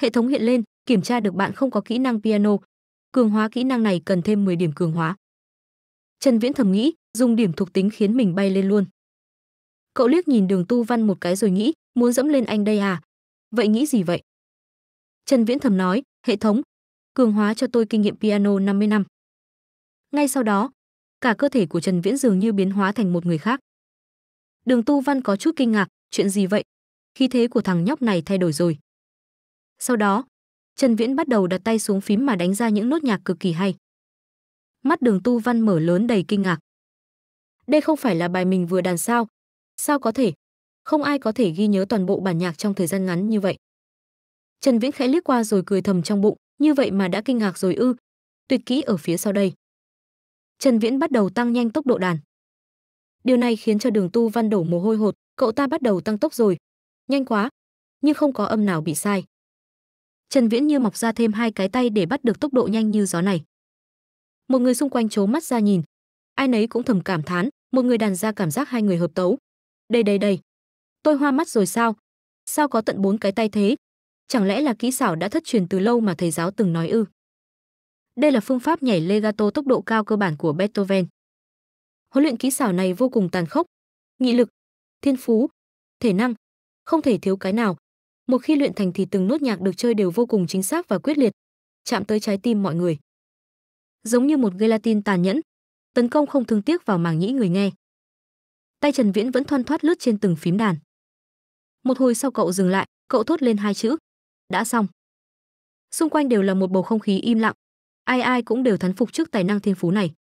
Hệ thống hiện lên, kiểm tra được bạn không có kỹ năng piano. Cường hóa kỹ năng này cần thêm 10 điểm cường hóa. Trần Viễn thầm nghĩ, dùng điểm thuộc tính khiến mình bay lên luôn. Cậu liếc nhìn Đường Tu Văn một cái rồi nghĩ, muốn dẫm lên anh đây à? Vậy nghĩ gì vậy? Trần Viễn Thầm nói, "Hệ thống, cường hóa cho tôi kinh nghiệm piano 50 năm." Ngay sau đó, cả cơ thể của Trần Viễn dường như biến hóa thành một người khác. Đường Tu Văn có chút kinh ngạc, chuyện gì vậy? Khí thế của thằng nhóc này thay đổi rồi. Sau đó, Trần Viễn bắt đầu đặt tay xuống phím mà đánh ra những nốt nhạc cực kỳ hay. Mắt Đường Tu Văn mở lớn đầy kinh ngạc. Đây không phải là bài mình vừa đàn sao? Sao có thể? Không ai có thể ghi nhớ toàn bộ bản nhạc trong thời gian ngắn như vậy. Trần Viễn khẽ liếc qua rồi cười thầm trong bụng, như vậy mà đã kinh ngạc rồi ư? Tuyệt kỹ ở phía sau đây. Trần Viễn bắt đầu tăng nhanh tốc độ đàn. Điều này khiến cho Đường Tu Văn đổ mồ hôi hột, cậu ta bắt đầu tăng tốc rồi. Nhanh quá, nhưng không có âm nào bị sai. Trần Viễn như mọc ra thêm hai cái tay để bắt được tốc độ nhanh như gió này. Một người xung quanh trố mắt ra nhìn, ai nấy cũng thầm cảm thán, một người đàn ra cảm giác hai người hợp tấu. Đây đây đây, tôi hoa mắt rồi sao? Sao có tận bốn cái tay thế? chẳng lẽ là kỹ xảo đã thất truyền từ lâu mà thầy giáo từng nói ư? Đây là phương pháp nhảy legato tốc độ cao cơ bản của Beethoven. Huấn luyện kỹ xảo này vô cùng tàn khốc, nghị lực, thiên phú, thể năng, không thể thiếu cái nào. Một khi luyện thành thì từng nốt nhạc được chơi đều vô cùng chính xác và quyết liệt, chạm tới trái tim mọi người. Giống như một gelatin tàn nhẫn, tấn công không thương tiếc vào màng nhĩ người nghe. Tay Trần Viễn vẫn thoăn thoát lướt trên từng phím đàn. Một hồi sau cậu dừng lại, cậu thốt lên hai chữ: đã xong xung quanh đều là một bầu không khí im lặng ai ai cũng đều thán phục trước tài năng thiên phú này